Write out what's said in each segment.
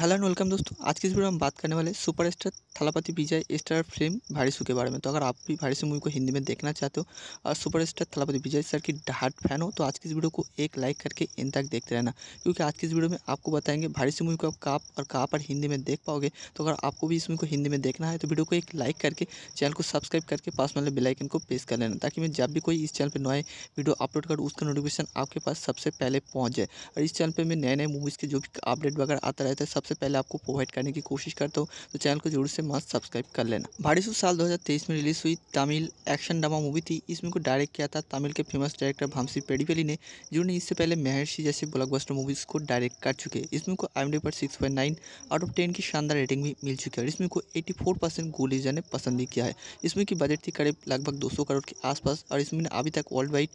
hello and welcome दोस्तों आज की इस वीडियो में हम बात करने वाले superstar Thalapathy Vijay star film भारीसू के बारे में तो अगर आप भी भारीसू मूवी को हिंदी में देखना चाहते हो और सुपरस्टार थलापति विजय सर की डाट फैन हो तो आज की इस वीडियो को एक लाइक करके इन तक देखते रहना क्योंकि आज की इस वीडियो में आपको बताएंगे भारीसू मूवी को आप कहाँ और कहाँ पर हिंदी में देख पाओगे तो अगर आपको भी इस मूवी को हिंदी में देखना है तो वीडियो को एक लाइक करके चैनल को सब्सक्राइब करके पास वाले बेलाइकन को प्रेस कर लेना ताकि मैं जब भी कोई इस चैनल पर नए वीडियो अपलोड करूँ उसका नोटिफिकेशन आपके पास सबसे पहले पहुँच जाए और इस चैनल पर मैं नए नए मूवीज़ के जो भी अपडेट वगैरह आता रहता है सब सबसे पहले आपको प्रोवाइड करने की कोशिश करता हूँ तो चैनल को जरूर से मस्त सब्सक्राइब कर लेना भारी साल 2023 में रिलीज़ हुई तमिल एक्शन ड्रामा मूवी थी इसमें को डायरेक्ट किया था तमिल के फेमस डायरेक्टर भामसी पेडीपेली ने जिन्होंने इससे पहले महर्षि जैसे ब्लॉकबस्टर मूवीज़ को डायरेक्ट कर चुके हैं इसमें को आई पर सिक्स आउट ऑफ टेन की शानदार रेटिंग भी मिल चुकी है इसमें को एट्टी परसेंट गोलीजा ने पसंद भी किया है इसमें की बजट थी करीब लगभग 200 करोड़ के आसपास और इसमें अभी तक वर्ल्ड वाइड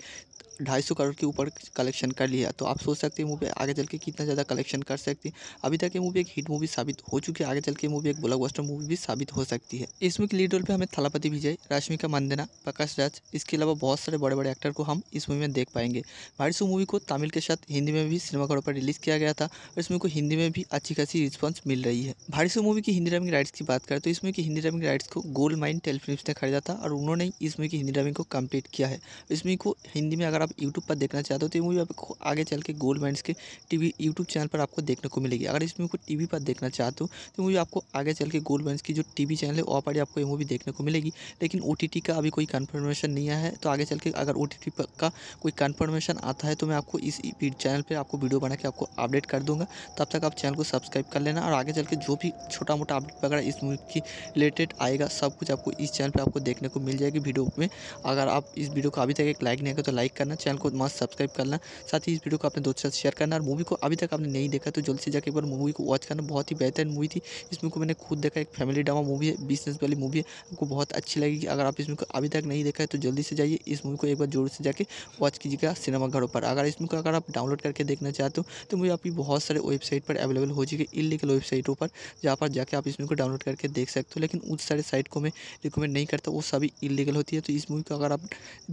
ढाई सौ करोड़ के ऊपर कलेक्शन कर लिया तो आप सोच सकते हैं मूवी आगे चल के कितना ज़्यादा कलेक्शन कर सकती है अभी तक ये मूवी एक हिट मूवी साबित हो चुकी है आगे चल के मूवी एक ब्लॉकबस्टर मूवी भी साबित हो सकती है इसमें लीड रोल पर हमें थलापति विजय रश्मिका मंदना प्रकाश राज इसके अलावा बहुत सारे बड़े बड़े एक्टर को हम इस मूवी में देख पाएंगे भाईसू मूवी को तमिल के साथ हिंदी में भी सिनेमाघरों पर रिलीज़ किया गया था और इसमें को हिंदी में भी अच्छी खासी रिस्पॉन्स मिल रही है भाईसू मूवी की हिंदी डबिंग राइट्स की बात करें तो इसमें की हिंदी डबिंग राइट्स को गोल्ड माइन टेलीफिल्म ने खरीदा था और उन्होंने इस मूवी की हिंदी डबिंग को कम्प्लीट किया है इस मूवी को हिंदी में अगर आप आप यूट्यूब पर देखना चाहते हो तो ये मूवी आपको आगे चल के गोल्ड माइंस के टीवी यूट्यूब चैनल पर आपको देखने को मिलेगी अगर इस मूवी को टीवी पर देखना चाहते हो तो मूवी आपको आगे चल के गोल्ड माइंस की जो टीवी चैनल है वहाँ पर आपको ये मूवी देखने को मिलेगी लेकिन ओ का अभी कोई कन्फर्मेशन नहीं आया है तो आगे चल के अगर ओ का कोई कन्फर्मेशन आता है तो मैं आपको इस चैनल पर आपको वीडियो बना के आपको अपडेट कर दूँगा तब तक आप चैनल को सब्सक्राइब कर लेना और आगे चल के जो भी छोटा मोटा अपडेट वगैरह इस मूवी की रिलेटेड आएगा सब कुछ आपको इस चैनल पर आपको देखने को मिल जाएगी वीडियो में अगर आप इस वीडियो को अभी तक एक लाइक नहीं करें तो लाइक करना चैनल को मस्त सब्सक्राइब करना साथ ही इस वीडियो को अपने दोस्तों साथ शेयर करना और मूवी को अभी तक आपने नहीं देखा तो जल्दी से जाकर एक बार मूवी को वॉच करना बहुत ही बेहतर मूवी थी इस मूवी को मैंने खुद देखा एक फैमिली ड्रामा मूवी है बिजनेस वाली मूवी है आपको बहुत अच्छी लगेगी अगर आप इस मूवी को अभी तक नहीं देखा है तो जल्दी से जाइए इस मूवी को एक बार जोर से जाकर वॉच कीजिएगा सिनेमाघरों पर अगर इस मूवी को अगर आप डाउनलोड करके देखना चाहते हो तो मूवी आपकी बहुत सारे वेबसाइट पर अवेलेबल हो जाएगी इलीगल वेबसाइटों पर जहाँ पर जाकर आप इस मूवी को डाउनलोड करके देख सकते हो लेकिन उस सारे साइट को मैं रिकमेंड नहीं करता वो सभी इलीगल होती है तो इस मूवी को अगर आप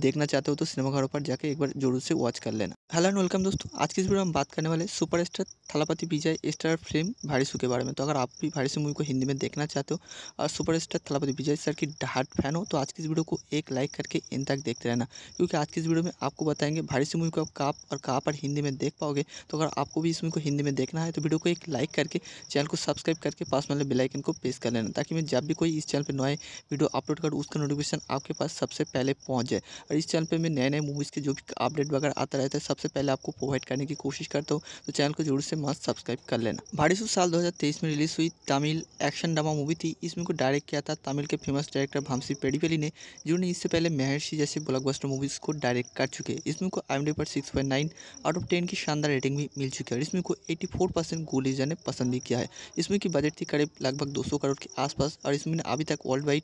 देखना चाहते हो तो सिनेमाघरों पर जाके एक बार जरूर से वॉच कर लेना हेलो एंड वेलकम दोस्तों आज की इस वीडियो में हम बात करने वाले super star Thalapathy Vijay star film भारीसू के बारे में तो अगर आप भी भारीसू मूवी को हिंदी में देखना चाहते हो और super star Thalapathy Vijay sir की डहाट फैन हो तो आज की इस वीडियो को एक लाइक करके इन तक देखते रहना क्योंकि आज की इस वीडियो में आपको बताएंगे भारीसू मूवी को आप कहाँ और कहाँ पर हिंदी में देख पाओगे तो अगर आपको भी इस मूवी को हिंदी में देखना है तो वीडियो को एक लाइक करके चैनल को सब्सक्राइब करके पास वाले बेलाइकन को प्रेस कर लेना ताकि मैं जब भी कोई इस चैनल पर नए वीडियो अपलोड करूँ उसका नोटिफिकेशन आपके पास सबसे पहले पहुँच जाए और इस चैनल पर मैं नए नए मूवीज़ के जो अपडेट अपडेट वगैरह आता रहता तो है सबसे पहले आपको प्रोवाइड करने की कोशिश करता हूँ तो चैनल को जरूर से मस्त सब्सक्राइब कर लेना भारी साल 2023 में रिलीज़ हुई तमिल एक्शन ड्रामा मूवी थी इसमें को डायरेक्ट किया था तमिल के फेमस डायरेक्टर भामसी पेडीपेली ने जिन्होंने इससे पहले महर्षि जैसे ब्लॉकबस्टर मूवीज़ को डायरेक्ट कर चुके हैं इसमें को आई पर six nine out of ten की शानदार रेटिंग भी मिल चुकी है और इसमें को एट्टी फोर परसेंट गोलीजा ने पसंद भी किया है इसमें की बजट थी करीब लगभग दो सौ करोड़ के आसपास और इसमें अभी तक वर्ल्ड वाइड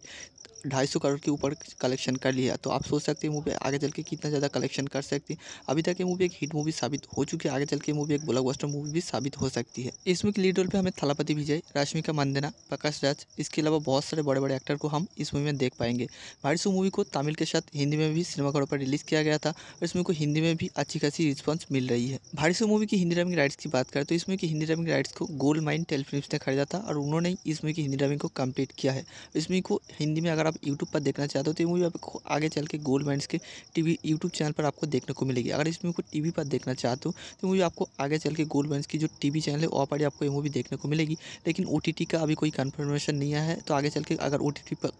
ढाई सौ करोड़ के ऊपर कलेक्शन कर लिया तो आप सोच सकते हैं मूवी आगे चल के कितना ज़्यादा कलेक्शन कर सकती है अभी तक ये मूवी एक हिट मूवी साबित हो चुकी है आगे चल के मूवी एक ब्लॉकबस्टर मूवी भी साबित हो सकती है इसमें की लीड रोल पर हमें थलापति विजय रश्मिका मंदना प्रकाश राज इसके अलावा बहुत सारे बड़े बड़े एक्टर को हम इस मूवी में देख पाएंगे भाईसू मूवी को तमिल के साथ हिंदी में भी सिनेमाघरों पर रिलीज़ किया गया था और इसमें को हिंदी में भी अच्छी खासी रिस्पॉन्स मिल रही है भाईसू मूवी की हिंदी डबिंग राइट्स की बात करें तो इसमें की हिंदी डबिंग राइट्स को गोल्ड माइन टेलीफिल्म ने खरीदा था और उन्होंने इस मूवी की हिंदी डबिंग को कम्प्लीट किया है इस मूवी को हिंदी में अगर आप आप यूट्यूब पर देखना चाहते हो तो ये मूवी आपको आगे चल के गोल्ड माइंस के टीवी यूट्यूब चैनल पर आपको देखने को मिलेगी अगर इस मूवी को टीवी पर देखना चाहते हो तो मूवी आपको आगे चल के गोल्ड माइंस की जो टीवी चैनल है वहाँ पर आपको ये मूवी देखने को मिलेगी लेकिन ओ का अभी कोई कन्फर्मेशन नहीं आया है तो आगे चल के अगर ओ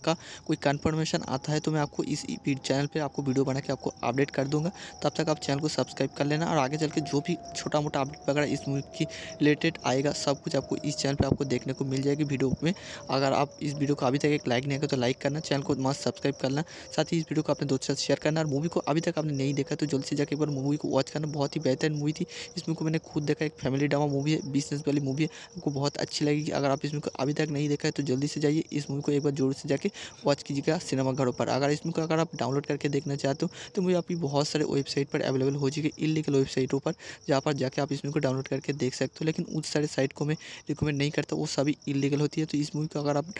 का कोई कन्फर्मेशन आता है तो मैं आपको इस चैनल पर आपको वीडियो बना के आपको अपडेट कर दूँगा तब तक आप चैनल को सब्सक्राइब कर लेना और आगे चल के जो भी छोटा मोटा अपडेट वगैरह इस मूवी की रिलेटेड आएगा सब कुछ आपको इस चैनल पर आपको देखने को मिल जाएगी वीडियो में अगर आप इस वीडियो को अभी तक एक लाइक नहीं करें तो लाइक करना चैनल को मस्त सब्सक्राइब करना साथ ही इस वीडियो को अपने दोस्तों साथ शेयर करना और मूवी को अभी तक आपने नहीं देखा तो जल्द से जाकर एक बार मूवी को वॉच करना बहुत ही बेहतरीन मूवी थी इस मूवी को मैंने खुद देखा एक फैमिली ड्रामा मूवी है बिजनेस वाली मूवी है आपको बहुत अच्छी लगेगी अगर आप इसमें को अभी तक नहीं देखा है तो जल्दी से जाइए इस मूवी को एक बार जोर से जाकर वॉच कीजिएगा सिनेमाघरों पर अगर इसमें अगर आप डाउनलोड करके देखना चाहते हो तो मूवी आपकी बहुत सारे वेबसाइट पर अवेलेबल हो जाएगी इलीगल वेबसाइटों पर जहाँ पर जाकर आप इस मूवी को डाउनलोड करके देख सकते हो लेकिन उस सारे साइट को मैं रिकमेंड नहीं करता वो सभी इलीगल होती है तो इस मूवी को अगर आप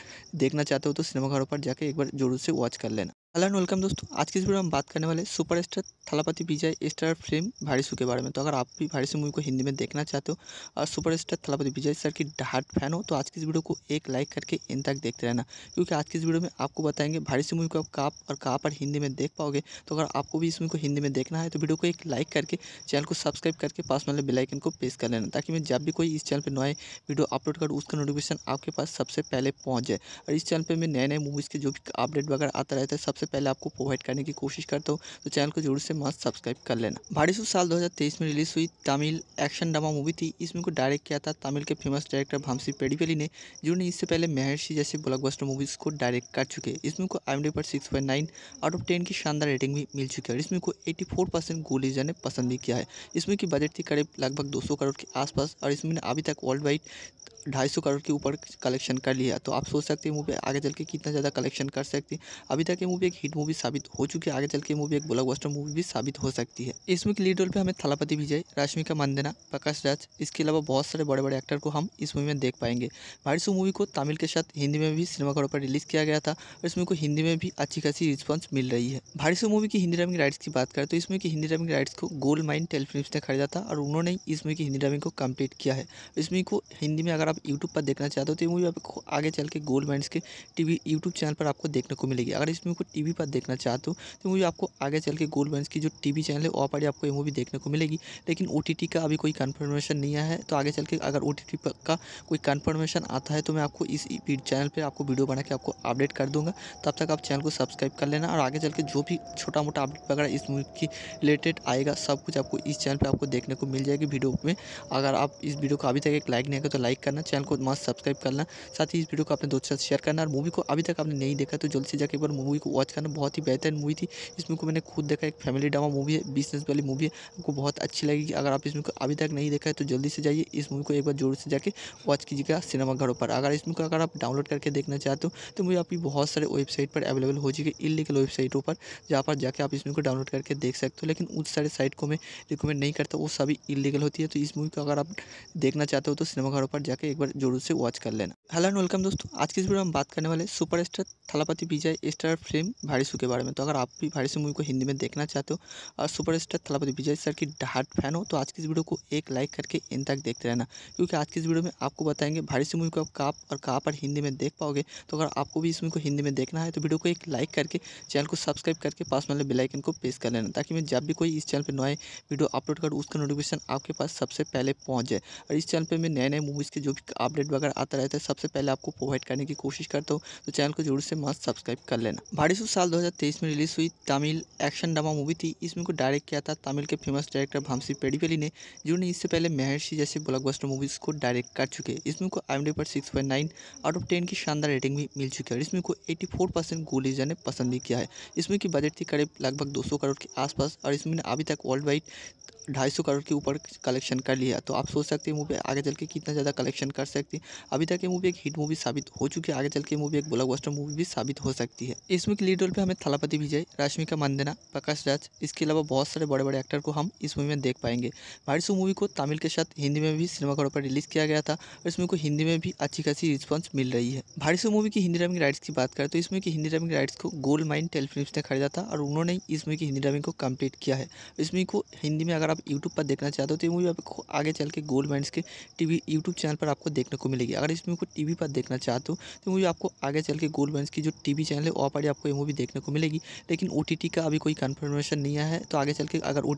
देखना चाहते हो तो सिनेमाघरों पर जाके एक बार ज़रूर से वॉच कर लेना हेलो एंड वेलकम दोस्तों आज की इस वीडियो में हम बात करने वाले super star Thalapathy Vijay star film भाड़ीसू के बारे में तो अगर आप भी भाड़ीसू मूवी को हिंदी में देखना चाहते हो और super star Thalapathy Vijay sir की डहाट फैन हो तो आज की इस वीडियो को एक लाइक करके इन तक देखते रहना क्योंकि आज की इस वीडियो में आपको बताएंगे भाड़ीसू मूवी को आप कहाँ और कहाँ पर हिंदी में देख पाओगे तो अगर आपको भी इस मूवी को हिंदी में देखना है तो वीडियो को एक लाइक करके चैनल को सब्सक्राइब करके पास वाले बेलाइकन को प्रेस कर लेना ताकि मैं जब भी कोई इस चैनल पर नए वीडियो अपलोड करूँ उसका नोटिफिकेशन आपके पास सबसे पहले पहुँच जाए और इस चैनल पर मैं नए नए मूवीज़ के जो भी अपडेट वगैरह आता रहता है सबसे सबसे पहले आपको प्रोवाइड करने की कोशिश करता हूँ तो चैनल को जरूर से मस्त सब्सक्राइब कर लेना भारी साल 2023 में रिलीज़ हुई तमिल एक्शन ड्रामा मूवी थी इसमें को डायरेक्ट किया था तमिल के फेमस डायरेक्टर भामसी पेडीपेली ने जिन्होंने इससे पहले महर्षि जैसे ब्लॉकबस्टर मूवीज़ को डायरेक्ट कर चुके इसमें को आई पर सिक्स आउट ऑफ टेन की शानदार रेटिंग भी मिल चुकी है इसमें को एटी फोर परसेंट गोलीजा ने पसंद भी किया है इसमें की बजट थी करीब लगभग दो करोड़ के आसपास और इसमें अभी तक वर्ल्ड वाइड ढाई सौ करोड़ के ऊपर कलेक्शन कर लिया तो आप सोच सकते हैं मूवी आगे चल के कितना ज़्यादा कलेक्शन कर सकती है अभी तक ये मूवी एक हिट मूवी साबित हो चुकी है आगे चल के मूवी एक ब्लॉकबस्टर मूवी भी साबित हो सकती है इस मूवी के लीड रोल पे हमें थलापति विजय रश्मिका मंदना प्रकाश राज इसके अलावा बहुत सारे बड़े बड़े एक्टर को हम इस मूवी में देख पाएंगे भाईसू मूवी को तमिल के साथ हिंदी में भी सिनेमाघरों पर रिलीज़ किया गया था और इसमें को हिंदी में भी अच्छी खासी रिस्पॉन्स मिल रही है भाईसू मूवी की हिंदी डबिंग राइट्स की बात करें तो इसमें की हिंदी डबिंग राइट्स को गोल्ड माइन टेलीफिल्म ने खरीदा था और उन्होंने इस मूवी की हिंदी डबिंग को कम्प्लीट किया है इसमें को हिंदी में अगर आप यूट्यूब पर देखना चाहते हो तो ये मूवी आपको आगे चल के गोल्ड माइंस के टीवी यूट्यूब चैनल पर आपको देखने को मिलेगी अगर इस मूवी को टीवी पर देखना चाहते हो तो मूवी आपको आगे चल के गोल्ड माइंस की जो टीवी चैनल है वहाँ पर आपको ये मूवी देखने को मिलेगी लेकिन ओ का अभी कोई कन्फर्मेशन नहीं आया है तो आगे चल के अगर ओ का कोई कन्फर्मेशन आता है तो मैं आपको इस चैनल पर आपको वीडियो बना के आपको अपडेट कर दूँगा तब तक आप चैनल को सब्सक्राइब कर लेना और आगे चल के जो भी छोटा मोटा अपडेट वगैरह इस मूवी की रिलेटेड आएगा सब कुछ आपको इस चैनल पर आपको देखने को मिल जाएगी वीडियो में अगर आप इस वीडियो को अभी तक एक लाइक नहीं करें तो लाइक करना चैनल को मस्त सब्सक्राइब करना साथ ही इस वीडियो को अपने दोस्तों साथ शेयर करना और मूवी को अभी तक आपने नहीं देखा तो जल्द से जाकर एक बार मूवी को वॉच करना बहुत ही बेहतर मूवी थी इस मूवी को मैंने खुद देखा एक फैमिली ड्रामा मूवी है बिजनेस वाली मूवी है आपको बहुत अच्छी लगेगी अगर आप इसमें को अभी तक नहीं देखा है तो जल्दी से जाइए इस मूवी को एक बार जोर से जाकर वॉच कीजिएगा सिनेमाघरों पर अगर इस को अगर आप डाउनलोड करके देखना चाहते हो तो मुझे आपकी बहुत सारे वेबसाइट पर अवेलेबल हो जाएगी इलीगल वेबसाइटों पर जहाँ पर जाकर आप इस मूवी को डाउनलोड करके देख सकते हो लेकिन उस सारे साइट को मैं रिकमेंड नहीं करता वो सभी इलीगल होती है तो इस मूवी को अगर आप देखना चाहते हो तो सिनेमाघरों पर जाके एक बार जरूर से वॉच कर लेना हेलो एंड वेलकम दोस्तों आज की इस वीडियो में हम बात करने वाले super star Thalapathy Vijay star film भारीसू के बारे में तो अगर आप भी भारीसू मूवी को हिंदी में देखना चाहते हो और super star Thalapathy Vijay sir की डहाट फैन हो तो आज की इस वीडियो को एक लाइक करके इन तक देखते रहना क्योंकि आज की इस वीडियो में आपको बताएंगे भारीसू मूवी को आप कहाँ और कहाँ पर हिंदी में देख पाओगे तो अगर आपको भी इस मूवी को हिंदी में देखना है तो वीडियो को एक लाइक करके चैनल को सब्सक्राइब करके पास वाले बेलाइकन को प्रेस कर लेना ताकि मैं जब भी कोई इस चैनल पर नए वीडियो अपलोड करूँ उसका नोटिफिकेशन आपके पास सबसे पहले पहुँच जाए और इस चैनल पर मैं नए नए मूवीज़ के जो अपडेट वगैरह आता रहता है सबसे पहले आपको प्रोवाइड करने की कोशिश करता हूँ तो चैनल को जरूर से मस्त सब्सक्राइब कर लेना भारी साल दो में रिलीज़ हुई तमिल एक्शन ड्रामा मूवी थी इसमें को डायरेक्ट किया था तमिल के फेमस डायरेक्टर भामसी पेडीपेली ने जिन्होंने इससे पहले महर्षि जैसे ब्लॉकबस्टर मूवीज़ को डायरेक्ट कर चुके इसमें को आई पर six point nine out of ten की शानदार रेटिंग भी मिल चुकी है और इसमें को एटी फोर परसेंट गोलीजा ने पसंद भी किया है इसमें की बजट थी करीब लगभग दो सौ करोड़ के आसपास और इसमें अभी तक वर्ल्ड वाइड ढाई सौ करोड़ के ऊपर कलेक्शन कर लिया तो आप सोच सकते हैं मूवी आगे चल के कितना ज़्यादा कलेक्शन कर सकती है अभी तक ये मूवी एक हिट मूवी साबित हो चुकी है आगे चल के मूवी एक ब्लॉकबस्टर मूवी भी साबित हो सकती है इसमें लीड रोल पर हमें थलापति विजय रश्मिका मंदना प्रकाश राज इसके अलावा बहुत सारे बड़े बड़े एक्टर को हम इस मूवी में देख पाएंगे भाईसू मूवी को तमिल के साथ हिंदी में भी सिनेमाघरों पर रिलीज़ किया गया था और इसमें को हिंदी में भी अच्छी खासी रिस्पॉन्स मिल रही है भाईसू मूवी की हिंदी रमिंग राइट्स की बात करें तो इसमें की हिंदी रमिंग राइट्स को गोल्ड माइन टेलीफिल्म ने खरीदा था और उन्होंने इस मूवी की हिंदी रमिंग को कम्प्लीट किया है इसमें को हिंदी में अगर आप तो यूट्यूब पर देखना चाहते हो तो ये मूवी आपको आगे चल के गोल्ड बैंड्स के टीवी यूट्यूब चैनल पर आपको देखने को मिलेगी अगर इस मूवी को टीवी पर देखना चाहते हो तो मूवी आपको आगे चल के गोल्ड बैंड्स की जो टीवी चैनल है वहाँ पर आपको ये मूवी देखने को मिलेगी लेकिन ओ का अभी कोई कन्फर्मेशन नहीं आया है तो आगे चल के अगर ओ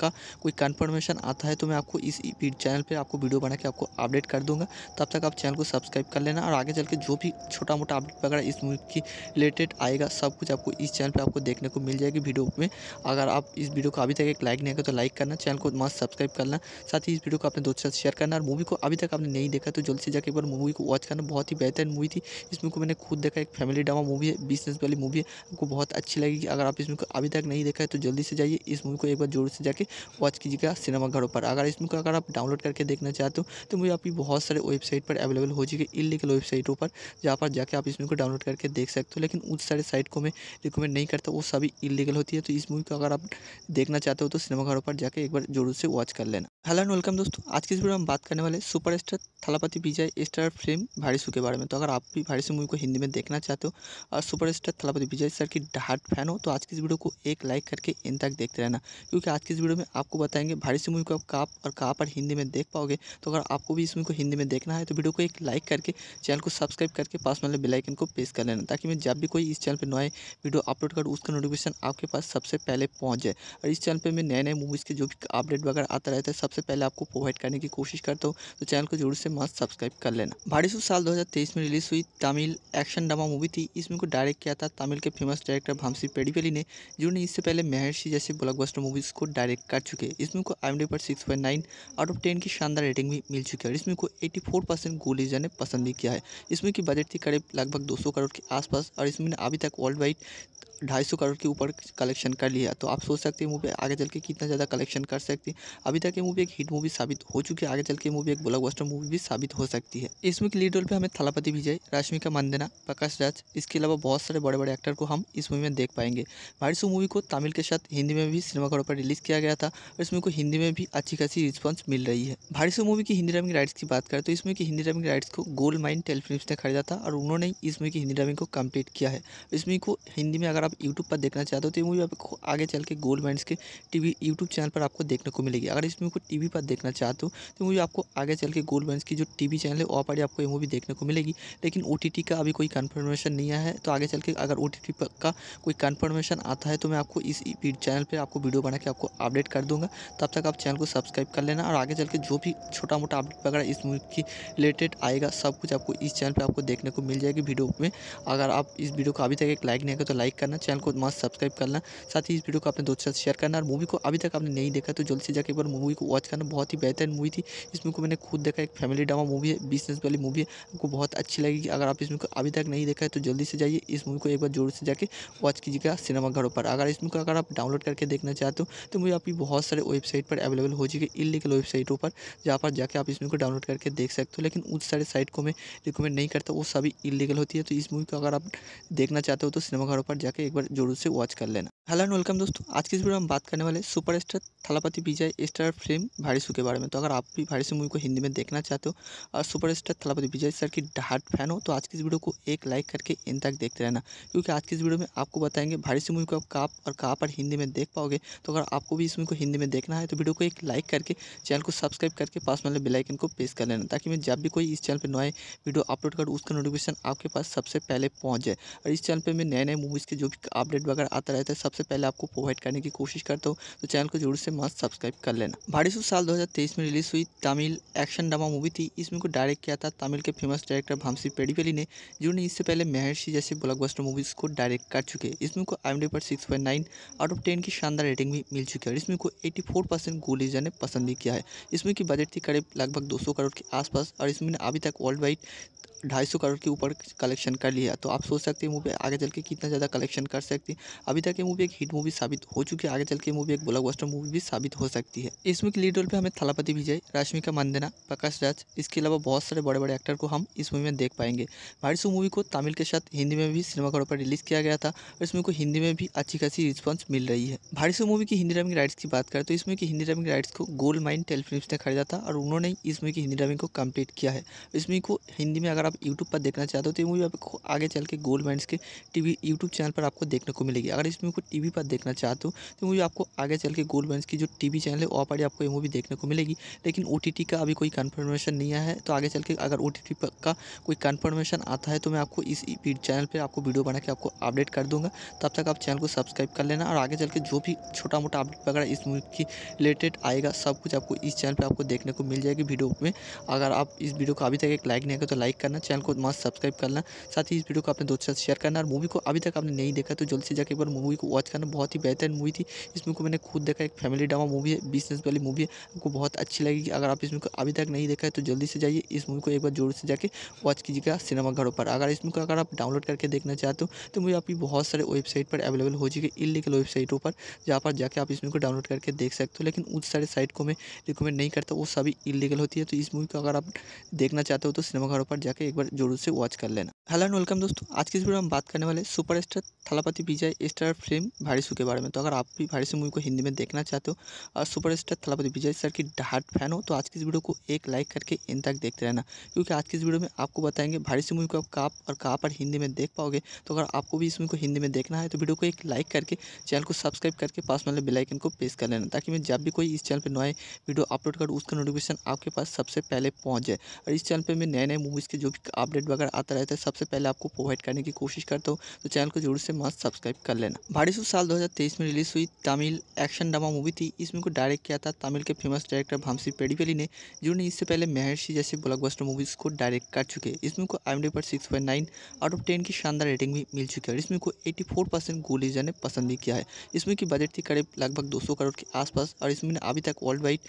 का कोई कन्फर्मेशन आता है तो मैं आपको इस चैनल पर आपको वीडियो बना के आपको अपडेट कर दूँगा तब तक आप चैनल को सब्सक्राइब कर लेना और आगे चल के जो भी छोटा मोटा अपडेट वगैरह इस मूवी की रिलेटेड आएगा सब कुछ आपको इस चैनल पर आपको देखने को मिल जाएगी वीडियो में अगर आप इस वीडियो को अभी तक एक लाइक नहीं करें तो लाइक करना करना चैनल को मस्त सब्सक्राइब करना साथ ही इस वीडियो को अपने दोस्तों साथ शेयर करना और मूवी को अभी तक आपने नहीं देखा तो जल्दी से जाकर एक बार मूवी को वॉच करना बहुत ही बेहतर मूवी थी इस मूवी को मैंने खुद देखा एक फैमिली ड्रामा मूवी है बिजनेस वाली मूवी है आपको बहुत अच्छी लगेगी अगर आप इस मूवी को अभी तक नहीं देखा है तो जल्दी से जाइए इस मूवी को एक बार जोर से जाकर वॉच कीजिएगा सिनेमा घरों पर अगर इस मूवी को अगर आप डाउनलोड करके देखना चाहते हो तो मुझे आपकी बहुत सारे वेबसाइट पर अवेलेबल हो जाएगी इलीगल वेबसाइटों पर जहाँ पर जाकर आप इस मूवी को डाउनलोड करके देख सकते हो लेकिन उस सारे साइट को मैं रिकमेंड नहीं करता वो सभी इलीगल होती है तो इस मूवी को अगर आप देखना चाहते हो तो सिनेमाघरों पर जाके एक बार जरूर से वॉच कर लेना हेलो एंड वेलकम दोस्तों आज की इस वीडियो में हम बात करने वाले superstar Thalapathy Vijay star film भाड़ीसू के बारे में तो अगर आप भी भाड़ीसू मूवी को हिंदी में देखना चाहते हो और सुपरस्टार थलापति विजय सर की डहाट फैन हो तो आज की इस वीडियो को एक लाइक करके इन तक देखते रहना क्योंकि आज की इस वीडियो में आपको बताएंगे भाड़ीसू मूवी को आप कहाँ और कहाँ पर हिंदी में देख पाओगे तो अगर आपको भी इस मूवी को हिंदी में देखना है तो वीडियो को एक लाइक करके चैनल को सब्सक्राइब करके पास वाले बेलाइकन को प्रेस कर लेना ताकि मैं जब भी कोई इस चैनल पर नए वीडियो अपलोड करूँ उसका नोटिफिकेशन आपके पास सबसे पहले पहुँच जाए और इस चैनल पर मैं नए नए मूवीज़ के जो अपडेट वगैरह आता रहता है सबसे पहले आपको प्रोवाइड करने की कोशिश करता हूँ तो चैनल को जरूर से मस्त सब्सक्राइब कर लेना भारी साल 2023 में रिलीज़ हुई तमिल एक्शन ड्रामा मूवी थी इसमें को डायरेक्ट किया था तमिल के फेमस डायरेक्टर भामसी पेडीपेली ने जिन्होंने इससे पहले महर्षि जैसे ब्लॉकबस्टर मूवीज़ को डायरेक्ट कर चुके हैं इसमें को आई पर सिक्स आउट ऑफ टेन की शानदार रेटिंग भी मिल चुकी है और इसमें को एटी फोर परसेंट गोलीजा ने पसंद भी किया है इसमें की बजट थी करीब लगभग दो सौ करोड़ के आसपास और इसमें ने अभी तक वर्ल्ड वाइड ढाई सौ करोड़ के ऊपर कलेक्शन कर लिया तो आप सोच सकते हैं मूवी आगे चल के कितना ज़्यादा कलेक्शन कमेंट कर सकती हैं अभी तक ये मूवी एक हिट मूवी साबित हो चुकी है आगे चल के मूवी एक ब्लॉकबस्टर मूवी भी साबित हो सकती है इस मूवी के लीड रोल पर हमें थलापति विजय रश्मिका मंदना प्रकाश राज इसके अलावा बहुत सारे बड़े बड़े एक्टर को हम इस मूवी में देख पाएंगे भाईसू मूवी को तमिल के साथ हिंदी में भी सिनेमाघरों पर रिलीज़ किया गया था और इसमें को हिंदी में भी अच्छी खासी रिस्पॉन्स मिल रही है भाईसू मूवी की हिंदी डबिंग राइट्स की बात करें तो इस मूवी की हिंदी डबिंग राइट्स को गोल्ड माइन टेलीफिल्म ने खरीदा था और उन्होंने इस मूवी की हिंदी डबिंग को कम्प्लीट किया है इस मूवी को हिंदी में अगर आप यूट्यूब पर देखना चाहते हो तो ये मूवी आपको आगे चल के गोल्ड माइंड के टीवी यूट्यूब चैनल पर आपको आपको देखने को मिलेगी अगर इस मूवी को टीवी पर देखना चाहते हो तो मूवी आपको आगे चल के गोल्ड बैंस की जो टीवी चैनल है वहाँ पर आपको ये मूवी देखने को मिलेगी लेकिन ओ का अभी कोई कन्फर्मेशन नहीं आया है तो आगे चल के अगर ओ का कोई कन्फर्मेशन आता है तो मैं आपको इस चैनल पर आपको वीडियो बना के आपको अपडेट कर दूँगा तब तक आप चैनल को सब्सक्राइब कर लेना और आगे चल के जो भी छोटा मोटा अपडेट वगैरह इस मूवी की रिलेटेड आएगा सब कुछ आपको इस चैनल पर आपको देखने को मिल जाएगी वीडियो में अगर आप इस वीडियो को अभी तक एक लाइक नहीं करें तो लाइक करना चैनल को मस्त सब्सक्राइब करना साथ ही इस वीडियो को अपने दोस्तों से साथ शेयर करना और मूवी को अभी तक आपने नहीं देखा देखा तो जल्द से जाकर एक बार मूवी को वॉच करना बहुत ही बेहतर मूवी थी इस मूवी को मैंने खुद देखा एक फैमिली ड्रामा मूवी है बिजनेस वाली मूवी है आपको बहुत अच्छी लगेगी अगर आप इस मूवी को अभी तक नहीं देखा है तो जल्दी से जाइए इस मूवी को एक बार जोर से जाकर वॉच कीजिएगा सिनेमाघरों पर अगर इस मूवी को अगर आप डाउनलोड करके देखना चाहते हो तो मुझे आपकी बहुत सारे वेबसाइट पर अवेलेबल हो जाएगी इलीगल वेबसाइटों पर जहाँ पर जाकर आप इस मूवी को डाउनलोड करके देख सकते हो लेकिन उस सारे साइट को मैं रिकमेंड नहीं करता वो सभी इलीगल होती है तो इस मूवी को अगर आप देखना चाहते हो तो सिनेमाघरों पर जाकर एक बार जरूर से वॉच कर लेना हेलो एंड वेलकम दोस्तों आज की इस वीडियो में हम बात करने वाले superstar Thalapathy Vijay star film भारी के बारे में तो अगर आप भी भारी मूवी को हिंदी में देखना चाहते हो और super star Thalapathy Vijay sir की डार्ट फैन हो तो आज की इस वीडियो को एक लाइक करके इन तक देखते रहना क्योंकि आज की इस वीडियो में आपको बताएंगे भारी मूवी को आप कहाँ और कहाँ पर हिंदी में देख पाओगे तो अगर आपको भी इस मूवी को हिंदी में देखना है तो वीडियो को एक लाइक करके चैनल को सब्सक्राइब करके पास वाले बेलाइकन को प्रेस कर लेना ताकि मैं जब भी कोई इस चैनल पर नए वीडियो अपलोड करूँ उसका नोटिफिकेशन आपके पास सबसे पहले पहुँच जाए और इस चैनल पर मैं नए नए मूवीज़ के जो भी अपडेट वगैरह आता रहता है सबसे पहले आपको प्रोवाइड करने की कोशिश करता हूँ तो चैनल को जरूर से मस्त सब्सक्राइब कर लेना भारी सू साल 2023 में रिलीज़ हुई तमिल एक्शन ड्रामा मूवी थी इस मूवी को डायरेक्ट किया था तमिल के फेमस डायरेक्टर भामसी पेडीपेली ने जिन्होंने इससे पहले महर्षि जैसे ब्लॉकबस्टर मूवीज़ को डायरेक्ट कर चुके हैं इस को आई पर सिक्स आउट ऑफ टेन की शानदार रेटिंग भी मिल चुकी है और इसमें को एट्टी फोर परसेंट ने पसंद भी किया है इसमें की बजट थी करीब लगभग दो करोड़ के आसपास और इसमें ने अभी तक वर्ल्ड वाइड ढाई सौ करोड़ के ऊपर कलेक्शन कर लिया तो आप सोच सकते हैं मूवी आगे चल के कितना ज़्यादा कलेक्शन कर सकती है अभी तक ये मूवी एक हिट मूवी साबित हो चुकी है आगे चल के मूवी एक ब्लॉकबस्टर मूवी भी साबित हो सकती है इसमें के लीड रोल पे हमें थलापति विजय रश्मिका मंदना प्रकाश राज इसके अलावा बहुत सारे बड़े बड़े एक्टर को हम इस मूवी में देख पाएंगे भारीसू मूवी को तमिल के साथ हिंदी में भी सिनेमाघरों पर रिलीज़ किया गया था और इस मूवी को हिंदी में भी अच्छी खासी रिस्पॉन्स मिल रही है भारीसू मूवी की हिंदी डबिंग राइट्स की बात करें तो इस मूवी की हिंदी डबिंग राइट्स को गोल्ड माइन टेलीफिल्म ने खरीदा था और उन्होंने इस मूवी की हिंदी डबिंग को कम्प्लीट किया है इस मूवी को हिंदी में अगर आप तो यूट्यूब पर देखना चाहते हो तो ये मूवी आपको आगे चल के गोल्ड माइंड के टीवी यूट्यूब चैनल पर आपको देखने को मिलेगी अगर इस मूवी को टीवी पर देखना चाहते हो तो मूवी आपको आगे चल के गोल्ड माइंड की जो टीवी चैनल है वहाँ पर आपको ये मूवी देखने को मिलेगी लेकिन ओ का अभी कोई कन्फर्मेशन नहीं आया है तो आगे चल के अगर ओ का कोई कन्फर्मेशन आता है तो मैं आपको इस चैनल पर आपको वीडियो बना के आपको अपडेट कर दूँगा तब तक आप चैनल को सब्सक्राइब कर लेना और आगे चल के जो भी छोटा मोटा अपडेट वगैरह इस मूवी की रिलेटेड आएगा सब कुछ आपको इस चैनल पर आपको देखने को मिल जाएगी वीडियो में अगर आप इस वीडियो को अभी तक एक लाइक नहीं करें तो लाइक करना चैनल को मस्त सब्सक्राइब करना साथ ही इस वीडियो को अपने दोस्तों साथ शेयर करना और मूवी को अभी तक आपने नहीं देखा तो जल्दी से जाकर एक बार मूवी को वॉच करना बहुत ही बेहतर मूवी थी इस मूवी को मैंने खुद देखा एक फैमिली कॉमेडी ड्रामा मूवी है बिजनेस वाली मूवी है आपको बहुत अच्छी लगेगी अगर आप इसमें अभी तक नहीं देखा है तो जल्दी से जाइए इस मूवी को एक बार जोर से जाके वॉच कीजिएगा सिनेमाघरों पर अगर इसमें अगर आप डाउनलोड करके देखना चाहते हो तो मुझे आपकी बहुत सारे वेबसाइट पर अवेलेबल हो जाएगी इलीगल वेबसाइटों पर जहाँ पर जाकर आप इस मूवी को डाउनलोड करके देख सकते हो लेकिन उस सारे साइट को मैं रिकमेंड नहीं करता वो सभी इलीगल होती है तो इस मूवी को अगर आप देखना चाहते हो तो सिनेमाघरों पर जाकर एक बार जोर से वॉच कर लेना हेलो एंड वेलकम दोस्तों आज की इस वीडियो में हम बात करने वाले superstar Thalapathy Vijay star film भारी के बारे में तो अगर आप भी भारी मूवी को हिंदी में देखना चाहते हो और सुपरस्टार थलापति विजय सर की हार्ट फैन हो तो आज की इस वीडियो को एक लाइक करके इन तक देखते रहना क्योंकि आज की इस वीडियो में आपको बताएंगे भारी सी मूवी को आप कहाँ और कहाँ पर हिंदी में देख पाओगे तो अगर आपको भी इस मूवी को हिंदी में देखना है तो वीडियो को एक लाइक करके चैनल को सब्सक्राइब करके पास वाले बेलाइकन को प्रेस कर लेना ताकि मैं जब भी कोई इस चैनल पर नए वीडियो अपलोड करूँ उसका नोटिफिकेशन आपके पास सबसे पहले पहुँच जाए और इस चैनल पर मैं नए नए मूवीज़ के जो भी अपडेट वगैरह आता रहता है सबसे पहले आपको प्रोवाइड करने की कोशिश करता हूँ तो चैनल को जरूर से मस्त सब्सक्राइब कर लेना भारी साल दो में रिलीज़ हुई तमिल एक्शन ड्रामा मूवी थी थी इस मूवी को डायरेक्ट किया था तमिल के फेमस डायरेक्टर भामसी पेडीवेली ने जिन्होंने इससे पहले महर्षि जैसे ब्लॉकबस्टर मूवीज़ को डायरेक्ट कर चुके इस मूवी को आई पर सिक्स आउट ऑफ टेन की शानदार रेटिंग भी मिल चुकी है और इस मूवी को एट्टी फोर परसेंट गोलीजा ने पसंद भी किया है इस मूवी की बजट थी करीब लगभग दो सौ करोड़ के आसपास और इसमें ने अभी तक वर्ल्ड वाइड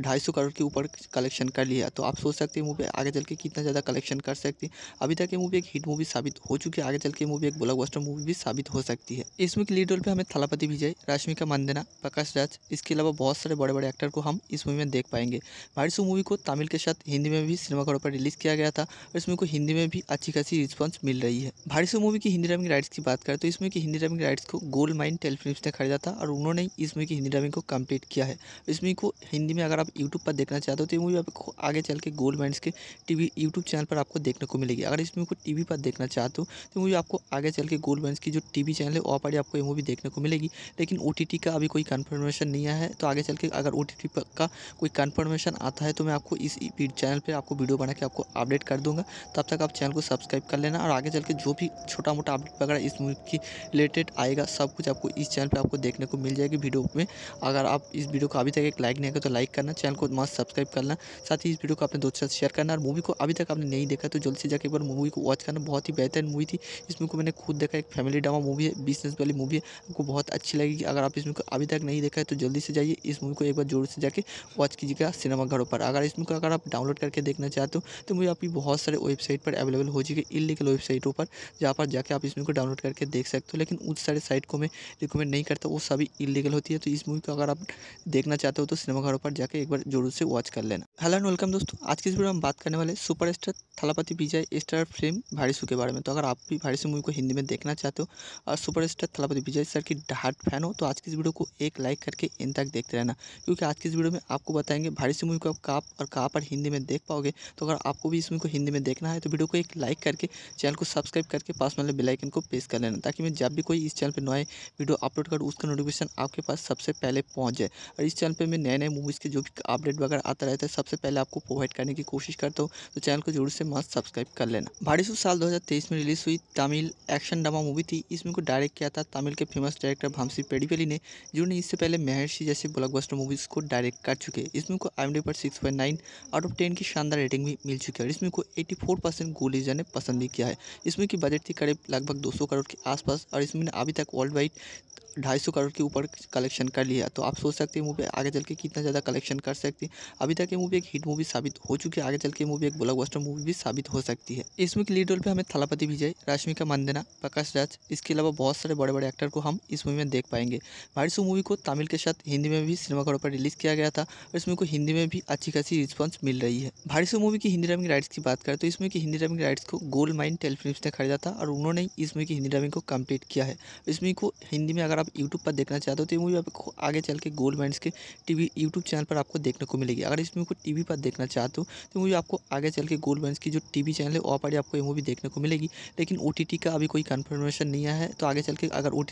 ढाई सौ करोड़ के ऊपर कलेक्शन कर लिया तो आप सोच सकते हैं मूवी आगे चल के कितना ज़्यादा कलेक्शन कर सकती है अभी तक ये मूवी एक हिट मूवी साबित हो चुकी है आगे चल के मूवी एक ब्लॉकबस्टर मूवी भी साबित हो सकती है इसमें की लीड रोल पे हमें थलापति विजय रश्मिका मंदना प्रकाश राज इसके अलावा बहुत सारे बड़े बड़े एक्टर को हम इस मूवी में देख पाएंगे वारिसू मूवी को तमिल के साथ हिंदी में भी सिनेमाघरों पर रिलीज़ किया गया था और इस मूवी को हिंदी में भी अच्छी खासी रिस्पॉन्स मिल रही है वारिसू मूवी की हिंदी डबिंग राइट्स की बात करें तो इस मूवी की हिंदी डबिंग राइट्स को गोल्ड माइन टेलीफिल्म ने खरीदा था और उन्होंने इस मूवी की हिंदी डबिंग को कम्प्लीट किया है इस मूवी को हिंदी में अगर आप तो यूट्यूब पर देखना चाहते हो तो ये मूवी आपको आगे चल के गोल्ड माइंड के टीवी यूट्यूब चैनल पर आपको देखने को मिलेगी अगर इस मूवी को टीवी पर देखना चाहते हो तो मूवी आपको आगे चल के गोल्ड माइंड की जो टीवी चैनल है वहाँ पर आपको ये मूवी देखने को मिलेगी लेकिन ओ का अभी कोई कन्फर्मेशन कन्फर्मेशन नहीं आया है तो आगे चल के अगर ओ टी का कोई कन्फर्मेशन आता है तो मैं आपको इस चैनल पर आपको वीडियो बना के आपको अपडेट कर दूँगा तब तक आप चैनल को सब्सक्राइब कर लेना और आगे चल के जो भी छोटा मोटा अपडेट वगैरह इस मूवी की रिलेटेड आएगा सब कुछ आपको इस चैनल पर आपको देखने को मिल जाएगी वीडियो में अगर आप इस वीडियो को अभी तक एक लाइक नहीं करें तो लाइक करना चैनल को मस्त सब्सक्राइब करना साथ ही इस वीडियो को अपने दोस्तों साथ शेयर करना और मूवी को अभी तक आपने नहीं देखा तो जल्दी से जाकर एक बार मूवी को वॉच करना बहुत ही बेहतर मूवी थी इस मूवी को मैंने खुद देखा एक फैमिली ड्रामा मूवी है बिजनेस वाली मूवी है आपको बहुत अच्छी लगेगी अगर आप इस मूवी को अभी तक नहीं देखा है तो जल्दी से जाइए इस मूवी को एक बार जोर से जाके वॉच कीजिएगा सिनेमाघरों पर अगर इस मूवी को अगर आप डाउनलोड करके देखना चाहते हो तो मुझे आपकी बहुत सारे वेबसाइट पर अवेलेबल हो जाएगी इलीगल वेबसाइटों पर जहाँ पर जाकर आप इस मूवी को डाउनलोड करके देख सकते हो लेकिन उस सारे साइट को मैं रिकमेंड नहीं करता वो सभी इलीगल होती है तो इस मूवी को अगर आप देखना चाहते हो तो सिनेमाघरों पर जाकर एक बार जरूर से वॉच कर लेना हेलो एंड वेलकम दोस्तों आज की इस वीडियो में बात करने वाले star Thalapathy Vijay star film भारीसू के बारे में तो अगर आप भी भारी मूवी को हिंदी में देखना चाहते हो और सुपरस्टार थलापति विजय सर की डहाट फैन हो तो आज की इस वीडियो को एक लाइक करके इन तक देखते रहना क्योंकि आज की इस वीडियो में आपको बताएंगे भारी सी मूवी को आप कहाँ और कहाँ पर हिंदी में देख पाओगे तो अगर आपको भी इस मूवी को हिंदी में देखना है तो वीडियो को एक लाइक करके चैनल को सब्सक्राइब करके पास वाले बेलाइकन को प्रेस कर लेना ताकि मैं जब भी कोई इस चैनल पर नए वीडियो अपलोड करूँ उसका नोटिफिकेशन आपके पास सबसे पहले पहुँच जाए और इस चैनल पर मैं नए नए मूवीज़ के जो भी अपडेट वगैरह आता रहता है सबसे पहले आपको प्रोवाइड करने की कोशिश करता हूँ तो चैनल को जरूर से मस्त सब्सक्राइब कर लेना भारी साल दो में रिलीज़ हुई तमिल एक्शन ड्रामा मूवी थी इसमें को डायरेक्ट किया था तमिल के फेमस डायरेक्टर भामसी पेडीवेली ने जिन्होंने इससे पहले मेह महर्षि जैसे ब्लॉकबस्टर मूवीज़ को डायरेक्ट कर चुके हैं इसमें को आई पर six point nine out of ten की शानदार रेटिंग भी मिल चुकी है इसमें को एट्टी फोर परसेंट गोलीजा ने पसंद भी किया है इसमें की बजट थी करीब लगभग दो सौ करोड़ के आसपास और इसमें अभी तक वर्ल्ड वाइड ढाई सौ करोड़ के ऊपर कलेक्शन कर लिया तो आप सोच सकते हैं मूवी आगे चल के कितना ज़्यादा कलेक्शन कर सकती है अभी तक ये मूवी एक हिट मूवी साबित हो चुकी है आगे चल के मूवी एक ब्लॉकबस्टर मूवी भी साबित हो सकती है इसमें की लीड रोल पर हमें थलापति विजय रश्मिका मंदना प्रकाश राज इसके अलावा बहुत सारे बड़े बड़े एक्टर को हम इस मूवी में देख पाएंगे भाईसू मूवी को तमिल के साथ हिंदी में भी सिनेमा घरों पर रिलीज़ किया गया था और इस मूवी को हिंदी में भी अच्छी खासी रिस्पांस मिल रही है भारी सो मूवी की हिंदी डबिंग राइट्स की बात करें तो इस मूवी की हिंदी डबिंग राइट्स को गोल्ड माइन टेलीफिल्म ने खरीदा था और उन्होंने इस मूवी की हिंदी डबिंग को कम्प्लीट किया है इस मूवी को हिंदी में अगर आप तो यूट्यूब पर देखना चाहते हो तो ये मूवी आपको आगे चल के गोल्ड माइंड के टीवी यूट्यूब चैनल पर आपको देखने को मिलेगी अगर इस मूवी को टीवी पर देखना चाहते हो तो मूवी आपको आगे चल के गोल्ड माइंड की जो टीवी चैनल है वहाँ पर आपको ये मूवी देखने को मिलेगी लेकिन ओ का अभी कोई कन्फर्मेशन नहीं आया है तो आगे चल के अगर ओ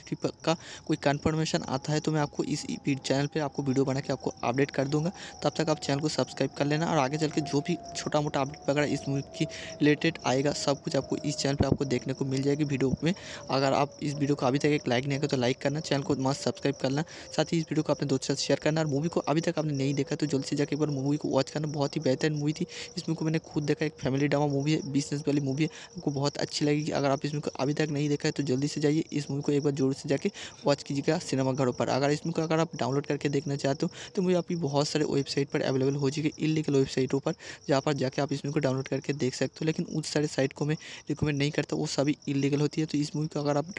का कोई कन्फर्मेशन आता है तो मैं आपको इस चैनल पर आपको वीडियो बना के आपको अपडेट कर दूंगा तब तक आप चैनल को सब्सक्राइब कर लेना और आगे चल के जो भी छोटा मोटा अपडेट वगैरह इस मूवी की रिलेटेड आएगा सब कुछ आपको इस चैनल पर आपको देखने को मिल जाएगी वीडियो में अगर आप इस वीडियो को अभी तक एक लाइक नहीं करें तो लाइक करना चैनल को मस्त सब्सक्राइब करना साथ ही इस वीडियो को अपने दोस्तों से शेयर करना और मूवी को अभी तक आपने नहीं देखा तो जल्दी से जाकर एक बार मूवी को वॉच करना बहुत ही बेहतर मूवी थी इस मूवी को मैंने खुद देखा एक फैमिली ड्रामा मूवी है बिजनेस वाली मूवी है आपको बहुत अच्छी लगेगी अगर आप इस मूवी को अभी तक नहीं देखा है तो जल्दी से जाइए इस मूवी को एक बार जोर से जाकर वॉच कीजिएगा सिनेमाघरों पर अगर इस मूवी को अगर आप डाउनलोड करके देखना चाहते हो तो मुझे आपकी बहुत सारे वेबसाइट पर अवेलेबल हो जाएगी इलीगल वेबसाइटों पर जहाँ पर जाके आप इस मूवी को डाउनलोड करके देख सकते हो लेकिन उस सारे साइट को मैं रिकमेंड नहीं करता वो सभी इलीगल होती है तो इस मूवी को अगर आप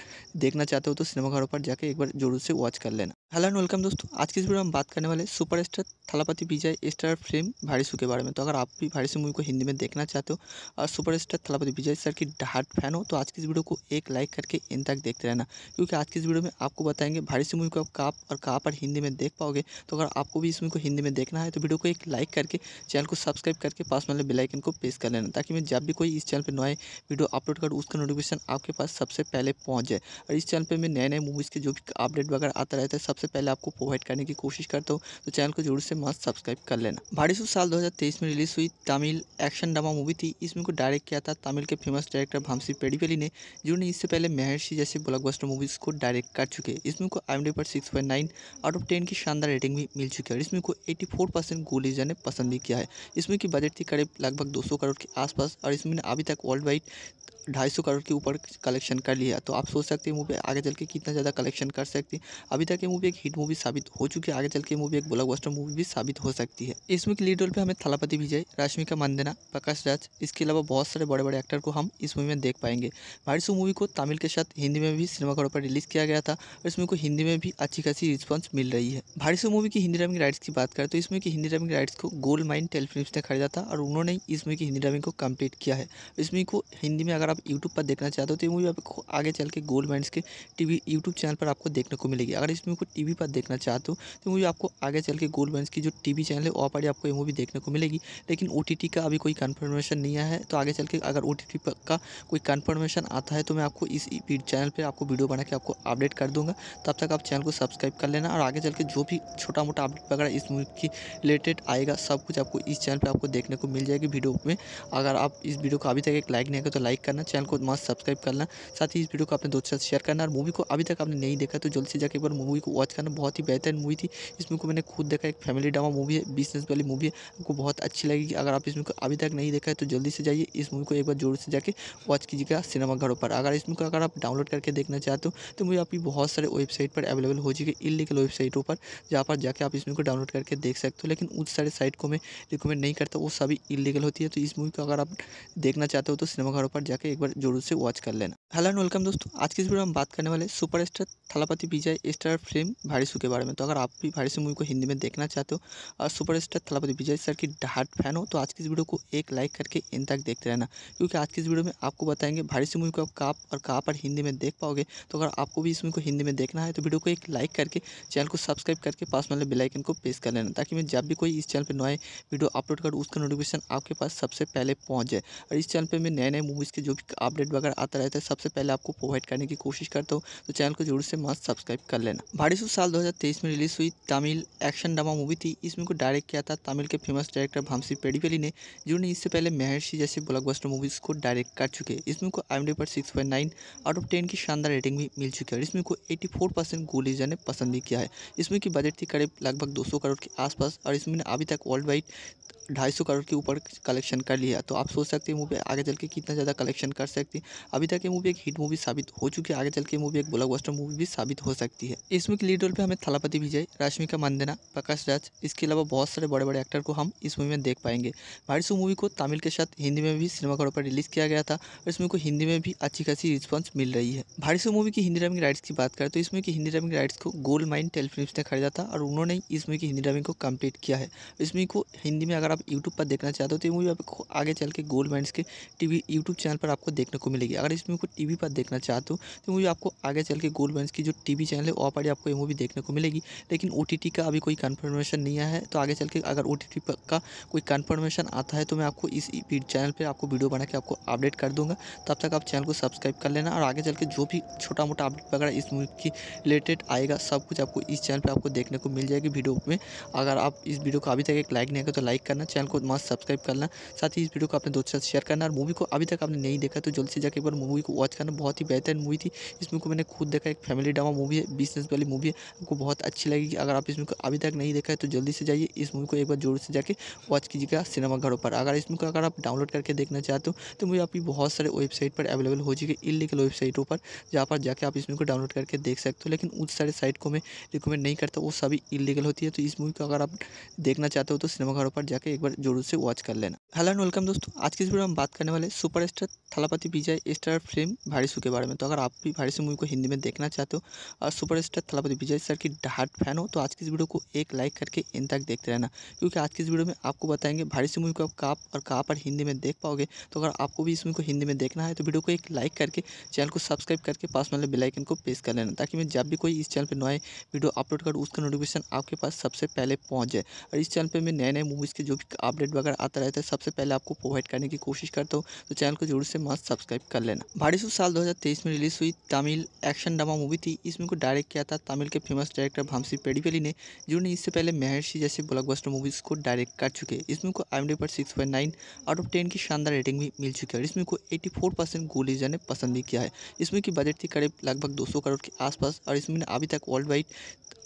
देखना चाहते हो तो सिनेमाघरों पर जाकर एक बार जरूर से वॉच कर लेना हेलो एंड वेलकम दोस्तों आज की इस वीडियो में हम बात करने वाले super star Thalapathy Vijay star film भाड़ीसू के बारे में तो अगर आप भी भाड़ीसू मूवी को हिंदी में देखना चाहते हो और super star Thalapathy Vijay sir की डहाट फैन हो तो आज की इस वीडियो को एक लाइक करके इन तक देखते रहना क्योंकि आज की इस वीडियो में आपको बताएंगे भाड़ीसू मूवी को आप कहाँ और कहाँ पर हिंदी में देख पाओगे तो अगर आपको भी इस मूवी को हिंदी में देखना है तो वीडियो को एक लाइक करके चैनल को सब्सक्राइब करके पास वाले बिलाइकन को प्रेस कर लेना ताकि मैं जब भी कोई इस चैनल पर नए वीडियो अपलोड करूँ उसका नोटिफिकेशन आपके पास सबसे पहले पहुँच जाए और इस चैनल पर मैं नए नए मूवीज़ के जो भी अपडेट वगैरह आता रहता है सबसे पहले आपको प्रोवाइड करने की कोशिश करता हूँ तो चैनल को जरूर से मस्त सब्सक्राइब कर लेना भारी साल 2023 में रिलीज़ हुई तमिल एक्शन ड्रामा मूवी थी इसमें को डायरेक्ट किया था तमिल के फेमस डायरेक्टर भामसी पेडीपेली ने जिन्होंने इससे पहले महर्षि जैसे ब्लॉकबस्टर मूवीज़ को डायरेक्ट कर चुके हैं इसमें को आई पर सिक्स आउट ऑफ टेन की शानदार रेटिंग भी मिल चुकी है इसमें को एट्टी फोर परसेंट गोलीजा ने पसंद भी किया है इसमें की बजट थी करीब लगभग दो सौ करोड़ के आसपास और इसमें अभी तक वर्ल्ड वाइड ढाई सौ करोड़ के ऊपर कलेक्शन कर लिया तो आप सोच सकते हैं मूवी आगे चल के कितना ज़्यादा कलेक्शन कर सकती है अभी तक ये मूवी मूवी एक हिट मूवी साबित हो चुकी है आगे चल के मूवी एक ब्लॉकबस्टर मूवी भी साबित हो सकती है इस मूवी के लीड रोल पे हमें थलापति विजय रश्मिका मंदना प्रकाश राज इसके अलावा बहुत सारे बड़े बड़े एक्टर को हम इस मूवी में देख पाएंगे भाईसू मूवी को तमिल के साथ हिंदी में भी सिनेमाघरों पर रिलीज़ किया गया था और इसमें को हिंदी में भी अच्छी खासी रिस्पॉन्स मिल रही है भाईसू मूवी की हिंदी डबिंग राइट्स की बात करें तो इस मूवी की हिंदी डबिंग राइट्स को गोल्ड माइन टेलीफिल्म्स ने खरीदा था और उन्होंने इस मूवी की हिंदी डबिंग को कम्प्लीट किया है इस मूवी को हिंदी में अगर आप यूट्यूब पर देखना चाहते हो तो ये मूवी आपको आगे चल के गोल्ड माइंड के टीवी यूट्यूब चैनल पर आपको देखने को मिलेगी अगर इस मूवी को टीवी पर देखना चाहते हो तो मुझे आपको आगे चल के गोल्ड बैंस की जो टीवी चैनल है वहाँ पर आपको ये मूवी देखने को मिलेगी लेकिन ओ का अभी कोई कन्फर्मेशन नहीं आया है तो आगे चल के अगर ओ का कोई कन्फर्मेशन आता है तो मैं आपको इस चैनल पर आपको वीडियो बना के आपको अपडेट कर दूँगा तब तक आप चैनल को सब्सक्राइब कर लेना और आगे चल के जो भी छोटा मोटा अपडेट वगैरह इस मूवी की रिलेटेड आएगा सब कुछ आपको इस चैनल पर आपको देखने को मिल जाएगी वीडियो में अगर आप इस वीडियो को अभी तक एक लाइक नहीं करें तो लाइक करना चैनल को मस्त सब्सक्राइब करना साथ ही इस वीडियो को अपने दोस्तों से शेयर करना और मूवी को अभी तक आपने नहीं देखा तो जल्द से जाकर एक बार मूवी को वॉच वॉच करना बहुत ही बेहतरीन मूवी थी इसमें को मैंने खुद देखा एक फैमिली ड्रामा मूवी है बिजनेस वाली मूवी है आपको बहुत अच्छी लगेगी अगर आप इसमें को अभी तक नहीं देखा है तो जल्दी से जाइए इस मूवी को एक बार जोर से जाके वॉच कीजिएगा सिनेमाघरों पर अगर इसमें को अगर आप डाउनलोड करके देखना चाहते हो तो मुझे आपकी बहुत सारे वेबसाइट पर अवेलेबल हो जाएगी इलीगल वेबसाइटों पर जहाँ पर जाकर आप इसमें को डाउनलोड करके देख सकते हो लेकिन उस सारे साइट को मैं रिकमेंड नहीं करता वो सभी इलीगल होती है तो इस मूवी को अगर आप देखना चाहते हो तो सिनेमाघरों पर जाकर एक बार जरूर से वॉच कर लेना हेलो एंड वेलकम दोस्तों आज की इस वीडियो में हम बात करने वाले superstar Thalapathy Vijay star film Varisu के बारे में तो अगर आप भी भारिसू मूवी को हिंदी में देखना चाहते हो और सुपरस्टार थलापति विजय सर की डहाट फैन हो तो आज की इस वीडियो को एक लाइक करके इन तक देखते रहना क्योंकि आज की इस वीडियो में आपको बताएंगे सी मूवी को आप कहाँ और कहाँ पर हिंदी में देख पाओगे तो अगर आपको भी इस मूवी को हिंदी में देखना है तो वीडियो को एक लाइक करके चैनल को सब्सक्राइब करके पास वाले बेलाइकन को प्रेस कर लेना ताकि मैं जब भी कोई इस चैनल पर नए वीडियो अपलोड करूँ उसका नोटिफिकेशन आपके पास सबसे पहले पहुँच जाए और इस चैनल पर मैं नए नए मूवीज़ के जो भी अपडेट वगैरह आता रहता है सबसे पहले आपको प्रोवाइड करने की कोशिश करता हूँ तो चैनल को जरूर से मस्त सब्सक्राइब कर लेना भाड़ी दोस्तों साल 2023 में रिलीज़ हुई तमिल एक्शन ड्रामा मूवी थी इसमें को डायरेक्ट किया था तमिल के फेमस डायरेक्टर भामसी पेडीपेली ने जिन्होंने इससे पहले महर्षि जैसे ब्लॉकबस्टर मूवीज़ को डायरेक्ट कर चुके हैं इसमें को आई पर six point nine out of ten की शानदार रेटिंग भी मिल चुकी है और इसमें को एट्टी फोर परसेंट गोलीजा ने पसंद भी किया है इसमें की बजट थी करीब लगभग दो करोड़ के आसपास और इसमें अभी तक वर्ल्ड वाइड ढाई सौ करोड़ के ऊपर कलेक्शन कर लिया तो आप सोच सकते हैं मूवी आगे चल के कितना ज़्यादा कलेक्शन कर सकती है अभी तक ये मूवी एक हिट मूवी साबित हो चुकी है आगे चल के मूवी एक ब्लॉकबस्टर मूवी भी साबित हो सकती है इसमें क्लियर रीडोल पे हमें थलापति विजय रश्मिका मंदना प्रकाश राज इसके अलावा बहुत सारे बड़े बड़े एक्टर को हम इस मूवी में देख पाएंगे बारिशु मूवी को तमिल के साथ हिंदी में भी सिनेमाघरों पर रिलीज़ किया गया था और इस मूवी को हिंदी में भी अच्छी खासी रिस्पॉन्स मिल रही है बारिशु मूवी की हिंदी डबिंग राइट्स की बात करें तो इस मूवी की हिंदी डबिंग राइट्स को गोल्ड माइन टेलीफिल्म ने खरीदा था और उन्होंने इस मूवी की हिंदी डबिंग को कम्प्लीट किया है इस मूवी को हिंदी में अगर आप यूट्यूब पर देखना चाहते हो तो ये मूवी आपको आगे चल के गोल्ड माइंड के टीवी यूट्यूब चैनल पर आपको देखने को मिलेगी अगर इस मूवी को टीवी पर देखना चाहते हो तो मूवी आपको आगे चल के गोल्ड माइंड की जो टीवी चैनल है वहाँ पर आपको वो भी देखने को मिलेगी लेकिन ओ का अभी कोई कन्फर्मेशन नहीं आया है तो आगे चल के अगर ओ का कोई कन्फर्मेशन आता है तो मैं आपको इस चैनल पर आपको वीडियो बना के आपको अपडेट कर दूँगा तब तक आप चैनल को सब्सक्राइब कर लेना और आगे चल के जो भी छोटा मोटा अपडेट वगैरह इस मूवी की रिलेटेड आएगा सब कुछ आपको इस चैनल पर आपको देखने को मिल जाएगी वीडियो में अगर आप इस वीडियो को अभी तक एक लाइक नहीं आएगा तो लाइक करना चैनल को मस्त सब्सक्राइब करना साथ ही इस वीडियो को अपने दोस्तों साथ शेयर करना और मूवी को अभी तक आपने नहीं देखा तो जल्द से जाकर एक बार मूवी को वॉच करना बहुत ही बेहतर मूवी थी इस मूवी को मैंने खुद देखा एक फैमिली ड्रामा मूवी है बिजनेस वाली मूवी मूवी आपको बहुत अच्छी लगेगी अगर आप इस मूवी को अभी तक नहीं देखा है तो जल्दी से जाइए इस मूवी को एक बार जोर से जाके वॉच कीजिएगा सिनेमाघरों पर अगर इस मूवी को अगर आप डाउनलोड करके देखना चाहते हो तो मूवी आपकी बहुत सारे वेबसाइट पर अवेलेबल हो जाएगी इलीगल वेबसाइटों पर जहाँ पर जाकर आप इस मूवी को डाउनलोड करके देख सकते हो लेकिन उस सारे साइट को मैं रिकमेंड नहीं करता वो सभी इलीगल होती है तो इस मूवी को अगर आप देखना चाहते हो तो सिनेमाघरों पर जाकर एक बार जरूर से वॉच कर लेना हेलो एंड वेलकम दोस्तों आज की इस वीडियो में हम बात करने वाले superstar Thalapathy Vijay star film भाड़ीसू के बारे में तो अगर आप भी भाड़ीसू मूवी को हिंदी में देखना चाहते हो और सुपरस्टार थलापति विजय सर की डाट फैन हो तो आज की इस वीडियो को एक लाइक करके इन तक देखते रहना क्योंकि आज की इस वीडियो में आपको बताएंगे भारी सी मूवी को आप कहाँ और कहाँ पर हिंदी में देख पाओगे तो अगर आपको भी इस मूवी को हिंदी में देखना है तो वीडियो को एक लाइक करके चैनल को सब्सक्राइब करके पास वाले बेलाइकन को प्रेस कर लेना ताकि मैं जब भी कोई इस चैनल पर नए वीडियो अपलोड करूँ उसका नोटिफिकेशन आपके पास सबसे पहले पहुँच जाए और इस चैनल पर मैं नए नए मूवीज़ के जो भी अपडेट वगैरह आता रहता है सबसे पहले आपको प्रोवाइड करने की कोशिश करता हूँ तो चैनल को जरूर से मस्त सब्सक्राइब कर लेना भारी साल दो में रिलीज़ हुई तमिल एक्शन ड्रामा मूवी थी इसमें को डायरेक्ट किया था तमिल तमिल के फेमस डायरेक्टर भामसी पेडिपेली ने जिन्होंने इससे पहले महर्षि जैसे ब्लॉकबस्टर मूवीज़ को डायरेक्ट कर चुके हैं इसमें को आई एम डी पर six point nine out of ten की शानदार रेटिंग भी मिल चुकी है और इसमें को एटी फोर परसेंट गोल गोलीजा ने पसंद भी किया है इसमें की बजट थी करीब लगभग दो सौ करोड़ के आसपास और इसमें अभी तक वर्ल्ड वाइड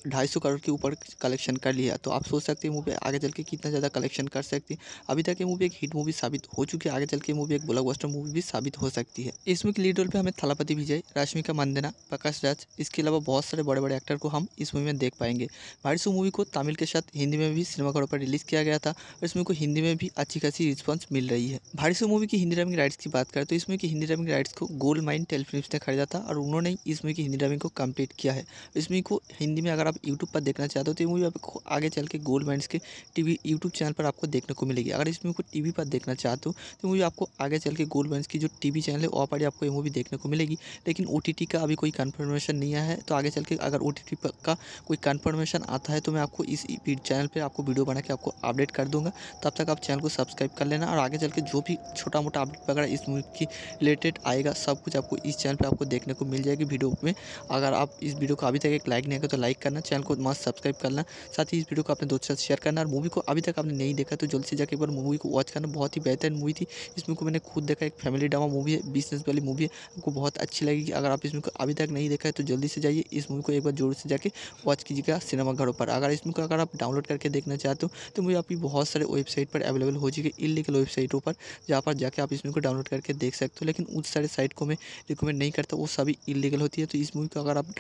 ढाई सौ करोड़ के ऊपर कलेक्शन कर लिया तो आप सोच सकते हैं मूवी आगे चल के कितना ज़्यादा कलेक्शन कर सकती है अभी तक ये मूवी एक हिट मूवी साबित हो चुकी है आगे चल के मूवी एक ब्लॉकबस्टर मूवी भी साबित हो सकती है इसमें की लीड रोल पे हमें थलापति विजय रश्मिका मंदना प्रकाश राज इसके अलावा बहुत सारे बड़े बड़े एक्टर कैरेक्टर को हम इस मूवी में देख पाएंगे मारिसू मूवी को तमिल के साथ हिंदी में भी सिनेमाघरों पर रिलीज़ किया गया था और इस मूवी को हिंदी में भी अच्छी खासी रिस्पॉन्स मिल रही है भारिसू मूवी की हिंदी डबिंग राइट्स की बात करें तो इसमें की हिंदी डबिंग राइट्स को गोल्ड माइन टेलीफिल्म ने खरीदा था और उन्होंने इस मूवी की हिंदी डबिंग को कम्प्लीट किया है इस मूवी को हिंदी में अगर आप यूट्यूब पर देखना चाहते हो तो ये मूवी आपको आगे चल के गोल्ड माइंड के टीवी यूट्यूब चैनल पर आपको देखने को मिलेगी अगर इस मूवी को टीवी पर देखना चाहते हो तो मूवी आपको आगे चल के गोल्ड माइंड की जो टीवी चैनल है वहाँ पर आपको ये मूवी देखने को मिलेगी लेकिन ओ का अभी कोई कन्फर्मेशन नहीं आया है तो आगे चल के अगर ओ आईडेंटिटी का कोई कन्फर्मेशन आता है तो मैं आपको इस चैनल पर आपको वीडियो बना के आपको अपडेट कर दूंगा तब तक आप चैनल को सब्सक्राइब कर लेना और आगे चल के जो भी छोटा मोटा अपडेट वगैरह इस मूवी की रिलेटेड आएगा सब कुछ आपको इस चैनल पर आपको देखने को मिल जाएगी वीडियो में अगर आप इस वीडियो को अभी तक एक लाइक नहीं करें तो लाइक करना चैनल को मस्त सब्सक्राइब करना साथ ही इस वीडियो को अपने दोस्तों से साथ शेयर करना और मूवी को अभी तक आपने नहीं देखा तो जल्दी से जाकर एक बार मूवी को वॉच करना बहुत ही बेहतर मूवी थी इस मूवी को मैंने खुद देखा एक फैमिली ड्रामा मूवी है बिजनेस वाली मूवी है आपको बहुत अच्छी लगेगी अगर आप इस मूवी को अभी तक नहीं देखा है तो जल्दी से जाइए इस मूवी को एक बार जरूर ज़रूर से जाके वॉच कीजिएगा सिनेमा घरों पर अगर इसमें अगर आप डाउनलोड करके देखना चाहते हो तो मुझे आपकी बहुत सारे वेबसाइट पर अवेलेबल हो जाएगी इलीगल वेबसाइटों पर जहाँ पर जाके आप इस मूवी को डाउनलोड करके देख सकते हो लेकिन उस सारे साइट को मैं रिकमेंड नहीं करता वो सभी इलीगल होती है तो इस मूवी को अगर आप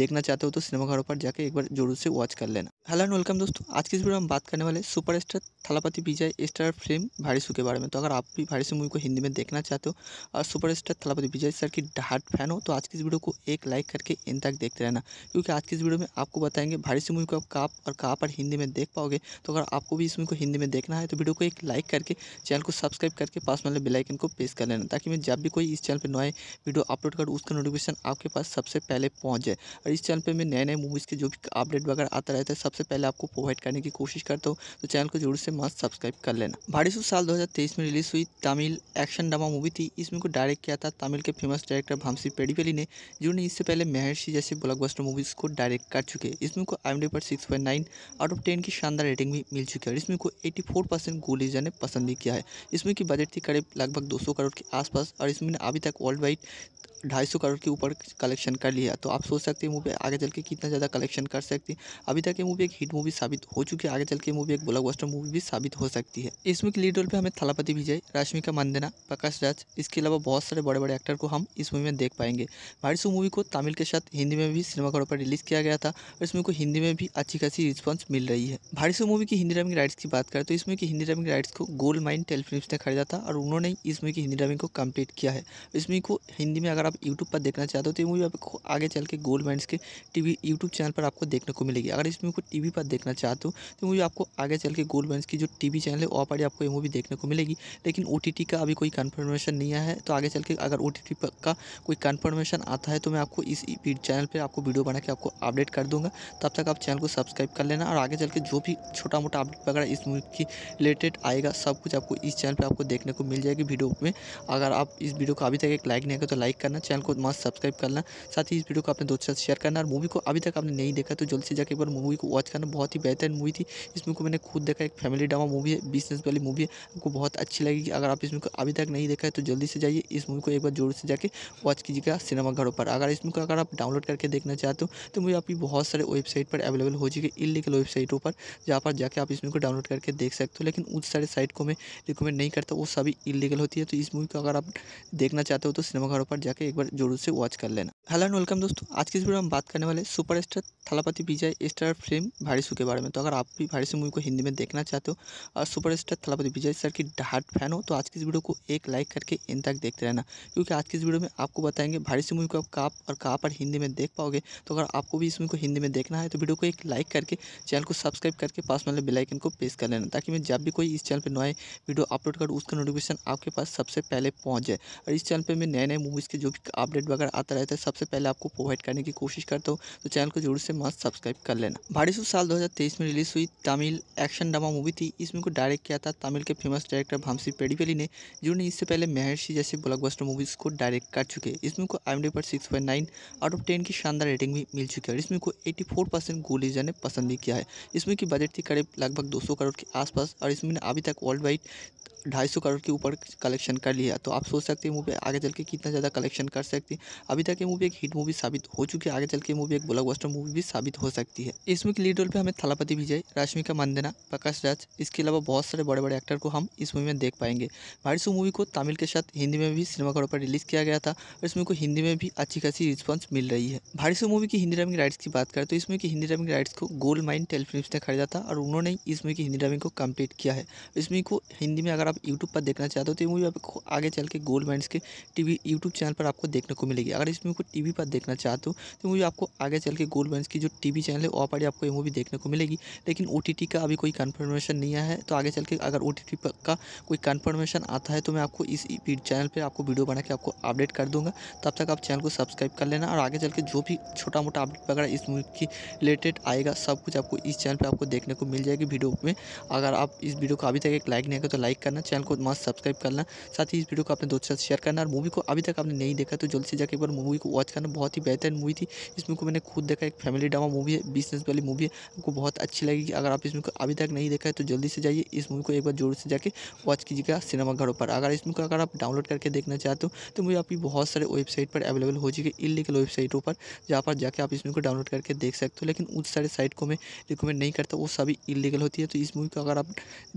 देखना चाहते हो तो सिनेमाघरों पर जाकर एक बार जरूर से वॉच कर लेना हेलो एंड वेलकम दोस्तों आज की इस वीडियो में बात करने वाले super star Thalapathy Vijay star film भाड़ीसू के बारे में तो अगर आप भी भाड़ीसू मूवी को हिंदी में देखना चाहते हो और स्टार थलापति विजय सर की डार्ट फैन हो तो आज की इस वीडियो को एक लाइक करके इन तक देखते रहना क्योंकि आज की इस वीडियो में आपको बताएंगे भारी सी मूवी को आप कहाँ और कहाँ पर हिंदी में देख पाओगे तो अगर आपको भी इस मूवी को हिंदी में देखना है तो वीडियो को एक लाइक करके चैनल को सब्सक्राइब करके पास वाले बेलाइकन को प्रेस कर लेना ताकि मैं जब भी कोई इस चैनल पर नए वीडियो अपलोड करूँ उसका नोटिफिकेशन आपके पास सबसे पहले पहुँच जाए और इस चैनल पर मैं नए नए मूवीज़ के जो भी अपडेट वगैरह आता रहता है सबसे पहले आपको प्रोवाइड करने की कोशिश करता हूँ तो चैनल को जरूर से मस्त सब्सक्राइब कर लेना भारी सू साल दो में रिलीज़ हुई तमिल एक्शन ड्रामा मूवी थी इस मूवी को डायरेक्ट किया था तमिल के फेमस डायरेक्टर भामसी पेडीपेली ने जिन्होंने इससे पहले महर्षि जैसे ब्लॉकबस्टर मूवीज़ को डायरेक्ट कर चुके हैं इसमें को आई पर six point nine out of ten की शानदार रेटिंग भी मिल चुकी है और इसमें को एटी फोर परसेंट गोलीजा ने पसंद भी किया है इसमें की बजट थी करीब लगभग दो सौ करोड़ के आसपास और इसमें अभी तक वर्ल्ड वाइड ढाई सौ करोड़ के ऊपर कलेक्शन कर लिया तो आप सोच सकते हैं मूवी आगे चल के कितना ज़्यादा कलेक्शन कर सकती है अभी तक ये मूवी एक हिट मूवी साबित हो चुकी है आगे चल के मूवी एक ब्लॉकबस्टर मूवी भी साबित हो सकती है इसमें के लीड रोल पर हमें थलापति विजय रश्मिका मंदना प्रकाश राज इसके अलावा बहुत सारे बड़े बड़े एक्टर को हम इस मूवी में देख पाएंगे भारत मूवी को तमिल के साथ हिंदी में भी सिनेमाघरों पर रिलीज़ किया गया था और इसमें को हिंदी में भी अच्छी खासी रिस्पॉन्स मिल रही है भारत मूवी की हिंदी डबिंग राइट्स की बात करें तो इसमें की हिंदी डबिंग राइट्स को गोल्ड माइन टेलीफिल्म ने खरीदा था और उन्होंने इस मूवी की हिंदी डबिंग को कम्प्लीट किया है इस मूवी को हिंदी में अगर आप यूट्यूब पर देखना चाहते हो तो ये मूवी आपको आगे चल के गोल्ड माइंस के टीवी यूट्यूब चैनल पर आपको देखने को मिलेगी अगर इस मूवी को टीवी पर देखना चाहते हो तो मूवी आपको आगे चल के गोल्ड माइंस की जो टीवी चैनल है वहाँ पर आपको ये मूवी देखने को मिलेगी लेकिन ओ का अभी कोई कन्फर्मेशन नहीं आया है तो आगे चल के अगर ओ का कोई कन्फर्मेशन आता है तो मैं आपको इस चैनल पर आपको वीडियो बना के आपको अपडेट कर दूँगा तब तक आप चैनल को सब्सक्राइब कर लेना और आगे चल के जो भी छोटा मोटा अपडेट वगैरह इस मूवी की रिलेटेड आएगा सब कुछ आपको इस चैनल पर आपको देखने को मिल जाएगी वीडियो में अगर आप इस वीडियो को अभी तक एक लाइक नहीं करें तो लाइक करना करना चैनल को मस्त सब्सक्राइब करना साथ ही इस वीडियो को अपने दोस्तों साथ शेयर करना और मूवी को अभी तक आपने नहीं देखा तो जल्दी से जाकर एक बार मूवी को वॉच करना बहुत ही बेहतरीन मूवी थी इस मूवी को मैंने खुद देखा एक फैमिली ड्रामा मूवी है बिजनेस वाली मूवी है आपको बहुत अच्छी लगेगी अगर आप इसमें को अभी तक नहीं देखा है तो जल्दी से जाइए इस मूवी को एक बार जोर से जाकर वॉच कीजिएगा सिनेमाघरों पर अगर इसमें को अगर आप डाउनलोड करके देखना चाहते हो तो मूवी आपकी बहुत सारे वेबसाइट पर अवेलेबल हो जाएगी इलीगल वेबसाइटों पर जहाँ पर जाकर आप इस मूवी को डाउनलोड करके देख सकते हो लेकिन उस सारे साइट को मैं रिकमेंड नहीं करता वो सभी इलीगल होती है तो इस मूवी को अगर आप देखना चाहते हो तो सिनेमाघरों पर जाकर एक बार जरूर से वॉच कर लेना हेलो एंड वेलकम दोस्तों आज की इस वीडियो में हम बात करने वाले superstar Thalapathy Vijay star film भारीसू के बारे में तो अगर आप भी भारीसू मूवी को हिंदी में देखना चाहते हो और सुपरस्टार थलापति विजय सर की डार्ट फैन हो तो आज की इस वीडियो को एक लाइक करके इन तक देखते रहना क्योंकि आज की इस वीडियो में आपको बताएंगे भारीसू मूवी को आप कहाँ और कहाँ पर हिंदी में देख पाओगे तो अगर आपको भी इस मूवी को हिंदी में देखना है तो वीडियो को एक लाइक करके चैनल को सब्सक्राइब करके पास वाले बेलाइकन को प्रेस कर लेना ताकि मैं जब भी कोई इस चैनल पर नए वीडियो अपलोड करूँ उसका नोटिफिकेशन आपके पास सबसे पहले पहुँच जाए और इस चैनल पर मैं नए नए मूवीज़ के जो अपडेट वगैरह आता रहता है सबसे पहले आपको प्रोवाइड करने की कोशिश करता हूँ तो चैनल को जरूर से मस्त सब्सक्राइब कर लेना भाड़ी साल 2023 में रिलीज़ हुई तमिल एक्शन ड्रामा मूवी थी इसमें को डायरेक्ट किया था तमिल के फेमस डायरेक्टर भामसी पेडीपेली ने जिन्होंने इससे पहले महर्षि जैसे ब्लॉकबस्टर मूवीज़ को डायरेक्ट कर चुके हैं इसमें को आई पर six nine out of ten की शानदार रेटिंग भी मिल चुकी है और इसमें को एट्टी फोर परसेंट गोलीजा ने पसंद भी किया है इसमें की बजट थी करीब लगभग दो सौ करोड़ के आसपास और इसमें अभी तक वर्ल्ड वाइड ढाई सौ करोड़ के ऊपर कलेक्शन कर लिया तो आप सोच सकते हैं मूवी आगे चल के कितना ज़्यादा कलेक्शन कर सकती है अभी तक ये मूवी एक हिट मूवी साबित हो चुकी है आगे चल के मूवी एक ब्लॉकबस्टर मूवी भी साबित हो सकती है इसमें के लीड रोल पे हमें थलापति विजय रश्मिका मंदना प्रकाश राज इसके अलावा बहुत सारे बड़े बड़े एक्टर को हम इस मूवी में देख पाएंगे भारीसू मूवी को तमिल के साथ हिंदी में भी सिनेमाघरों पर रिलीज़ किया गया था और इसमें को हिंदी में भी अच्छी खासी रिस्पॉन्स मिल रही है भारीसू मूवी की हिंदी डबिंग राइट्स की बात करें तो इसमें की हिंदी डबिंग राइट्स को गोल्ड माइन टेलीफिल्म ने खरीदा था और उन्होंने इस मूवी की हिंदी डबिंग को कम्प्लीट किया है इस मूवी को हिंदी में अगर अगर आप यूट्यूब पर देखना चाहते हो तो ये मूवी आपको आगे चल के गोल्ड माइंस के टीवी यूट्यूब चैनल पर आपको देखने को मिलेगी अगर इस मूवी को टीवी पर देखना चाहते हो तो मूवी आपको आगे चल के गोल्ड माइंस की जो टीवी चैनल है वहाँ पर आपको ये मूवी देखने को मिलेगी लेकिन ओ का अभी कोई कन्फर्मेशन नहीं आया है तो आगे चल के अगर ओ का कोई कन्फर्मेशन आता है तो मैं आपको इस चैनल पर आपको वीडियो बना के आपको अपडेट कर दूँगा तब तक आप चैनल को सब्सक्राइब कर लेना और आगे चल के जो भी छोटा मोटा अपडेट वगैरह इस मूवी की रिलेटेड आएगा सब कुछ आपको इस चैनल पर आपको देखने को मिल जाएगी वीडियो में अगर आप इस वीडियो को अभी तक एक लाइक नहीं करें तो लाइक करना करना चैनल को मस्त सब्सक्राइब करना साथ ही इस वीडियो को अपने दोस्तों साथ शेयर करना और मूवी को अभी तक आपने नहीं देखा तो जल्दी से जाकर एक बार मूवी को वॉच करना बहुत ही बेहतर मूवी थी इसमें को मैंने खुद देखा एक फैमिली ड्रामा मूवी है बिजनेस वाली मूवी है आपको बहुत अच्छी लगेगी अगर आप इसमें को अभी तक नहीं देखा है तो जल्दी से जाइए इस मूवी को एक बार जोर से जाकर वॉच कीजिएगा सिनेमाघरों पर अगर इसमें को अगर आप डाउनलोड करके देखना चाहते हो तो मुझे आपकी बहुत सारे वेबसाइट पर अवेलेबल हो जाएगी इलीगल वेबसाइटों पर जहाँ पर जाकर आप इस मूवी को डाउनलोड करके देख सकते हो लेकिन उस सारे साइट को मैं रिकमेंड नहीं करता वो सभी इलीगल होती है तो इस मूवी को अगर आप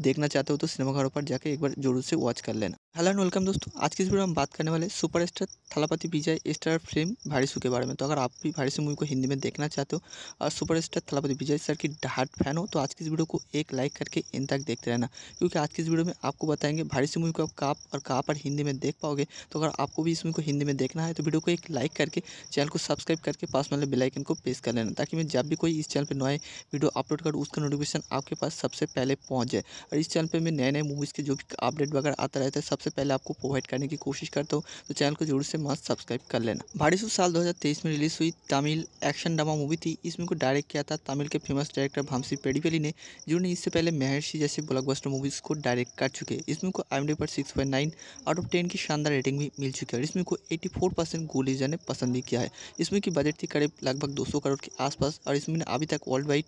देखना चाहते हो तो सिनेमाघरों पर जाकर एक बार जरूर से वॉच कर लेना हेलो एंड वेलकम दोस्तों आज की इस वीडियो में हम बात करने वाले super star Thalapathy Vijay star film भारीसू के बारे में तो अगर आप भी भारीसू मूवी को हिंदी में देखना चाहते हो और super star Thalapathy Vijay sir की डार्ट फैन हो तो आज की इस वीडियो को एक लाइक करके इन तक देखते रहना क्योंकि आज की इस वीडियो में आपको बताएंगे भारीसू मूवी को आप कहाँ और कहाँ पर हिंदी में देख पाओगे तो अगर आपको भी इस मूवी को हिंदी में देखना है तो वीडियो को एक लाइक करके चैनल को सब्सक्राइब करके पास वाले बेलाइकन को प्रेस कर लेना ताकि मैं जब भी कोई इस चैनल पर नए वीडियो अपलोड करूँ उसका नोटिफिकेशन आपके पास सबसे पहले पहुँच जाए और इस चैनल पर मैं नए नए मूवीज़ के जो अपडेट अपडेट वगैरह आता रहता तो है सबसे पहले आपको प्रोवाइड करने की कोशिश करता हूँ तो चैनल को जरूर से मस्त सब्सक्राइब कर लेना भारी साल 2023 में रिलीज़ हुई तमिल एक्शन ड्रामा मूवी थी इसमें को डायरेक्ट किया था तमिल के फेमस डायरेक्टर भामसी पेडीपेली ने जिन्होंने इससे पहले महर्षि जैसे ब्लॉकबस्टर मूवीज़ को डायरेक्ट कर चुके हैं इसमें को आई पर सिक्स आउट ऑफ टेन की शानदार रेटिंग भी मिल चुकी है इसमें को एट्टी फोर परसेंट गोलीजा ने पसंद भी किया है इसमें की बजट थी करीब लगभग दो करोड़ के आसपास और इसमें अभी तक वर्ल्ड वाइड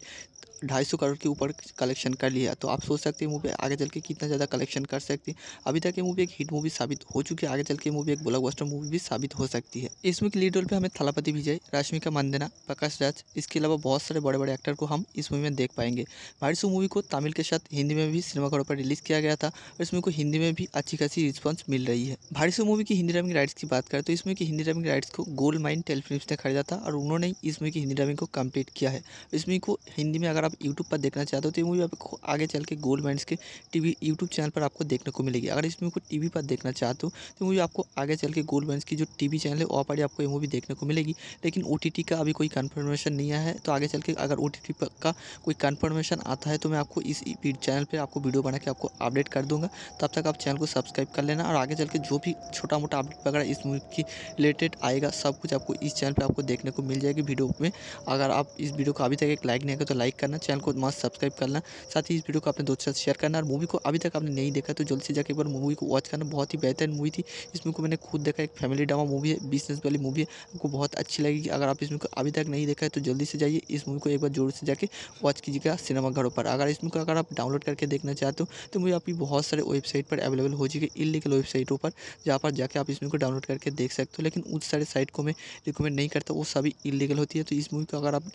ढाई सौ करोड़ के ऊपर कलेक्शन कर लिया तो आप सोच सकते हैं मूवी आगे चल के कितना ज़्यादा कलेक्शन कर सकती है अभी तक ये मूवी एक हिट मूवी साबित हो चुकी है आगे चल के मूवी एक ब्लॉकबस्टर मूवी भी साबित हो सकती है इसमें लीड रोल पर हमें थलापति विजय रश्मिका मंदना प्रकाश राज इसके अलावा बहुत सारे बड़े बड़े एक्टर को हम इस मूवी में देख पाएंगे भाईसू मूवी को तमिल के साथ हिंदी में भी सिनेमाघरों पर रिलीज़ किया गया था और इसमें को हिंदी में भी अच्छी खासी रिस्पॉन्स मिल रही है भाईसू मूवी की हिंदी डबिंग राइट्स की बात करें तो इसमें की हिंदी डबिंग राइट्स को गोल्ड माइन टेलीफिल्म ने खरीदा था और उन्होंने इस मूवी की हिंदी डबिंग को कम्प्लीट किया है इस मूवी को हिंदी में अगर आप आप यूट्यूब पर देखना चाहते हो तो ये मूवी आपको आगे चल के गोल्ड माइंस के टीवी यूट्यूब चैनल पर आपको देखने को मिलेगी अगर इस मूवी को टीवी पर देखना चाहते हो तो मूवी आपको आगे चल के गोल्ड माइंस की जो टीवी चैनल है वहाँ पर आपको ये मूवी देखने को मिलेगी लेकिन ओ का अभी कोई कन्फर्मेशन नहीं आया है तो आगे चल के अगर ओ का कोई कन्फर्मेशन आता है तो मैं आपको इस चैनल पर आपको वीडियो बना के आपको अपडेट कर दूँगा तब तक आप चैनल को सब्सक्राइब कर लेना और आगे चल के जो भी छोटा मोटा अपडेट वगैरह इस मूवी की रिलेटेड आएगा सब कुछ आपको इस चैनल पर आपको देखने को मिल जाएगी वीडियो में अगर आप इस वीडियो को अभी तक एक लाइक नहीं करें तो लाइक करना करना चैनल को मास्क सब्सक्राइब करना साथ ही इस वीडियो को अपने दोस्तों साथ शेयर करना और मूवी को अभी तक आपने नहीं देखा तो जल्दी से जाकर एक बार मूवी को वॉच करना बहुत ही बेहतर मूवी थी इस मूवी को मैंने खुद देखा एक फैमिली ड्रामा मूवी है बिजनेस वाली मूवी है आपको बहुत अच्छी लगेगी अगर आप इसमें को अभी तक नहीं देखा है तो जल्दी से जाइए इस मूवी को एक बार जोर से जाकर वॉच कीजिएगा सिनेमाघरों पर अगर इस को अगर आप डाउनलोड करके देखना चाहते हो तो मुझे आपकी बहुत सारे वेबसाइट पर अवेलेबल हो जाएगी इलीगल वेबसाइटों पर जहाँ पर जाकर आप इसमें को डाउनलोड करके देख सकते हो लेकिन उस सारे साइट को मैं रिकमेंड नहीं करता वो सभी इलीगल होती है तो इस मूवी को अगर आप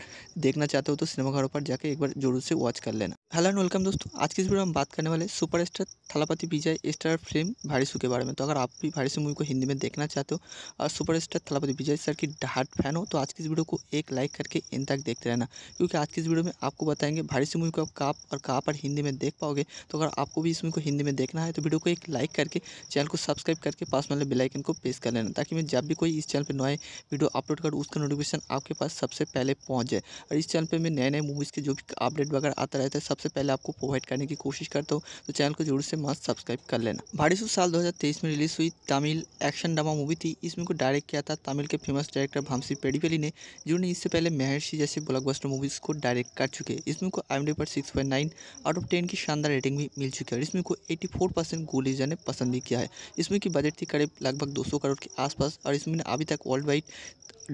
देखना चाहते हो तो सिनेमाघरों पर जाकर के एक बार जरूर से वॉच कर लेना हेलो एंड वेलकम दोस्तों आज की इस वीडियो में बात करने वाले super star Thalapathy Vijay star film भाड़ीसू के बारे में तो अगर आप भी भाड़ीसू मूवी को हिंदी में देखना चाहते हो और super star Thalapathy Vijay sir की हार्ट फैन हो तो आज की इस वीडियो को एक लाइक करके इन तक देखते रहना क्योंकि आज की इस वीडियो में आपको बताएंगे भाड़ीसू मूवी को आप कहाँ और कहाँ पर हिंदी में देख पाओगे तो अगर आपको भी इस मूवी को हिंदी में देखना है तो वीडियो को एक लाइक करके चैनल को सब्सक्राइब करके पास वाले बेलाइकन को प्रेस कर लेना ताकि मैं जब भी कोई इस चैनल पर नए वीडियो अपलोड करूँ उसका नोटिफिकेशन आपके पास सबसे पहले पहुँच जाए और इस चैनल पर मैं नए नए मूवीज़ के जो भी अपडेट वगैरह आता रहता तो है सबसे पहले आपको प्रोवाइड करने की कोशिश करता हूँ तो चैनल को जरूर से मस्त सब्सक्राइब कर लेना भारी साल 2023 में रिलीज़ हुई तमिल एक्शन ड्रामा मूवी थी इसमें को डायरेक्ट किया था तमिल के फेमस डायरेक्टर भामसी पेडीपेली ने जिन्होंने इससे पहले महर्षि जैसे ब्लॉकबस्टर मूवीज़ को डायरेक्ट कर चुके हैं इसमें को आई पर six nine out of ten की शानदार रेटिंग भी मिल चुकी है इसमें को एटी फोर परसेंट गोलीजा ने पसंद भी किया है इसमें की बजट थी करीब लगभग दो सौ करोड़ के आसपास और इसमें अभी तक वर्ल्ड वाइड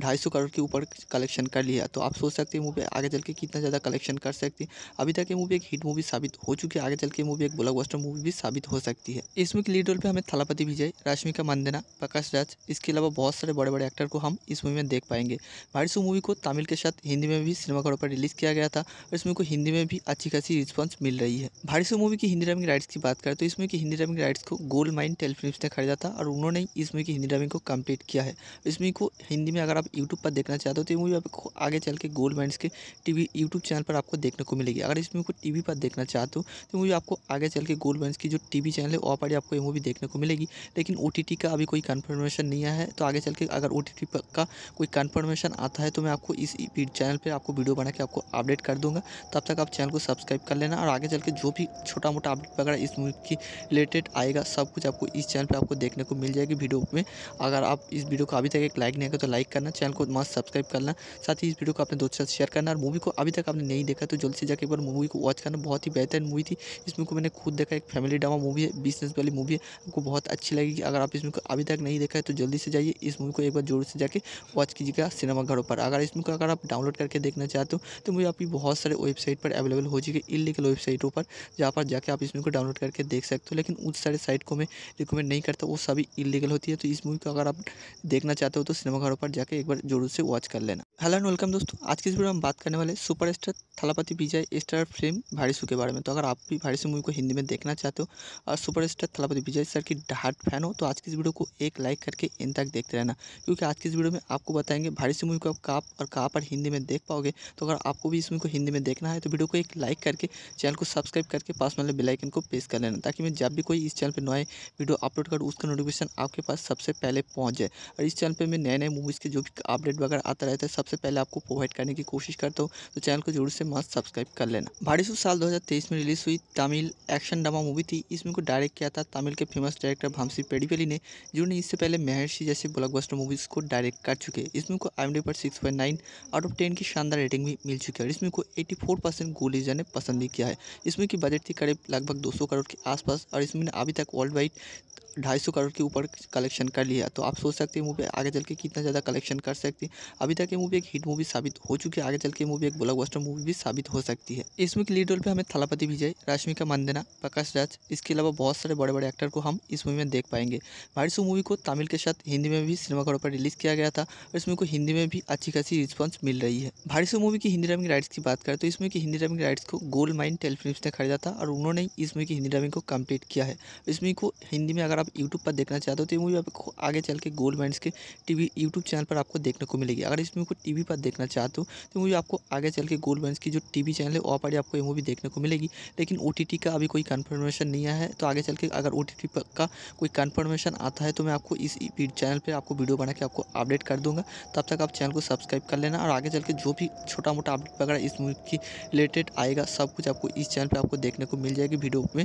ढाई सौ करोड़ के ऊपर कलेक्शन कर लिया तो आप सोच सकते हैं मूवी आगे चल के कितना ज़्यादा कलेक्शन कर सकती है अभी तक ये मूवी एक हिट मूवी साबित हो चुकी है आगे चल के मूवी एक ब्लॉकबस्टर मूवी भी साबित हो सकती है इसमें लीड रोल पे हमें थलापति विजय रश्मिका मंदना प्रकाश राज इसके अलावा बहुत सारे बड़े बड़े एक्टर को हम इस मूवी में देख पाएंगे भारी मूवी को तमिल के साथ हिंदी में भी सिनेमाघरों पर रिलीज़ किया गया था और इसमें को हिंदी में भी अच्छी खासी रिस्पॉन्स मिल रही है भारी मूवी की हिंदी डबिंग राइट्स की बात करें तो इसमें की हिंदी डबिंग राइट्स को गोल्ड माइन टेलीफिल्म ने खरीदा था और उन्होंने इस मूवी की हिंदी डबिंग को कम्प्लीट किया है इसमें को हिंदी में अगर आप यूट्यूब पर देखना चाहते हो तो ये मूवी आपको आगे चल के गोल्ड बैंड्स के टीवी यूट्यूब चैनल पर आपको देखने को मिलेगी अगर इस मूवी को टीवी पर देखना चाहते हो तो मूवी आपको आगे चल के गोल्ड बैंड्स की जो टीवी चैनल है वहाँ पर ही आपको ये मूवी देखने को मिलेगी लेकिन ओ का अभी कोई कन्फर्मेशन नहीं आया है तो आगे चल के अगर ओ का कोई कन्फर्मेशन आता है तो मैं आपको इस चैनल पर आपको वीडियो बना के आपको अपडेट कर दूँगा तब तक आप चैनल को सब्सक्राइब कर लेना और आगे चल के जो भी छोटा मोटा अपडेट वगैरह इस मूवी की रिलेटेड आएगा सब कुछ आपको इस चैनल पर आपको देखने को मिल जाएगी वीडियो में अगर आप इस वीडियो को अभी तक एक लाइक नहीं करें तो लाइक करना चैनल को मस्त सब्सक्राइब करना साथ ही इस वीडियो को अपने दोस्तों साथ शेयर करना और मूवी को अभी तक आपने नहीं देखा तो जल्द से जाकर एक बार मूवी को वॉच करना बहुत ही बेहतर मूवी थी इस मूवी को मैंने खुद देखा एक फैमिली ड्रामा मूवी है बिजनेस वाली मूवी है आपको बहुत अच्छी लगेगी अगर आप इसमें को अभी तक नहीं देखा है तो जल्दी से जाइए इस मूवी को एक बार जोर से जाकर वॉच कीजिएगा सिनेमाघरों पर अगर इसमें को अगर आप डाउनलोड करके देखना चाहते हो तो मूवी आपकी बहुत सारे वेबसाइट पर अवेलेबल हो जाएगी इलीगल वेबसाइटों पर जहाँ पर जाकर आप इस मूवी को डाउनलोड करके देख सकते हो लेकिन उस सारे साइट को मैं रिकमेंड नहीं करता वो सभी इलीगल होती है तो इस मूवी को अगर आप देखना चाहते हो तो सिनेमाघरों पर जाके एक बार जरूर से वॉच कर लेना हेलो एंड वेलकम दोस्तों आज की इस वीडियो में हम बात करने वाले super star Thalapathy Vijay star film भारीसू के बारे में तो अगर आप भी भारीसू मूवी को हिंदी में देखना चाहते हो और super star Thalapathy Vijay sir की डहाट फैन हो तो आज की इस वीडियो को एक लाइक करके इन तक देखते रहना क्योंकि आज की इस वीडियो में आपको बताएंगे भारीसू मूवी को आप कहाँ और कहाँ पर हिंदी में देख पाओगे तो अगर आपको भी इस मूवी को हिंदी में देखना है तो वीडियो को एक लाइक करके चैनल को सब्सक्राइब करके पास वाले बेलाइकन को प्रेस कर लेना ताकि मैं जब भी कोई इस चैनल पर नए वीडियो अपलोड करूँ उसका नोटिफिकेशन आपके पास सबसे पहले पहुँच जाए और इस चैनल पर मैं नए नए मूवीज़ के जो भी अपडेट वगैरह आता रहता है सबसे पहले आपको प्रोवाइड करने की कोशिश करता हूँ तो चैनल को जरूर से मस्त सब्सक्राइब कर लेना भाड़ी साल दो में रिलीज़ हुई तमिल एक्शन ड्रामा मूवी थी इसमें को डायरेक्ट किया था तमिल के फेमस डायरेक्टर भामसी पेडीपेली ने जिन्होंने इससे पहले महर्षि जैसे ब्लॉकबस्टर मूवीज़ को डायरेक्ट कर चुके हैं इसमें को आई पर six point nine out of ten की शानदार रेटिंग भी मिल चुकी है इसमें को एटी फोर परसेंट गोलीजा ने पसंद भी किया है इसमें की बजट थी करीब लगभग दो सौ करोड़ के आसपास और इसमें अभी तक वर्ल्ड वाइड ढाई सौ करोड़ के ऊपर कलेक्शन कर लिया तो आप सोच सकते हैं मूवी आगे चल के कितना ज़्यादा कलेक्शन कर सकती है अभी तक ये मूवी एक हिट मूवी साबित हो चुकी है आगे चल के मूवी एक ब्लॉकबस्टर मूवी भी साबित हो सकती है इसमें लीड रोल पे हमें थलापति विजय रश्मिका मंदना प्रकाश राज इसके अलावा बहुत सारे बड़े बड़े एक्टर को हम इस मूवी में देख पाएंगे भाईसू मूवी को तमिल के साथ हिंदी में भी सिनेमाघरों पर रिलीज़ किया गया था और इसमें को हिंदी में भी अच्छी खासी रिस्पॉन्स मिल रही है भाईसू मूवी की हिंदी डबिंग राइट्स की बात करें तो इसमें की हिंदी डबिंग राइट्स को गोल्ड माइन टेलीफिल्म ने खरीदा था और उन्होंने इस मूवी की हिंदी डबिंग को कम्प्लीट किया है इसमें को हिंदी में अगर आप यूट्यूब पर देखना चाहते हो तो ये मूवी आपको आगे चल के गोल्ड माइंस के टीवी यूट्यूब चैनल पर आपको देखने को मिलेगी अगर इस मूवी को टीवी पर देखना चाहते हो तो मूवी आपको आगे चल के गोल्ड माइंस की जो टीवी चैनल है वहाँ पर आपको ये मूवी देखने को मिलेगी लेकिन ओ का अभी कोई कन्फर्मेशन नहीं आया है तो आगे चल के अगर ओ का कोई कन्फर्मेशन आता है तो मैं आपको इस चैनल पर आपको वीडियो बना के आपको अपडेट कर दूँगा तब तक आप चैनल को सब्सक्राइब कर लेना और आगे चल के जो भी छोटा मोटा अपडेट वगैरह इस मूवी की रिलेटेड आएगा सब कुछ आपको इस चैनल पर आपको देखने को मिल जाएगी वीडियो में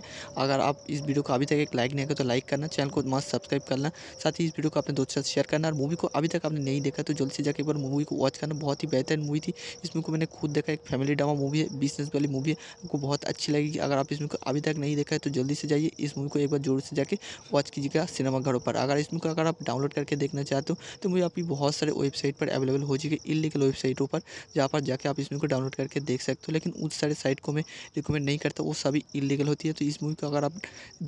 अगर आप इस वीडियो को अभी तक एक लाइक नहीं करें तो लाइक करना चैनल को मस्त सब्सक्राइब करना साथ ही इस वीडियो को अपने दोस्तों साथ शेयर करना और मूवी को अभी तक आपने नहीं देखा तो जल्दी से जाकर एक बार मूवी को वॉच करना बहुत ही बेहतर मूवी थी इस मूवी को मैंने खुद देखा एक फैमिली ड्रामा मूवी है बिजनेस वाली मूवी है आपको बहुत अच्छी लगेगी अगर आप इसमें को अभी तक नहीं देखा है तो जल्दी से जाइए इस मूवी को एक बार जोर से जाकर वॉच कीजिएगा सिनेमाघरों पर अगर इस को अगर आप डाउनलोड करके देखना चाहते हो तो मूवी आपकी बहुत सारे वेबसाइट पर अवेलेबल हो जाएगी इलीगल वेबसाइटों पर जहाँ पर जाकर आप इस मूवी को डाउनलोड करके देख सकते हो लेकिन उस सारे साइट को मैं रिकमेंड नहीं करता वो सभी इलीगल होती है तो इस मूवी को अगर आप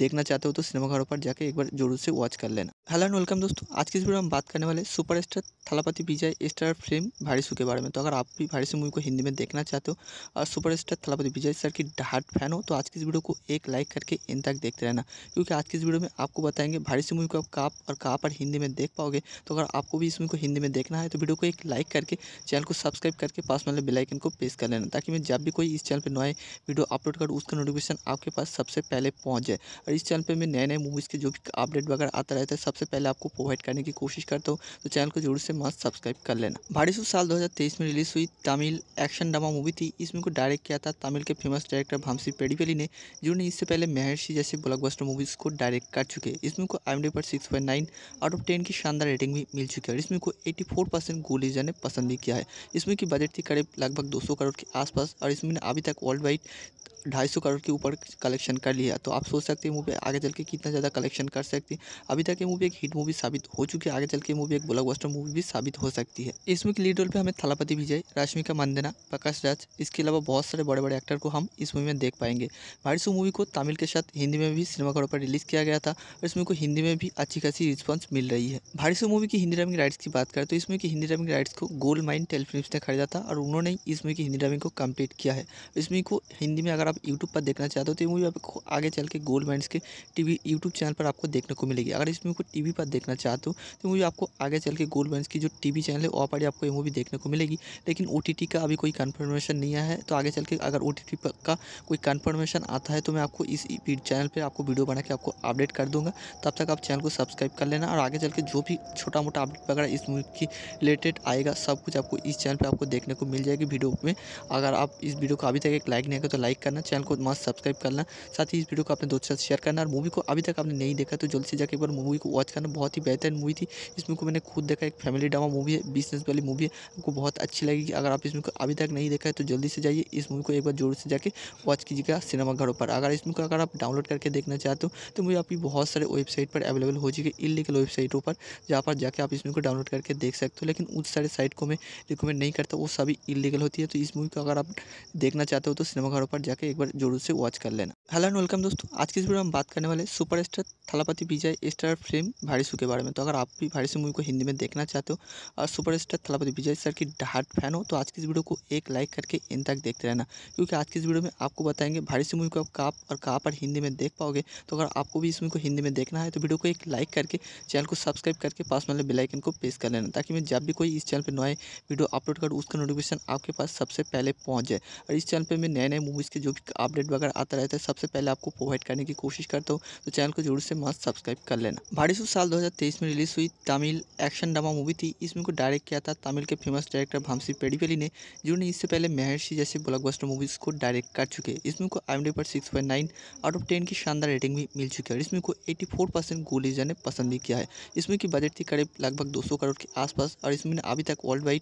देखना चाहते हो तो सिनेमाघरों पर जाके एक बार जरूर से वॉच कर लेना हेलो एंड वेलकम दोस्तों आज की इस वीडियो में हम बात करने वाले super star Thalapathy Vijay star film भाड़ीसू के बारे में तो अगर आप भी भाड़ीसू मूवी को हिंदी में देखना चाहते हो और super star Thalapathy Vijay sir की हार्ट फैन हो तो आज की इस वीडियो को एक लाइक करके इन तक देखते रहना क्योंकि आज की इस वीडियो में आपको बताएंगे भाड़ीसू मूवी को आप कहाँ और कहाँ पर हिंदी में देख पाओगे तो अगर आपको भी इस मूवी को हिंदी में देखना है तो वीडियो को एक लाइक करके चैनल को सब्सक्राइब करके पास वाले बेलाइकन को प्रेस कर लेना ताकि मैं जब भी कोई इस चैनल पर नए वीडियो अपलोड करूँ उसका नोटिफिकेशन आपके पास सबसे पहले पहुँच जाए और इस चैनल पर मैं नए नए मूवीज़ के जो अपडेट वगैरह आता रहता है सबसे पहले आपको प्रोवाइड करने की कोशिश करता हूँ तो चैनल को जरूर से मस्त सब्सक्राइब कर लेना भारी साल दो में रिलीज़ हुई तमिल एक्शन ड्रामा मूवी थी इसमें को डायरेक्ट किया था तमिल के फेमस डायरेक्टर भामसी पेडीपेली ने जिन्होंने इससे पहले महर्षि जैसे ब्लॉकबस्टर मूवीज़ को डायरेक्ट कर चुके इसमें को आई पर six point nine out of ten की शानदार रेटिंग भी मिल चुकी है और इसमें को एटी फोर परसेंट गोलीजा ने पसंद भी किया है इसमें की बजट थी करीब लगभग दो सौ करोड़ के आसपास और इसमें अभी तक वर्ल्ड वाइड ढाई सौ करोड़ के ऊपर कलेक्शन कर लिया तो आप सोच सकते हैं मूवी आगे चल के कितना ज़्यादा कलेक्शन कर सकती है अभी तक ये मूवी एक हिट मूवी साबित हो चुकी है आगे चल के मूवी एक ब्लॉकबस्टर मूवी भी साबित हो सकती है इसमें के लीड रोल पर हमें थलापति विजय रश्मिका मंदना प्रकाश राज इसके अलावा बहुत सारे बड़े बड़े एक्टर को हम इस मूवी में देख पाएंगे भाईसू मूवी को तमिल के साथ हिंदी में भी सिनेमाघरों पर रिलीज़ किया गया था और इसमें को हिंदी में भी अच्छी खासी रिस्पॉन्स मिल रही है भाईसू मूवी की हिंदी रामिंग राइट्स की बात करें तो इसमें की हिंदी रामिंग राइट्स को गोल्ड माइन टेलीफिल्म ने खरीदा था और उन्होंने इस मूवी की हिंदी रामिंग को कम्प्लीट किया है इस मूवी को हिंदी में अगर आप यूट्यूब पर देखना चाहते हो तो ये मूवी आपको आगे चल के गोल्ड बैंड्स के टीवी यूट्यूब चैनल पर आपको देखने को मिलेगी अगर इस मूवी को टीवी पर देखना चाहते हो तो मूवी आपको आगे चल के गोल्ड बैंड्स की जो टीवी चैनल है वहाँ पर आपको ये मूवी देखने को मिलेगी लेकिन ओ का अभी कोई कन्फर्मेशन नहीं आया है तो आगे चल के अगर ओ का कोई कन्फर्मेशन आता है तो मैं आपको इस चैनल पर आपको वीडियो बना के आपको अपडेट कर दूँगा तब तक आप चैनल को सब्सक्राइब कर लेना और आगे चल के जो भी छोटा मोटा अपडेट वगैरह इस मूवी की रिलेटेड आएगा सब कुछ आपको इस चैनल पर आपको देखने को मिल जाएगी वीडियो में अगर आप इस वीडियो को अभी तक एक लाइक नहीं करें तो लाइक करना करना चैनल को मस्त सब्सक्राइब करना साथ ही इस वीडियो को अपने दोस्तों साथ शेयर करना और मूवी को अभी तक आपने नहीं देखा तो जल्दी से जाकर एक बार मूवी को वॉच करना बहुत ही बेहतर मूवी थी इस मूवी को मैंने खुद देखा एक फैमिली ड्रामा मूवी है बिजनेस वाली मूवी है आपको बहुत अच्छी लगेगी अगर आप इस मूवी को अभी तक नहीं देखा है तो जल्दी से जाइए इस मूवी को एक बार जोर से जाकर वॉच कीजिएगा सिनेमाघरों पर अगर इस मूवी को अगर आप डाउनलोड करके देखना चाहते हो तो मुझे आपकी बहुत सारे वेबसाइट पर अवेलेबल हो जाएगी इलीगल वेबसाइटों पर जहाँ पर जाकर आप इस मूवी को डाउनलोड करके देख सकते हो लेकिन उस सारे साइट को मैं रिकमेंड नहीं करता वो सभी इलीगल होती है तो इस मूवी को अगर आप देखना चाहते हो तो सिनेमाघरों पर जाकर एक बार जरूर से वॉच कर लेना हेलो एंड वेलकम दोस्तों आज की इस वीडियो में बात करने वाले super star Thalapathy Vijay star film भारीसू के बारे में तो अगर आप भी भारीसू मूवी को हिंदी में देखना चाहते हो और super star Thalapathy Vijay sir की हार्ट फैन हो तो आज की इस वीडियो को एक लाइक करके इन तक देखते रहना क्योंकि आज की इस वीडियो में आपको बताएंगे भारीसू मूवी को आप कहाँ और कहाँ पर हिंदी में देख पाओगे तो अगर आपको भी इस मूवी को हिंदी में देखना है तो वीडियो को एक लाइक करके चैनल को सब्सक्राइब करके पास वाले बेलाइकन को प्रेस कर लेना ताकि मैं जब भी कोई इस चैनल पर नए वीडियो अपलोड करूँ उसका नोटिफिकेशन आपके पास सबसे पहले पहुँच जाए और इस चैनल पर मैं नए नए मूवीज़ के जो अपडेट वगैरह आता रहता है सबसे पहले आपको प्रोवाइड करने की कोशिश करता हूँ तो चैनल को जरूर से मस्त सब्सक्राइब कर लेना भाड़ीसू साल 2023 में रिलीज़ हुई तमिल एक्शन ड्रामा मूवी थी इसमें को डायरेक्ट किया था तमिल के फेमस डायरेक्टर भामसी पेडीवेली ने जिन्होंने इससे पहले महर्षि जैसे ब्लॉकबस्टर मूवीज़ को डायरेक्ट कर चुके हैं इसमें को आई पर six point nine out of ten की शानदार रेटिंग भी मिल चुकी है और इसमें को एटी फोर परसेंट गोलीजा ने पसंद भी किया है इसमें की बजट थी करीब लगभग दो सौ करोड़ के आसपास और इसमें अभी तक वर्ल्ड वाइड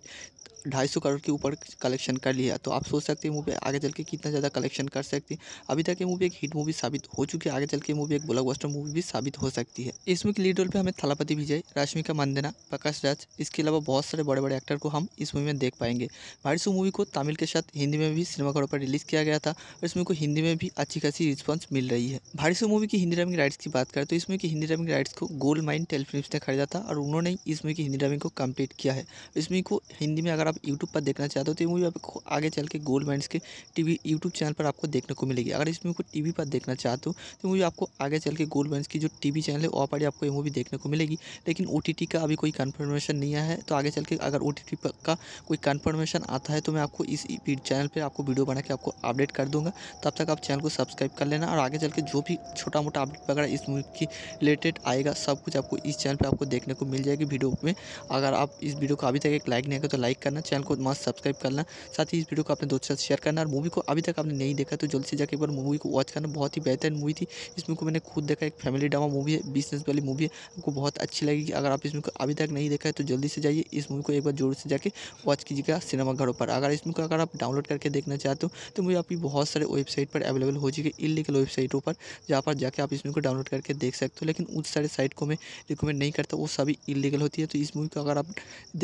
ढाई सौ करोड़ के ऊपर कलेक्शन कर लिया तो आप सोच सकते हैं मूवी आगे चल के कितना ज़्यादा कलेक्शन कर सकती है अभी तक ये मूवी एक हिट मूवी साबित हो चुकी है आगे चल के मूवी एक ब्लॉकबस्टर मूवी भी साबित हो सकती है इसमें के लीड रोल पर हमें थलापति विजय रश्मिका मंदना प्रकाश राज इसके अलावा बहुत सारे बड़े बड़े एक्टर को हम इस मूवी में देख पाएंगे भाईसू मूवी को तमिल के साथ हिंदी में भी सिनेमाघरों पर रिलीज़ किया गया था और इसमें को हिंदी में भी अच्छी खासी रिस्पॉन्स मिल रही है भाईसू मूवी की हिंदी डबिंग राइट्स की बात करें तो इसमें की हिंदी डबिंग राइट्स को गोल्ड माइन टेलीफिल्म ने खरीदा था और उन्होंने इस मूवी की हिंदी डबिंग को कम्प्लीट किया है इस मूवी को हिंदी में अगर आप यूट्यूब पर देखना चाहते हो तो ये मूवी आपको आगे चल के गोल्ड माइंस के टीवी यूट्यूब चैनल पर आपको देखने को मिलेगी अगर इस मूवी को टीवी पर देखना चाहते हो तो मूवी आपको आगे चल के गोल्ड माइंस की जो टीवी चैनल है वहाँ पर आपको ये मूवी देखने को मिलेगी लेकिन ओ का अभी कोई कन्फर्मेशन नहीं आया है तो आगे चल के अगर ओ का कोई कन्फर्मेशन आता है तो मैं आपको इस चैनल पर आपको वीडियो बना के आपको अपडेट कर दूँगा तब तक आप चैनल को सब्सक्राइब कर लेना और आगे चल के जो भी छोटा मोटा अपडेट वगैरह इस मूवी की रिलेटेड आएगा सब कुछ आपको इस चैनल पर आपको देखने को मिल जाएगी वीडियो में अगर आप इस वीडियो को अभी तक एक लाइक नहीं करें तो लाइक करना करना चैनल को मस्त सब्सक्राइब करना साथ ही इस वीडियो को अपने दोस्तों साथ शेयर करना और मूवी को अभी तक आपने नहीं देखा तो जल्दी से जाकर एक बार मूवी को वॉच करना बहुत ही बेहतर मूवी थी इस मूवी को मैंने खुद देखा एक फैमिली ड्रामा मूवी है बिजनेस वाली मूवी है आपको बहुत अच्छी लगेगी अगर आप इस मूवी को अभी तक नहीं देखा है तो जल्दी से जाइए इस मूवी को एक बार जोर से जाकर वॉच कीजिएगा सिनेमाघरों पर अगर इस मूवी को अगर आप डाउनलोड करके देखना चाहते हो तो मुझे आपकी बहुत सारे वेबसाइट पर अवेलेबल हो जाएगी इलीगल वेबसाइटों पर जहाँ पर जाकर आप इस मूवी को डाउनलोड करके देख सकते हो लेकिन उस सारे साइट को मैं रिकमेंड नहीं करता वो सभी इलीगल होती है तो इस मूवी को अगर आप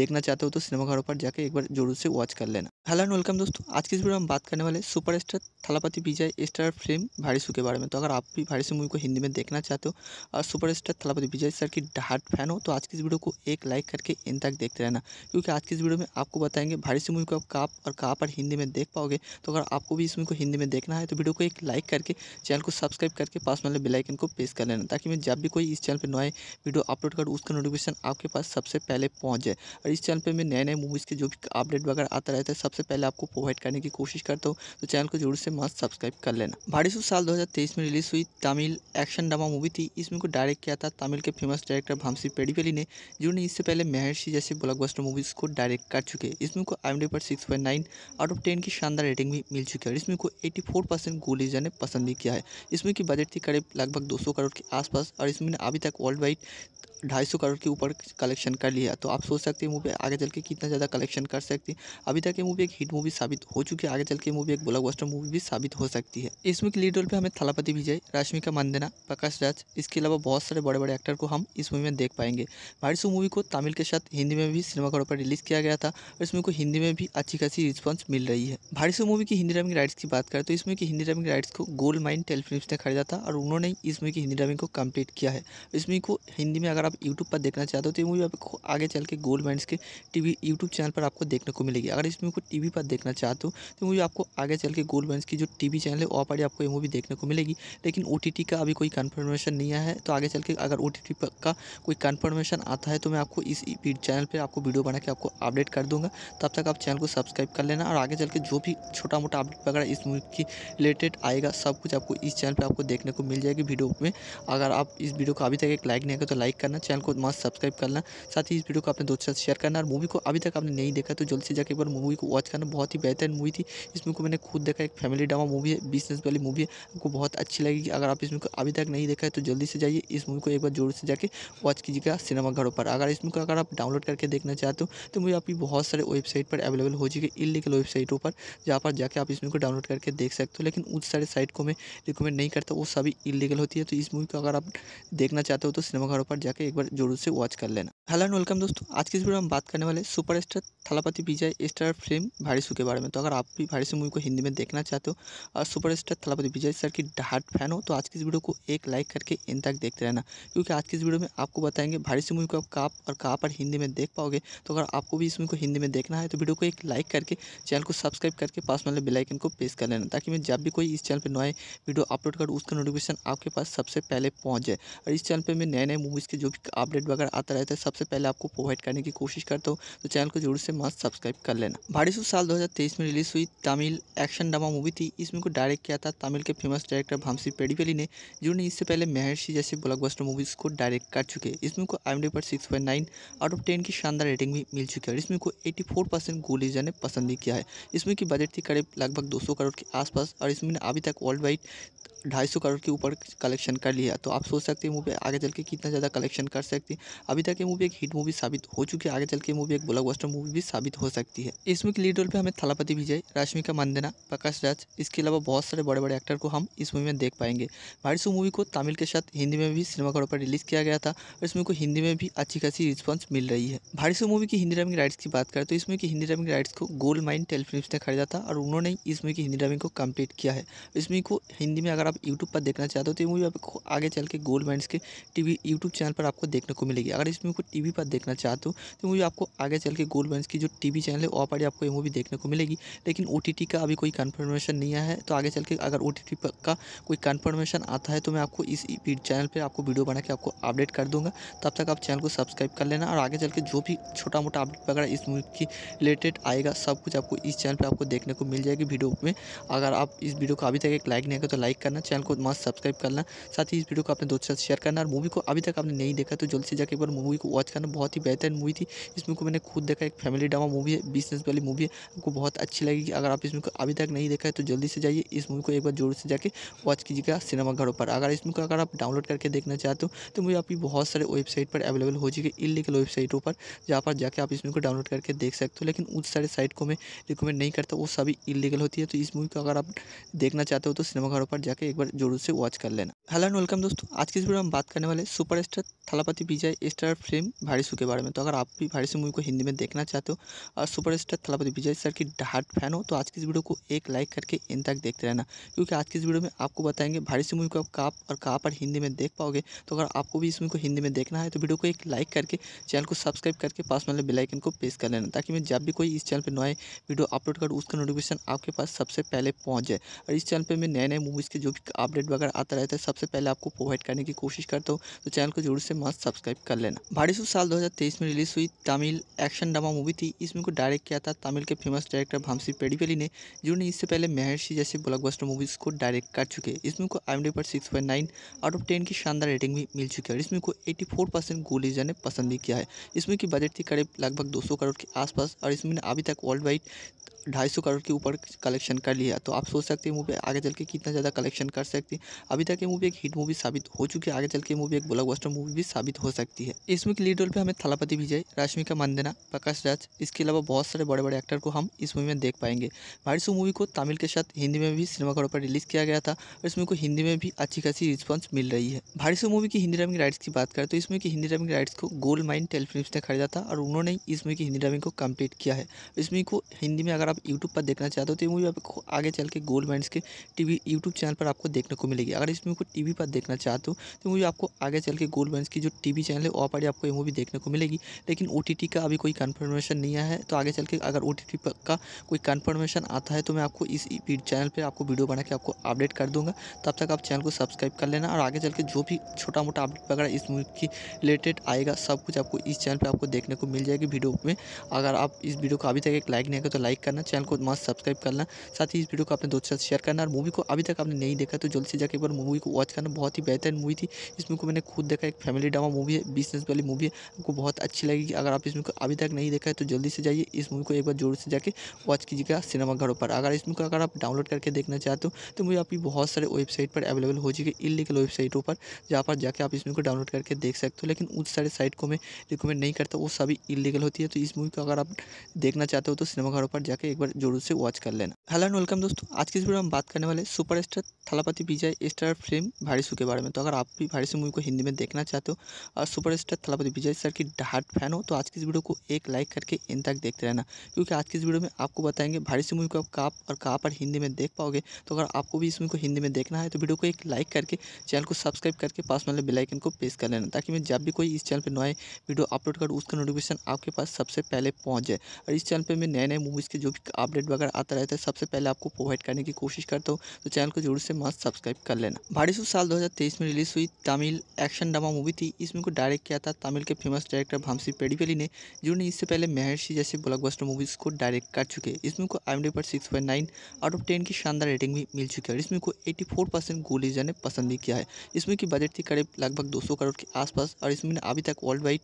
देखना चाहते हो तो सिनेमाघरों पर जाकर एक बार जरूर से वॉच कर लेना हेलो एंड वेलकम दोस्तों आज की इस वीडियो में हम बात करने वाले super star Thalapathy Vijay star film भारीसू के बारे में तो अगर आप भी भारीसू मूवी को हिंदी में देखना चाहते हो और super star Thalapathy Vijay sir की डार्ट फैन हो तो आज की इस वीडियो को एक लाइक करके इन तक देखते रहना क्योंकि आज की इस वीडियो में आपको बताएंगे भारीसू मूवी को आप कहाँ और कहाँ पर हिंदी में देख पाओगे तो अगर आपको भी इस मूवी को हिंदी में देखना है तो वीडियो को एक लाइक करके चैनल को सब्सक्राइब करके पास वाले बेलाइकन को प्रेस कर लेना ताकि मैं जब भी कोई इस चैनल पर नए वीडियो अपलोड करूँ उसका नोटिफिकेशन आपके पास सबसे पहले पहुँच जाए और इस चैनल पर मैं नए नए मूवीज़ के जो अपडेट अपडेट वगैरह आता रहता है सबसे पहले आपको प्रोवाइड करने की कोशिश करता हूँ तो चैनल को जरूर से मस्त सब्सक्राइब कर लेना भाड़ीसू साल 2023 में रिलीज़ हुई तमिल एक्शन ड्रामा मूवी थी इसमें को डायरेक्ट किया था तमिल के फेमस डायरेक्टर भामसी पेडीवेली ने जिन्होंने इससे पहले महर्षि जैसे ब्लॉकबस्टर मूवीज़ को डायरेक्ट कर चुके हैं इसमें को आई पर सिक्स आउट ऑफ टेन की शानदार रेटिंग भी मिल चुकी है और को एट्टी फोर परसेंट गोलीजा ने पसंद भी किया है इसमें की बजट थी करीब लगभग दो करोड़ के आसपास और इसमें ने अभी तक वर्ल्ड वाइड ढाई करोड़ के ऊपर कलेक्शन कर लिया तो आप सोच सकते हैं मूवी आगे चल के कितना ज़्यादा कलेक्शन रिटर्न कर सकती है अभी तक ये मूवी एक हिट मूवी साबित हो चुकी है आगे चल के मूवी एक ब्लॉकबस्टर मूवी भी साबित हो सकती है इस मूवी के लीड रोल पर हमें थलापति विजय रश्मिका मंदना प्रकाश राज इसके अलावा बहुत सारे बड़े बड़े एक्टर को हम इस मूवी में देख पाएंगे भाईसू मूवी को तमिल के साथ हिंदी में भी सिनेमाघरों पर रिलीज़ किया गया था और इस मूवी को हिंदी में भी अच्छी खासी रिस्पॉन्स मिल रही है भाईसू मूवी की हिंदी डबिंग राइट्स की बात करें तो इस मूवी की हिंदी डबिंग राइट्स को गोल्ड माइन टेलीफिल्म ने खरीदा था और उन्होंने इस मूवी की हिंदी डबिंग को कम्प्लीट किया है इस मूवी को हिंदी में अगर आप यूट्यूब पर देखना चाहते हो तो ये मूवी आपको आगे चल के गोल्ड माइंड के टीवी यूट्यूब चैनल पर आप आपको देखने को मिलेगी अगर इस मूवी को टीवी पर देखना चाहते हो तो मूवी आपको आगे चल के गोल्ड बैंस की जो टीवी चैनल है वहाँ पर आपको ये मूवी देखने को मिलेगी लेकिन ओ का अभी कोई कन्फर्मेशन नहीं आया है तो आगे चल के अगर ओ का कोई कन्फर्मेशन आता है तो मैं आपको इस चैनल पर आपको वीडियो बना के आपको अपडेट कर दूँगा तब तक आप चैनल को सब्सक्राइब कर लेना और आगे चल के जो भी छोटा मोटा अपडेट वगैरह इस मूवी की रिलेटेड आएगा सब कुछ आपको इस चैनल पर आपको देखने को मिल जाएगी वीडियो में अगर आप इस वीडियो को अभी तक एक लाइक नहीं करें तो लाइक करना चैनल को मस्त सब्सक्राइब करना साथ ही इस वीडियो को अपने दोस्तों से साथ शेयर करना और मूवी को अभी तक आपने नहीं देखा देखा तो जल्द से जाकर एक बार मूवी को वॉच करना बहुत ही बेहतर मूवी थी इसमें को मैंने खुद देखा एक फैमिली ड्रामा मूवी है बिजनेस वाली मूवी है आपको बहुत अच्छी लगेगी अगर आप इसमें को अभी तक नहीं देखा है तो जल्दी से जाइए इस मूवी को एक बार जोर से जाकर वॉच कीजिएगा सिनेमाघरों पर अगर इस को अगर आप डाउनलोड करके देखना चाहते हो तो मूवी आपकी बहुत सारे वेबसाइट पर अवेलेबल हो जाएगी इलीगल वेबसाइटों पर जहाँ पर जाकर आप इस मूवी को डाउनलोड करके देख सकते हो लेकिन उस सारे साइट को मैं रिकमेंड नहीं करता वो सभी इलीगल होती है तो इस मूवी को अगर आप देखना चाहते हो तो सिनेमाघरों पर जाकर एक बार जरूर से वॉच कर लेना हेलो एंड वेलकम दोस्तों आज की इस वीडियो में हम बात करने वाले superstar Thalapathy Vijay star film Varisu के बारे में तो अगर आप भी भारी मूवी को हिंदी में देखना चाहते हो और सुपरस्टार थालापति विजय सर की डार्ट फैन हो तो आज की इस वीडियो को एक लाइक करके इन तक देखते रहना क्योंकि आज की इस वीडियो में आपको बताएंगे भारी मूवी को आप कहाँ और कहाँ पर हिंदी में देख पाओगे तो अगर आपको भी इस मूवी को हिंदी में देखना है तो वीडियो को एक लाइक करके चैनल को सब्सक्राइब करके पास वाले बेलाइकन को प्रेस कर लेना ताकि मैं जब भी कोई इस चैनल पर नए वीडियो अपलोड करूँ उसका नोटिफिकेशन आपके पास सबसे पहले पहुँच जाए और इस चैनल पर मैं नए नए मूवीज़ के जो भी अपडेट वगैरह आता रहता है सबसे पहले आपको प्रोवाइड करने की कोशिश करता हूँ तो चैनल को जरूर से वहाँ सब्सक्राइब कर लेना भारी सूद साल 2023 में रिलीज़ हुई तमिल एक्शन ड्रामा मूवी थी इसमें को डायरेक्ट किया था तमिल के फेमस डायरेक्टर भामसी पेडीपेली ने जिन्होंने इससे पहले महर्षि जैसे ब्लॉकबस्टर मूवीज़ को डायरेक्ट कर चुके हैं इसमें को आई पर six point nine out of ten की शानदार रेटिंग भी मिल चुकी है और इस को एट्टी फोर परसेंट गोलीजा ने पसंद भी किया है इसमें की बजट थी करीब लगभग दो सौ करोड़ के आसपास और इसमें ने अभी तक वर्ल्ड वाइड ढाई सौ करोड़ के ऊपर कलेक्शन कर लिया तो आप सोच सकते हैं मूवी आगे चल के कितना ज़्यादा कलेक्शन कर सकती है अभी तक ये मूवी एक हिट मूवी साबित हो चुकी है आगे चल के मूवी एक ब्लॉकबस्टर मूवी भी साबित हो सकती है इसमें के लीड रोल पे हमें थलापति विजय रश्मिका मंदना प्रकाश राज इसके अलावा बहुत सारे बड़े बड़े एक्टर को हम इस मूवी में देख पाएंगे भाईसू मूवी को तमिल के साथ हिंदी में भी सिनेमाघरों पर रिलीज़ किया गया था और इस मूवी को हिंदी में भी अच्छी खासी रिस्पॉन्स मिल रही है भाईसू मूवी की हिंदी डबिंग राइट्स की बात करें तो इसमें की हिंदी डबिंग राइट्स को गोल्ड माइंड टेलीफिल्म ने खरीदा था और उन्होंने इस मूवी की हिंदी डबिंग को कंप्लीट किया है इस मूवी को हिंदी में अगर आप यूट्यूब पर देखना चाहते हो तो ये मूवी आपको आगे चल के गोल्ड माइंड के टीवी यूट्यूब चैनल पर आपको देखने को मिलेगी अगर इस मूवी को टीवी पर देखना चाहते हो तो मूवी आपको आगे चल के गोल्ड माइंड की जो टीवी चैनल है वहाँ पर आपको ये मूवी देखने को मिलेगी लेकिन ओ का अभी कोई कन्फर्मेशन नहीं आया है तो आगे चल के अगर ओ का कोई कन्फर्मेशन आता है तो मैं आपको इस चैनल पर आपको वीडियो बना के आपको अपडेट कर दूँगा तब तक आप चैनल को सब्सक्राइब कर लेना और आगे चल के जो भी छोटा मोटा अपडेट वगैरह इस मूवी की रिलेटेड आएगा सब कुछ आपको इस चैनल पर आपको देखने को मिल जाएगी वीडियो में अगर आप इस वीडियो को अभी तक एक लाइक नहीं करें तो लाइक करना चैनल को मस्त सब्सक्राइब करना साथ ही इस वीडियो को अपने दोस्तों साथ शेयर करना और मूवी को अभी तक आपने नहीं देखा तो जल्द से जाकर एक बार मूवी को वॉच करना बहुत ही बेहतर मूवी थी इस मूवी को मैंने खुद देखा एक फैमिली मिस्ट्री ड्रामा मूवी है बीस वाली मूवी है आपको बहुत अच्छी लगेगी अगर आप इसमें अभी तक नहीं देखा है तो जल्दी से जाइए इस मूवी को एक बार जोर से जाके वॉच कीजिएगा सिनेमाघरों पर अगर इसमें अगर आप डाउनलोड करके देखना चाहते हो तो मुझे आपकी बहुत सारे वेबसाइट पर अवेलेबल हो जाएगी इलीगल वेबसाइटों पर जहाँ पर जाकर आप इस मूवी को डाउनलोड करके देख सकते हो लेकिन उस सारे साइट को मैं रिकमेंड नहीं करता वो सभी इलीगल होती है तो इस मूवी को अगर आप देखना चाहते हो तो सिनेमाघरों पर जाकर एक बार जरूर से वॉच कर लेना हेलो एंड वेलकम दोस्तों आज की इस वीडियो में बात करने वाले superstar Thalapathy Vijay star film भाड़ीसू के बारे में तो अगर आप भी भाड़ीसू मूवी को हिंदी में देखना चाहते हो हो और सुपरस्टार थलापति विजय सर की हार्ट फैन हो तो आज की इस वीडियो को एक लाइक करके इन तक देखते रहना क्योंकि आज की इस वीडियो में आपको बताएंगे भारी सी मूवी को आप कहाँ और कहाँ पर हिंदी में देख पाओगे तो अगर आपको भी इस मूवी को हिंदी में देखना है तो वीडियो को एक लाइक करके चैनल को सब्सक्राइब करके पास वाले बेलाइकन को प्रेस कर लेना ताकि मैं जब भी कोई इस चैनल पर नए वीडियो अपलोड करूँ उसका नोटिफिकेशन आपके पास सबसे पहले पहुँच जाए और इस चैनल पर मैं नए नए मूवीज़ के जो भी अपडेट वगैरह आता रहता है सबसे पहले आपको प्रोवाइड करने की कोशिश करता हूँ तो चैनल को जरूर से मस्त सब्सक्राइब कर लेना भारी साल दो में रिलीज़ हुई तमिल एक्शन ड्रामा मूवी थी थी इस मूवी को डायरेक्ट किया था तमिल के फेमस डायरेक्टर भामसी पेडीवेली ने जिन्होंने इससे पहले महर्षि जैसे ब्लॉकबस्टर मूवीज़ को डायरेक्ट कर चुके हैं इस मूवी को आई एम पर six point nine out of ten की शानदार रेटिंग भी मिल चुकी है और इस मूवी को एट्टी फोर परसेंट गोलीजा ने पसंद भी किया है इस मूवी की बजट थी करीब लगभग दो सौ करोड़ के आसपास और इस मूवी ने अभी तक वर्ल्ड वाइड ढाई सौ करोड़ के ऊपर कलेक्शन कर लिया तो आप सोच सकते हैं मूवी आगे चल के कितना ज़्यादा कलेक्शन कर सकती है अभी तक ये मूवी एक हिट मूवी साबित हो चुकी है आगे चल के मूवी एक ब्लॉकबस्टर मूवी भी साबित हो सकती है इस मूवी के लीड रोल पे हमें थलापति विजय रश्मिका मंदना प्रकाश राज इसके अलावा बहुत सारे बड़े बड़े एक्टर को हम इस मूवी में देख पाएंगे बारिशो मूवी को तमिल के साथ हिंदी में भी सिनेमाघरों पर रिलीज़ किया गया था और इसमें को हिंदी में भी अच्छी खासी रिस्पॉन्स मिल रही है बारिशो मूवी की हिंदी डबिंग राइट्स की बात करें तो इसमें की हिंदी डबिंग राइट्स को गोल्ड माइन टेलीफिल्म ने खरीदा था और उन्होंने इस मूवी की हिंदी डबिंग को कम्प्लीट किया है इस मूवी को हिंदी में अगर आप तो यूट्यूब पर देखना चाहते हो तो ये मूवी आपको आगे चल के गोल्ड माइंड के टीवी यूट्यूब चैनल पर आपको देखने को मिलेगी अगर इस मूवी को टीवी पर देखना चाहते हो तो मूवी आपको आगे चल के गोल्ड माइंड की जो टीवी चैनल है वहाँ पर आपको ये मूवी देखने को मिलेगी लेकिन ओ का अभी कोई कन्फर्मेशन नहीं आया है तो आगे चल के अगर ओ का कोई कन्फर्मेशन आता है तो मैं आपको इस चैनल पर आपको वीडियो बना के आपको अपडेट कर दूँगा तब तक आप चैनल को सब्सक्राइब कर लेना और आगे चल के जो भी छोटा मोटा अपडेट वगैरह इस मूवी की रिलेटेड आएगा सब कुछ आपको इस चैनल पर आपको देखने को मिल जाएगी वीडियो में अगर आप इस वीडियो को अभी तक एक लाइक नहीं करें तो लाइक करना चैनल को मस्त सब्सक्राइब करना साथ ही इस वीडियो को अपने दोस्तों साथ शेयर करना और मूवी को अभी तक आपने नहीं देखा तो जल्द से जाकर एक बार मूवी को वॉच करना बहुत ही बेहतर मूवी थी इस मूवी को मैंने खुद देखा एक फैमिली ड्रामा मूवी है बिजनेस वाली मूवी है आपको बहुत अच्छी लगेगी अगर आप इस मूवी को अभी तक नहीं देखा है तो जल्दी से जाइए इस मूवी को एक बार जोर से जाके वॉच कीजिएगा सिनेमाघरों पर अगर इस मूवी को अगर आप डाउनलोड करके देखना चाहते हो तो मुझे आपकी बहुत सारे वेबसाइट पर अवेलेबल हो जाएगी इलीगल वेबसाइटों पर जहाँ पर जाकर आप इस मूवी को डाउनलोड करके देख सकते हो लेकिन उस सारे साइट को मैं रिकमेंड नहीं करता वो सभी इलीगल होती है तो इस मूवी को अगर आप देखना चाहते हो तो सिनेमाघरों पर जाकर एक बार जरूर से वॉच कर लेना हेलो एंड वेलकम दोस्तों आज की इस वीडियो में हम बात करने वाले super star Thalapathy Vijay star film भाड़ीसू के बारे में तो अगर आप भी भाड़ीसू मूवी को हिंदी में देखना चाहते हो और super star Thalapathy Vijay sir की डार्ट फैन हो तो आज की इस वीडियो को एक लाइक करके के इन तक देखते रहना क्योंकि आज की इस वीडियो में आपको बताएंगे भारी सी मूवी को आप कहाँ और कहाँ पर हिंदी में देख पाओगे तो अगर आपको भी इस मूवी को हिंदी में देखना है तो वीडियो को एक लाइक करके चैनल को सब्सक्राइब करके पास वाले बेलाइकन को प्रेस कर लेना ताकि मैं जब भी कोई इस चैनल पर नए वीडियो अपलोड करूँ उसका नोटिफिकेशन आपके पास सबसे पहले पहुँच जाए और इस चैनल पर मैं नए नए मूवीज़ के जो भी अपडेट वगैरह आता रहता है सबसे पहले आपको प्रोवाइड करने की कोशिश करता हूँ तो चैनल को जरूर से मास्क सब्सक्राइब कर लेना भारी साल दो में रिलीज़ हुई तमिल एक्शन ड्रामा मूवी थी इसमें को डायरेक्ट किया था तमिल के फेमस डायरेक्टर भामसी पेडीपेली ने जिन्होंने इससे पहले महर्षि जैसे ब्लॉकबस्टर मूवीज़ को डायरेक्ट कर चुके हैं इसमें को आई पर six point nine out of ten की शानदार रेटिंग भी मिल चुकी है और इसमें को एट्टी फोर परसेंट गोलीजा ने पसंद भी किया है इसमें की बजट थी करीब लगभग दो सौ करोड़ के आसपास और इसमें अभी तक वर्ल्ड वाइड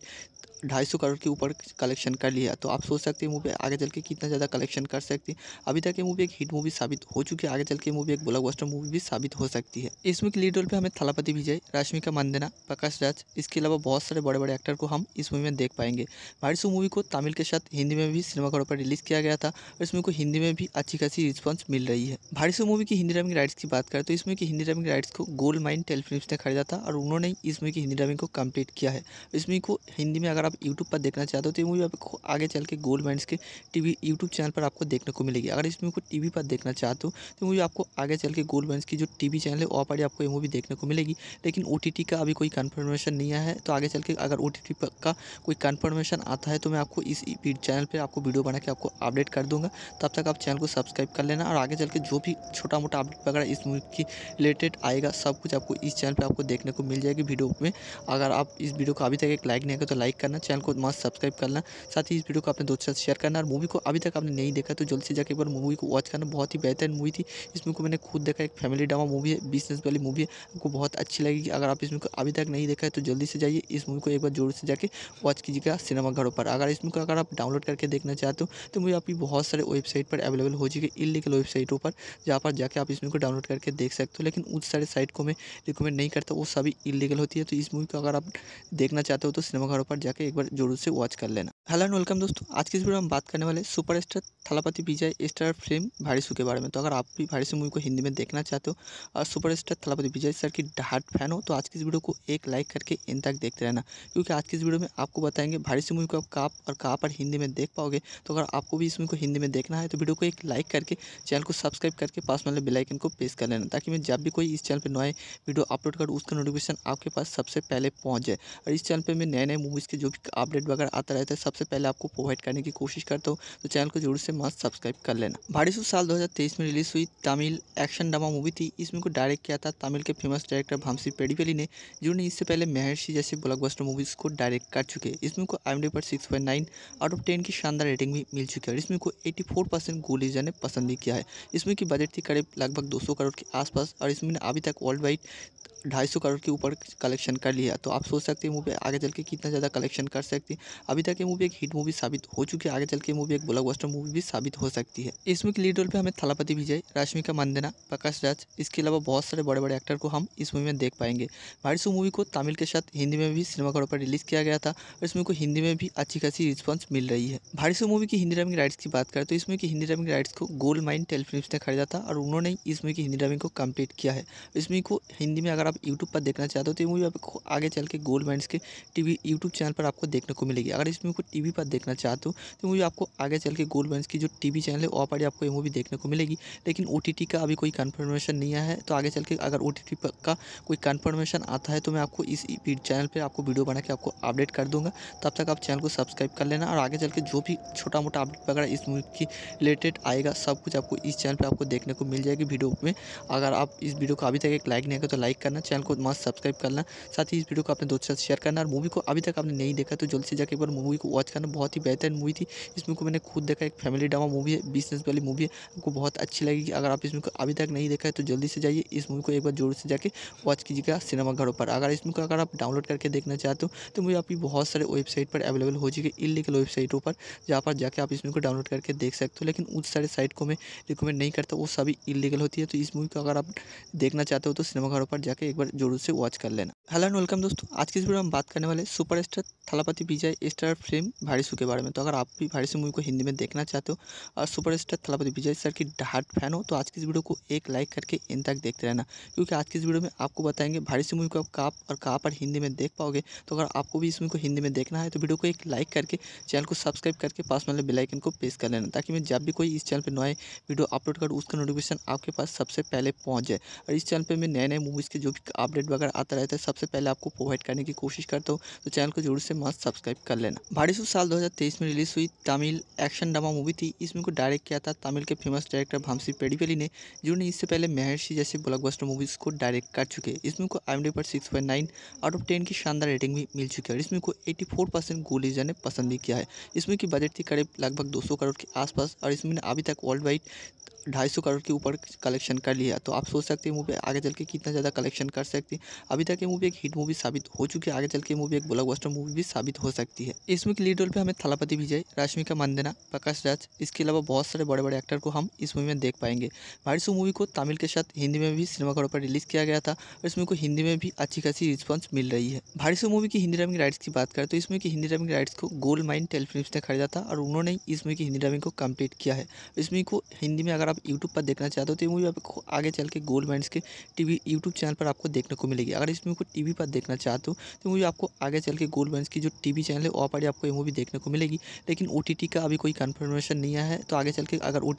ढाई सौ करोड़ के ऊपर कलेक्शन कर लिया तो आप सोच सकते हैं मूवी आगे चल के कितना ज़्यादा कलेक्शन कर सकती है अभी तक ये मूवी एक हिट मूवी साबित हो चुकी है आगे चल के मूवी एक ब्लॉकबस्टर मूवी भी साबित हो सकती है इसमें लीड रोल पे हमें थलापति विजय रश्मिका मंदना प्रकाश राज इसके अलावा बहुत सारे बड़े बड़े एक्टर को हम इस मूवी में देख पाएंगे भाईसू मूवी को तमिल के साथ हिंदी में भी सिनेमाघरों पर रिलीज़ किया गया था और इसमें को हिंदी में भी अच्छी खासी रिस्पॉन्स मिल रही है भाईसू मूवी की हिंदी डबिंग राइट्स की बात करें तो इसमें की हिंदी डबिंग राइट्स को गोल्ड माइन टेलीफिल्म ने खरीदा था और उन्होंने इस मूवी की हिंदी डबिंग को कम्प्लीट किया है इसमें को हिंदी में अगर आप यूट्यूब पर देखना चाहते हो तो ये मूवी आपको आगे चल के गोल्ड बैंड्स के टीवी यूट्यूब चैनल पर आपको देखने को मिलेगी अगर इस मूवी को टीवी पर देखना चाहते हो तो मूवी आपको आगे चल के गोल्ड बैंड्स की जो टीवी चैनल है वहाँ पर ही आपको ये मूवी देखने को मिलेगी लेकिन ओ का अभी कोई कन्फर्मेशन नहीं आया है तो आगे चल के अगर ओ का कोई कन्फर्मेशन आता है तो मैं आपको इस चैनल पर आपको वीडियो बना के आपको अपडेट कर दूँगा तब तक आप चैनल को सब्सक्राइब कर लेना और आगे चल के जो भी छोटा मोटा अपडेट वगैरह इस मूवी की रिलेटेड आएगा सब कुछ आपको इस चैनल पर आपको देखने को मिल जाएगी वीडियो में अगर आप इस वीडियो को अभी तक एक लाइक नहीं करें तो लाइक करना चैनल को मस्त सब्सक्राइब करना साथ ही इस वीडियो को अपने दोस्तों साथ शेयर करना और मूवी को अभी तक आपने नहीं देखा तो जल्द से जाकर एक बार मूवी को वॉच करना बहुत ही बेहतर मूवी थी इस मूवी को मैंने खुद देखा एक फैमिली ड्रामा मूवी है बिजनेस वाली मूवी है आपको बहुत अच्छी लगेगी अगर आप इस मूवी को अभी तक नहीं देखा है तो जल्दी से जाइए इस मूवी को एक बार जोर से जाकर वॉच कीजिएगा सिनेमाघरों पर अगर इस मूवी को अगर आप डाउनलोड करके देखना चाहते हो तो मूवी आपकी बहुत सारे वेबसाइट पर अवेलेबल हो जाएगी इलीगल वेबसाइटों पर जहाँ पर जाकर आप इस मूवी को डाउनलोड करके देख सकते हो लेकिन उस सारे साइट को मैं रिकमेंड नहीं करता वो सभी इलीगल होती है तो इस मूवी को अगर आप देखना चाहते हो तो सिनेमाघरों पर जाके एक बार जरूर से वॉच कर लेना हेलो एंड वेलकम दोस्तों आज की इस वीडियो में हम बात करने वाले super star Thalapathy Vijay star film भारीसू के बारे में तो अगर आप भी भारीसू मूवी को हिंदी में देखना चाहते हो और super star Thalapathy Vijay sir की डहाट फैन हो तो आज की इस वीडियो को एक लाइक करके इन तक देखते रहना क्योंकि आज की इस वीडियो में आपको बताएंगे भारीसू मूवी को आप कहाँ और कहाँ पर हिंदी में देख पाओगे तो अगर आपको भी इस मूवी को हिंदी में देखना है तो वीडियो को एक लाइक करके चैनल को सब्सक्राइब करके पास वाले बेलाइकन को प्रेस कर लेना ताकि मैं जब भी कोई इस चैनल पर नए वीडियो अपलोड करूँ उसका नोटिफिकेशन आपके पास सबसे पहले पहुँच जाए और इस चैनल पर मैं नए नए मूवीज़ के जो अपडेट वगैरह आता रहता है सबसे पहले आपको प्रोवाइड करने की कोशिश करता हूँ तो चैनल को जरूर से मस्त सब्सक्राइब कर लेना भाड़ी साल दो में रिलीज़ हुई तमिल एक्शन ड्रामा मूवी थी इसमें को डायरेक्ट किया था तमिल के फेमस डायरेक्टर भामसी पेडीपेली ने जिन्होंने इससे पहले महर्षि जैसे ब्लॉकबस्टर मूवीज़ को डायरेक्ट कर चुके हैं इसमें को आई पर सिक्स आउट ऑफ टेन की शानदार रेटिंग भी मिल चुकी है इसमें को एटी फोर परसेंट गोलीजा ने पसंद भी किया है इसमें की बजट थी करीब लगभग दो सौ करोड़ के आसपास और इसमें अभी तक वर्ल्ड वाइड ढाई सौ करोड़ के ऊपर कलेक्शन कर लिया तो आप सोच सकते हैं मूवी आगे चल के कितना ज़्यादा कलेक्शन एक्शन कर सकती है अभी तक ये मूवी एक हिट मूवी साबित हो चुकी है आगे चल के मूवी एक ब्लॉकबस्टर मूवी भी साबित हो सकती है इस मूवी के लीड रोल पर हमें थलापति विजय रश्मिका मंदना प्रकाश राज इसके अलावा बहुत सारे बड़े बड़े एक्टर को हम इस मूवी में देख पाएंगे भाईसू मूवी को तमिल के साथ हिंदी में भी सिनेमाघरों पर रिलीज़ किया गया था और इस मूवी को हिंदी में भी अच्छी खासी रिस्पॉन्स मिल रही है भाईसू मूवी की हिंदी डबिंग राइट्स की बात करें तो इसमें की हिंदी डबिंग राइट्स को गोल्ड माइन टेलीफिल्म ने खरीदा था और उन्होंने इस मूवी की हिंदी डबिंग को कम्प्लीट किया है इस मूवी को हिंदी में अगर आप यूट्यूब पर देखना चाहते हो तो ये मूवी आपको आगे चल के गोल्ड माइंड के टीवी यूट्यूब चैनल पर आपको देखने को मिलेगी अगर इस मूवी को टीवी पर देखना चाहते हो तो मूवी आपको आगे चल के गोल्ड बैंस की जो टीवी चैनल है वहाँ पर आपको ये मूवी देखने को मिलेगी लेकिन ओ का अभी कोई कन्फर्मेशन नहीं आया है तो आगे चल के अगर ओ का कोई कन्फर्मेशन आता है तो मैं आपको इस चैनल पर आपको वीडियो बना के आपको अपडेट कर दूँगा तब तक आप चैनल को सब्सक्राइब कर लेना और आगे चल के जो भी छोटा मोटा अपडेट वगैरह इस मूवी की रिलेटेड आएगा सब कुछ आपको इस चैनल पर आपको देखने को मिल जाएगी वीडियो में अगर आप इस वीडियो को अभी तक एक लाइक नहीं करें तो लाइक करना चैनल को मस्त सब्सक्राइब करना साथ ही इस वीडियो को अपने दोस्तों से शेयर करना और मूवी को अभी तक आपने नहीं देखा तो जल्द से जाकर एक बार मूवी को वॉच करना बहुत ही बेहतरीन मूवी थी इस मूवी को मैंने खुद देखा एक फैमिली ड्रामा मूवी है बिजनेस वाली मूवी है आपको बहुत अच्छी लगेगी अगर आप इसमें को अभी तक नहीं देखा है तो जल्दी से जाइए इस मूवी को एक बार जोर से जाकर वॉच कीजिएगा सिनेमाघरों पर अगर इसमें को अगर आप डाउनलोड करके देखना चाहते हो तो मूवी आपकी बहुत सारे वेबसाइट पर अवेलेबल हो जाएगी इलीगल वेबसाइटों पर जहाँ पर जाकर आप इस मूवी को डाउनलोड करके देख सकते हो लेकिन उस सारे साइट को मैं रिकमेंड नहीं करता वो सभी इलीगल होती है तो इस मूवी को अगर आप देखना चाहते हो तो सिनेमाघरों पर जाकर एक बार जोर से वॉच कर लेना हेलो एंड वेलकम दोस्तों आज की इस वीडियो में हम बात करने वाले superstar Thalapathy Vijay star film भारी के बारे में तो अगर आप भी भारी मूवी को हिंदी में देखना चाहते हो और सुपरस्टार थलापति विजय सर की डहाट फैन हो तो आज की इस वीडियो को एक लाइक करके इन तक देखते रहना क्योंकि आज की इस वीडियो में आपको बताएंगे भारी मूवी को आप कहाँ और कहाँ पर हिंदी में देख पाओगे तो अगर आपको भी इस मूवी को हिंदी में देखना है तो वीडियो को एक लाइक करके चैनल को सब्सक्राइब करके पास वाले बेलाइकन को प्रेस कर लेना ताकि मैं जब भी कोई इस चैनल पर नए वीडियो अपलोड करूँ उसका नोटिफिकेशन आपके पास सबसे पहले पहुँच जाए और इस चैनल पर मैं नए नए मूवीज़ के जो भी अपडेट वगैरह आता रहता है सबसे पहले आपको प्रोवाइड करने की कोशिश करता हूँ तो चैनल को जरूर से मस्त सब्सक्राइब कर लेना भाड़ीसू साल 2023 में रिलीज़ हुई तमिल एक्शन ड्रामा मूवी थी इसमें को डायरेक्ट किया था तमिल के फेमस डायरेक्टर भामसी पेडीपेली ने जिन्होंने इससे पहले महर्षि जैसे ब्लॉकबस्टर मूवीज़ को डायरेक्ट कर चुके हैं इसमें को आई पर सिक्स आउट ऑफ टेन की शानदार रेटिंग भी मिल चुकी है और इसमें को एटी फोर परसेंट गोलीजा ने पसंद भी किया है इसमें की बजट थी करीब लगभग दो सौ करोड़ के आसपास और इसमें अभी तक वर्ल्ड वाइड ढाई सौ करोड़ के ऊपर कलेक्शन कर लिया तो आप सोच सकते हैं मूवी आगे चल के कितना ज़्यादा कलेक्शन कर सकती है अभी तक ये मूवी एक हिट मूवी साबित हो चुकी है आगे चल के मूवी एक ब्लॉकबस्टर मूवी भी साबित हो सकती है इसमें के लीड रोल पे हमें थलापति विजय रश्मिका मंदना प्रकाश राज इसके अलावा बहुत सारे बड़े बड़े एक्टर को हम इस मूवी में देख पाएंगे भाईसू मूवी को तमिल के साथ हिंदी में भी सिनेमाघरों पर रिलीज़ किया गया था और इस मूवी को हिंदी में भी अच्छी खासी रिस्पॉन्स मिल रही है भाईसू मूवी की हिंदी डबिंग राइट्स की बात करें तो इसमें की हिंदी डबिंग राइट्स को गोल्ड माइन टेलीफिल्म ने खरीदा था और उन्होंने इस मूवी की हिंदी डबिंग को कम्प्लीट किया है इस मूवी को हिंदी में अगर आप यूट्यूब पर देखना चाहते हो तो मूवी आपको आगे चल के गोल्ड माइंड के टीवी यूट्यूब चैनल पर आपको देखने को मिलेगी अगर इस मूवी को टीवी पर देखना चाहते हो तो मूवी आपको आगे चल के गोल्ड माइंड की जो टीवी चैनल है वहाँ पर आपको ये मूवी देखने को मिलेगी लेकिन ओ का अभी कोई कन्फर्मेशन नहीं आया है तो आगे चल के अगर ओ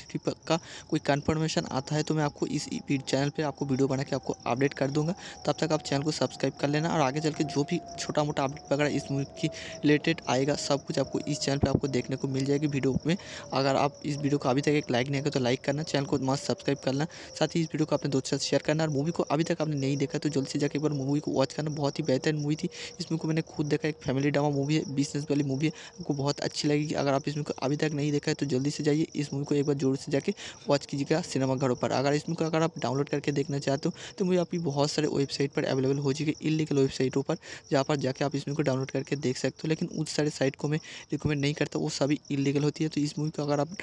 का कोई कन्फर्मेशन आता है तो मैं आपको इस चैनल पर आपको वीडियो बना के आपको अपडेट कर दूँगा तब तक आप चैनल को सब्सक्राइब कर लेना और आगे चल के जो भी छोटा मोटा अपडेट वगैरह इस मूवी की रिलेटेड आएगा सब कुछ आपको इस चैनल पर आपको देखने को मिल जाएगी वीडियो में अगर आप इस वीडियो को अभी तक एक लाइक नहीं करें तो लाइक करना चैनल को मस्त सब्सक्राइब करना साथ ही इस वीडियो को अपने दोस्तों साथ शेयर करना और मूवी को अभी तक आपने नहीं देखा तो जल्दी से जाकर एक बार मूवी को वॉच करना बहुत ही बेहतर मूवी थी इस मूवी को मैंने खुद देखा एक फैमिली फैमिली ड्रामा मूवी है बिजनेस वाली मूवी है आपको बहुत अच्छी लगेगी अगर आप इसमें को अभी तक नहीं देखा है तो जल्दी से जाइए इस मूवी को एक बार जोर से जाके वॉच कीजिएगा सिनेमा घरों पर अगर इसमें को अगर आप डाउनलोड करके देखना चाहते हो तो मुझे आपकी बहुत सारे वेबसाइट पर अवेलेबल हो जाएगी इलीगल वेबसाइटों पर जहाँ पर जाकर आप इस को डाउनलोड करके देख सकते हो लेकिन उस सारे साइट को मैं रिकमेंड नहीं करता वो सभी इलीगल होती है तो इस मूवी को अगर आप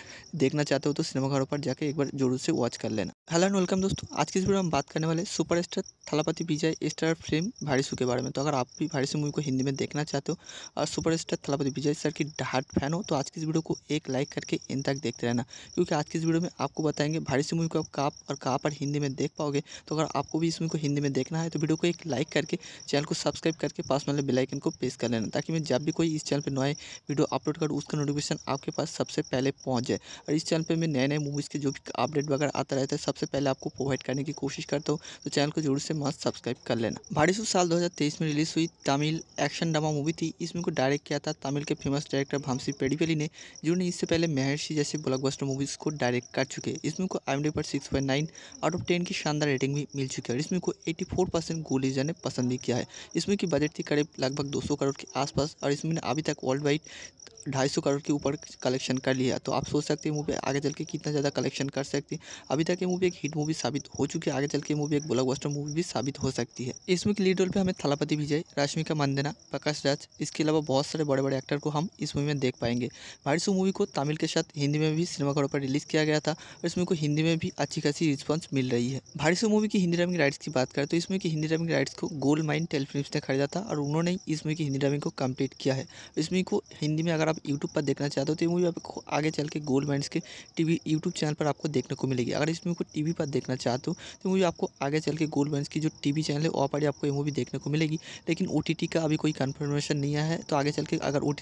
देखना चाहते हो तो सिनेमाघरों पर जाकर एक बार जरूर से वॉच कर लेना हेलो एंड वेलकम दोस्तों आज की इस वीडियो में बात करने वाले super star Thalapathy Vijay star film भाड़ीसू के बारे में तो अगर आप भी भाड़ीसू मूवी को हिंदी में देखना चाहते हो सकते हो और super star Thalapathy Vijay sir की हार्ट फैन हो तो आज की इस वीडियो को एक लाइक करके इन तक देखते रहना क्योंकि आज की इस वीडियो में आपको बताएंगे भारी सी मूवी को आप कहाँ और कहाँ पर हिंदी में देख पाओगे तो अगर आपको भी इस मूवी को हिंदी में देखना है तो वीडियो को एक लाइक करके चैनल को सब्सक्राइब करके पास वाले बेलाइकन को प्रेस कर लेना ताकि मैं जब भी कोई इस चैनल पर नए वीडियो अपलोड करूँ उसका नोटिफिकेशन आपके पास सबसे पहले पहुँच जाए और इस चैनल पर मैं नए नए मूवीज़ के जो भी अपडेट वगैरह आता रहता है सबसे पहले आपको प्रोवाइड करने की कोशिश करता हूँ तो चैनल को जरूर से मस्त सब्सक्राइब कर लेना भाड़ीसू साल 2023 में रिलीज़ हुई तमिल एक्शन ड्रामा मूवी थी इस मूवी को डायरेक्ट किया था तमिल के फेमस डायरेक्टर भामसी पेडीवेली ने जिन्होंने इससे पहले महर्षि जैसे ब्लॉकबस्टर मूवीज़ को डायरेक्ट कर चुके हैं इस मूवी को आई पर six point nine out of ten की शानदार रेटिंग भी मिल चुकी है और इस मूवी को एट्टी फोर परसेंट गोलीजा ने पसंद भी किया है इस मूवी की बजट थी करीब लगभग दो सौ करोड़ के आसपास और इसमें ने अभी तक वर्ल्ड वाइड ढाई सौ करोड़ के ऊपर कलेक्शन कर लिया तो आप सोच सकते हैं मूवी आगे चल के कितना ज़्यादा कलेक्शन कर सकती है अभी तक ये मूवी एक हिट मूवी साबित हो चुकी है आगे चल के मूवी एक ब्लॉकबस्टर मूवी भी साबित हो सकती है इसमें की लीड रोल पे हमें थलापति विजय रश्मिका मंदना प्रकाश राज इसके अलावा बहुत सारे बड़े बड़े एक्टर को हम इस मूवी में देख पाएंगे बारिशों मूवी को तमिल के साथ हिंदी में भी सिनेमाघरों पर रिलीज़ किया गया था और इस मूवी को हिंदी में भी अच्छी खासी रिस्पॉन्स मिल रही है बारिशों मूवी की हिंदी ड्रामिंग राइट्स की बात करें तो इस मूवी की हिंदी डबिंग राइट्स को गोल्ड माइन टेलीफिल्म ने खरीदा था और उन्होंने इस मूवी की हिंदी डबिंग को कम्प्लीट किया है इस मूवी को हिंदी में अगर आप यूट्यूब पर देखना चाहते हो तो ये मूवी आपको आगे चल के गोल्ड माइंड के टीवी यूट्यूब चैनल पर आपको देखने को मिलेगी अगर इस मूवी को टीवी पर देखना चाहते हो तो मूवी आपको आगे चल के गोल्ड माइंड की जो टीवी चैनल है वहाँ पर आपको ये मूवी देखने को मिलेगी लेकिन ओ का अभी कोई कन्फर्मेशन नहीं आया है तो आगे चल के अगर ओ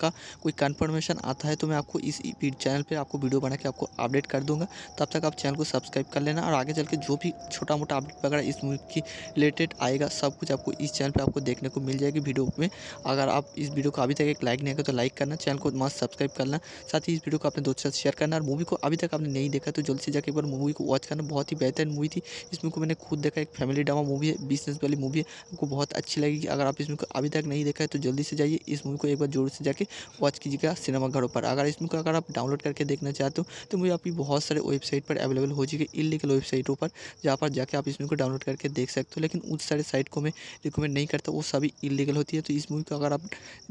का कोई कन्फर्मेशन आता है तो मैं आपको इस चैनल पर आपको वीडियो बना के आपको अपडेट कर दूँगा तब तक आप चैनल को सब्सक्राइब कर लेना और आगे चल के जो भी छोटा मोटा अपडेट वगैरह इस मूवी की रिलेटेड आएगा सब कुछ आपको इस चैनल पर आपको देखने को मिल जाएगी वीडियो में अगर आप इस वीडियो को अभी तक एक लाइक नहीं करें तो लाइक करना चैनल को मस्त सब्सक्राइब करना साथ ही इस वीडियो को अपने दोस्तों साथ शेयर करना और मूवी को अभी तक आपने नहीं देखा तो जल्द से जाकर एक बार मूवी को वॉच करना बहुत ही बेहतर मूवी थी इस मूवी को मैंने खुद देखा एक फैमिली ड्रामा मूवी है बिजनेस वाली मूवी है आपको बहुत अच्छी लगेगी अगर आप इस मूवी को अभी तक नहीं देखा है तो जल्दी से जाइए इस मूवी को एक बार जोर से जाके वॉच कीजिएगा सिनेमाघरों पर अगर इस मूवी को अगर आप डाउनलोड करके देखना चाहते हो तो मुझे आपकी बहुत सारे वेबसाइट पर अवेलेबल हो जाएगी इलीगल वेबसाइटों पर जहाँ पर जाके आप इस मूवी को डाउनलोड करके देख सकते हो लेकिन उस सारे साइट को मैं रिकमेंड नहीं करता वो सभी इलीगल होती है तो इस मूवी को अगर आप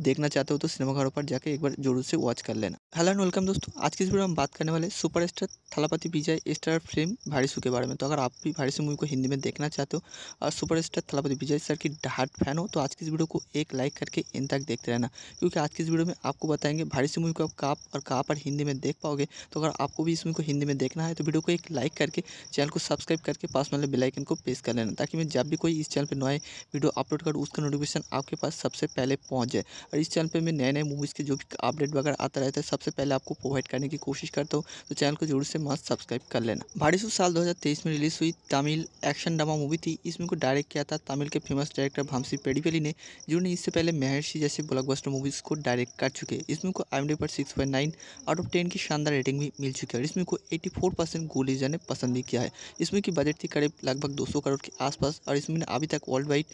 देखना चाहते हो तो सिनेमाघरों पर जाकर एक बार जरूर से वॉच कर लेना हेलो एंड वेलकम दोस्तों आज की इस वीडियो में हम बात करने वाले super star Thalapathy Vijay star film भारीसू के बारे में तो अगर आप भी भारी मूवी को हिंदी में देखना चाहते हो और सुपरस्टार थलापति विजय सर की डाट फैन हो तो आज की इस वीडियो को एक लाइक करके इन तक देखते रहना क्योंकि आज की इस वीडियो में आपको बताएंगे भारी सी मूवी को आप कहाँ और कहाँ पर हिंदी में देख पाओगे तो अगर आपको भी इस मूवी को हिंदी में देखना है तो वीडियो को एक लाइक करके चैनल को सब्सक्राइब करके पास वाले बेलाइकन को प्रेस कर लेना ताकि मैं जब भी कोई इस चैनल पर नए वीडियो अपलोड करूँ उसका नोटिफिकेशन आपके पास सबसे पहले पहुँच जाए और इस चैनल पर मैं नए नए मूवीज़ के जो भी अपडेट वगैरह आता रहता है सबसे पहले आपको प्रोवाइड करने की कोशिश करता हूँ तो चैनल को जरूर से मस्त सब्सक्राइब कर लेना भारी साल दो में रिलीज़ हुई तमिल एक्शन ड्रामा मूवी थी इसमें को डायरेक्ट किया था तमिल के फेमस डायरेक्टर भामसी पेडीवेली ने जिन्होंने इससे पहले मेह महर्षि जैसे ब्लॉकबस्टर मूवीज़ को डायरेक्ट कर चुके हैं इस मूवी को आई पर six point nine out of ten की शानदार रेटिंग भी मिल चुकी है इस मूवी को एट्टी फोर परसेंट गोलीजा ने पसंद भी किया है इस मूवी की बजट थी करीब लगभग दो सौ करोड़ के आसपास और इसमें अभी तक वर्ल्ड वाइड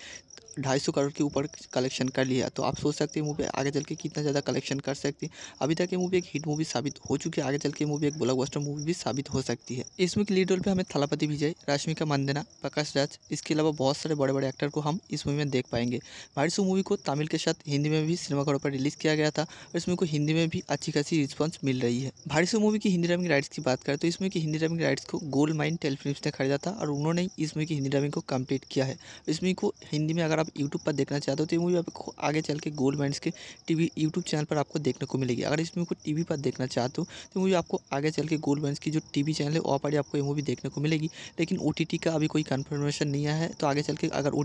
ढाई सौ करोड़ के ऊपर कलेक्शन कर लिया तो आप सोच सकते हैं मूवी आगे चल के कितना ज़्यादा कलेक्शन कर सकती है अभी तक ये मूवी एक हिट मूवी साबित हो चुकी है आगे चल के मूवी एक ब्लॉकबस्टर मूवी भी साबित हो सकती है इसमें के लीड रोल पे हमें थलापति विजय रश्मिका मंदना प्रकाश राज इसके अलावा बहुत सारे बड़े बड़े एक्टर को हम इस मूवी में देख पाएंगे भारत मूवी को तमिल के साथ हिंदी में भी सिनेमाघरों पर रिलीज़ किया गया था और इसमें को हिंदी में भी अच्छी खासी रिस्पॉन्स मिल रही है भाईसू मूवी की हिंदी डबिंग राइट्स की बात करें तो इसमें की हिंदी डबिंग राइट्स को गोल्ड माइंड टेलीफिल्म ने खरीदा था और उन्होंने इस मूवी की हिंदी डबिंग को कम्प्लीट किया है इसमें को हिंदी में अगर अगर आप यूट्यूब पर देखना चाहते हो तो ये मूवी आपको आगे चल के गोल्ड माइंस के टीवी यूट्यूब चैनल पर आपको देखने को मिलेगी अगर इस मूवी को टीवी पर देखना चाहते हो तो मूवी आपको आगे चल के गोल्ड माइंस की जो टीवी चैनल है वहाँ पर आपको ये मूवी देखने को मिलेगी लेकिन ओ का अभी कोई कन्फर्मेशन नहीं आया है तो आगे चल के अगर ओ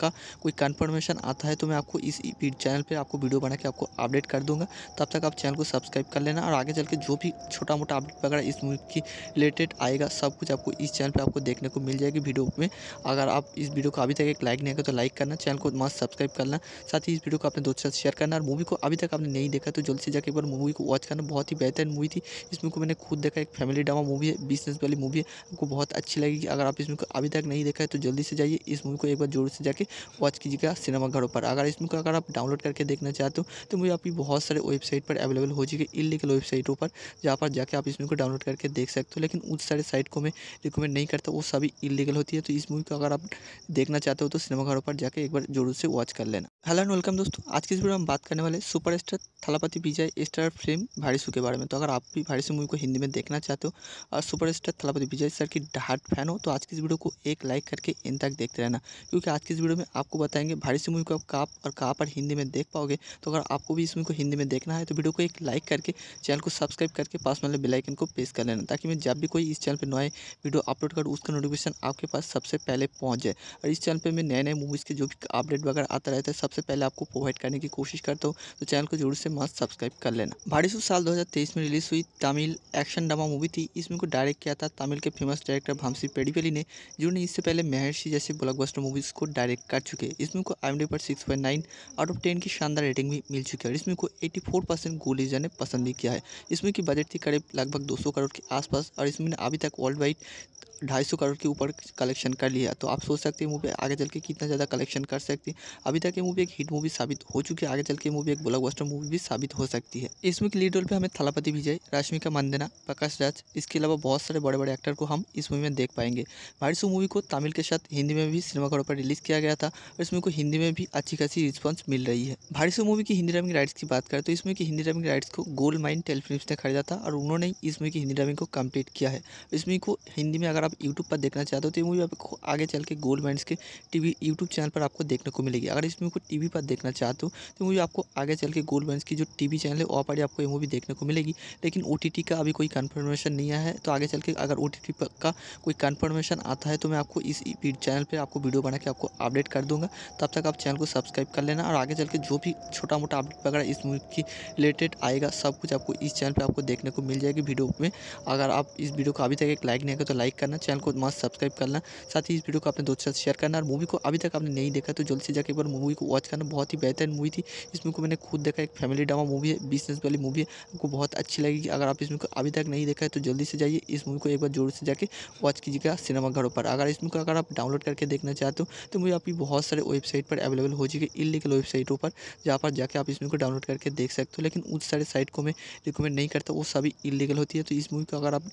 का कोई कन्फर्मेशन आता है तो मैं आपको इस चैनल पर आपको वीडियो बना के आपको अपडेट कर दूँगा तब तक आप चैनल को सब्सक्राइब कर लेना और आगे चल के जो भी छोटा मोटा अपडेट वगैरह इस मूवी की रिलेटेड आएगा सब कुछ आपको इस चैनल पर आपको देखने को मिल जाएगी वीडियो में अगर आप इस वीडियो को अभी तक एक लाइक नहीं करें तो लाइक करना करना चैनल को मस्त सब्सक्राइब करना साथ ही इस वीडियो को अपने दोस्तों साथ शेयर करना और मूवी को अभी तक आपने नहीं देखा तो जल्दी से जाकर एक बार मूवी को वॉच करना बहुत ही बेहतर मूवी थी इस मूवी को मैंने खुद देखा एक फैमिली ड्रामा मूवी है बिजनेस वाली मूवी है आपको बहुत अच्छी लगेगी अगर आप इस मूवी को अभी तक नहीं देखा है तो जल्दी से जाइए इस मूवी को एक बार जोर से जाकर वॉच कीजिएगा सिनेमाघरों पर अगर इस मूवी को अगर आप डाउनलोड करके देखना चाहते हो तो मूवी आपकी बहुत सारे वेबसाइट पर अवेलेबल हो जाएगी इलीगल वेबसाइटों पर जहाँ पर जाकर आप इस मूवी को डाउनलोड करके देख सकते हो लेकिन उस सारे साइट को मैं रिकमेंड नहीं करता वो सभी इलीगल होती है तो इस मूवी को अगर आप देखना चाहते हो तो सिनेमाघरों पर जाके एक बार जरूर से वॉच कर लेना हेलो एंड वेलकम दोस्तों आज की इस वीडियो में हम बात करने वाले super star Thalapathy Vijay star film भारीसू के बारे में तो अगर आप भी भारीसू मूवी को हिंदी में देखना चाहते हो और super star Thalapathy Vijay sir की हार्ट फैन हो तो आज की इस वीडियो को एक लाइक करके इन तक देखते रहना क्योंकि आज की इस वीडियो में आपको बताएंगे भारीसू मूवी को आप कहाँ और कहाँ पर हिंदी में देख पाओगे तो अगर आपको भी इस मूवी को हिंदी में देखना है तो वीडियो को एक लाइक करके चैनल को सब्सक्राइब करके पास वाले बेलाइकन को प्रेस कर लेना ताकि मैं जब भी कोई इस चैनल पर नए वीडियो अपलोड करूँ उसका नोटिफिकेशन आपके पास सबसे पहले पहुँच जाए और इस चैनल पर मैं नए नए मूवीज़ के जो अपडेट अपडेट वगैरह आता रहता तो है सबसे पहले आपको प्रोवाइड करने की कोशिश करता हूँ तो चैनल को जरूर से मस्त सब्सक्राइब कर लेना भारी साल 2023 में रिलीज़ हुई तमिल एक्शन ड्रामा मूवी थी इसमें को डायरेक्ट किया था तमिल के फेमस डायरेक्टर भामसी पेडीवेली ने जिन्होंने इससे पहले महर्षि जैसे ब्लॉकबस्टर मूवीज़ को डायरेक्ट कर चुके हैं इसमें को आई पर six nine out of ten की शानदार रेटिंग भी मिल चुकी है और इसमें को एट्टी फोर परसेंट गोलीजा ने पसंद भी किया है इसमें की बजट थी करीब लगभग दो सौ करोड़ के आसपास और इसमें अभी तक वर्ल्ड वाइड ढाई सौ करोड़ के ऊपर कलेक्शन कर लिया तो आप सोच सकते हैं मूवी आगे चल के कितना ज़्यादा कलेक्शन कर सकती है अभी तक ये मूवी एक हिट मूवी साबित हो चुकी है आगे चल के मूवी एक ब्लॉकबस्टर मूवी भी साबित हो सकती है इसमें लीड रोल पर हमें थलापति विजय रश्मिका मंदना प्रकाश राज इसके अलावा बहुत सारे बड़े बड़े एक्टर को हम इस मूवी में देख पाएंगे भाईसू मूवी को तमिल के साथ हिंदी में भी सिनेमाघरों पर रिलीज़ किया गया था और इसमें को हिंदी में भी अच्छी खासी रिस्पॉन्स मिल रही है भाईसू मूवी की हिंदी डबिंग राइट्स की बात करें तो इसमें की हिंदी डबिंग राइट्स को गोल्ड माइन टेलीफिल्म ने खरीदा था और उन्होंने इस मूवी की हिंदी डबिंग को कम्प्लीट किया है इस मूवी को हिंदी में अगर आप आप तो यूट्यूब पर देखना चाहते हो तो ये मूवी आपको आगे चल के गोल्ड बैंड के टीवी यूट्यूब चैनल पर आपको देखने को मिलेगी अगर इस मूवी को टीवी पर देखना चाहते हो तो मूवी आपको आगे चल के गोल्ड बैंड की जो टीवी चैनल है वहाँ पर आपको ये मूवी देखने को मिलेगी लेकिन ओ का अभी कोई कन्फर्मेशन नहीं आया है तो आगे चल के अगर ओ का कोई कन्फर्मेशन आता है तो मैं आपको इस चैनल पर आपको वीडियो बना के आपको अपडेट कर दूँगा तब तक आप चैनल को सब्सक्राइब कर लेना और आगे चल के जो भी छोटा मोटा अपडेट वगैरह इस मूवी की रिलेटेड आएगा सब कुछ आपको इस चैनल पर आपको देखने को मिल जाएगी वीडियो में अगर आप इस वीडियो को अभी तक एक लाइक नहीं करें तो लाइक करना करना चैनल को मस्त सब्सक्राइब करना साथ ही इस वीडियो को अपने दोस्तों साथ शेयर करना और मूवी को अभी तक आपने नहीं देखा तो जल्द से जाकर एक बार मूवी को वॉच करना बहुत ही बेहतर मूवी थी इस मूवी को मैंने खुद देखा एक फैमिली ड्रामा मूवी है बिजनेस वाली मूवी है आपको बहुत अच्छी लगेगी अगर आप इस मूवी को अभी तक नहीं देखा है तो जल्दी से जाइए इस मूवी को एक बार जोर से जाकर वॉच कीजिएगा सिनेमाघरों पर अगर इस मूवी को अगर आप डाउनलोड करके देखना चाहते हो तो मुझे आपकी बहुत सारे वेबसाइट पर अवेलेबल हो जाएगी इलीगल वेबसाइटों पर जहाँ पर जाकर आप इस मूवी को डाउनलोड करके देख सकते हो लेकिन उस सारे साइट को मैं रिकमेंड नहीं करता वो सभी इलीगल होती है तो इस मूवी को अगर आप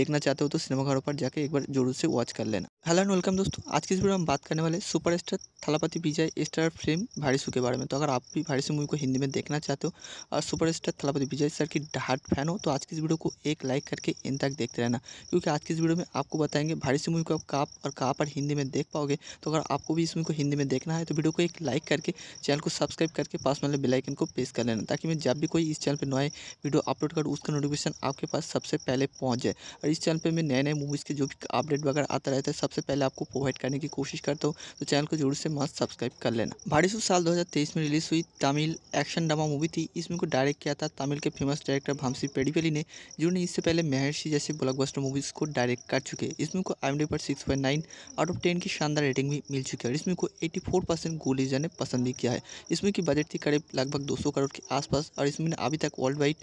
देखना चाहते हो तो सिनेमाघरों पर जाकर के एक बार जरूर से वॉच कर लेना हेलो एंड वेलकम दोस्तों आज की इस वीडियो में बात करने वाले super star Thalapathy Vijay star film भाड़ीसू के बारे में तो अगर आप भी भाड़ीसू मूवी को हिंदी में देखना चाहते हो और super star Thalapathy Vijay sir की हार्ट फैन हो तो आज की इस वीडियो को एक लाइक करके इन तक देखते रहना क्योंकि आज की इस वीडियो में आपको बताएंगे भाड़ीसू मूवी को आप कहाँ और कहाँ पर हिंदी में देख पाओगे तो अगर आपको भी इस मूवी को हिंदी में देखना है तो वीडियो को एक लाइक करके चैनल को सब्सक्राइब करके पास वाले बेलाइकन को प्रेस कर लेना ताकि मैं जब भी कोई इस चैनल पर नए वीडियो अपलोड करूँ उसका नोटिफिकेशन आपके पास सबसे पहले पहुँच जाए और इस चैनल पर मैं नए नए मूवीज़ के जो अपडेट अपडेट वगैरह आता रहता तो है सबसे पहले आपको प्रोवाइड करने की कोशिश करता हूँ तो चैनल को जरूर से मस्त सब्सक्राइब कर लेना भाड़ी साल 2023 में रिलीज़ हुई तमिल एक्शन ड्रामा मूवी थी इसमें को डायरेक्ट किया था तमिल के फेमस डायरेक्टर भामसी पेडीपेली ने जिन्होंने इससे पहले महर्षि जैसे ब्लॉकबस्टर मूवीज़ को डायरेक्ट कर चुके हैं इसमें को आई पर six point nine out of ten की शानदार रेटिंग भी मिल चुकी है और इसमें को एट्टी फोर परसेंट गोलीजा ने पसंद भी किया है इसमें की बजट थी करीब लगभग दो सौ करोड़ के आसपास और इसमें अभी तक वर्ल्ड वाइड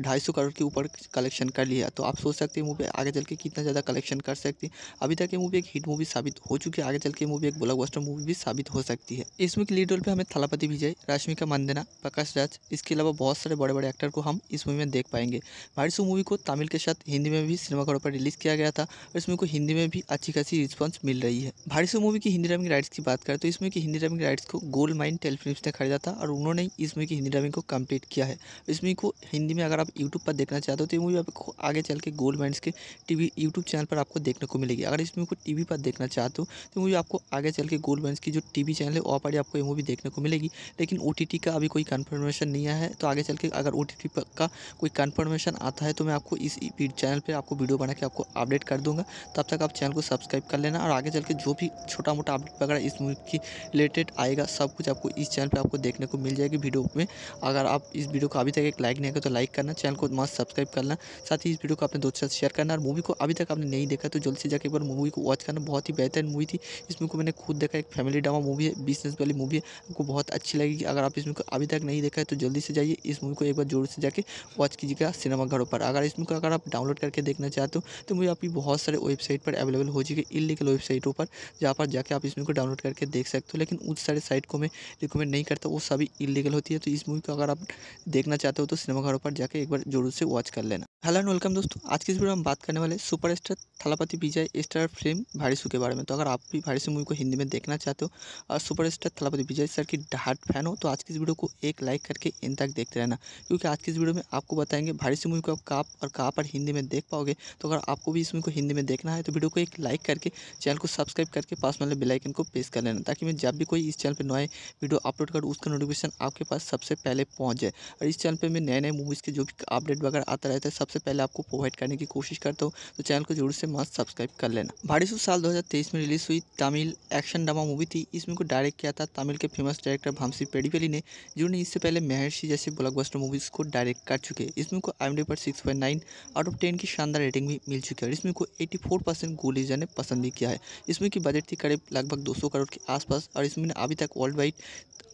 ढाई सौ करोड़ के ऊपर कलेक्शन कर लिया तो आप सोच सकते हैं मूवी आगे चल के कितना ज़्यादा कलेक्शन कर सकती है अभी तक ये मूवी एक हिट मूवी साबित हो चुकी है आगे चल के मूवी एक ब्लॉकबस्टर मूवी भी साबित हो सकती है इसमें के लीड रोल पर हमें थलापति विजय रश्मिका मंदना प्रकाश राज इसके अलावा बहुत सारे बड़े बड़े एक्टर को हम इस मूवी में देख पाएंगे भाईसू मूवी को तमिल के साथ हिंदी में भी सिनेमाघरों पर रिलीज़ किया गया था और इसमें को हिंदी में भी अच्छी खासी रिस्पॉन्स मिल रही है भाईसू मूवी की हिंदी डबिंग राइट्स की बात करें तो इसमें की हिंदी डबिंग राइट्स को गोल्ड माइन टेलीफिल्म ने खरीदा था और उन्होंने इस मूवी की हिंदी डबिंग को कम्प्लीट किया है इसमें को हिंदी में अगर आप यूट्यूब पर देखना चाहते हो तो ये मूवी आपको आगे चल के गोल्ड मैंड्स के टीवी यूट्यूब चैनल पर आपको देखने को मिलेगी अगर इस मूवी को टीवी पर देखना चाहते हो तो मूवी आपको आगे चल के गोल्ड मैंड्स की जो टीवी चैनल है वहाँ पर आपको ये मूवी देखने को मिलेगी लेकिन ओ का अभी कोई कन्फर्मेशन नहीं आया है तो आगे चल के अगर ओ का कोई कन्फर्मेशन आता है तो मैं आपको इस चैनल पर आपको वीडियो बना के आपको अपडेट कर दूँगा तब तक आप चैनल को सब्सक्राइब कर लेना और आगे चल के जो भी छोटा मोटा अपडेट वगैरह इस मूवी की रिलेटेड आएगा सब कुछ आपको इस चैनल पर आपको देखने को मिल जाएगी वीडियो में अगर आप इस वीडियो को अभी तक एक लाइक नहीं करें तो लाइक करना चैनल को मस्त सब्सक्राइब करना साथ ही इस वीडियो को अपने दोस्तों साथ शेयर करना और मूवी को अभी तक आपने नहीं देखा तो जल्द से जाकर एक बार मूवी को वॉच करना बहुत ही बेहतर मूवी थी इस मूवी को मैंने खुद देखा एक फैमिली ड्रामा मूवी है बिजनेस वाली मूवी है आपको बहुत अच्छी लगेगी अगर आप इसमें को अभी तक नहीं देखा है तो जल्दी से जाइए इस मूवी को एक बार जोर से जाकर वॉच कीजिएगा सिनेमाघरों पर अगर इस को अगर आप डाउनलोड करके देखना चाहते हो तो मुझे आपकी बहुत सारे वेबसाइट पर अवेलेबल हो जाएगी इलीगल वेबसाइटों पर जहाँ पर जाकर आप इस मूवी को डाउनलोड करके देख सकते हो लेकिन उस सारे साइट को मैं रिकमेंड नहीं करता वो सभी इलीगल होती है तो इस मूवी को अगर आप देखना चाहते हो तो सिनेमाघरों पर जाकर एक बार जरूर से वॉच कर लेना हेलो एंड वेलकम दोस्तों आज की इस वीडियो में हम बात करने वाले super star Thalapathy Vijay star film भारीसू के बारे में तो अगर आप भी भारीसू मूवी को हिंदी में देखना चाहते हो और super star Thalapathy Vijay sir की डहाट फैन हो तो आज की इस वीडियो को एक लाइक करके इन तक देखते रहना क्योंकि आज की इस वीडियो में आपको बताएंगे भारीसू मूवी को आप कहाँ और कहाँ पर हिंदी में देख पाओगे तो अगर आपको भी इस मूवी को हिंदी में देखना है तो वीडियो को एक लाइक करके चैनल को सब्सक्राइब करके पास वाले बेलाइकन को प्रेस कर लेना ताकि मैं जब भी कोई इस चैनल पर नए वीडियो अपलोड करूँ उसका नोटिफिकेशन आपके पास सबसे पहले पहुँच जाए और इस चैनल पर मैं नए नए मूवीज़ के जो भी अपडेट वगैरह आता रहता है सबसे पहले आपको प्रोवाइड करने की कोशिश करता हूँ तो चैनल को जरूर से मस्त सब्सक्राइब कर लेना भाड़ी साल 2023 में रिलीज़ हुई तमिल एक्शन ड्रामा मूवी थी इसमें को डायरेक्ट किया था तमिल के फेमस डायरेक्टर भामसी पेडीपेली ने जिन्होंने इससे पहले महर्षि जैसे ब्लॉकबस्टर मूवीज़ को डायरेक्ट कर चुके हैं इसमें को आई पर सिक्स आउट ऑफ टेन की शानदार रेटिंग भी मिल चुकी है और इसमें को एटी फोर परसेंट गुलीजा ने पसंद भी किया है इसमें की बजट थी करीब लगभग दो सौ करोड़ के आसपास और इसमें अभी तक वर्ल्ड वाइड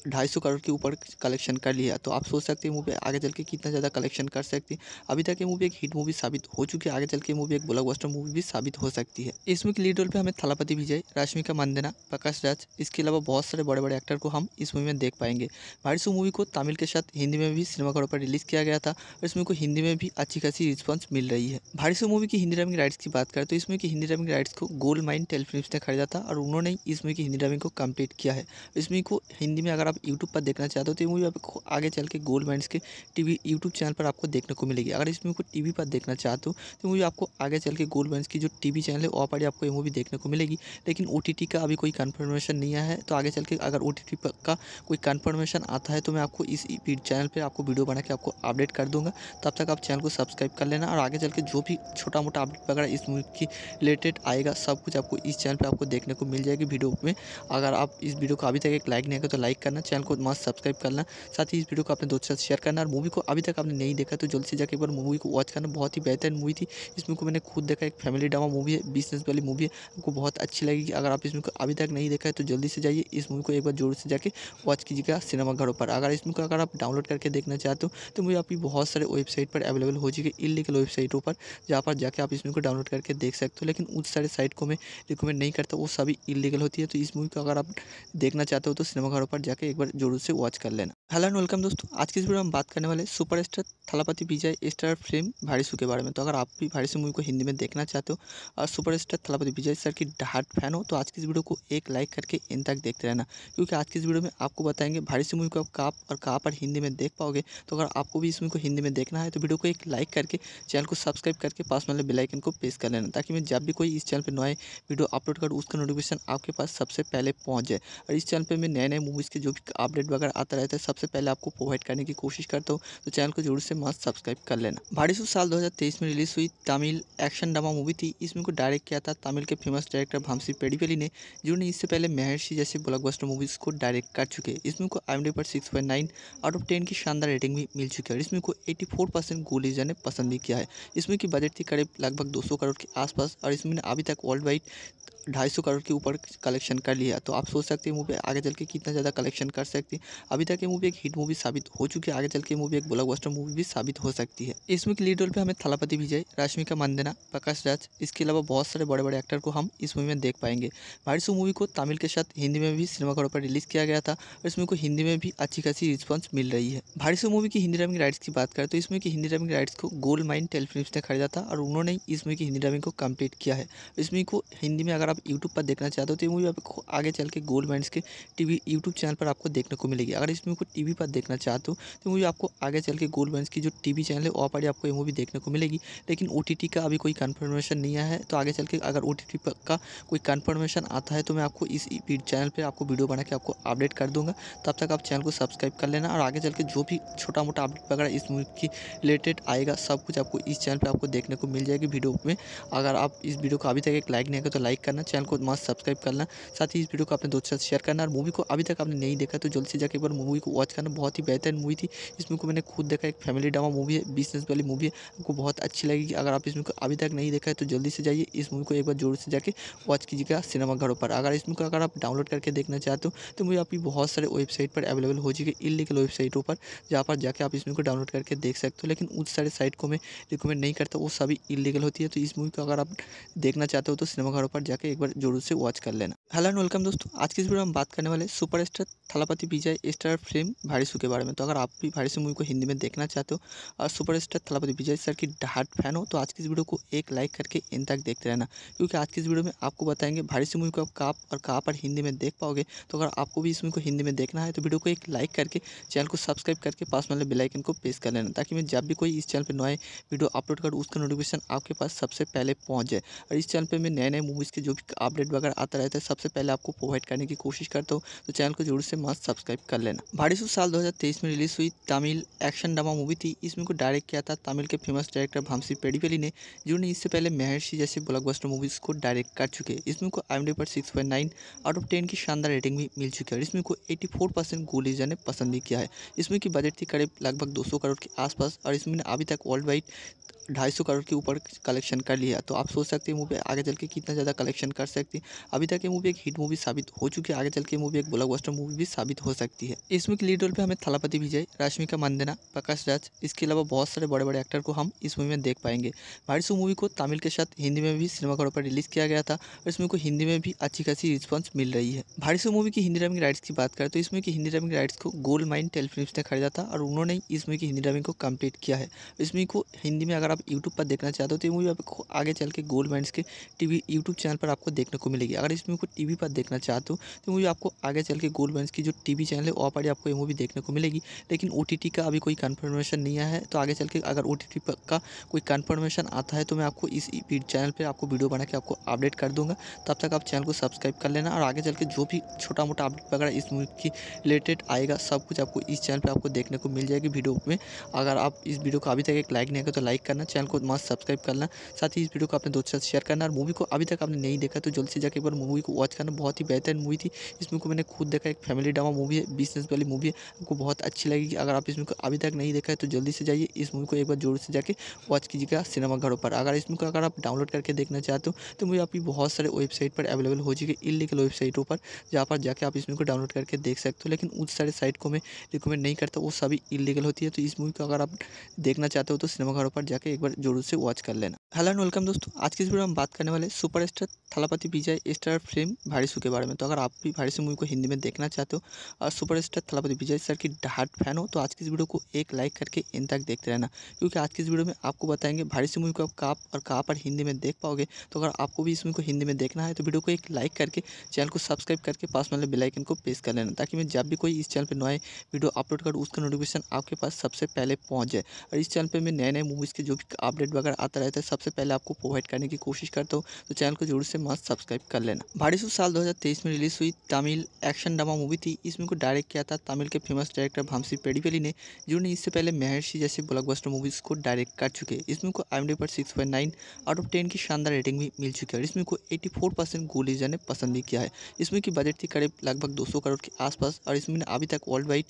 ढाई सौ करोड़ के ऊपर कलेक्शन कर लिया तो आप सोच सकते हैं मूवी आगे चल के कितना ज़्यादा कलेक्शन एक्शन कर सकती है अभी तक ये मूवी एक हिट मूवी साबित हो चुकी है आगे चल के मूवी एक ब्लॉकबस्टर मूवी भी साबित हो सकती है इस मूवी के लीड रोल पर हमें थलापति विजय रश्मिका मंदना प्रकाश राज इसके अलावा बहुत सारे बड़े बड़े एक्टर को हम इस मूवी में देख पाएंगे भाईसू मूवी को तमिल के साथ हिंदी में भी सिनेमाघरों पर रिलीज़ किया गया था और इसमें को हिंदी में भी अच्छी खासी रिस्पॉन्स मिल रही है भाईसू मूवी की हिंदी रामिंग राइट्स की बात करें तो इसमें की हिंदी रामिंग राइट्स को गोल्ड माइन टेलीफिल्म ने खरीदा था और उन्होंने इस मूवी की हिंदी रामिंग को कम्प्लीट किया है इस मूवी को हिंदी में अगर आप यूट्यूब पर देखना चाहते हो तो ये मूवी आपको आगे चल के गोल्ड माइंड के टीवी यूट्यूब चैनल पर आपको देखने को मिलेगी अगर इस मूवी को टीवी पर देखना चाहते हो तो मूवी आपको आगे चल के गोल्ड बैंस की जो टीवी चैनल है वहाँ पर आपको ये मूवी देखने को मिलेगी लेकिन ओ का अभी कोई कन्फर्मेशन नहीं आया है तो आगे चल के अगर ओ का कोई कन्फर्मेशन आता है तो मैं आपको इस चैनल पर आपको वीडियो बना के आपको अपडेट कर दूँगा तब तक आप चैनल को सब्सक्राइब कर लेना और आगे चल के जो भी छोटा मोटा अपडेट वगैरह इस मूवी की रिलेटेड आएगा सब कुछ आपको इस चैनल पर आपको देखने को मिल जाएगी वीडियो में अगर आप इस वीडियो को अभी तक एक लाइक नहीं किया तो लाइक करना चैनल को मस्त सब्सक्राइब करना साथ ही इस वीडियो को अपने दोस्तों से साथ शेयर करना और मूवी को अभी तक आपने नहीं देखा तो जल्दी से जाकर एक बार मूवी को वॉच करना बहुत ही बेहतर मूवी थी इस मूवी को मैंने खुद देखा एक फैमिली ड्रामा मूवी है बिजनेस वाली मूवी है आपको बहुत अच्छी लगेगी अगर आप इसमें को अभी तक नहीं देखा है तो जल्दी से जाइए इस मूवी को एक बार जोर से जाकर वॉच कीजिएगा सिनेमा घरों पर अगर इसमें को अगर आप डाउनलोड करके देखना चाहते हो तो मुझे आपकी बहुत सारे वेबसाइट पर अवेलेबल हो जाएगी इलीगल वेबसाइटों पर जहाँ पर जाकर आप इस मूवी को डाउनलोड करके देख सकते हो लेकिन उस सारे साइट को मैं रिकमेंड नहीं करता वो सभी इलीगल होती है तो इस मूवी को अगर आप देखना चाहते हो तो सिनेमाघरों पर जाकर एक बार जरूर से वॉच कर लेना हेलो एंड वेलकम दोस्तों आज की इस वीडियो में हम बात करने वाले superstar Thalapathy Vijay star film भारी के बारे में तो अगर आप भी भारी मूवी को हिंदी में देखना चाहते हो और super star Thalapathy Vijay sir की डार्ट फैन हो तो आज की इस वीडियो को एक लाइक करके इन तक देखते रहना क्योंकि आज की इस वीडियो में आपको बताएंगे भारी मूवी को आप कहाँ और कहाँ पर हिंदी में देख पाओगे तो अगर आपको भी इस मूवी को हिंदी में देखना है तो वीडियो को एक लाइक करके चैनल को सब्सक्राइब करके पास वाले बेलाइकन को प्रेस कर लेना ताकि मैं जब भी कोई इस चैनल पर नए वीडियो अपलोड करूँ उसका नोटिफिकेशन आपके पास सबसे पहले पहुँच जाए और इस चैनल पर मैं नए नए मूवीज़ के जो भी अपडेट वगैरह आता रहता है सबसे पहले आपको प्रोवाइड करने की कोशिश करता हूँ तो चैनल को जरूर से मस्त सब्सक्राइब कर लेना भाड़ीसू साल 2023 में रिलीज़ हुई तमिल एक्शन ड्रामा मूवी थी इसमें को डायरेक्ट किया था तमिल के फेमस डायरेक्टर भामसी पेडीपेली ने जिन्होंने इससे पहले महर्षि जैसे ब्लॉकबस्टर मूवीज़ को डायरेक्ट कर चुके हैं इसमें को आई पर six point nine out of ten की शानदार रेटिंग भी मिल चुकी है और इसमें को एटी फोर परसेंट गोलीजा ने पसंद भी किया है इसमें की बजट थी करीब लगभग दो सौ करोड़ के आसपास और इसमें अभी तक वर्ल्ड वाइड ढाई सौ करोड़ के ऊपर कलेक्शन कर लिया तो आप सोच सकते हैं मूवी आगे चल के कितना ज़्यादा कलेक्शन कर सकती है अभी तक ये मूवी एक हिट मूवी साबित हो चुकी है आगे चल के मूवी एक ब्लॉकबस्टर मूवी भी साबित हो सकती है इसमें के लीड रोल पर हमें थलापति विजय रश्मिका मंदना प्रकाश राज इसके अलावा बहुत सारे बड़े बड़े एक्टर को हम इस मूवी में देख पाएंगे भाईसू मूवी को तमिल के साथ हिंदी में भी सिनेमाघरों पर रिलीज़ किया गया था और इसमें को हिंदी में भी अच्छी खासी रिस्पॉन्स मिल रही है भाईसू मूवी की हिंदी ड्राइविंग राइट्स की बात करें तो इसमें की हिंदी ड्राइविंग राइट्स को गोल्ड माइन टेलीफिल्म ने खरीदा था और उन्होंने इस मूवी की हिंदी ड्राइविंग को कम्प्लीट किया है इसमें को हिंदी में अगर आप यूट्यूब पर देखना चाहते हो तो ये मूवी आपको आगे चल के गोल्ड बैंड्स के टीवी यूट्यूब चैनल पर आपको देखने को मिलेगी अगर इस मूवी को टीवी पर देखना चाहते हो तो मूवी आपको आगे चल के गोल्ड बैंड्स की जो टीवी चैनल है वहाँ पर आपको ये मूवी देखने को मिलेगी लेकिन ओ का अभी कोई कन्फर्मेशन नहीं आया है तो आगे चल के अगर ओ का कोई कन्फर्मेशन आता है तो मैं आपको इस चैनल पर आपको वीडियो बना के आपको अपडेट कर दूँगा तब तक आप चैनल को सब्सक्राइब कर लेना और आगे चल के जो भी छोटा मोटा अपडेट वगैरह इस मूवी की रिलेटेड आएगा सब कुछ आपको इस चैनल पर आपको देखने को मिल जाएगी वीडियो में अगर आप इस वीडियो को अभी तक एक लाइक नहीं करें तो लाइक करना करना चैनल को मस्त सब्सक्राइब करना साथ ही इस वीडियो को अपने दोस्तों साथ शेयर करना और मूवी को अभी तक आपने नहीं देखा तो जल्दी से जाकर एक बार मूवी को वॉच करना बहुत ही बेहतर मूवी थी इस मूवी को मैंने खुद देखा एक फैमिली ड्रामा मूवी है बिजनेस वाली मूवी है आपको बहुत अच्छी लगेगी अगर आप इस मूवी को अभी तक नहीं देखा है तो जल्दी से जाइए इस मूवी को एक बार जोर से जाकर वॉच कीजिएगा सिनेमाघरों पर अगर इस मूवी को अगर आप डाउनलोड करके देखना चाहते हो तो मूवी आपकी बहुत सारे वेबसाइट पर अवेलेबल हो जाएगी इलीगल वेबसाइटों पर जहाँ पर जाकर आप इस मूवी को डाउनलोड करके देख सकते हो लेकिन उस सारे साइट को मैं रिकमेंड नहीं करता वो सभी इलीगल होती है तो इस मूवी को अगर आप देखना चाहते हो तो सिनेमाघरों पर जाकर एक बार जरूर से वॉच कर लेना हेलो एंड वेलकम दोस्तों आज की इस वीडियो में बात करने वाले superstar Thalapathy Vijay star film भाड़ीसू के बारे में तो अगर आप भी भाड़ीसू मूवी को हिंदी में देखना चाहते हो और सुपरस्टार थलापति विजय सर की हार्ट फैन हो तो आज की इस वीडियो को एक लाइक करके इन तक देखते रहना क्योंकि आज की इस वीडियो में आपको बताएंगे भाड़ीसू मूवी को आप कहाँ और कहाँ पर हिंदी में देख पाओगे तो अगर आपको भी इस मूवी को हिंदी में देखना है तो वीडियो को एक लाइक करके चैनल को सब्सक्राइब करके पास वाले बेलाइकन को प्रेस कर लेना ताकि मैं जब भी कोई इस चैनल पर नए वीडियो अपलोड करूँ उसका नोटिफिकेशन आपके पास सबसे पहले पहुँच जाए और इस चैनल पर मैं नए नए मूवीज़ के जो कुछ अपडेट वगैरह आता रहता है सबसे पहले आपको प्रोवाइड करने की कोशिश करता हूँ तो चैनल को जरूर से मस्त सब्सक्राइब कर लेना भाड़ी साल 2023 में रिलीज़ हुई तमिल एक्शन ड्रामा मूवी थी इसमें को डायरेक्ट किया था तमिल के फेमस डायरेक्टर भामसी पेडीपेली ने जिन्होंने इससे पहले महर्षि जैसे ब्लॉकबस्टर मूवीज़ को डायरेक्ट कर चुके हैं इसमें मूवी को आई पर सिक्स आउट ऑफ टेन की शानदार रेटिंग भी मिल चुकी है और इसमें को एटी फोर ने पसंद भी किया है इसमें की बजट थी करीब लगभग दो करोड़ के आसपास और इसमें अभी तक वर्ल्ड वाइड ढाई सौ करोड़ के ऊपर कलेक्शन कर लिया तो आप सोच सकते हैं मूवी आगे चल के कितना ज़्यादा कलेक्शन कर सकती है अभी तक ये मूवी एक हिट मूवी साबित हो चुकी है आगे चल के मूवी एक ब्लॉकबस्टर मूवी भी साबित हो सकती है इसमें के लीड रोल पर हमें थलापति विजय रश्मिका मंदना प्रकाश राज इसके अलावा बहुत सारे बड़े बड़े एक्टर को हम इस मूवी में देख पाएंगे बारिशू मूवी को तमिल के साथ हिंदी में भी सिनेमाघरों पर रिलीज़ किया गया था और इसमें को हिंदी में भी अच्छी खासी रिस्पॉन्स मिल रही है बारिशू मूवी की हिंदी डबिंग राइट्स की बात करें तो इसमें की हिंदी डबिंग राइट्स को गोल्ड माइन टेलीफिल्म ने खरीदा था और उन्होंने इस मूवी की हिंदी डबिंग को कम्प्लीट किया है इस मूवी को हिंदी में अगर आप यूट्यूब पर देखना चाहते हो तो ये मूवी आपको आगे चल के गोल्ड माइंस के टीवी यूट्यूब चैनल पर आपको देखने को मिलेगी अगर इस मूवी को टीवी पर देखना चाहते हो तो मूवी आपको आगे चल के गोल्ड माइंस की जो टीवी चैनल है वहाँ पर आपको ये मूवी देखने को मिलेगी लेकिन ओ का अभी कोई कन्फर्मेशन नहीं आया है तो आगे चल के अगर ओ का कोई कन्फर्मेशन आता है तो मैं आपको इस चैनल पर आपको वीडियो बना के आपको अपडेट कर दूँगा तब तक आप चैनल को सब्सक्राइब कर लेना और आगे चल के जो भी छोटा मोटा अपडेट वगैरह इस मूवी की रिलेटेड आएगा सब कुछ आपको इस चैनल पर आपको देखने को मिल जाएगी वीडियो में अगर आप इस वीडियो को अभी तक एक लाइक नहीं करें तो लाइक करना करना चैनल को मस्त सब्सक्राइब करना साथ ही इस वीडियो को अपने दोस्तों साथ शेयर करना और मूवी को अभी तक आपने नहीं देखा तो जल्दी से जाकर एक बार मूवी को वॉच करना बहुत ही बेहतर मूवी थी इस मूवी को मैंने खुद देखा एक फैमिली ड्रामा मूवी है बिजनेस वाली मूवी है आपको बहुत अच्छी लगेगी अगर आप इस मूवी को अभी तक नहीं देखा है तो जल्दी से जाइए इस मूवी को एक बार जोर से जाकर वॉच कीजिएगा सिनेमाघरों पर अगर इस मूवी को अगर आप डाउनलोड करके देखना चाहते हो तो मूवी आपकी बहुत सारे वेबसाइट पर अवेलेबल हो जाएगी इलीगल वेबसाइटों पर जहाँ पर जाकर आप इस मूवी को डाउनलोड करके देख सकते हो लेकिन उस सारे साइट को मैं रिकमेंड नहीं करता वो सभी इलीगल होती है तो इस मूवी को अगर आप देखना चाहते हो तो सिनेमाघरों पर जाकर एक बार जरूर से वॉच कर लेना हेलो एंड वेलकम दोस्तों आज की इस वीडियो में हम बात करने वाले superstar Thalapathy Vijay star film भारीसू के बारे में तो अगर आप भी भारीसू मूवी को हिंदी में देखना चाहते हो और सुपरस्टार थलापति विजय सर की डार्ट फैन हो तो आज की इस वीडियो को एक लाइक करके इन तक देखते रहना क्योंकि आज की इस वीडियो में आपको बताएंगे भारीसू मूवी को आप कहाँ और कहाँ पर हिंदी में देख पाओगे तो अगर आपको भी इस मूवी को हिंदी में देखना है तो वीडियो को एक लाइक करके चैनल को सब्सक्राइब करके पास वाले बेलाइकन को प्रेस कर लेना ताकि मैं जब भी कोई इस चैनल पर नए वीडियो अपलोड करूँ उसका नोटिफिकेशन आपके पास सबसे पहले पहुँच जाए और इस चैनल पर मैं नए नए मूवीज़ के जो अपडेट अपडेट वगैरह आता रहता तो है सबसे पहले आपको प्रोवाइड करने की कोशिश करता हूँ तो चैनल को जरूर से मस्त सब्सक्राइब कर लेना भारी साल 2023 में रिलीज़ हुई तमिल एक्शन ड्रामा मूवी थी इसमें को डायरेक्ट किया था तमिल के फेमस डायरेक्टर भामसी पेडीवेली ने जिन्होंने इससे पहले महर्षि जैसे ब्लॉकबस्टर मूवीज़ को डायरेक्ट कर चुके हैं इसमें को आई पर सिक्स आउट ऑफ टेन की शानदार रेटिंग भी मिल चुकी है और इसमें को एट्टी फोर परसेंट गोलीजा ने पसंद भी किया है इसमें की बजट थी करीब लगभग 200 करोड़ के आसपास और इसमें अभी तक वर्ल्ड वाइड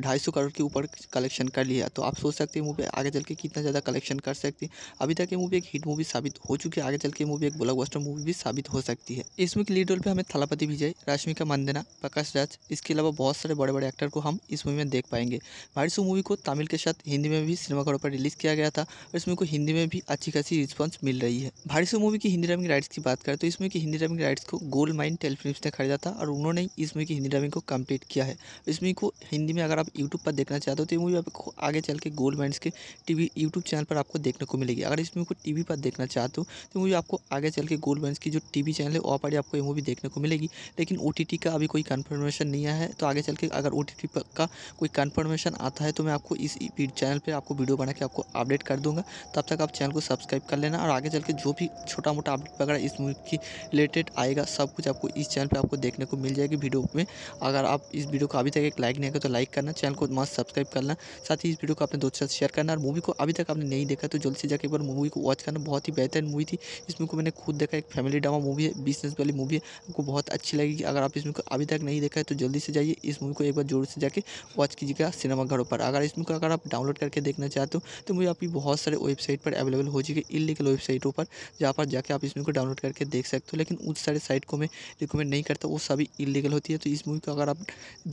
ढाई सौ करोड़ के ऊपर कलेक्शन कर लिया तो आप सोच सकते हैं मूवी आगे चल के कितना ज़्यादा कलेक्शन कर सकती है अभी तक ये मूवी एक हिट मूवी साबित हो चुकी है आगे चल के मूवी एक ब्लॉकबस्टर मूवी भी साबित हो सकती है इसमें लीड रोल पर हमें थलापति विजय रश्मिका मंदना प्रकाश राज इसके अलावा बहुत सारे बड़े बड़े एक्टर को हम इस मूवी में देख पाएंगे भारत मूवी को तमिल के साथ हिंदी में भी सिनेमाघरों पर रिलीज़ किया गया था और इसमें को हिंदी में भी अच्छी खासी रिस्पॉन्स मिल रही है भाईसू मूवी की हिंदी डबिंग राइट्स की बात करें तो इसमें की हिंदी डबिंग राइट्स को गोल्ड माइन टेलीफिल्म ने खरीदा था और उन्होंने इस मूवी की हिंदी डबिंग को कम्प्लीट किया है इस मूवी को हिंदी में अगर आप आप यूट्यूब पर देखना चाहते हो तो ये मूवी आपको आगे चल के गोल्ड माइंस के टीवी यूट्यूब चैनल पर आपको देखने को मिलेगी अगर इस मूवी को टीवी पर देखना चाहते हो तो मूवी आपको आगे चल के गोल्ड माइंस की जो टीवी चैनल है वहाँ पर आपको ये मूवी देखने को मिलेगी लेकिन ओ का अभी कोई कन्फर्मेशन नहीं आया है तो आगे चल के अगर ओ का कोई कन्फर्मेशन आता है तो मैं आपको इस चैनल पर आपको वीडियो बना के आपको अपडेट कर दूँगा तब तक आप चैनल को सब्सक्राइब कर लेना और आगे चल के जो भी छोटा मोटा अपडेट वगैरह इस मूवी की रिलेटेड आएगा सब कुछ आपको इस चैनल पर आपको देखने को मिल जाएगी वीडियो में अगर आप इस वीडियो को अभी तक एक लाइक नहीं करें तो लाइक करना चैनल को मस्त सब्सक्राइब करना साथ ही इस वीडियो को अपने दोस्तों साथ शेयर करना और मूवी को अभी तक आपने नहीं देखा तो जल्दी से जाकर एक बार मूवी को वॉच करना बहुत ही बेहतर मूवी थी इस मूवी को मैंने खुद देखा एक फैमिली ड्रामा मूवी है बिजनेस वाली मूवी है आपको बहुत अच्छी लगेगी अगर आप इस मूवी को अभी तक नहीं देखा है तो जल्दी से जाइए इस मूवी को एक बार जोर से जाकर वॉच कीजिएगा सिनेमाघरों पर अगर इस मूवी को अगर आप डाउनलोड करके देखना चाहते हो तो मूवी आपकी बहुत सारे वेबसाइट पर अवेलेबल हो जाएगी इलीगल वेबसाइटों पर जहाँ पर जाकर आप इस मूवी को डाउनलोड करके देख सकते हो लेकिन उस सारे साइट को मैं रिकमेंड नहीं करता वो सभी इलीगल होती है तो इस मूवी को अगर आप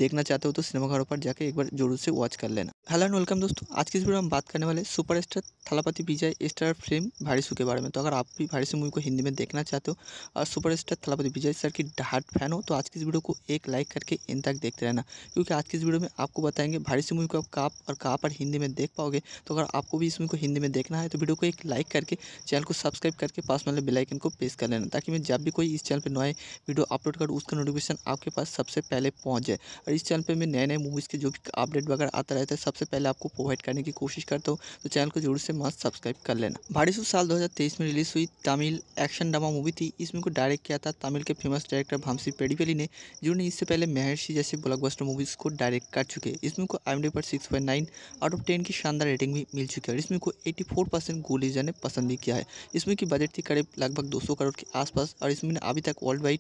देखना चाहते हो तो सिनेमाघरों पर जाके एक बार जरूर से वॉच कर लेना हेलो एंड वेलकम दोस्तों आज की इस वीडियो में हम बात करने वाले super star Thalapathy Vijay star film भारीसू के बारे में तो अगर आप भी भारीसू मूवी को हिंदी में देखना चाहते हो और super star Thalapathy Vijay sir की डहाट फैन हो तो आज की इस वीडियो को एक लाइक करके इन तक देखते रहना क्योंकि आज की इस वीडियो में आपको बताएंगे भारीसू मूवी को आप कहाँ और कहाँ पर हिंदी में देख पाओगे तो अगर आपको भी इस मूवी को हिंदी में देखना है तो वीडियो को एक लाइक करके चैनल को सब्सक्राइब करके पास वाले बेलाइकन को प्रेस कर लेना ताकि मैं जब भी कोई इस चैनल पर नए वीडियो अपलोड करूँ उसका नोटिफिकेशन आपके पास सबसे पहले पहुँच जाए और इस चैनल पर मैं नए नए मूवीज़ के जो अपडेट अपडेट वगैरह आता रहता तो है सबसे पहले आपको प्रोवाइड करने की कोशिश करता हूँ तो चैनल को जरूर से मस्त सब्सक्राइब कर लेना भारी साल 2023 में रिलीज़ हुई तमिल एक्शन ड्रामा मूवी थी इसमें को डायरेक्ट किया था तमिल के फेमस डायरेक्टर भामसी पेडीपेली ने जिन्होंने इससे पहले महर्षि जैसे ब्लॉकबस्टर मूवीज़ को डायरेक्ट कर चुके हैं इसमें को आई पर six nine out of ten की शानदार रेटिंग भी मिल चुकी है और इसमें को एट्टी फोर परसेंट गोलीजा ने पसंद भी किया है इसमें की बजट थी करीब लगभग दो सौ करोड़ के आसपास और इसमें अभी तक वर्ल्ड वाइड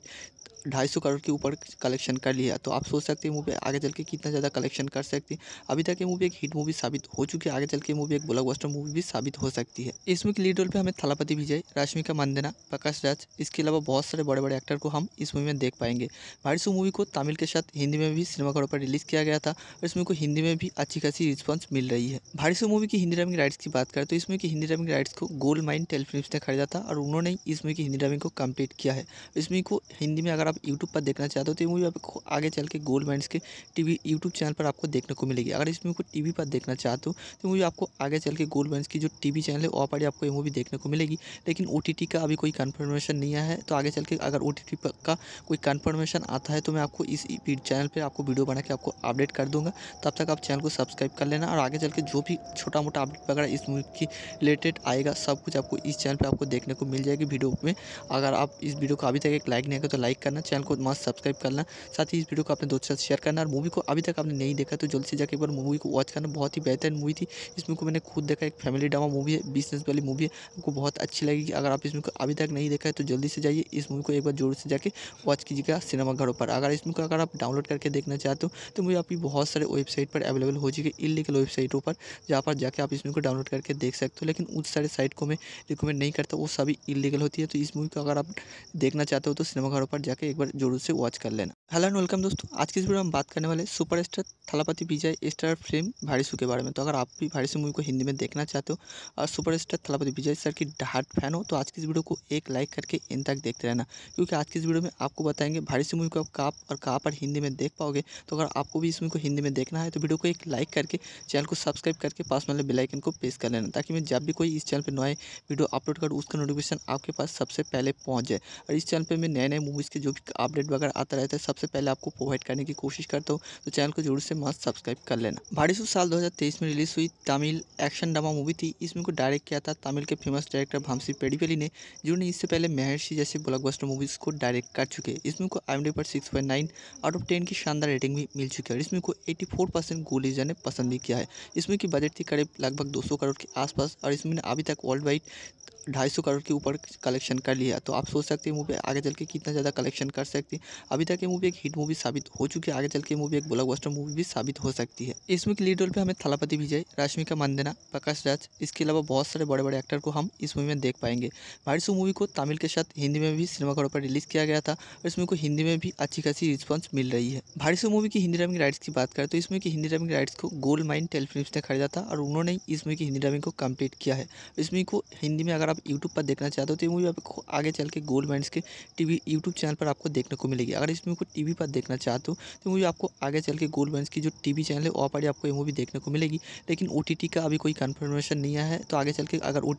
ढाई सौ करोड़ के ऊपर कलेक्शन कर लिया तो आप सोच सकते हैं मूवी आगे चल के कितना ज़्यादा कलेक्शन कर सकती है अभी तक ये मूवी एक हिट मूवी साबित हो चुकी है आगे चल के मूवी एक ब्लॉकबस्टर मूवी भी साबित हो सकती है इसमें के लीड रोल पर हमें थलापति विजय रश्मिका मंदना प्रकाश राज इसके अलावा बहुत सारे बड़े बड़े एक्टर को हम इस मूवी में देख पाएंगे भाईसू मूवी को तमिल के साथ हिंदी में भी सिनेमाघरों पर रिलीज़ किया गया था और इसमें को हिंदी में भी अच्छी खासी रिस्पॉन्स मिल रही है भाईसू मूवी की हिंदी डबिंग राइट्स की बात करें तो इसमें की हिंदी डबिंग राइट्स को गोल्ड माइन टेलीफिल्म ने खरीदा था और उन्होंने इस मूवी की हिंदी डबिंग को कम्प्लीट किया है इस मूवी को हिंदी में अगर आप आप यूट्यूब पर देखना चाहते हो तो ये मूवी आपको आगे चल के गोल्ड माइंस के टीवी यूट्यूब चैनल पर आपको देखने को मिलेगी अगर इस मूवी को टीवी पर देखना चाहते हो तो मूवी आपको आगे चल के गोल्ड माइंस की जो टीवी चैनल है वहाँ पर आपको ये मूवी देखने को मिलेगी लेकिन ओ का अभी कोई कन्फर्मेशन नहीं आया है तो आगे चल के अगर ओ का कोई कन्फर्मेशन आता है तो मैं आपको इस चैनल पर आपको वीडियो बना के आपको अपडेट कर दूँगा तब तक आप चैनल को सब्सक्राइब कर लेना और आगे चल के जो भी छोटा मोटा अपडेट वगैरह इस मूवी की रिलेटेड आएगा सब कुछ आपको इस चैनल पर आपको देखने को मिल जाएगी वीडियो में अगर आप इस वीडियो को अभी तक एक लाइक नहीं करें तो लाइक करना चैनल को मस्त सब्सक्राइब करना साथ ही इस वीडियो को अपने दोस्तों साथ शेयर करना और मूवी को अभी तक आपने नहीं देखा तो जल्द से जाकर एक बार मूवी को वॉच करना बहुत ही बेहतर मूवी थी इस मूवी को मैंने खुद देखा एक फैमिली ड्रामा मूवी है बिजनेस वाली मूवी है आपको बहुत अच्छी लगेगी अगर आप इसमें को अभी तक नहीं देखा है तो जल्दी से जाइए इस मूवी को एक बार जोर से जाकर वॉच कीजिएगा सिनेमाघरों पर अगर इसमें को अगर आप डाउनलोड करके देखना चाहते हो तो मूवी आपकी बहुत सारे वेबसाइट पर अवेलेबल हो जाएगी इलीगल वेबसाइटों पर जहाँ पर जाकर आप इस मूवी को डाउनलोड करके देख सकते हो लेकिन उस सारे साइट को मैं रिकमेंड नहीं करता वो सभी इलीगल होती है तो इस मूवी को अगर आप देखना चाहते हो तो सिनेमाघरों पर जाके एक बार जरूर से वॉच कर लेना हेलो एंड वेलकम दोस्तों आज की इस वीडियो में बात करने वाले super star Thalapathy Vijay star film भारीसू के बारे में तो अगर आप भी भारीसू मूवी को हिंदी में देखना चाहते हो और super star Thalapathy Vijay sir की डहाट फैन हो तो आज की इस वीडियो को एक लाइक करके इन तक देखते रहना क्योंकि आज की इस वीडियो में आपको बताएंगे भारीसू मूवी को आप कहाँ और कहाँ पर हिंदी में देख पाओगे तो अगर आपको भी इस मूवी को हिंदी में देखना है तो वीडियो को एक लाइक करके चैनल को सब्सक्राइब करके पास वाले बेलाइकन को प्रेस कर लेना ताकि मैं जब भी कोई इस चैनल पर नए वीडियो अपलोड करूँ उसका नोटिफिकेशन आपके पास सबसे पहले पहुँच जाए और इस चैनल पर मैं नए नए मूवीज़ के जो भी अपडेट वगैरह आता रहता है सबसे पहले आपको प्रोवाइड करने की कोशिश करता हूँ तो चैनल को जरूर से मस्त सब्सक्राइब कर लेना भाड़ी साल दो में रिलीज़ हुई तमिल एक्शन ड्रामा मूवी थी इसमें को डायरेक्ट किया था तमिल के फेमस डायरेक्टर भामसी पेडीवेली ने जिन्होंने इससे पहले महर्षि जैसे ब्लॉकबस्टर मूवीज़ को डायरेक्ट कर चुके इसमें को आई पर six point nine out of ten की शानदार रेटिंग भी मिल चुकी है और इसमें को एटी फोर परसेंट गोलीजा ने पसंद भी किया है इसमें की बजट थी करीब लगभग दो सौ करोड़ के आसपास और इसमें अभी तक वर्ल्ड वाइड ढाई सौ करोड़ के ऊपर कलेक्शन कर लिया तो आप सोच सकते हैं मूवी आगे चल के कितना ज़्यादा कलेक्शन एक्शन कर सकती है अभी तक ये मूवी एक हिट मूवी साबित हो चुकी है आगे चल के मूवी एक ब्लॉकबस्टर मूवी भी साबित हो सकती है इस मूवी के लीड रोल पर हमें थलापति विजय रश्मिका मंदना प्रकाश राज इसके अलावा बहुत सारे बड़े बड़े एक्टर को हम इस मूवी में देख पाएंगे भाईसू मूवी को तमिल के साथ हिंदी में भी सिनेमाघरों पर रिलीज़ किया गया था और इसमें को हिंदी में भी अच्छी खासी रिस्पॉन्स मिल रही है भाईसू मूवी की हिंदी डबिंग राइट्स की बात करें तो इसमें की हिंदी डबिंग राइट्स को गोल्ड माइन टेलीफिल्म ने खरीदा था और उन्होंने इस मूवी की हिंदी डबिंग को कम्प्लीट किया है इसमें को हिंदी में अगर आप यूट्यूब पर देखना चाहते हो तो ये मूवी आपको आगे चल के गोल्ड माइंड के टीवी यूट्यूब चैनल पर आपको देखने को मिलेगी अगर इस मूवी को टीवी पर देखना चाहते हो तो, तो मूवी आपको आगे चल के गोल्ड बैंस की जो टीवी चैनल है वहाँ पर आपको ये मूवी देखने को मिलेगी लेकिन ओ का अभी कोई कन्फर्मेशन नहीं आया है तो आगे चल के अगर ओ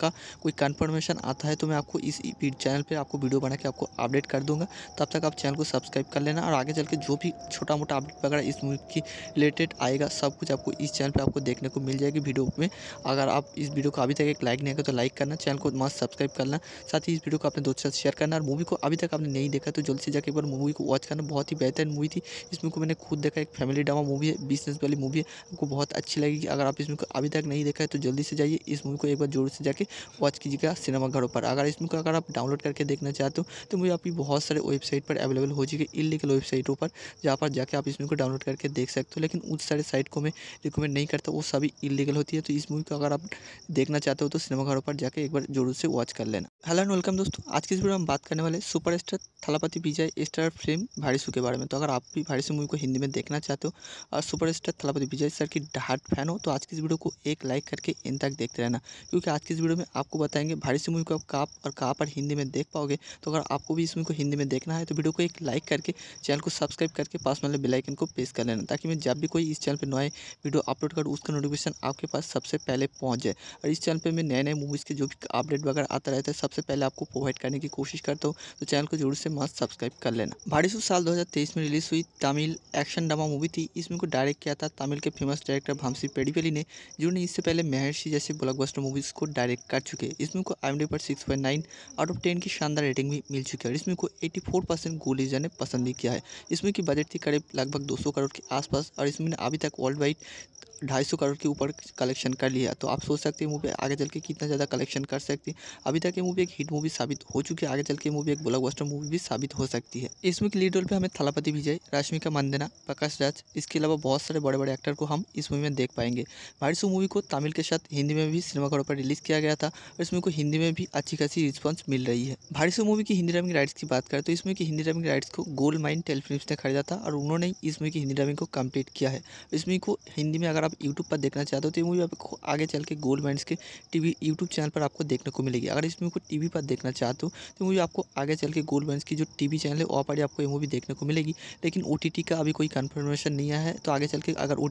का कोई कन्फर्मेशन आता है तो मैं आपको इस चैनल पर आपको वीडियो बना के आपको अपडेट कर दूँगा तब तक आप चैनल को सब्सक्राइब कर लेना और आगे चल के जो भी छोटा मोटा अपडेट वगैरह इस मूवी की रिलेटेड आएगा सब कुछ आपको इस चैनल पर आपको देखने को मिल जाएगी वीडियो में अगर आप इस वीडियो को अभी तक एक लाइक नहीं करें तो लाइक करना चैनल को मस्त सब्सक्राइब करना साथ ही इस वीडियो को अपने दोस्तों से साथ शेयर करना और मूवी को अभी तक आपने नहीं देखा तो जल्द से जाकर एक बार मूवी को वॉच करना बहुत ही बेहतरीन मूवी थी इसमें को मैंने खुद देखा एक फैमिली ड्रामा मूवी है बिजनेस वाली मूवी है आपको बहुत अच्छी लगेगी अगर आप इसमें अभी तक नहीं देखा है तो जल्दी से जाइए इस मूवी को एक बार जोर से जाकर वॉच कीजिएगा सिनेमाघरों पर अगर इसमें अगर आप डाउनलोड करके देखना चाहते हो तो मुझे आपकी बहुत सारे वेबसाइट पर अवेलेबल हो जाएगी इलीगल वेबसाइटों पर जहाँ पर जाकर आप इस मूवी को डाउनलोड करके देख सकते हो लेकिन उस सारे साइट को मैं रिकमेंड नहीं करता वो सभी इलीगल होती है तो इस मूवी को अगर आप देखना चाहते हो तो सिनेमाघरों पर जाकर एक बार जरूर से वॉच कर लेना हेलो एंड वेलकम दोस्तों आज की इस वीडियो में हम बात करने वाले superstar Thalapathy Vijay star film भारी के बारे में तो अगर आप भी भारी मूवी को हिंदी में देखना चाहते हो और सुपरस्टार थलापति विजय सर की डहाट फैन हो तो आज की इस वीडियो को एक लाइक करके इन तक देखते रहना क्योंकि आज की इस वीडियो में आपको बताएंगे भारी मूवी को आप कहाँ और कहाँ पर हिंदी में देख पाओगे तो अगर आपको भी इस मूवी को हिंदी में देखना है तो वीडियो को एक लाइक करके चैनल को सब्सक्राइब करके पास वाले बेलाइकन को प्रेस कर लेना ताकि मैं जब भी कोई इस चैनल पर नए वीडियो अपलोड करूँ उसका नोटिफिकेशन आपके पास सबसे पहले पहुँच जाए और इस चैनल पर मैं नए नए मूवीज़ के जो भी अपडेट वगैरह आता रहता है सबसे पहले आपको प्रोवाइड करने की कोशिश करता हूँ तो चैनल को जरूर से मस्त सब्सक्राइब कर लेना भाड़ीसू साल 2023 में रिलीज़ हुई तमिल एक्शन ड्रामा मूवी थी इसमें को डायरेक्ट किया था तमिल के फेमस डायरेक्टर भामसी पेडीपेली ने जिन्होंने इससे पहले महर्षि जैसे ब्लॉकबस्टर मूवीज़ को डायरेक्ट कर चुके इसमें को आई पर सिक्स आउट ऑफ टेन की शानदार रेटिंग भी मिल चुकी है और इसमें को एटी फोर परसेंट गोलीजा ने पसंद भी किया है इसमें की बजट थी करीब लगभग दो सौ करोड़ के आसपास और इसमें अभी तक वर्ल्ड वाइड ढाई सौ करोड़ के ऊपर कलेक्शन कर लिया तो आप सोच सकते हैं मूवी आगे चल के कितना ज़्यादा कलेक्शन कर सकती है अभी तक ये मूवी एक हिट मूवी साबित हो चुकी है आगे चल के मूवी एक ब्लॉकबस्टर मूवी भी साबित हो सकती है इसमें के लीड रोल पे हमें थलापति विजय रश्मिका मंदना प्रकाश राज इसके अलावा बहुत सारे बड़े बड़े एक्टर को हम इस मूवी में देख पाएंगे भाईसू मूवी को तमिल के साथ हिंदी में भी सिनेमाघरों पर रिलीज़ किया गया था और इस मूवी को हिंदी में भी अच्छी खासी रिस्पॉन्स मिल रही है भाईसू मूवी की हिंदी डबिंग राइट्स की बात करें तो इसमें की हिंदी डबिंग राइट्स को गोल्ड माइन टेलीफिल्म ने खरीदा था और उन्होंने इस मूवी की हिंदी डबिंग को कम्प्लीट किया है इस मूवी को हिंदी में अगर आप यूट्यूब पर देखना चाहते हो तो ये मूवी आपको आगे चल के गोल्ड माइंड के टीवी यूट्यूब चैनल पर आपको देखने को मिलेगी अगर इस मूवी को टीवी पर देखना चाहते हो तो मूवी आपको आगे चल के गोल्ड माइंस की जो टीवी चैनल है वहाँ पर आपको ये मूवी देखने को मिलेगी लेकिन ओ का अभी कोई कन्फर्मेशन नहीं आया है तो आगे चल के अगर ओ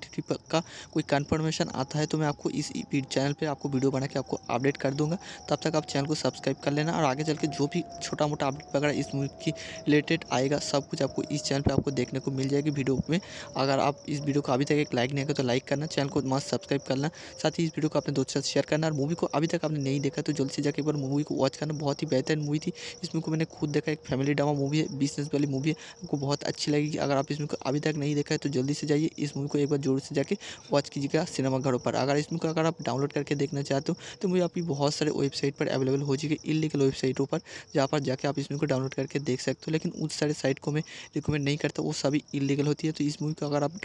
का कोई कन्फर्मेशन आता है तो मैं आपको इस चैनल पर आपको वीडियो बना के आपको अपडेट कर दूँगा तब तक आप चैनल को सब्सक्राइब कर लेना और आगे चल के जो भी छोटा मोटा अपडेट वगैरह इस मूवी की रिलेटेड आएगा सब कुछ आपको इस चैनल पर आपको देखने को मिल जाएगी वीडियो में अगर आप इस वीडियो को अभी तक एक लाइक नहीं आएगा तो लाइक करना चैनल को मस्त सब्सक्राइब करना साथ ही इस वीडियो को अपने दोस्तों से साथ शेयर करना और मूवी को अभी तक आपने नहीं देखा तो जल्द से जाकर एक बार मूवी को वॉच करना बहुत ही बेहतर मूवी थी इस मूवी को मैंने खुद देखा एक फैमिली ड्रामा मूवी है बिजनेस वाली मूवी है आपको बहुत अच्छी लगेगी अगर आप इसमें अभी तक नहीं देखा है तो जल्दी से जाइए इस मूवी को एक बार जोर से जाके वॉच कीजिएगा सिनेमाघरों पर अगर इसमें अगर आप डाउनलोड करके देखना चाहते हो तो मुझे आपकी बहुत सारे वेबसाइट पर अवेलेबल हो जाएगी इलीगल वेबसाइटों पर जहाँ पर जाकर आप इस मूवी को डाउनलोड करके देख सकते हो लेकिन उस सारे साइट को मैं रिकमेंड नहीं करता वो सभी इलीगल होती है तो इस मूवी को अगर आप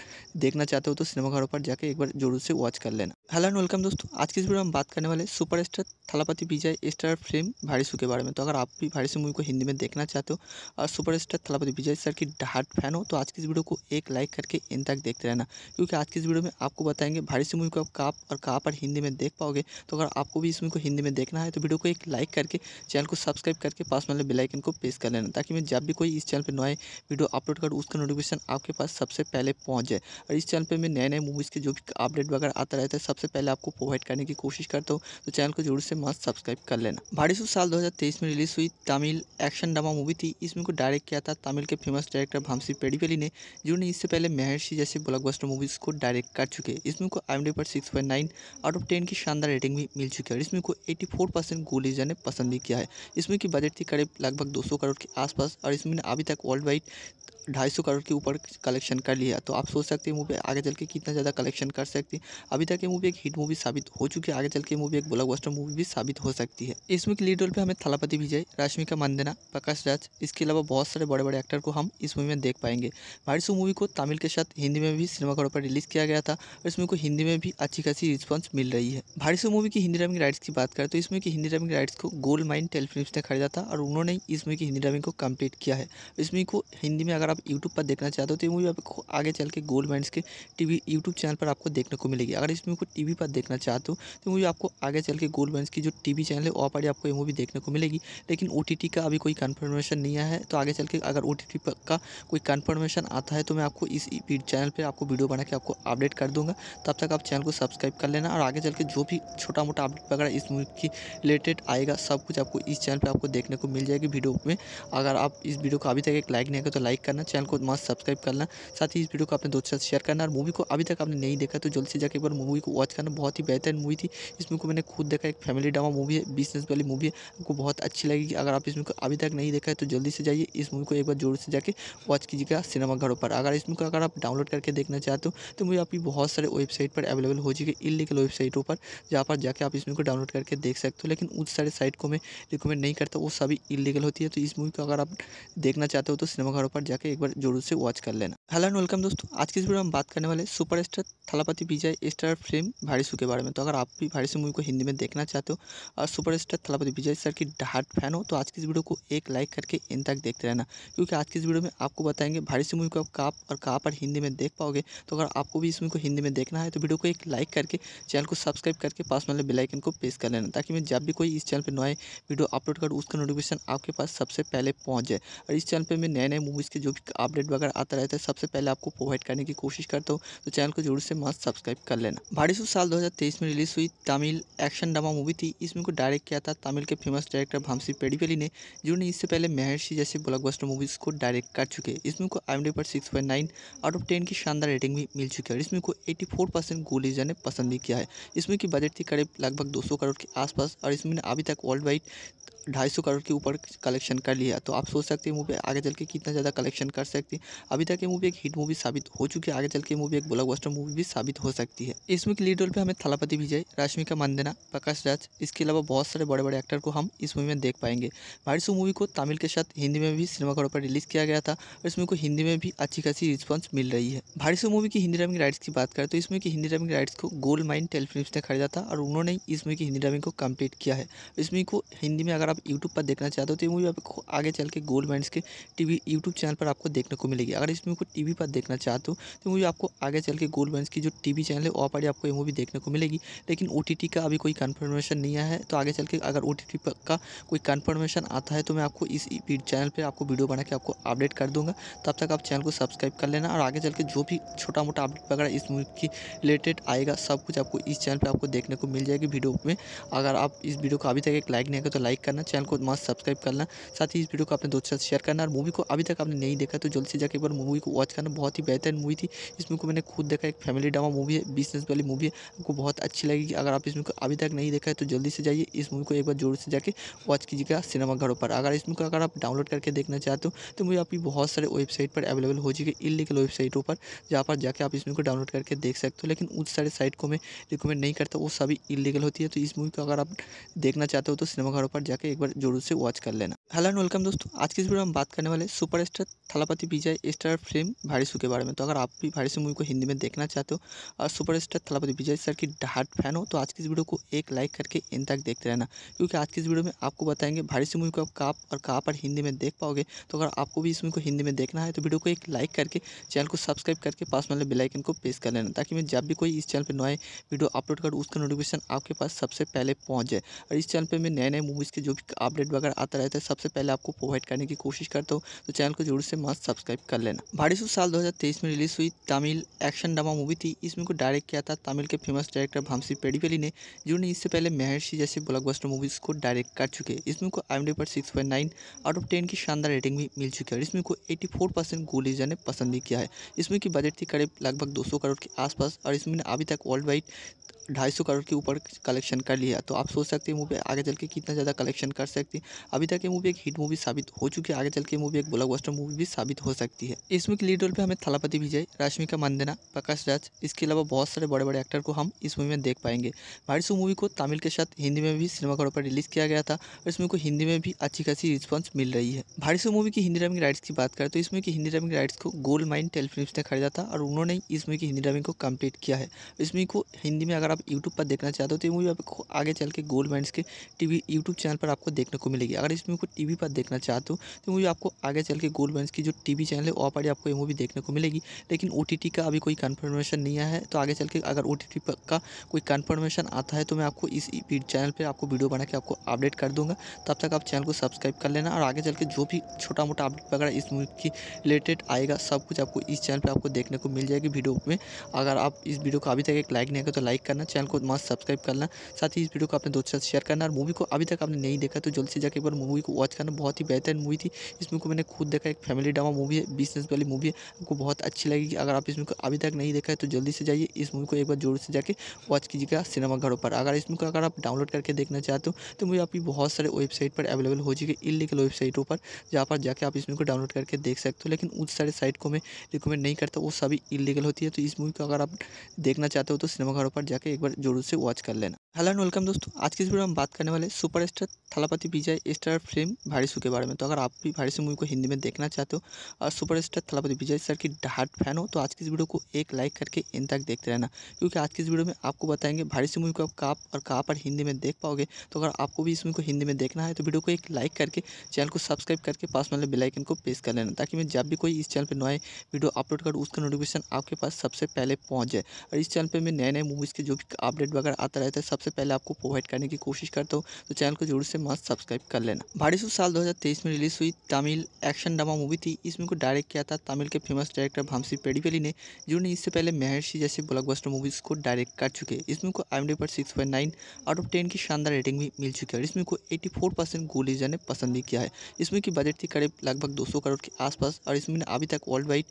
देखना चाहते हो तो सिनेमाघरों पर जाकर एक बार जरूर से वॉच कर लेना हेलो एंड वेलकम दोस्तों आज की इस वीडियो में बात करने वाले superstar Thalapathy Vijay star film भाड़ीसू के बारे में तो अगर आप भी भाड़ीसू मूवी को हिंदी में देखना चाहते हो हो और super star Thalapathy Vijay sir की हार्ट फैन हो तो आज की इस वीडियो को एक लाइक करके इन तक देखते रहना क्योंकि आज की इस वीडियो में आपको बताएंगे भारी सी मूवी को आप कहाँ और कहाँ पर हिंदी में देख पाओगे तो अगर आपको भी इस मूवी को हिंदी में देखना है तो वीडियो को एक लाइक करके चैनल को सब्सक्राइब करके पास वाले बेलाइकन को प्रेस कर लेना ताकि मैं जब भी कोई इस चैनल पर नए वीडियो अपलोड करूँ उसका नोटिफिकेशन आपके पास सबसे पहले पहुँच जाए और इस चैनल पर मैं नए नए मूवीज़ के जो भी अपडेट वगैरह आता रहता है सबसे पहले आपको प्रोवाइड करने की कोशिश करता हूँ तो चैनल को जरूर से मस्त सब्सक्राइब कर लेना भारी साल दो में रिलीज हुई तमिल एक्शन ड्रामा मूवी थी इस मूवी को डायरेक्ट किया था तमिल के फेमस डायरेक्टर भामसी पेडीवेली ने जिन्होंने इससे पहले महर्षि जैसे ब्लॉकबस्टर मूवीज़ को डायरेक्ट कर चुके इस मूवी को आई पर six point nine out of ten की शानदार रेटिंग भी मिल चुकी है और इसमें को एटी फोर परसेंट गोलीजा ने पसंद भी किया है इसमें की बजट थी करीब लगभग दो सौ करोड़ के आसपास और इसमें अभी तक वर्ल्ड वाइड ढाई सौ करोड़ के ऊपर कलेक्शन कर लिया तो आप सोच सकते हैं मूवी आगे चल के कितना ज़्यादा कलेक्शन कर सकती है अभी तक ये मूवी एक हिट मूवी साबित हो चुकी है आगे चल के मूवी एक ब्लॉकबस्टर मूवी भी साबित हो सकती है इसमें की लीड रोल पर हमें थलापति विजय रश्मिका मंदना प्रकाश राज इसके अलावा बहुत सारे बड़े बड़े एक्टर को हम इस मूवी में देख पाएंगे वारिसू मूवी को तमिल के साथ हिंदी में भी सिनेमाघरों पर रिलीज़ किया गया था और इस मूवी को हिंदी में भी अच्छी खासी रिस्पॉन्स मिल रही है वारिसू मूवी की हिंदी ड्राइविंग राइट्स की बात करें तो इस मूवी की हिंदी ड्राइविंग राइट्स को गोल्ड माइन टेलीफिल्म ने खरीदा था और उन्होंने इस मूवी की हिंदी ड्राइविंग को कम्प्लीट किया है इस मूवी को हिंदी में अगर आप यूट्यूब पर देखना चाहते हो तो ये मूवी आपको आगे चल के गोल्ड माइंड के टीवी यूट्यूब चैनल पर आपको देखने को मिलेगी अगर इस मूवी को टीवी पर देखना चाहते हो तो मूवी आपको आगे चल के गोल्ड माइंड की जो टीवी चैनल है वहाँ पर आपको ये मूवी देखने को मिलेगी लेकिन ओ का अभी कोई कन्फर्मेशन नहीं आया है तो आगे चल के अगर ओ का कोई कन्फर्मेशन आता है तो मैं आपको इस चैनल पर आपको वीडियो बना के आपको अपडेट कर दूँगा तब तक आप चैनल को सब्सक्राइब कर लेना और आगे चल के जो भी छोटा मोटा अपडेट वगैरह इस मूवी की रिलेटेड आएगा सब कुछ आपको इस चैनल पर आपको देखने को मिल जाएगी वीडियो में अगर आप इस वीडियो को अभी तक एक लाइक नहीं करें तो लाइक करना चैनल को मस्त सब्सक्राइब करना साथ ही इस वीडियो को अपने दोस्तों से साथ शेयर करना और मूवी को अभी तक आपने नहीं देखा तो जल्दी से जाकर एक बार मूवी को वॉच करना बहुत ही बेहतर मूवी थी इस मूवी को मैंने खुद देखा एक फैमिली ड्रामा मूवी है बिजनेस वाली मूवी है आपको बहुत अच्छी लगेगी अगर आप इस मूवी को अभी तक नहीं देखा है तो जल्दी से जाइए इस मूवी को एक बार जोर से जाके वॉच कीजिएगा सिनेमा घरों पर अगर इस मूवी को अगर आप डाउनलोड करके देखना चाहते हो तो मुझे आपकी बहुत सारे वेबसाइट पर अवेलेबल हो जाएगी इलीगल वेबसाइटों पर जहाँ पर जाकर आप इस मूवी को डाउनलोड करके देख सकते हो लेकिन उस सारे साइट को मैं रिकमेंड नहीं करता वो सभी इलीगल होती है तो इस मूवी को अगर आप देखना चाहते हो तो सिनेमाघरों पर जाकर एक बार जरूर से वॉच कर लेना हेलो एंड वेलकम दोस्तों आज की इस वीडियो में बात करने वाले star Thalapathy Vijay star film भारीसू के बारे में तो अगर आप भी भारीसू मूवी को हिंदी में देखना चाहते हो और सुपरस्टार थलापति विजय सर की डाट फैन हो तो आज की इस वीडियो को एक लाइक करके इन तक देखते रहना क्योंकि आज की इस वीडियो में आपको बताएंगे भारी सी मूवी को आप कहाँ और कहाँ पर हिंदी में देख पाओगे तो अगर आपको भी इस मूवी को हिंदी में देखना है तो वीडियो को एक लाइक करके चैनल को सब्सक्राइब करके पास वाले बेलाइकन को प्रेस कर लेना ताकि मैं जब भी कोई इस चैनल पर नए वीडियो अपलोड करूँ उसका नोटिफिकेशन आपके पास सबसे पहले पहुँच जाए और इस चैनल पर मैं नए नए मूवीज़ के जो भी अपडेट वगैरह आता रहता है सबसे पहले आपको प्रोवाइड करने की कोशिश करता हूँ तो चैनल को जरूर से मस्त सब्सक्राइब कर लेना भारी साल दो में रिलीज़ हुई तमिल एक्शन ड्रामा मूवी थी इसमें को डायरेक्ट किया था तमिल के फेमस डायरेक्टर भामसी पेडीपेली ने जिन्होंने इससे पहले मेह महर्षि जैसे ब्लॉकबस्टर मूवीज़ को डायरेक्ट कर चुके हैं इसमें को आई पर six point nine out of ten की शानदार रेटिंग भी मिल चुकी है और इसमें को एट्टी फोर परसेंट गोलीजा ने पसंद भी किया है इसमें की बजट थी करीब लगभग दो सौ करोड़ के आसपास और इसमें अभी तक वर्ल्ड वाइड ढाई सौ करोड़ के ऊपर कलेक्शन कर लिया तो आप सोच सकते हैं मूवी आगे चल के कितना ज़्यादा कलेक्शन कर सकती है अभी तक ये मूवी एक हिट मूवी साबित हो चुकी है आगे चल के मूवी एक ब्लॉकबस्टर मूवी भी साबित हो सकती है इसमें के लीड रोल पर हमें थलापति विजय रश्मिका मंदना प्रकाश राज इसके अलावा बहुत सारे बड़े बड़े एक्टर को हम इस मूवी में देख पाएंगे भाईसू मूवी को तमिल के साथ हिंदी में भी सिनेमाघरों पर रिलीज़ किया गया था और इसमें को हिंदी में भी अच्छी खासी रिस्पॉन्स मिल रही है भाईसू मूवी की हिंदी ड्राइविंग राइट्स की बात करें तो इसमें की हिंदी ड्राइविंग राइट्स को गोल्ड माइन टेलीफिल्म ने खरीदा था और उन्होंने इस मूवी की हिंदी ड्राइविंग को कम्प्लीट किया है इसमें को हिंदी में अगर आप यूट्यूब पर देखना चाहते हो तो ये मूवी आपको आगे चल के gold medals TV TV YouTube channel पर आपको देखने को मिलेगी अगर इस मूवी को टीवी पर देखना चाहते हो तो मूवी आपको आगे चल के गोल्ड मेडल्स की जो टीवी चैनल है वहाँ पर आपको ये मूवी देखने को मिलेगी लेकिन ओ का अभी कोई कन्फर्मेशन नहीं आया है तो आगे चल के अगर ओ का कोई कन्फर्मेशन आता है तो मैं आपको इस चैनल पर आपको वीडियो बना के आपको अपडेट कर दूँगा तब तक आप चैनल को सब्सक्राइब कर लेना और आगे चल के जो भी छोटा मोटा अपडेट वगैरह इस मूवी की रिलेटेड आएगा सब कुछ आपको इस चैनल पर आपको देखने को मिल जाएगी वीडियो में अगर आप इस वीडियो को अभी तक एक लाइक नहीं करें तो लाइक करना करना चैनल को मस्त सब्सक्राइब करना साथ ही इस वीडियो को अपने दोस्तों साथ शेयर करना और मूवी को अभी तक आपने नहीं देखा तो जल्दी से जाकर एक बार मूवी को वॉच करना बहुत ही बेहतर मूवी थी इस मूवी को मैंने खुद देखा एक फैमिली ड्रामा मूवी है बिजनेस वाली मूवी है आपको बहुत अच्छी लगेगी अगर आप इस मूवी को अभी तक नहीं देखा है तो जल्दी से जाइए इस मूवी को एक बार जोर से जाकर वॉच कीजिएगा सिनेमाघरों पर अगर इस मूवी को अगर आप डाउनलोड करके देखना चाहते हो तो मूवी आपकी बहुत सारे वेबसाइट पर अवेलेबल हो जाएगी इलीगल वेबसाइटों पर जहाँ पर जाकर आप इस मूवी को डाउनलोड करके देख सकते हो लेकिन उस सारे साइट को मैं रिकमेंड नहीं करता वो सभी इलीगल होती है तो इस मूवी को अगर आप देखना चाहते हो तो सिनेमाघरों पर जाकर एक बार जरूर से वॉच कर लेना हेलो एंड वेलकम दोस्तों आज की इस वीडियो में बात करने वाले superstar Thalapathy Vijay star film भाड़ीसू के बारे में तो अगर आप भी भाड़ीसू मूवी को हिंदी में देखना चाहते हो और सुपरस्टार थलापति विजय सर की हार्ट फैन हो तो आज की इस वीडियो को एक लाइक करके इन तक देखते रहना क्योंकि आज की इस वीडियो में आपको बताएंगे भाड़ीसू मूवी को आप कहाँ और कहाँ पर हिंदी में देख पाओगे तो अगर आपको भी इस मूवी को हिंदी में देखना है तो वीडियो को एक लाइक करके चैनल को सब्सक्राइब करके पास वाले बेलाइकन को प्रेस कर लेना ताकि मैं जब भी कोई इस चैनल पर नए वीडियो अपलोड करूँ उसका नोटिफिकेशन आपके पास सबसे पहले पहुँच जाए और इस चैनल पर मैं नए नए मूवीज़ के जो अपडेट वगैरह आता रहता है सबसे पहले आपको प्रोवाइड करने की कोशिश करता हूँ तो चैनल को जरूर से मस्त सब्सक्राइब कर लेना भाड़ी साल 2023 में रिलीज़ हुई तमिल एक्शन ड्रामा मूवी थी इसमें को डायरेक्ट किया था तमिल के फेमस डायरेक्टर भामसी पेडीपेली ने जिन्होंने इससे पहले महर्षि जैसे ब्लॉकबस्टर मूवीज़ को डायरेक्ट कर चुके हैं इसमें को आई पर सिक्स आउट ऑफ टेन की शानदार रेटिंग भी मिल चुकी है और इसमें को एटी फोर परसेंट ने पसंद भी किया है इसमें की बजट थी करीब लगभग दो सौ करोड़ के आसपास और इसमें ने अभी तक वर्ल्ड वाइड ढाई सौ करोड़ के ऊपर कलेक्शन कर लिया तो आप सोच सकते हैं मूवी आगे चल के कितना ज़्यादा कलेक्शन कर सकती है अभी तक ये मूवी एक हिट मूवी साबित हो चुकी है आगे चल के मूवी एक ब्लॉकबस्टर मूवी भी साबित हो सकती है इस मूवी के लीड रोल पर हमें थलापति विजय रश्मिका मंदना प्रकाश राज इसके अलावा बहुत सारे बड़े बड़े एक्टर को हम इस मूवी में देख पाएंगे बारिशू मूवी को तमिल के साथ हिंदी में भी सिनेमाघरों पर रिलीज़ किया गया था और इस मूवी को हिंदी में भी अच्छी खासी रिस्पॉन्स मिल रही है बारिशू मूवी की हिंदी डबिंग राइट्स की बात करें तो इस मूवी की हिंदी डबिंग राइट्स को गोल्ड माइन टेलीफिल्म ने खरीदा था और उन्होंने इस मूवी की हिंदी डबिंग को कम्प्लीट किया है इस मूवी को हिंदी में अगर आप यूट्यूब पर देखना चाहते हो तो ये मूवी आपको आगे चल के गोल्ड माइंड के टीवी यूट्यूब चैनल पर आप आपको देखने को मिलेगी अगर इस मूवी को टीवी पर देखना चाहते हो तो मूवी आपको आगे चल के गोल्ड बैंस की जो टीवी चैनल है वहाँ पर आपको ये मूवी देखने को मिलेगी लेकिन ओ का अभी कोई कन्फर्मेशन नहीं आया है तो आगे चल के अगर ओ का कोई कन्फर्मेशन आता है तो मैं आपको इस चैनल पर आपको वीडियो बना के आपको अपडेट कर दूँगा तब तक आप चैनल को सब्सक्राइब कर लेना और आगे चल के जो भी छोटा मोटा अपडेट वगैरह इस मूवी की रिलेटेड आएगा सब कुछ आपको इस चैनल पर आपको देखने को मिल जाएगी वीडियो में अगर आप इस वीडियो को अभी तक एक लाइक नहीं करें तो लाइक करना चैनल को मस्त सब्सक्राइब करना साथ ही इस वीडियो को अपने दोस्तों से साथ शेयर करना और मूवी को अभी तक आपने नहीं देखा तो जल्द से जाकर एक बार मूवी को वॉच करना बहुत ही बेहतर मूवी थी इस मूवी को मैंने खुद देखा एक फैमिली ड्रामा मूवी है बिजनेस वाली मूवी है आपको बहुत अच्छी लगेगी अगर आप इसमें को अभी तक नहीं देखा है तो जल्दी से जाइए इस मूवी को एक बार जोर से जाकर वॉच कीजिएगा सिनेमाघरों पर अगर इस को अगर आप डाउनलोड करके देखना चाहते हो तो मूवी आपकी बहुत सारे वेबसाइट पर अवेलेबल हो जाएगी इलीगल वेबसाइटों पर जहाँ पर जाकर आप इस को डाउनलोड करके देख सकते हो लेकिन उस सारे साइट को मैं रिकमेंड नहीं करता वो सभी इलीगल होती है तो इस मूवी को अगर आप देखना चाहते हो तो सिनेमाघरों पर जाकर एक बार जरूर से वॉच कर लेना हेलो एंड वेलकम दोस्तों आज की इस वीडियो में हम बात करने वाले superstar Thalapathy Vijay star film भारीसू के बारे में तो अगर आप भी भारीसू मूवी को हिंदी में देखना चाहते हो और सुपरस्टार थलापति विजय सर की डहाट फैन हो तो आज की इस वीडियो को एक लाइक करके इन तक देखते रहना क्योंकि आज की इस वीडियो में आपको बताएंगे भारीसू मूवी को आप कहाँ और कहाँ पर हिंदी में देख पाओगे तो अगर आपको भी इस मूवी को हिंदी में देखना है तो वीडियो को एक लाइक करके चैनल को सब्सक्राइब करके पास वाले बेलाइकन को प्रेस कर लेना ताकि मैं जब भी कोई इस चैनल पर नए वीडियो अपलोड करूँ उसका नोटिफिकेशन आपके पास सबसे पहले पहुँच जाए और इस चैनल पर मैं नए नए मूवीज़ के जो भी अपडेट वगैरह आता रहता है सबसे पहले आपको प्रोवाइड करने की कोशिश करता हूँ तो चैनल को जरूर से मस्त सब्सक्राइब कर लेना भारी साल 2023 में रिलीज़ हुई तमिल एक्शन ड्रामा मूवी थी इसमें को डायरेक्ट किया था तमिल के फेमस डायरेक्टर भामसी पेडीपेली ने जिन्होंने इससे पहले महर्षि जैसे ब्लॉकबस्टर मूवीज़ को डायरेक्ट कर चुके हैं इसमें को आई पर सिक्स आउट ऑफ टेन की शानदार रेटिंग भी मिल चुकी है इसमें को एट्टी परसेंट गोलीजा ने पसंद भी किया है इसमें की बजट थी करीब लगभग दो करोड़ के आसपास और इसमें अभी तक वर्ल्ड वाइड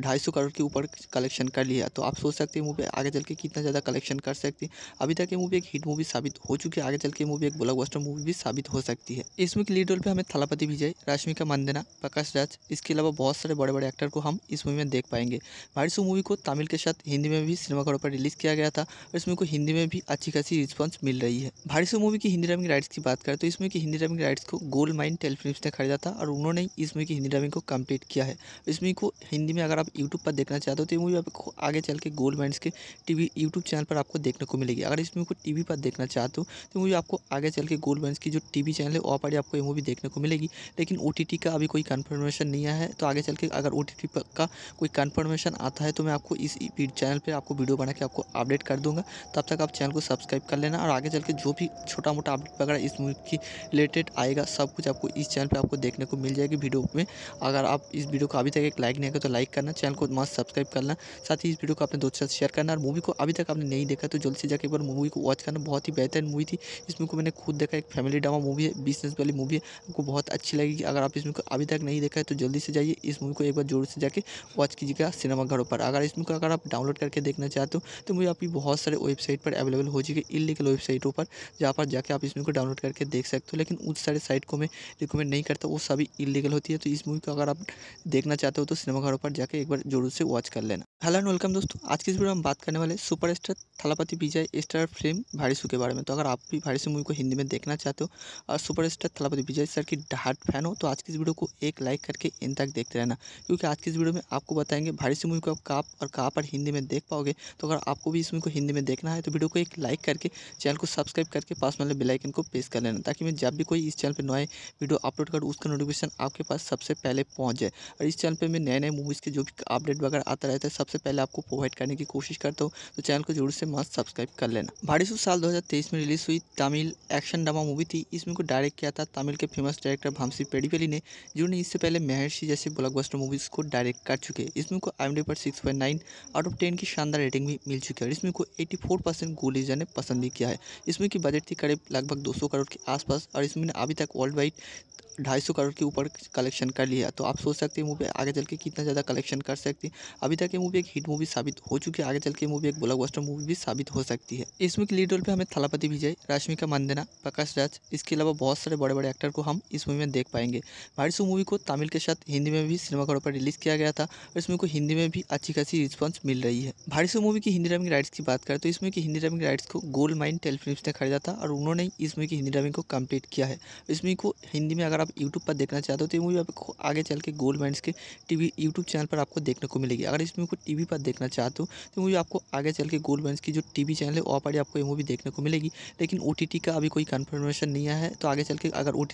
ढाई सौ करोड़ के ऊपर कलेक्शन कर लिया तो आप सोच सकते हैं मूवी आगे चल के कितना ज़्यादा कलेक्शन कर सकती है अभी तक ये मूवी एक हिट मूवी साबित हो चुकी है आगे चल के मूवी एक ब्लॉकबस्टर मूवी भी साबित हो सकती है इसमें की लीड रोल पे हमें थलापति विजय रश्मिका मंदना प्रकाश राज इसके अलावा बहुत सारे बड़े बड़े एक्टर को हम इस मूवी में देख पाएंगे भाईसू मूवी को तमिल के साथ हिंदी में भी सिनेमाघरों पर रिलीज़ किया गया था और इसमें को हिंदी में भी अच्छी खासी रिस्पॉन्स मिल रही है भाईसू मूवी की हिंदी डबिंग राइट्स की बात करें तो इसमें की हिंदी डबिंग राइट्स को गोल्ड माइन टेलीफिल्म ने खरीदा था और उन्होंने इस मूवी की हिंदी डबिंग को कम्प्लीट किया है इस मूवी को हिंदी में अगर आप यूट्यूब पर देखना चाहते हो तो ये मूवी आपको आगे चल के गोल्ड माइंड के टीवी यूट्यूब चैनल पर आपको देखने को मिलेगी अगर इसमें मूवी टीवी पर देखना चाहते हो तो मुझे आपको आगे चल के गोल्ड बैंस की जो टीवी चैनल है वहाँ पर आपको ये मूवी देखने को मिलेगी लेकिन ओ का अभी कोई कन्फर्मेशन नहीं आया है तो आगे चल के अगर ओ का कोई कन्फर्मेशन आता है तो मैं आपको इस चैनल पर आपको वीडियो बना के आपको अपडेट कर दूँगा तब तक आप चैनल को सब्सक्राइब कर लेना और आगे चल के जो भी छोटा मोटा अपडेट वगैरह इस मूवी की रिलेटेड आएगा सब कुछ आपको इस चैनल पर आपको देखने को मिल जाएगी वीडियो में अगर आप इस वीडियो को अभी तक एक लाइक नहीं करें तो लाइक करना चैनल को मस्त सब्सक्राइब करना साथ ही इस वीडियो को अपने दोस्तों से शेयर करना और मूवी को अभी तक आपने नहीं देखा तो जल्द से जाकर एक बार मूवी को वॉच बात करना बहुत ही बेहतर मूवी थी इस को मैंने खुद देखा एक फैमिली ड्रामा मूवी है बिजनेस वाली मूवी है आपको बहुत अच्छी लगेगी अगर आप इसमें को अभी तक नहीं देखा है तो जल्दी से जाइए इस मूवी को एक बार जोर से जाकर वॉच कीजिएगा सिनेमाघरों पर अगर इसमें को अगर आप डाउनलोड करके देखना चाहते हो तो मूवी आपकी बहुत सारे वेबसाइट पर अवेलेबल हो जाएगी इलीगल वेबसाइटों पर जहाँ पर जाकर आप इस को डाउनलोड करके देख सकते हो लेकिन उस सारे साइट को मैं रिकमेंड नहीं करता वो सभी इलीगल होती है तो इस मूवी को अगर आप देखना चाहते हो तो सिनेमाघरों पर जाकर एक बार जोर से वॉच कर लेना हेलो एंड वेलकम दोस्तों आज की इस वीडियो में हम बात करने वाले superstar Thalapathy Vijay star film भारीसू के बारे में तो अगर आप भी भारीसू मूवी को हिंदी में देखना चाहते हो और सुपरस्टार थलापति विजय सर की डहाट फैन हो तो आज की इस वीडियो को एक लाइक करके इन तक देखते रहना क्योंकि आज की इस वीडियो में आपको बताएंगे भारीसू मूवी को आप कहाँ और कहाँ पर हिंदी में देख पाओगे तो अगर आपको भी इस मूवी को हिंदी में देखना है तो वीडियो को एक लाइक करके चैनल को सब्सक्राइब करके पास वाले बेलाइकन को प्रेस कर लेना ताकि मैं जब भी कोई इस चैनल पर नए वीडियो अपलोड करूँ उसका नोटिफिकेशन आपके पास सबसे पहले पहुँच जाए और इस चैनल पर मैं नए नए मूवीज़ के जो भी अपडेट वगैरह आता रहता है सबसे पहले आपको प्रोवाइड करने की कोशिश करता हूँ तो चैनल को जरूर से मस्त सब्सक्राइब कर लेना भारी मारिसू साल 2023 में रिलीज़ हुई तमिल एक्शन ड्रामा मूवी थी इसमें को डायरेक्ट किया था तमिल के फेमस डायरेक्टर भामसी पेडीपेली ने जिन्होंने इससे पहले महर्षि जैसे ब्लॉकबस्टर मूवीज़ को डायरेक्ट कर चुके हैं इसमें को आई पर 6.9 आउट ऑफ 10 की शानदार रेटिंग भी मिल चुकी है इसमें को फोर परसेंट गोलीजा ने पसंद भी किया है इसमें की बजट थी करीब लगभग सौ करोड़ के आसपास और इसमें अभी तक वर्ल्ड वाइड ढाई सौ करोड़ के ऊपर कलेक्शन कर लिया तो आप सोच सकते हैं मूवी आगे चल के कितना ज़्यादा कलेक्शन कर सकती है अभी तक ये मूवी एक हिट मूवी साबित हो चुकी है आगे चल के मूवी एक ब्लॉकबस्टर मूवी भी साबित हो सकती है इसमें लीड रोल पे हमें थलापति विजय रश्मिका मंदना प्रकाश राज इसके अलावा बहुत सारे बड़े बड़े एक्टर को हम इस मूवी में देख पाएंगे भाईसू मूवी को तमिल के साथ हिंदी में भी सिनेमाघरों पर रिलीज़ किया गया था और इसमें को हिंदी में भी अच्छी खासी रिस्पॉन्स मिल रही है भाईसू मूवी की हिंदी डबिंग राइट्स की बात करें तो इस मूवी की हिंदी डबिंग राइट्स को गोल्ड माइंड टेलीफिल्म ने खरीदा था और उन्होंने इस मूवी की हिंदी डबिंग को कम्प्लीट किया है इस मूवी को हिंदी में अगर आप यूट्यूब पर देखना चाहते हो तो ये मूवी आपको आगे चल के गोल्ड माइंड के टीवी यूट्यूब चैनल पर आपको देखने को मिलेगी अगर इस मूवी को टीवी पर देखना चाहते हो तो मूवी आपको आगे चल के गोल्ड माइंड की जो टीवी चैनल है वहाँ पर आपको मूवी देखने को मिलेगी लेकिन ओ का अभी कोई कन्फर्मेशन नहीं आया है तो आगे चल के अगर ओ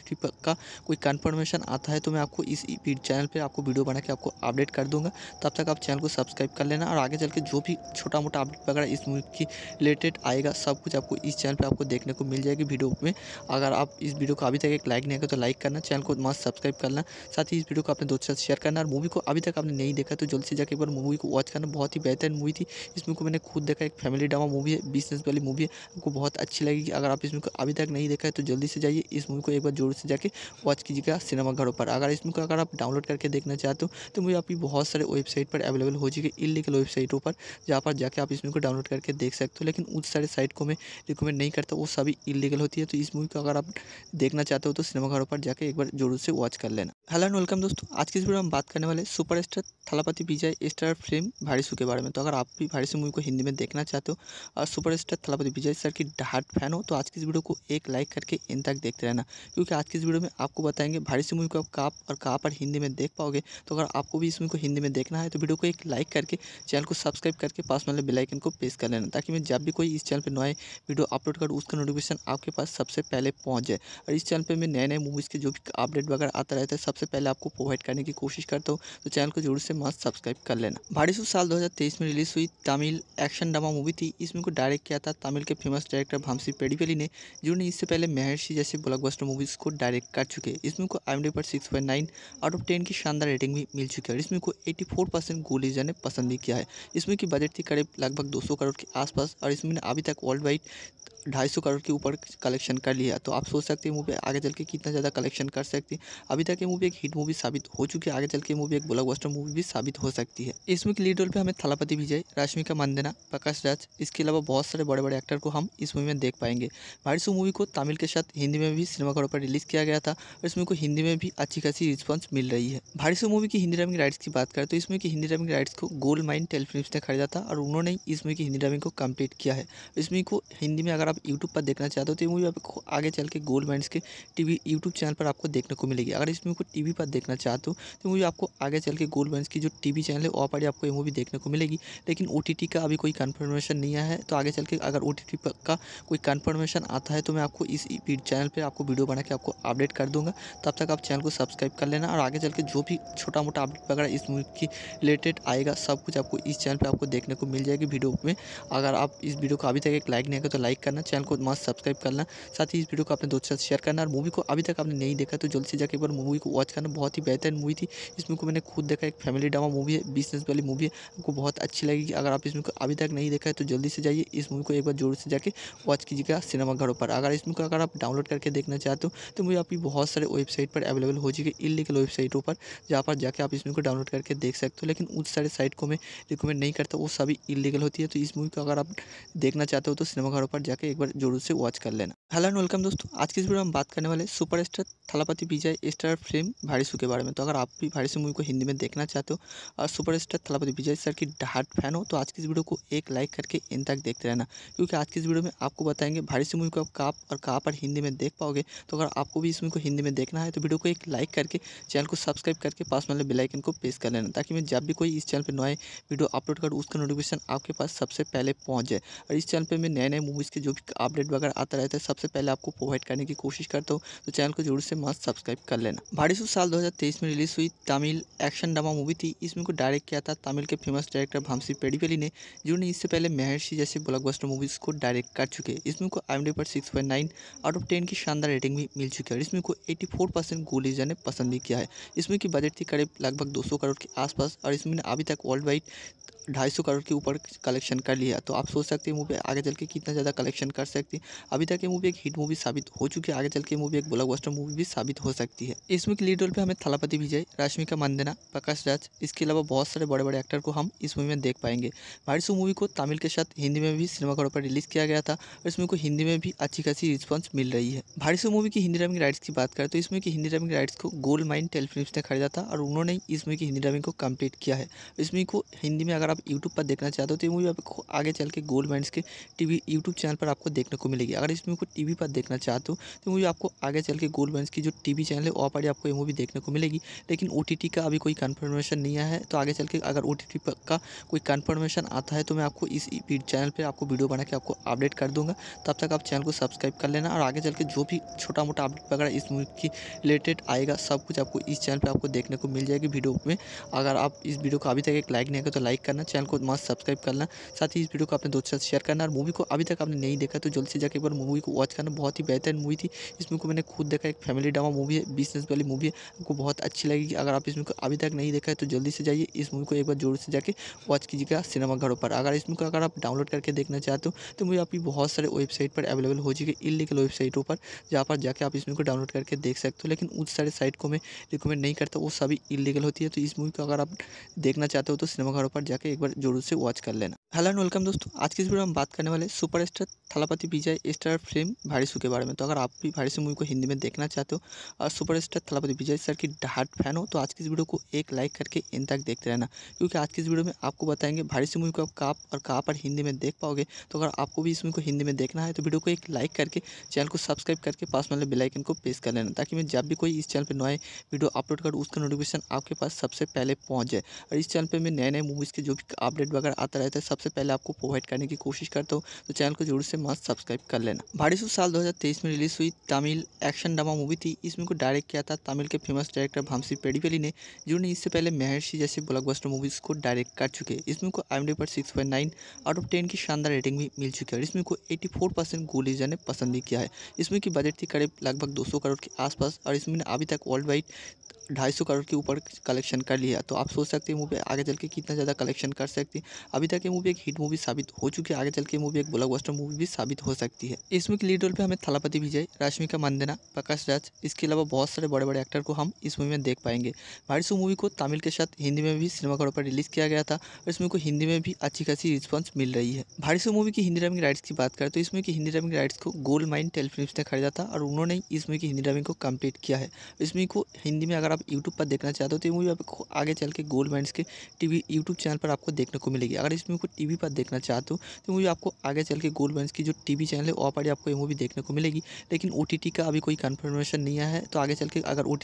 का कोई कन्फर्मेशन आता है तो मैं आपको इस चैनल पर आपको वीडियो बना के आपको अपडेट कर दूँगा तब तक आप चैनल को सब्सक्राइब कर लेना और आगे चल के जो भी छोटा मोटा अपडेट वगैरह इस मूवी की रिलेटेड आएगा सब कुछ आपको इस चैनल पर आपको देखने को मिल जाएगी वीडियो में अगर आप इस वीडियो को अभी तक एक लाइक नहीं करें तो लाइक करना चैनल को मस्त सब्सक्राइब करना साथ ही इस वीडियो को अपने दोस्तों साथ शेयर करना और मूवी को अभी तक आपने नहीं देखा तो जल्द से जाकर एक बार मूवी को वॉच करना बहुत ही बेहतर मूवी थी इसमें को मैंने खुद देखा एक फैमिली ड्रामा मूवी है बिजनेस वाली मूवी मूवी आपको बहुत अच्छी लगेगी अगर आप इस मूवी को अभी तक नहीं देखा है तो जल्दी से जाइए इस मूवी को एक बार जोर से जाके वॉच कीजिएगा सिनेमाघरों पर अगर इस मूवी को अगर आप डाउनलोड करके देखना चाहते हो तो मुझे आपकी बहुत सारे वेबसाइट पर अवेलेबल हो जाएगी इलीगल वेबसाइटों पर जहाँ पर जाकर आप इस मूवी को डाउनलोड करके देख सकते हो लेकिन उस सारे साइट को मैं रिकमेंड नहीं करता वो सभी इलीगल होती है तो इस मूवी को अगर आप देखना चाहते हो तो सिनेमाघरों पर जाकर एक बार जरूर से वॉच कर लेना हेलो एंड वेलकम दोस्तों आज की इस वीडियो में बात करने वाले super star Thalapathy Vijay star film भाड़ीसू के बारे में तो अगर आप भी भाड़ीसू मूवी को हिंदी में देखना चाहते हो और super star Thalapathy Vijay sir की हार्ट फैन हो तो आज की इस वीडियो को एक लाइक करके इन तक देखते रहना क्योंकि आज की इस वीडियो में आपको बताएंगे भारी सी मूवी को आप काप और कहाँ पर हिंदी में देख पाओगे तो अगर आपको भी इस मूवी को हिंदी में देखना है तो वीडियो को एक लाइक करके चैनल को सब्सक्राइब करके पास वाले बेलाइकन को प्रेस कर लेना ताकि मैं जब भी कोई इस चैनल पर नए वीडियो अपलोड करूँ उसका नोटिफिकेशन आपके पास सबसे पहले पहुँच जाए और इस चैनल पर मैं नए नए मूवीज़ के जो भी अपडेट वगैरह आता रहता है सबसे पहले आपको प्रोवाइड करने की कोशिश करता हूँ तो चैनल को जरूर से मस्त सब्सक्राइब कर लेना भारी साल दो में रिलीज़ हुई तमिल एक्शन ड्रामा मूवी थी इसमें को डायरेक्ट किया था तमिल बॉलीवुड के फेमस डायरेक्टर भामसी पेडीवेली ने जिन्होंने इससे पहले महर्षि जैसे ब्लॉकबस्टर मूवीज़ को डायरेक्ट कर चुके हैं इस को आई पर six point nine out of ten की शानदार रेटिंग भी मिल चुकी है और इस को एट्टी फोर परसेंट गोलीजा ने पसंद भी किया है इसमें की बजट थी करीब लगभग दो सौ करोड़ के आसपास और इसमें अभी तक वर्ल्ड वाइड ढाई सौ करोड़ के ऊपर कलेक्शन कर लिया तो आप सोच सकते हैं मूवी आगे चल के कितना ज़्यादा कलेक्शन कर सकती है अभी तक ये मूवी एक हिट मूवी साबित हो चुकी है आगे चल के मूवी एक ब्लॉकबस्टर मूवी भी साबित हो सकती है इसमें मूवी के लीड रोल पर हमें थलापति विजय रश्मिका मंदना प्रकाश राज इसके अलावा बहुत सारे बड़े बड़े एक्टर कैरेक्टर को हम इस मूवी में देख पाएंगे भाई मूवी को तमिल के साथ हिंदी में भी सिनेमाघरों पर रिलीज़ किया गया था और इस मूवी को हिंदी में भी अच्छी खासी रिस्पॉन्स मिल रही है भाई मूवी की हिंदी डबिंग राइट्स की बात करें तो इस मूवी की हिंदी डबिंग राइट्स को गोल्ड माइन टेलीफिल्म ने खरीदा था और उन्होंने इस मूवी की हिंदी डबिंग को कम्प्लीट किया है इस मूवी को हिंदी में अगर आप यूट्यूब पर देखना चाहते हो तो ये मूवी आपको आगे चल के गोल्ड माइंड के टीवी यूट्यूब चैनल पर आपको देखने को मिलेगी अगर इस मूवी को टीवी पर देखना चाहते हो तो मूवी आपको आगे चल के गोल्ड माइंड की जो टीवी चैनल है वहाँ पर आपको ये मूवी देखने को मिलेगी लेकिन ओ का अभी कोई कन्फर्मेशन नहीं आया है तो आगे चल के अगर ओ रिलेटेड का कोई कन्फर्मेशन आता है तो मैं आपको इस चैनल पर आपको वीडियो बना के आपको अपडेट कर दूँगा तब तक आप चैनल को सब्सक्राइब कर लेना और आगे चल के जो भी छोटा मोटा अपडेट वगैरह इस मूवी की रिलेटेड आएगा सब कुछ आपको इस चैनल पर आपको देखने को मिल जाएगी वीडियो में अगर आप इस वीडियो को अभी तक एक लाइक नहीं किया तो लाइक करना चैनल को मस्त सब्सक्राइब करना साथ ही इस वीडियो को अपने दोस्तों साथ शेयर करना और मूवी को अभी तक आपने नहीं देखा तो जल्द से जाकर एक बार मूवी को वॉच करना बहुत ही बेहतर मूवी थी इस मूवी को मैंने खुद देखा एक फैमिली ड्रामा मूवी है बिजनेस वाली मूवी है आपको बहुत अच्छी लगेगी अगर आप इसमें अभी तक नहीं देखा है तो जल्दी से जाइए इस मूवी को एक बार जोड़ ज़रूर से जाके वॉच कीजिएगा सिनेमा घरों पर अगर इसमें अगर आप डाउनलोड करके देखना चाहते हो तो मुझे आपकी बहुत सारे वेबसाइट पर अवेलेबल हो जाएगी इलीगल वेबसाइटों पर जहाँ पर जाके आप इस मूवी को डाउनलोड करके देख सकते हो लेकिन उस सारे साइट को मैं रिकमेंड नहीं करता वो सभी इलीगल होती है तो इस मूवी को अगर आप देखना चाहते हो तो सिनेमाघरों पर जाकर एक बार जरूर से वॉच कर लेना हेलो एंड वेलकम दोस्तों आज की इस वीडियो में हम बात करने वाले super star Thalapathy Vijay star film भाड़ीसू के बारे में तो अगर आप भी भाड़ीसू मूवी को हिंदी में देखना चाहते हो और super star Thalapathy Vijay sir की डहाट फैन हो तो आज की इस वीडियो को एक लाइक करके इन तक देखते रहना क्योंकि कि आज की इस वीडियो में आपको बताएंगे भारी सी मूवी को आप कहा और कहाँ पर हिंदी में देख पाओगे तो अगर आपको भी इस मूवी को हिंदी में देखना है तो वीडियो को एक लाइक करके चैनल को सब्सक्राइब करके पास वाले बेलाइकन को प्रेस कर लेना ताकि मैं जब भी कोई इस चैनल पर नए वीडियो अपलोड करूँ उसका नोटिफिकेशन आपके पास सबसे पहले पहुँच जाए और इस चैनल पर मैं नए नए मूवीज़ के जो भी अपडेट वगैरह आता रहता है सबसे पहले आपको प्रोवाइड करने की कोशिश करता हूँ तो चैनल को जरूर से मस्त सब्सक्राइब कर लेना भारी सू साल दो में रिलीज़ हुई तमिल एक्शन ड्रामा मूवी थी इसमें को डायरेक्ट किया था तमिल के फेमस डायरेक्टर भामसी पेडीपेली ने जिन्होंने इससे पहले महर्षि जैसे ब्लॉकबस्टर मूवीज़ को डायरेक्ट कर चुके हैं इसमें को आई पर six point nine out of ten की शानदार रेटिंग भी मिल चुकी है और इसमें को एटी फोर परसेंट गोलीजा ने पसंद भी किया है इसमें की बजट थी करीब लगभग दो सौ करोड़ के आसपास और इसमें अभी तक वर्ल्ड वाइड ढाई सौ करोड़ के ऊपर कलेक्शन कर लिया तो आप सोच सकते हैं मूवी आगे चल के कितना ज़्यादा कलेक्शन कर सकती है अभी तक ये मूवी एक हिट मूवी साबित हो चुकी है आगे चल के मूवी एक ब्लॉकबस्टर मूवी भी साबित हो सकती है इसमें के लीड रोल पे हमें थलापति विजय रश्मिका मंदना प्रकाश राज इसके अलावा बहुत सारे बड़े बड़े एक्टर को हम इस मूवी में देख पाएंगे भारत मूवी को तमिल के साथ हिंदी में भी सिनेमाघरों पर रिलीज़ किया गया था और इस मूवी को हिंदी में भी अच्छी खासी रिस्पॉन्स मिल रही है भारी सो मूवी की हिंदी डबिंग राइट्स की बात करें तो इस मूवी की हिंदी डबिंग राइट्स को गोल्ड माइन टेलीफिल्म ने खरीदा था और उन्होंने इस मूवी की हिंदी डबिंग को कंप्लीट किया है इस मूवी को हिंदी में अगर आप यूट्यूब पर देखना चाहते हो तो ये मूवी आपको आगे चल के गोल्ड माइंड के टीवी यूट्यूब चैनल पर आपको देखने को मिलेगी अगर इस मूवी को टीवी पर देखना चाहते हो तो मूवी आपको आगे चल के गोल्ड माइंड की जो टीवी चैनल है वहाँ पर आपको ये मूवी देखने को मिलेगी लेकिन ओ का अभी कोई कन्फर्मेशन नहीं आया है तो आगे चल के अगर ओ का कोई कन्फर्मेशन आता है तो मैं आपको इस चैनल पर आपको वीडियो बना के आपको अपडेट कर दूंगा तब तक आप चैनल को सब्सक्राइब कर लेना और आगे चल के जो भी छोटा मोटा अपडेट वगैरह इस मूवी की रिलेटेड आएगा सब कुछ आपको इस चैनल पर आपको देखने को मिल जाएगी वीडियो में अगर आप इस वीडियो को अभी तक एक लाइक नहीं करें तो लाइक करना चैनल को मस्त सब्सक्राइब करना साथ ही इस वीडियो को अपने दोस्तों साथ शेयर करना और मूवी को अभी तक आपने नहीं देखा तो जल्दी से जाकर एक बार मूवी को वॉच करना बहुत ही बेहतर मूवी थी इस मूवी को मैंने खुद देखा एक फैमिली ड्रामा मूवी है बिजनेस वाली मूवी है आपको बहुत अच्छी लगेगी अगर आप इस मूवी को अभी तक नहीं देखा है तो जल्दी से जाइए इस मूवी को एक बार जोर से जाके वॉच कीजिएगा सिनेमाघरों पर अगर इस मूवी को अगर आप डाउनलोड करके देखना चाहते हो तो मुझे आपकी बहुत सारे वेबसाइट पर अवेलेबल हो जाएगी इलीगल वेबसाइटों पर जहाँ पर जाकर आप इस मूवी को डाउनलोड करके देख सकते हो लेकिन उस सारे साइट को मैं रिकमेंड नहीं करता वो सभी इलीगल होती है तो इस मूवी को अगर आप देखना चाहते हो तो सिनेमाघरों पर जाकर एक बार जरूर से वॉच कर लेना हेलो एंड वेलकम दोस्तों आज की इस वीडियो में बात करने वाले super star Thalapathy Vijay star film भाड़ीसू के बारे में तो अगर आप भी भाड़ीसू मूवी को हिंदी में देखना चाहते हो और super star Thalapathy Vijay sir की डहाट फैन हो तो आज की इस वीडियो को एक लाइक करके इन तक देखते रहना क्योंकि आज की इस वीडियो में आपको बताएंगे भाड़ीसू मूवी को आप कहाँ और कहाँ पर हिंदी में देख पाओगे तो अगर आपको भी इसमें को हिंदी में देखना है तो वीडियो को एक लाइक करके चैनल को सब्सक्राइब करके पास वाले बेलाइकन को प्रेस कर लेना ताकि मैं जब भी कोई इस चैनल पर नए वीडियो अपलोड करूँ उसका नोटिफिकेशन आपके पास सबसे पहले पहुँच जाए और इस चैनल पर मैं नए नए मूवीज़ के जो भी अपडेट वगैरह आता रहता है सबसे पहले आपको प्रोवाइड करने की कोशिश करता हूँ तो चैनल को जरूर से मस्त सब्सक्राइब कर लेना भाड़ीसू साल तेईस में रिलीज़ हुई तमिल एक्शन ड्रामा मूवी थी इसमें को डायरेक्ट किया था तमिल के फेमस डायरेक्टर भामसी पेडीपेली ने जिन्होंने इससे पहले महर्षि जैसे ब्लॉकबस्टर मूवीज़ को डायरेक्ट कर चुके इस को आई पर six point nine out of ten की शानदार रेटिंग भी मिल चुके हैं और इसमें को 84 परसेंट गोलीजा ने पसंद भी किया है इसमें की बजट थी करीब लगभग 200 करोड़ के आसपास और इसमें अभी तक वर्ल्ड वाइड ढाई सौ करोड़ के ऊपर कलेक्शन कर लिया तो आप सोच सकते हैं मूवी आगे चल के कितना ज़्यादा कलेक्शन कर सकती है अभी तक ये मूवी एक हिट मूवी साबित हो चुकी है आगे चल के मूवी एक ब्लॉकबस्टर मूवी भी साबित हो सकती है इसमें के लीड रोल पर हमें थलापति विजय रश्मिका मंदना प्रकाश राज इसके अलावा बहुत सारे बड़े बड़े एक्टर को हम इस मूवी में देख पाएंगे भारत मूवी को तमिल के साथ हिंदी में भी सिनेमाघरों पर रिलीज़ किया गया था और इसमें को हिंदी में भी अच्छी खासी रिस्पॉन्स मिल रही है भारत मूवी की हिंदी डबिंग राइट्स की बात करें तो इसमें की हिंदी डबिंग राइट्स को गोल्ड माइन टेलीफिल्म ने खरीदा था और उन्होंने इस मूवी की हिंदी ड्राइविंग को कम्प्लीट किया है इस मूवी को हिंदी में अगर आप यूट्यूब पर देखना चाहते हो तो ये मूवी आपको आगे चल के गोल्ड माइंस के टीवी यूट्यूब चैनल पर आपको देखने को मिलेगी अगर इस मूवी को टीवी पर देखना चाहते हो तो मूवी आपको आगे चल के गोल्ड माइंस की जो टीवी चैनल है वहाँ पर आपको ये मूवी देखने को मिलेगी लेकिन ओ का अभी कोई कन्फर्मेशन नहीं आया है तो आगे चल के अगर ओ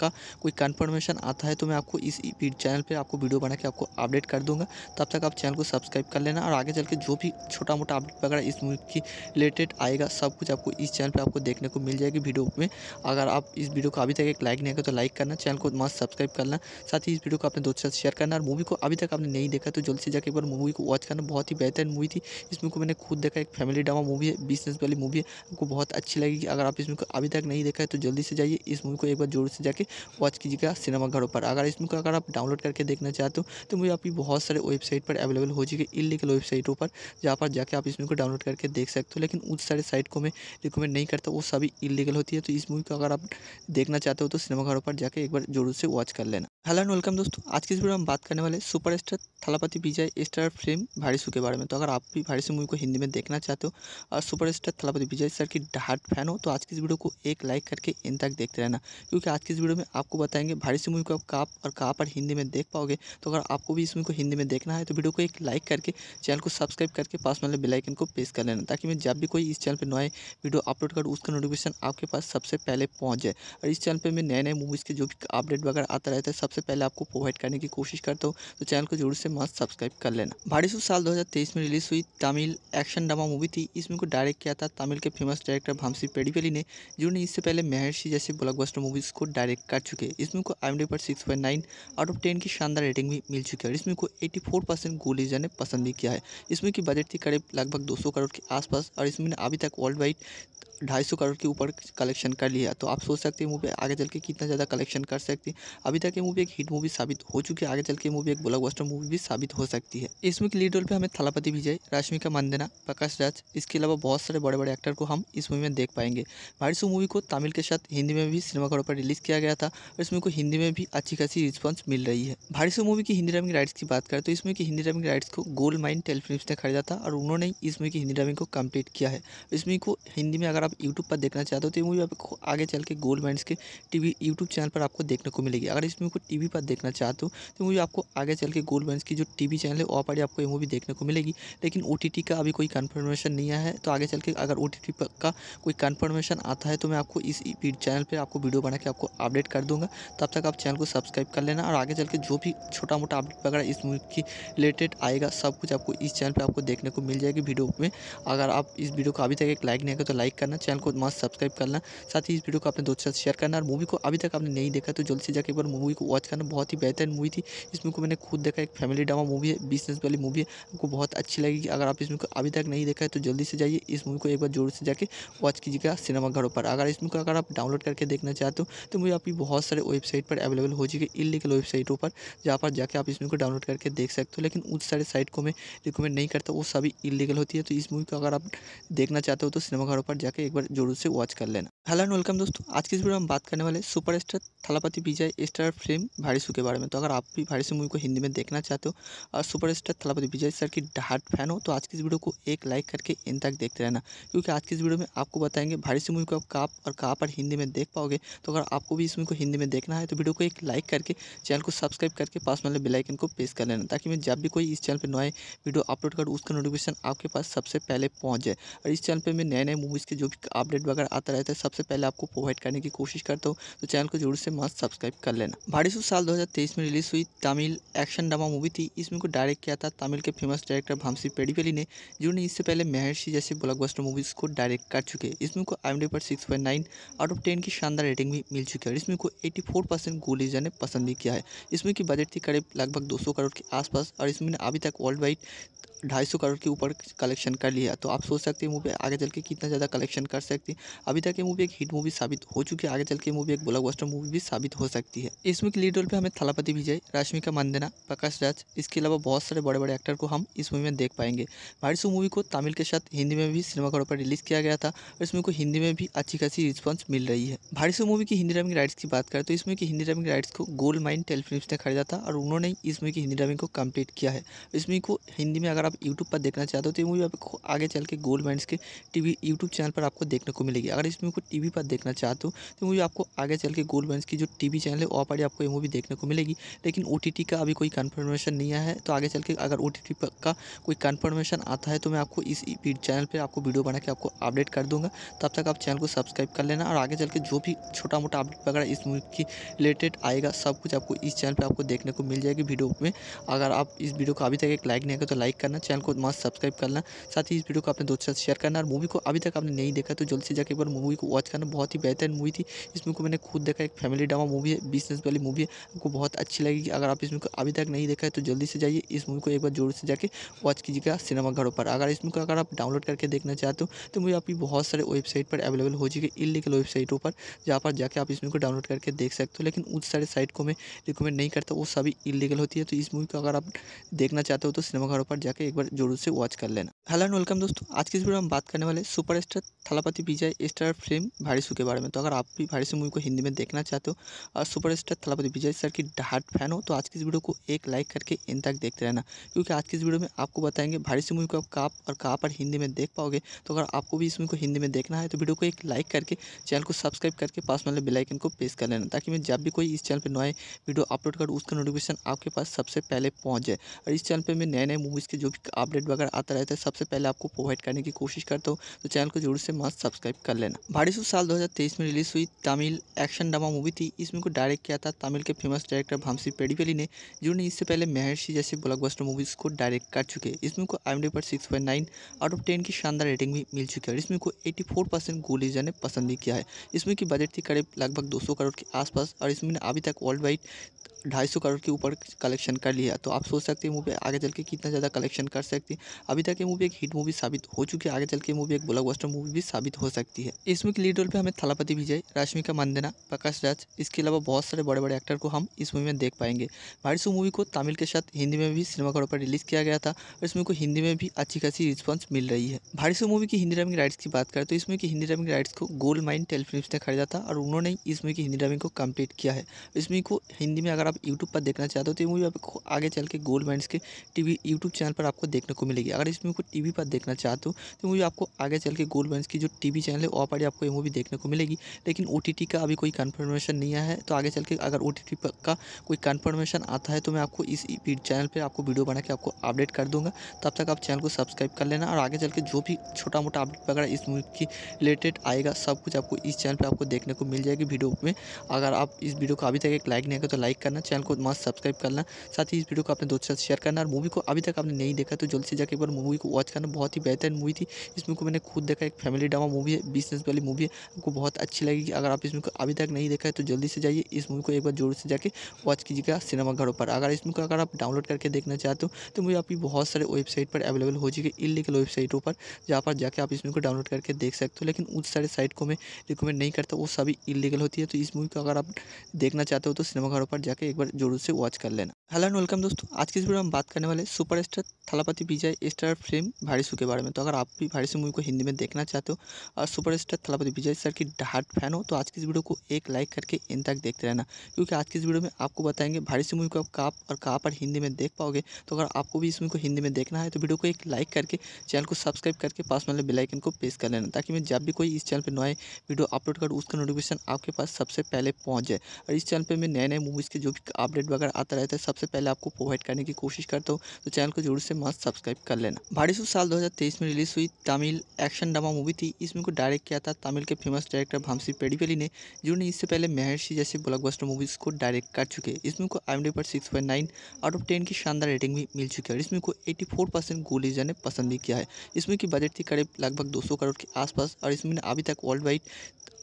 का कोई कन्फर्मेशन आता है तो मैं आपको इस चैनल पर आपको वीडियो बना के आपको अपडेट कर दूँगा तब तक आप चैनल को सब्सक्राइब कर लेना और आगे चल के जो भी छोटा मोटा अपडेट वगैरह इस मूवी की रिलेटेड आएगा सब कुछ आपको इस चैनल पर आपको देखने को मिल जाएगी वीडियो में अगर आप इस वीडियो को अभी तक एक लाइक नहीं करें तो लाइक करना करना चैनल को मस्त सब्सक्राइब करना साथ ही इस वीडियो को अपने दोस्तों साथ शेयर करना और मूवी को अभी तक आपने नहीं देखा तो जल्दी से जाकर एक बार मूवी को वॉच करना बहुत ही बेहतरीन मूवी थी इस मूवी को मैंने खुद देखा एक फैमिली ड्रामा मूवी है बिजनेस वाली मूवी है आपको बहुत अच्छी लगेगी अगर आप इसमें को अभी तक नहीं देखा है तो जल्दी से जाइए इस मूवी को एक बार जोर से जाकर वॉच कीजिएगा सिनेमाघरों पर अगर इसमें को अगर आप डाउनलोड करके देखना चाहते हो तो मूवी आपकी बहुत सारे वेबसाइट पर अवेलेबल हो जाएगी इलीगल वेबसाइटों पर जहाँ पर जाकर आप इस मूवी को डाउनलोड करके देख सकते हो लेकिन उस सारे साइट को मैं रिकमेंड नहीं करता वो सभी इलीगल होती है तो इस मूवी को अगर आप देखना चाहते हो तो सिनेमाघरों पर जाकर एक बार जरूर से वॉच कर लेना हेलो एंड वेलकम दोस्तों आज की इस वीडियो में हम बात करने वाले superstar Thalapathy Vijay star film भारीसू के बारे में तो अगर आप भी भारीसू मूवी को हिंदी में देखना चाहते हो और सुपरस्टार थलापति विजय सर की डार्ट फैन हो तो आज की इस वीडियो को एक लाइक करके इन तक देखते रहना क्योंकि आज की इस वीडियो में आपको बताएंगे भारीसू मूवी को आप कहाँ और कहाँ पर हिंदी में देख पाओगे तो अगर आपको भी इस मूवी को हिंदी में देखना है तो वीडियो को एक लाइक करके चैनल को सब्सक्राइब करके पास वाले बेलाइकन को प्रेस कर लेना ताकि मैं जब भी कोई इस चैनल पर नए वीडियो अपलोड करूँ उसका नोटिफिकेशन आपके पास सबसे पहले पहुँच जाए और इस चैनल पर मैं नए नए मूवीज़ के जो अपडेट वगैरह आता रहता है सबसे पहले आपको प्रोवाइड करने की कोशिश करता हूँ तो चैनल को जरूर से मस्त सब्सक्राइब कर लेना भाड़ी साल 2023 में रिलीज़ हुई तमिल एक्शन ड्रामा मूवी थी इसमें को डायरेक्ट किया था तमिल के फेमस डायरेक्टर भामसी पेडीपेली ने जिन्होंने इससे पहले महर्षि जैसे ब्लॉकबस्टर मूवीज़ को डायरेक्ट कर चुके हैं इसमें को आई पर six point nine out of ten की शानदार रेटिंग भी मिल चुकी है और इसमें को एट्टी फोर परसेंट गोलीजा ने पसंद भी किया है इसमें की बजट थी करीब लगभग दो सौ करोड़ के आसपास और इसमें अभी तक वर्ल्ड वाइड ढाई सौ करोड़ के ऊपर कलेक्शन कर लिया तो आप सोच सकते हैं मूवी आगे चल के कितना ज़्यादा कलेक्शन कर सकती है अभी तक ये मूवी एक हिट मूवी साबित हो चुकी है आगे चल के मूवी एक ब्लॉकबस्टर मूवी भी साबित हो सकती है इस मूवी के लीड रोल पर हमें थलापति विजय रश्मिका मंदना प्रकाश राज इसके अलावा बहुत सारे बड़े बड़े एक्टर को हम इस मूवी में देख पाएंगे भारीसू मूवी को तमिल के साथ हिंदी में भी सिनेमाघरों पर रिलीज़ किया गया था और इस मूवी को हिंदी में भी अच्छी खासी रिस्पॉन्स मिल रही है भारीसू मूवी की हिंदी डबिंग राइट्स की बात करें तो इस मूवी की हिंदी डबिंग राइट्स को गोल्ड माइन टेलीफिल्म ने खरीदा था और उन्होंने इस मूवी की हिंदी डबिंग को कम्प्लीट किया है इस मूवी को हिंदी में अगर आप यूट्यूब पर देखना चाहते हो तो ये मूवी आपको आगे चल के गोल्ड माइंस के टीवी यूट्यूब चैनल पर आपको देखने को मिलेगी अगर इस मूवी को टीवी पर देखना चाहते हो तो मूवी आपको आगे चल के गोल्ड माइंस की जो टीवी चैनल है वहाँ पर आपको ये मूवी देखने को मिलेगी लेकिन ओ का अभी कोई कन्फर्मेशन नहीं आया है तो आगे चल के अगर ओ का कोई कन्फर्मेशन आता है तो मैं आपको इस चैनल पर आपको वीडियो बना के आपको अपडेट कर दूँगा तब तक आप चैनल को सब्सक्राइब कर लेना और आगे चल के जो भी छोटा मोटा अपडेट वगैरह इस मूवी की रिलेटेड आएगा सब कुछ आपको इस चैनल पर आपको देखने को मिल जाएगी वीडियो में अगर आप इस वीडियो को अभी तक एक लाइक नहीं करें तो लाइक करना चैनल को मस्त सब्सक्राइब करना साथ ही इस वीडियो को अपने दोस्तों साथ शेयर करना और मूवी को अभी तक आपने नहीं देखा तो जल्दी से जाकर एक बार मूवी को वॉच करना बहुत ही बेहतर मूवी थी इस मूवी को मैंने खुद देखा एक फैमिली ड्रामा मूवी है बिजनेस वाली मूवी है आपको बहुत अच्छी लगेगी अगर आप इस मूवी को अभी तक नहीं देखा है तो जल्दी से जाइए इस मूवी को एक बार जोर से जाकर वॉच कीजिएगा सिनेमाघरों पर अगर इस मूवी को अगर आप डाउनलोड करके देखना चाहते हो तो मुझे आपकी बहुत सारे वेबसाइट पर अवेलेबल हो जाएगी इलीगल वेबसाइटों पर जहाँ पर जाकर आप इस मूवी को डाउनलोड करके देख सकते हो लेकिन उस सारे साइट को मैं रिकमेंड नहीं करता वो सभी इलीगल होती है तो इस मूवी को अगर आप देखना चाहते हो तो सिनेमाघरों पर जाकर एक बार जरूर से वॉच कर लेना हेलो एंड वेलकम दोस्तों आज की इस वीडियो में हम बात करने वाले superstar Thalapathy Vijay star film भारीसू के बारे में तो अगर आप भी भारीसू मूवी को हिंदी में देखना चाहते हो और सुपरस्टार थलापति विजय सर की हार्ट फैन हो तो आज की इस वीडियो को एक लाइक करके इन तक देखते रहना क्योंकि आज की इस वीडियो में आपको बताएंगे भारीसू मूवी को आप कहाँ और कहाँ पर हिंदी में देख पाओगे तो अगर आपको भी इस मूवी को हिंदी में देखना है तो वीडियो को एक लाइक करके चैनल को सब्सक्राइब करके पास वाले बेलाइकन को प्रेस कर लेना ताकि मैं जब भी कोई इस चैनल पर नए वीडियो अपलोड करूँ उसका नोटिफिकेशन आपके पास सबसे पहले पहुँच जाए और इस चैनल पर मैं नए नए मूवीज़ के जो अपडेट अपडेट वगैरह आता रहता तो है सबसे पहले आपको प्रोवाइड करने की कोशिश करता हूँ तो चैनल को जरूर से मस्त सब्सक्राइब कर लेना भारी साल 2023 में रिलीज़ हुई तमिल एक्शन ड्रामा मूवी थी इसमें को डायरेक्ट किया था तमिल के फेमस डायरेक्टर भामसी पेडीवेली ने जिन्होंने इससे पहले महर्षि जैसे ब्लॉकबस्टर मूवीज़ को डायरेक्ट कर चुके हैं इसमें को आई पर सिक्स आउट ऑफ टेन की शानदार रेटिंग भी मिल चुकी है इसमें को एट्टी फोर परसेंट गोलीजा ने पसंद भी किया है इसमें की बजट थी करीब लगभग 200 करोड़ के आसपास और इसमें अभी तक वर्ल्ड वाइड ढाई सौ करोड़ के ऊपर कलेक्शन कर लिया तो आप सोच सकते हैं मूवी आगे चल के कितना ज़्यादा कलेक्शन कर सकती है अभी तक ये मूवी एक हिट मूवी साबित हो चुकी है आगे चल के मूवी एक ब्लॉकबस्टर मूवी भी साबित हो सकती है इसमें लीड रोल पर हमें थलापति विजय रश्मिका मंदना प्रकाश राज इसके अलावा बहुत सारे बड़े बड़े एक्टर को हम इस मूवी में देख पाएंगे भाईसू मूवी को तमिल के साथ हिंदी में भी सिनेमाघरों पर रिलीज़ किया गया था और इसमें को हिंदी में भी अच्छी खासी रिस्पॉन्स मिल रही है भाईसू मूवी की हिंदी डबिंग राइट्स की बात करें तो इसमें की हिंदी डबिंग राइट्स को गोल्ड माइन टेलीफिल्म ने खरीदा था और उन्होंने इस मूवी की हिंदी डबिंग को कम्प्लीट किया है इस मूवी को हिंदी में अगर आप आप यूट्यूब पर देखना चाहते हो तो ये मूवी आपको आगे चल के गोल्ड माइंस के टीवी यूट्यूब चैनल पर आपको देखने को मिलेगी अगर इस मूवी को टीवी पर देखना चाहते हो तो मूवी आपको आगे चल के गोल्ड माइंस की जो टीवी चैनल है वहाँ पर आपको ये मूवी देखने को मिलेगी लेकिन ओ का अभी कोई कन्फर्मेशन नहीं आया है तो आगे चल के अगर ओ का कोई कन्फर्मेशन आता है तो मैं आपको इस चैनल पर आपको वीडियो बना के आपको अपडेट कर दूँगा तब तक आप चैनल को सब्सक्राइब कर लेना और आगे चल के जो भी छोटा मोटा अपडेट वगैरह इस मूवी की रिलेटेड आएगा सब कुछ आपको इस चैनल पर आपको देखने को मिल जाएगी वीडियो में अगर आप इस वीडियो को अभी तक एक लाइक नहीं करें तो लाइक करना चैनल को मस्त सब्सक्राइब करना साथ ही इस वीडियो को अपने दोस्तों साथ शेयर करना और मूवी को अभी तक आपने नहीं देखा तो जल्द से जाकर एक बार मूवी को वॉच करना बहुत ही बेहतर मूवी थी इस मूवी को मैंने खुद देखा एक फैमिली ड्रामा मूवी है बिजनेस वाली मूवी है आपको बहुत अच्छी लगेगी अगर आप इसमें को अभी तक नहीं देखा है तो जल्दी से जाइए इस मूवी को एक बार जोर से जाकर वॉच कीजिएगा सिनेमाघरों पर अगर इस को अगर आप डाउनलोड करके देखना चाहते हो तो मूवी आपकी बहुत सारे वेबसाइट पर अवेलेबल हो जाएगी इलीगल वेबसाइटों पर जहाँ पर जाकर आप इस को डाउनलोड करके देख सकते हो लेकिन उस सारे साइट को मैं रिकमेंड नहीं करता वो सभी इलीगल होती है तो इस मूवी को अगर आप देखना चाहते हो तो सिनेमाघरों पर जाके एक बार जरूर से वॉच कर लेना हेलो एंड वेलकम दोस्तों आज की इस वीडियो में बात करने वाले super star Thalapathy Vijay star film भारीसू के बारे में तो अगर आप भी भारीसू मूवी को हिंदी में देखना चाहते हो और super star Thalapathy Vijay sir की हार्ट फैन हो तो आज की इस वीडियो को एक लाइक करके इन तक देखते रहना क्योंकि आज की इस वीडियो में आपको बताएंगे भारीसू मूवी को आप कहाँ और कहाँ पर हिंदी में देख पाओगे तो अगर आपको भी इस मूवी को हिंदी में देखना है तो वीडियो को एक लाइक करके चैनल को सब्सक्राइब करके पास वाले बेलाइकन को प्रेस कर लेना ताकि मैं जब भी कोई इस चैनल पर नए वीडियो अपलोड करूँ उसका नोटिफिकेशन आपके पास सबसे पहले पहुँच जाए और इस चैनल पर मैं नए नए मूवीज़ के जो भी अपडेट वगैरह आता रहता तो है सबसे पहले आपको प्रोवाइड करने की कोशिश करता हूँ तो चैनल को जरूर से मस्त सब्सक्राइब कर लेना भारी साल 2023 में रिलीज़ हुई तमिल एक्शन ड्रामा मूवी थी इसमें को डायरेक्ट किया था तमिल के फेमस डायरेक्टर भामसी पेडीपेली ने जिन्होंने इससे पहले महर्षि जैसे ब्लॉकबस्टर मूवीज़ को डायरेक्ट कर चुके इसमें को आई पर six nine out of ten की शानदार रेटिंग भी मिल चुकी है इसमें को एटी फोर परसेंट गोलीजा ने पसंद भी किया है इसमें की बजट थी करीब लगभग दो सौ करोड़ के आसपास और इसमें अभी तक वर्ल्ड वाइड ढाई सौ करोड़ के ऊपर कलेक्शन कर लिया तो आप सोच सकते हैं मूवी आगे चल के कितना ज़्यादा कलेक्शन कर सकती है अभी तक ये मूवी एक हिट मूवी साबित हो चुकी है आगे चल के मूवी एक ब्लॉकबस्टर मूवी भी साबित हो सकती है इसमें लीड रोल पे हमें थलापति विजय रश्मिका मंदना प्रकाश राज इसके अलावा बहुत सारे बड़े बड़े एक्टर को हम इस मूवी में देख पाएंगे भारी मूवी को तमिल के साथ हिंदी में भी सिनेमाघरों पर रिलीज़ किया गया था और इसमें को हिंदी में भी अच्छी खासी रिस्पॉन्स मिल रही है भारी मूवी की हिंदी डबिंग राइट्स की बात करें तो इसमें की हिंदी डबिंग राइट्स को गोल्ड माइन टेलीफिल्म ने खरीदा था और उन्होंने इस मूवी की हिंदी डबिंग को कम्प्लीट किया है इस मूवी को हिंदी में अगर आप यूट्यूब पर देखना चाहते हो तो ये मूवी आपको आगे चल के गोल्ड बैंड्स के टीवी यूट्यूब चैनल पर आपको देखने को मिलेगी अगर इस मूवी को टीवी पर देखना चाहते हो तो मूवी आपको आगे चल के गोल्ड बैंड्स की जो टीवी चैनल है वहाँ पर ही आपको ये मूवी देखने को मिलेगी लेकिन ओ का अभी कोई कन्फर्मेशन नहीं आया है तो आगे चल के अगर ओ का कोई कन्फर्मेशन आता है तो मैं आपको इस चैनल पर आपको वीडियो बना के आपको अपडेट कर दूँगा तब तक आप चैनल को सब्सक्राइब कर लेना और आगे चल के जो भी छोटा मोटा अपडेट वगैरह इस मूवी की रिलेटेड आएगा सब कुछ आपको इस चैनल पर आपको देखने को मिल जाएगी वीडियो में अगर आप इस वीडियो को अभी तक एक लाइक नहीं करें तो लाइक करना चैनल को मस्त सब्सक्राइब करना साथ ही इस वीडियो को अपने दोस्तों साथ शेयर करना और मूवी को अभी तक आपने नहीं देखा तो जल्द से जाकर एक बार मूवी को वॉच करना बहुत ही बेहतरीन मूवी थी इस मूवी को मैंने खुद देखा एक फैमिली ड्रामा मूवी है बिजनेस वाली मूवी है आपको बहुत अच्छी लगेगी अगर आप इसमें को अभी तक नहीं देखा है तो जल्दी से जाइए इस मूवी को एक बार जोर से जाकर वॉच कीजिएगा सिनेमाघरों पर अगर इसमें को अगर आप डाउनलोड करके देखना चाहते हो तो मूवी आपकी बहुत सारे वेबसाइट पर अवेलेबल हो जाएगी इलीगल वेबसाइटों पर जहाँ पर जाकर आप इस मूवी को डाउनलोड करके देख सकते हो लेकिन उस सारे साइट को मैं रिकमेंड नहीं करता वो सभी इलीगल होती है तो इस मूवी को अगर आप देखना चाहते हो तो सिनेमाघरों पर जाके एक बार जरूर से वॉच कर लेना हेलो एंड वेलकम दोस्तों आज की इस वीडियो में हम बात करने वाले super star Thalapathy Vijay star film भारीसू के बारे में तो अगर आप भी भारीसू मूवी को हिंदी में देखना चाहते हो और super star Thalapathy Vijay sir की डहाट फैन हो तो आज की इस वीडियो को एक लाइक करके इन तक देखते रहना क्योंकि आज की इस वीडियो में आपको बताएंगे भारीसू मूवी को आप कहाँ और कहाँ पर हिंदी में देख पाओगे तो अगर आपको भी इस मूवी को हिंदी में देखना है तो वीडियो को एक लाइक करके चैनल को सब्सक्राइब करके पास वाले बेलाइकन को प्रेस कर लेना ताकि मैं जब भी कोई इस चैनल पर नए वीडियो अपलोड करूँ उसका नोटिफिकेशन आपके पास सबसे पहले पहुँच जाए और इस चैनल पर मैं नए नए मूवीज़ के जो भी अपडेट वगैरह आता रहता है सबसे पहले आपको प्रोवाइड करने की कोशिश करता हूँ तो चैनल को जरूर से मस्त सब्सक्राइब कर लेना भाड़ी साल दो में रिलीज़ हुई तमिल एक्शन ड्रामा मूवी थी इसमें को डायरेक्ट किया था तमिल के फेमस डायरेक्टर भामसी पेडीपेली ने जिन्होंने इससे पहले महर्षि जैसे ब्लॉकबस्टर मूवीज़ को डायरेक्ट कर चुके इसमें को आई पर six point nine out of ten की शानदार रेटिंग भी मिल चुकी है इसमें को एटी फोर परसेंट गोलीजा ने पसंद भी किया है इसमें की बजट थी करीब लगभग दो सौ करोड़ के आसपास और इसमें अभी तक वर्ल्ड वाइड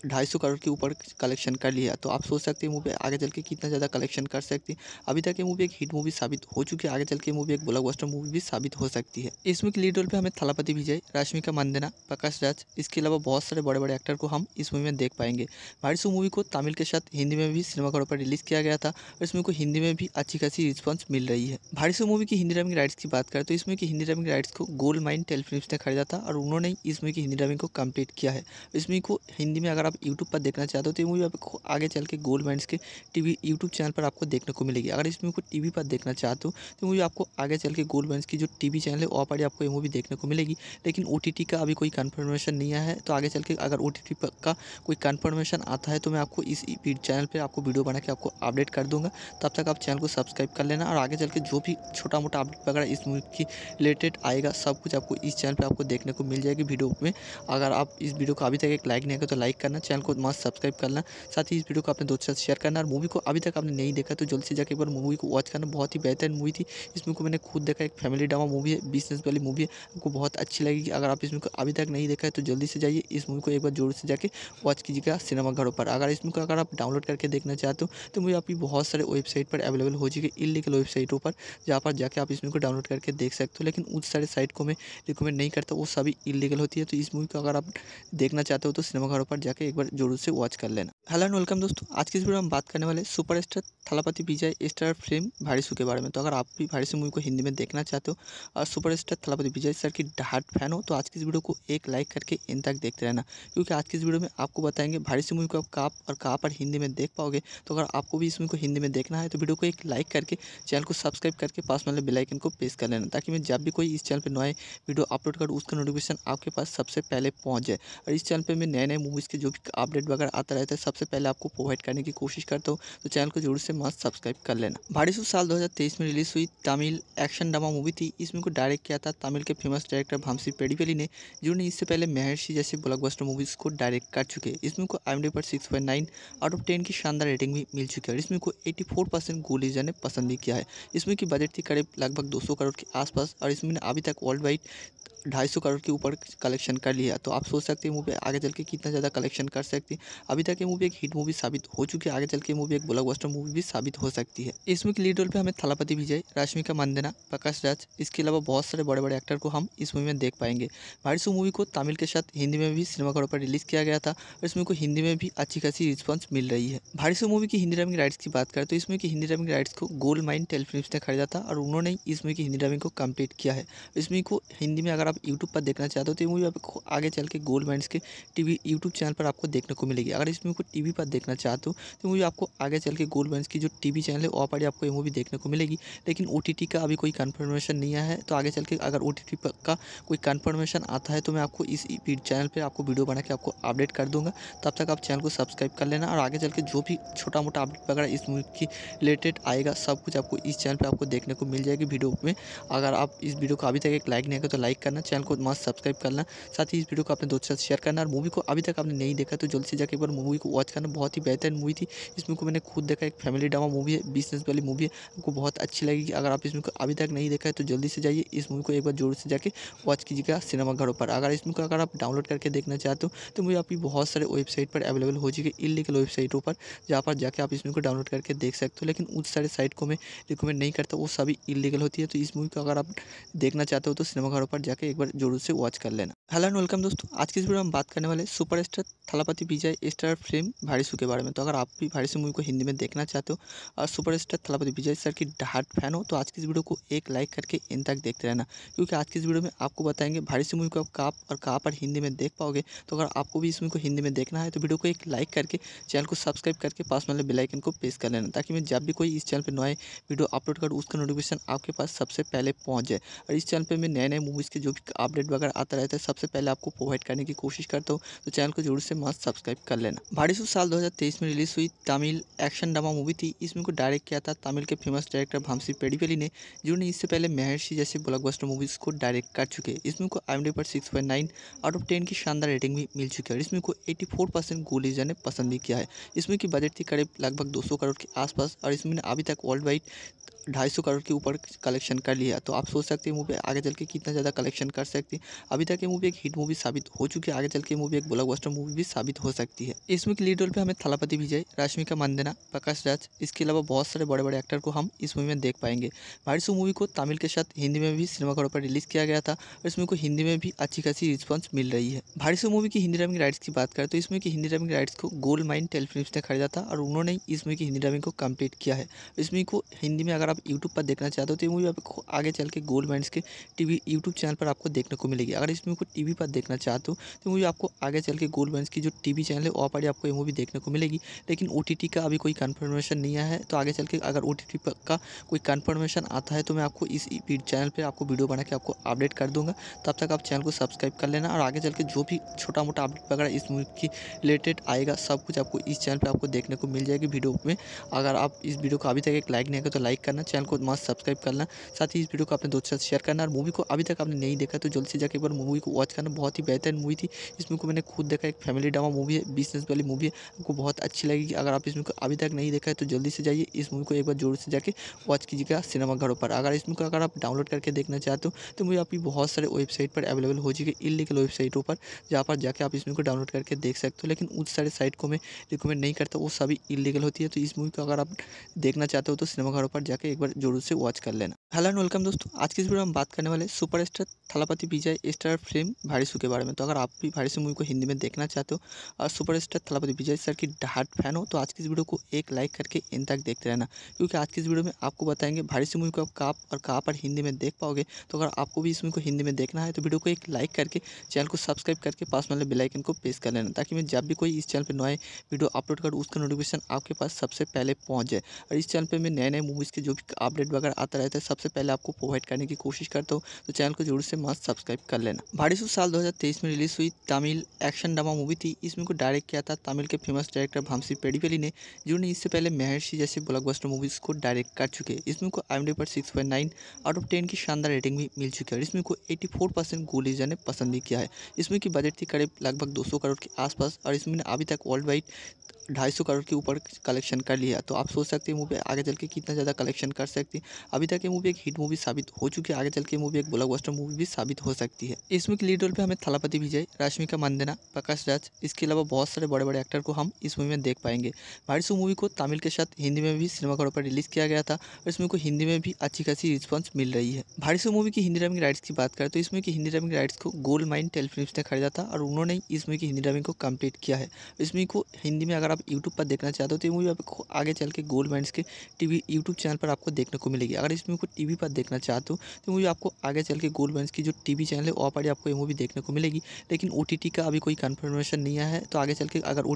ढाई सौ करोड़ के ऊपर कलेक्शन कर लिया तो आप सोच सकते हैं मूवी आगे चल के कितना ज़्यादा कलेक्शन कर सकती है अभी तक ये मूवी एक हिट मूवी साबित हो चुकी है आगे चल के मूवी एक ब्लॉकबस्टर मूवी भी साबित हो सकती है इसमें लीड रोल पे हमें थलापति विजय रश्मिका मंदना प्रकाश राज इसके अलावा बहुत सारे बड़े बड़े एक्टर को हम इस मूवी में देख पाएंगे भाईसू मूवी को तमिल के साथ हिंदी में भी सिनेमाघरों पर रिलीज़ किया गया था और इसमें को हिंदी में भी अच्छी खासी रिस्पॉन्स मिल रही है भाईसू मूवी की हिंदी डबिंग राइट्स की बात करें तो इसमें की हिंदी डबिंग राइट्स को गोल्ड माइन टेलीफिल्म ने खरीदा था और उन्होंने इस मूवी की हिंदी डबिंग को कम्प्लीट किया है इसमें को हिंदी में अगर आप यूट्यूब पर देखना चाहते हो तो ये मूवी आपको आगे चल के गोल्ड माइंस के टीवी यूट्यूब चैनल पर आपको देखने को मिलेगी अगर इस मूवी को टीवी पर देखना चाहते हो तो मूवी आपको आगे चल के गोल्ड माइंस की जो टीवी चैनल है वहाँ पर आपको ये मूवी देखने को मिलेगी लेकिन ओ का अभी कोई कन्फर्मेशन नहीं आया है तो आगे चल के अगर ओ का कोई कन्फर्मेशन आता है तो मैं आपको इस चैनल पर आपको वीडियो बना के आपको अपडेट कर दूँगा तब तक आप चैनल को सब्सक्राइब कर लेना और आगे चल के जो भी छोटा मोटा अपडेट वगैरह इस मूवी की रिलेटेड आएगा सब कुछ आपको इस चैनल पर आपको देखने को मिल जाएगी वीडियो में अगर आप इस वीडियो को अभी तक एक लाइक नहीं करें तो लाइक करना चैनल को मस्त सब्सक्राइब करना साथ ही इस वीडियो को अपने दोस्तों साथ शेयर करना और मूवी को अभी तक आपने नहीं देखा तो जल्दी से जाकर एक बार मूवी को वॉच करना बहुत ही बेहतर मूवी थी इस मूवी को मैंने खुद देखा एक फैमिली ड्रामा मूवी है बिजनेस वाली मूवी है आपको बहुत अच्छी लगेगी अगर आप इसमें को अभी तक नहीं देखा है तो जल्दी से जाइए इस मूवी को एक बार जोर से जाकर वॉच कीजिएगा सिनेमाघरों पर अगर इस को अगर आप डाउनलोड करके देखना चाहते हो तो मूवी आपकी बहुत सारे वेबसाइट पर अवेलेबल हो जाएगी इलीगल वेबसाइटों पर जहाँ पर जाकर आप इस मूवी को डाउनलोड करके देख सकते हो लेकिन उस सारे साइट को मैं रिकमेंड नहीं करता वो सभी इलीगल होती है तो इस मूवी को अगर आप देखना चाहते हो तो सिनेमाघरों पर जाके एक बार जरूर से वॉच कर लेना हेलो एंड वेलकम दोस्तों आज की इस वीडियो में हम बात करने वाले super star Thalapathy Vijay star film भारीसू के बारे में तो अगर आप भी भारीसू मूवी को हिंदी में देखना चाहते हो और super star Thalapathy Vijay sir की डहाट फैन हो तो आज की इस वीडियो को एक लाइक करके इन तक देखते रहना क्योंकि आज की इस वीडियो में आपको बताएंगे भारीसू मूवी को आप कहाँ और कहाँ पर हिंदी में देख पाओगे तो अगर आपको भी इस मूवी को हिंदी में देखना है तो वीडियो को एक लाइक करके चैनल को सब्सक्राइब करके पास वाले बेलाइकन को प्रेस कर लेना ताकि मैं जब भी कोई इस चैनल पर नए वीडियो अपलोड करूँ उसका नोटिफिकेशन आपके पास सबसे पहले पहुँच जाए और इस चैनल पर मैं नए नए मूवीज़ के जो अपडेट वगैरह आता रहता है सबसे पहले आपको प्रोवाइड करने की कोशिश करता हूँ तो चैनल को जरूर से मस्त सब्सक्राइब कर लेना भारी साल दो में रिलीज़ हुई तमिल एक्शन ड्रामा मूवी थी इसमें को डायरेक्ट किया था तमिल के फेमस डायरेक्टर भामसी पेडीपेली ने जिन्होंने इससे पहले महर्षि जैसे ब्लॉकबस्टर मूवीज़ को डायरेक्ट कर चुके इसमें को आई पर six point nine out of ten की शानदार रेटिंग भी मिल चुकी है और इसमें को एटी फोर परसेंट गोलीजा ने पसंद भी किया है इसमें की बजट थी करीब लगभग दो सौ करोड़ के आसपास और इसमें अभी तक वर्ल्ड वाइड ढाई सौ करोड़ के ऊपर कलेक्शन कर लिया तो आप सोच सकते हैं मूवी आगे चल के कितना ज़्यादा कलेक्शन कर सकती है अभी तक ये मूवी एक हिट मूवी साबित हो चुकी है आगे चल के मूवी एक ब्लॉकबस्टर मूवी भी साबित हो सकती है इसमें के लीड रोल पर हमें थलापति विजय रश्मिका मंदना प्रकाश राज इसके अलावा बहुत सारे बड़े बड़े एक्टर को हम इस मूवी में देख पाएंगे भाईसू मूवी को तमिल के साथ हिंदी में भी सिनेमाघरों पर रिलीज़ किया गया था और इसमें को हिंदी में भी अच्छी खासी रिस्पॉन्स मिल रही है भाईसू मूवी की हिंदी रमिंग राइट्स की बात करें तो इसमें की हिंदी रमिंग राइट्स को गोल्ड माइन टेलीफिल्म ने खरीदा था और उन्होंने इस मूवी की हिंदी रमिंग को कम्प्लीट किया है इस मूवी को हिंदी में अगर आप यूट्यूब पर देखना चाहते हो तो ये मूवी आपको आगे चल के गोल्ड मैंस के टीवी यूट्यूब चैनल पर आपको देखने को मिलेगी अगर इस मूवी को टीवी पर देखना चाहते हो तो मूवी आपको आगे चल के गोल्ड मैंस की जो टीवी चैनल है वहाँ पर आपको ये मूवी देखने को मिलेगी लेकिन ओ का अभी कोई कन्फर्मेशन नहीं आया है तो आगे चल के अगर ओ का कोई कन्फर्मेशन आता है तो मैं आपको इस चैनल पर आपको वीडियो बना के आपको अपडेट कर दूँगा तब तक आप चैनल को सब्सक्राइब कर लेना और आगे चल के जो भी छोटा मोटा अपडेट वगैरह इस मूवी की रिलेटेड आएगा सब कुछ आपको इस चैनल पर आपको देखने को मिल जाएगी वीडियो में अगर आप इस वीडियो को अभी तक एक लाइक नहीं करें तो लाइक करना करना चैनल को मस्त सब्सक्राइब करना साथ ही इस वीडियो को अपने दोस्तों साथ शेयर करना और मूवी को अभी तक आपने नहीं देखा तो जल्दी से जाकर एक बार मूवी को वॉच करना बहुत ही बेहतर मूवी थी इस मूवी को मैंने खुद देखा एक फैमिली ड्रामा मूवी है बिजनेस वाली मूवी है आपको बहुत अच्छी लगेगी अगर आप इस मूवी को अभी तक नहीं देखा है तो जल्दी से जाइए इस मूवी को एक बार जोर से जाकर वॉच कीजिएगा सिनेमाघरों पर अगर इस मूवी को अगर आप डाउनलोड करके देखना चाहते हो तो मुझे आपकी बहुत सारे वेबसाइट पर अवेलेबल हो जाएगी इलीगल वेबसाइटों पर जहाँ पर जाकर आप इस मूवी को डाउनलोड करके देख सकते हो लेकिन उस सारे साइट को मैं रिकमेंड नहीं करता वो सभी इलीगल होती है तो इस मूवी को अगर आप देखना चाहते हो तो सिनेमाघरों पर जाकर एक बार जरूर से वॉच कर लेना हेलो एंड वेलकम दोस्तों आज की इस वीडियो में बात करने वाले super star Thalapathy Vijay star film भारीसू के बारे में तो अगर आप भी भारीसू मूवी को हिंदी में देखना चाहते हो और super star Thalapathy Vijay sir की डाट फैन हो तो आज की इस वीडियो को एक लाइक करके इन तक देखते रहना क्योंकि आज की इस वीडियो में आपको बताएंगे भारीसू मूवी को आप कहाँ और कहाँ पर हिंदी में देख पाओगे तो अगर आपको भी इस मूवी को हिंदी में देखना है तो वीडियो को एक लाइक करके चैनल को सब्सक्राइब करके पास वाले बेलाइकन को प्रेस कर लेना ताकि मैं जब भी कोई इस चैनल पर नए वीडियो अपलोड करूँ उसका नोटिफिकेशन आपके पास सबसे पहले पहुँच जाए और इस चैनल पर मैं नए नए मूवीज़ के जो अपडेट वगैरह आता रहता है सबसे पहले आपको प्रोवाइड करने की कोशिश करता हूँ तो चैनल को जरूर से मस्त सब्सक्राइब कर लेना भारी साल 2023 में रिलीज़ हुई तमिल एक्शन ड्रामा मूवी थी इसमें को डायरेक्ट किया था तमिल के फेमस डायरेक्टर भामसी पेडीवेली ने जिन्होंने इससे पहले महर्षि जैसे ब्लॉकबस्टर मूवीज़ को डायरेक्ट कर चुके हैं इसमें को आई पर six point nine out of ten की शानदार रेटिंग भी मिल चुकी है और इसमें को एट्टी फोर परसेंट गोलीजा ने पसंद भी किया है इसमें की बजट थी करीब लगभग दो सौ करोड़ के आसपास और इसमें ने अभी तक वर्ल्ड वाइड ढाई सौ करोड़ के ऊपर कलेक्शन कर लिया तो आप सोच सकते हैं मूवी आगे चल के कितना ज़्यादा कलेक्शन कर सकती है अभी तक ये मूवी एक हिट मूवी साबित हो चुकी है आगे चल के मूवी एक ब्लॉकबस्टर मूवी भी साबित हो सकती है इस मूवी के लीड रोल पर हमें थलापति विजय रश्मिका मंदना प्रकाश राज इसके अलावा बहुत सारे बड़े बड़े एक्टर को हम इस मूवी में देख पाएंगे भाईसू मूवी को तमिल के साथ हिंदी में भी सिनेमाघरों पर रिलीज़ किया गया था और इस मूवी को हिंदी में भी अच्छी खासी रिस्पॉन्स मिल रही है भाईसू मूवी की हिंदी डबिंग राइट्स की बात करें तो इस मूवी की हिंदी डबिंग राइट्स को गोल्ड माइन टेलीफिल्म ने खरीदा था और उन्होंने इस मूवी की हिंदी डबिंग को कम्प्लीट किया है इस मूवी को हिंदी में अगर आप यूट्यूब पर देखना चाहते हो तो ये मूवी आपको आगे चल के गोल्ड माइंड के टीवी यूट्यूब चैनल पर आप आपको देखने को मिलेगी अगर इस मूवी को टीवी पर देखना चाहते हो तो मूवी आपको आगे चल के गोल्ड बैंस की जो टीवी चैनल है वहाँ पर आपको ये मूवी देखने को मिलेगी लेकिन ओ का अभी कोई कन्फर्मेशन नहीं आया है तो आगे चल के अगर ओ का कोई कन्फर्मेशन आता है तो मैं आपको इस चैनल पर आपको वीडियो बना के आपको अपडेट कर दूँगा तब तक आप चैनल को सब्सक्राइब कर लेना और आगे चल के जो भी छोटा मोटा अपडेट वगैरह इस मूवी की रिलेटेड आएगा सब कुछ आपको इस चैनल पर आपको देखने को मिल जाएगी वीडियो में अगर आप इस वीडियो को अभी तक एक लाइक नहीं आएगा तो लाइक करना चैनल को मस्त सब्सक्राइब करना साथ ही इस वीडियो को अपने दोस्तों से साथ शेयर करना और मूवी को अभी तक आपने नहीं देखा देखा तो जल्द से जाकर एक बार मूवी को वॉच करना बहुत ही बेहतर मूवी थी इस मूवी को मैंने खुद देखा एक फैमिली ड्रामा मूवी है बिजनेस वाली मूवी है आपको बहुत अच्छी लगेगी अगर आप इस मूवी को अभी तक नहीं देखा है तो जल्दी से जाइए इस मूवी को एक बार जोर से जाकर वॉच कीजिएगा सिनेमाघरों पर अगर इस मूवी को अगर आप डाउनलोड करके देखना चाहते हो तो मुझे आपकी बहुत सारे वेबसाइट पर अवेलेबल हो जाएगी इलीगल वेबसाइटों पर जहाँ पर जाकर आप इस मूवी को डाउनलोड करके देख सकते हो लेकिन उस सारे साइट को मैं रिकमेंड नहीं करता वो सभी इलीगल होती है तो इस मूवी को अगर आप देखना चाहते हो तो सिनेमाघरों पर जाकर एक बार जरूर से वॉच कर लेना हेलो एंड वेलकम दोस्तों आज की इस वीडियो में हम बात करने वाले superstar Thalapathy Vijay star film भारी के बारे में तो अगर आप भी भारी मूवी को हिंदी में देखना चाहते हो और super star Thalapathy Vijay sir की डाट फैन हो तो आज की इस वीडियो को एक लाइक करके इन तक देखते रहना क्योंकि आज की इस वीडियो में आपको बताएंगे भारी मूवी को आप कहाँ और कहाँ पर हिंदी में देख पाओगे तो अगर आपको भी इस मूवी को हिंदी में देखना है तो वीडियो को एक लाइक करके चैनल को सब्सक्राइब करके पास वाले बेलाइकन को प्रेस कर लेना ताकि मैं जब भी कोई इस चैनल पर नए वीडियो अपलोड करूँ उसका नोटिफिकेशन आपके पास सबसे पहले पहुँच जाए और इस चैनल पर मैं नए नए मूवीज़ के जो भी अपडेट वगैरह आता रहता है सबसे पहले आपको प्रोवाइड करने की कोशिश करता हूँ तो चैनल को जरूर से मस्त सब्सक्राइब कर लेना साल दो साल 2023 में रिलीज हुई तमिल एक्शन ड्रामा मूवी थी इसमें को डायरेक्ट किया था तमिल के फेमस डायरेक्टर भामसी पेडीवेली ने जिन्होंने इससे पहले महर्षि जैसे ब्लॉकबस्टर मूवीज़ को डायरेक्ट कर चुके हैं इसमें को आई पर सिक्स आउट ऑफ टेन की शानदार रेटिंग भी मिल चुकी है और इसमें को एट्टी फोर परसेंट गोलीजा ने पसंद भी किया है इसमें की बजट थी करीब लगभग दो करोड़ के आसपास और इसमें ने अभी तक वर्ल्ड वाइड ढाई सौ करोड़ के ऊपर कलेक्शन कर लिया तो आप सोच सकते हैं मूवी आगे चल के कितना ज़्यादा कलेक्शन कर सकती है अभी तक ये मूवी एक हिट मूवी साबित हो चुकी है आगे चल के मूवी एक ब्लॉकबस्टर मूवी भी साबित हो सकती है इसमें के लीड रोल पर हमें थलापति विजय रश्मिका मंदना प्रकाश राज इसके अलावा बहुत सारे बड़े बड़े एक्टर को हम इस मूवी में देख पाएंगे भारीसू मूवी को तमिल के साथ हिंदी में भी सिनेमाघरों पर रिलीज़ किया गया था और इस मूवी को हिंदी में भी अच्छी खासी रिस्पॉन्स मिल रही है भारीसू मूवी की हिंदी डबिंग राइट्स की बात करें तो इस मूवी की हिंदी डबिंग राइट्स को गोल्ड माइन टेलीफिल्म ने खरीदा था और उन्होंने इस मूवी की हिंदी डबिंग को कंप्लीट किया है इस मूवी को हिंदी में अगर आप तो यूट्यूब पर देखना चाहते हो तो ये मूवी आपको आगे चल के गोल्ड माइंड के टीवी यूट्यूब चैनल पर आपको देखने को मिलेगी अगर इस मूवी को टीवी पर देखना चाहते हो तो मूवी आपको आगे चल के गोल्ड माइंड की जो टीवी चैनल है वहाँ पर आपको ये मूवी देखने को मिलेगी लेकिन ओ का अभी कोई कन्फर्मेशन नहीं आया है तो आगे चल के अगर ओ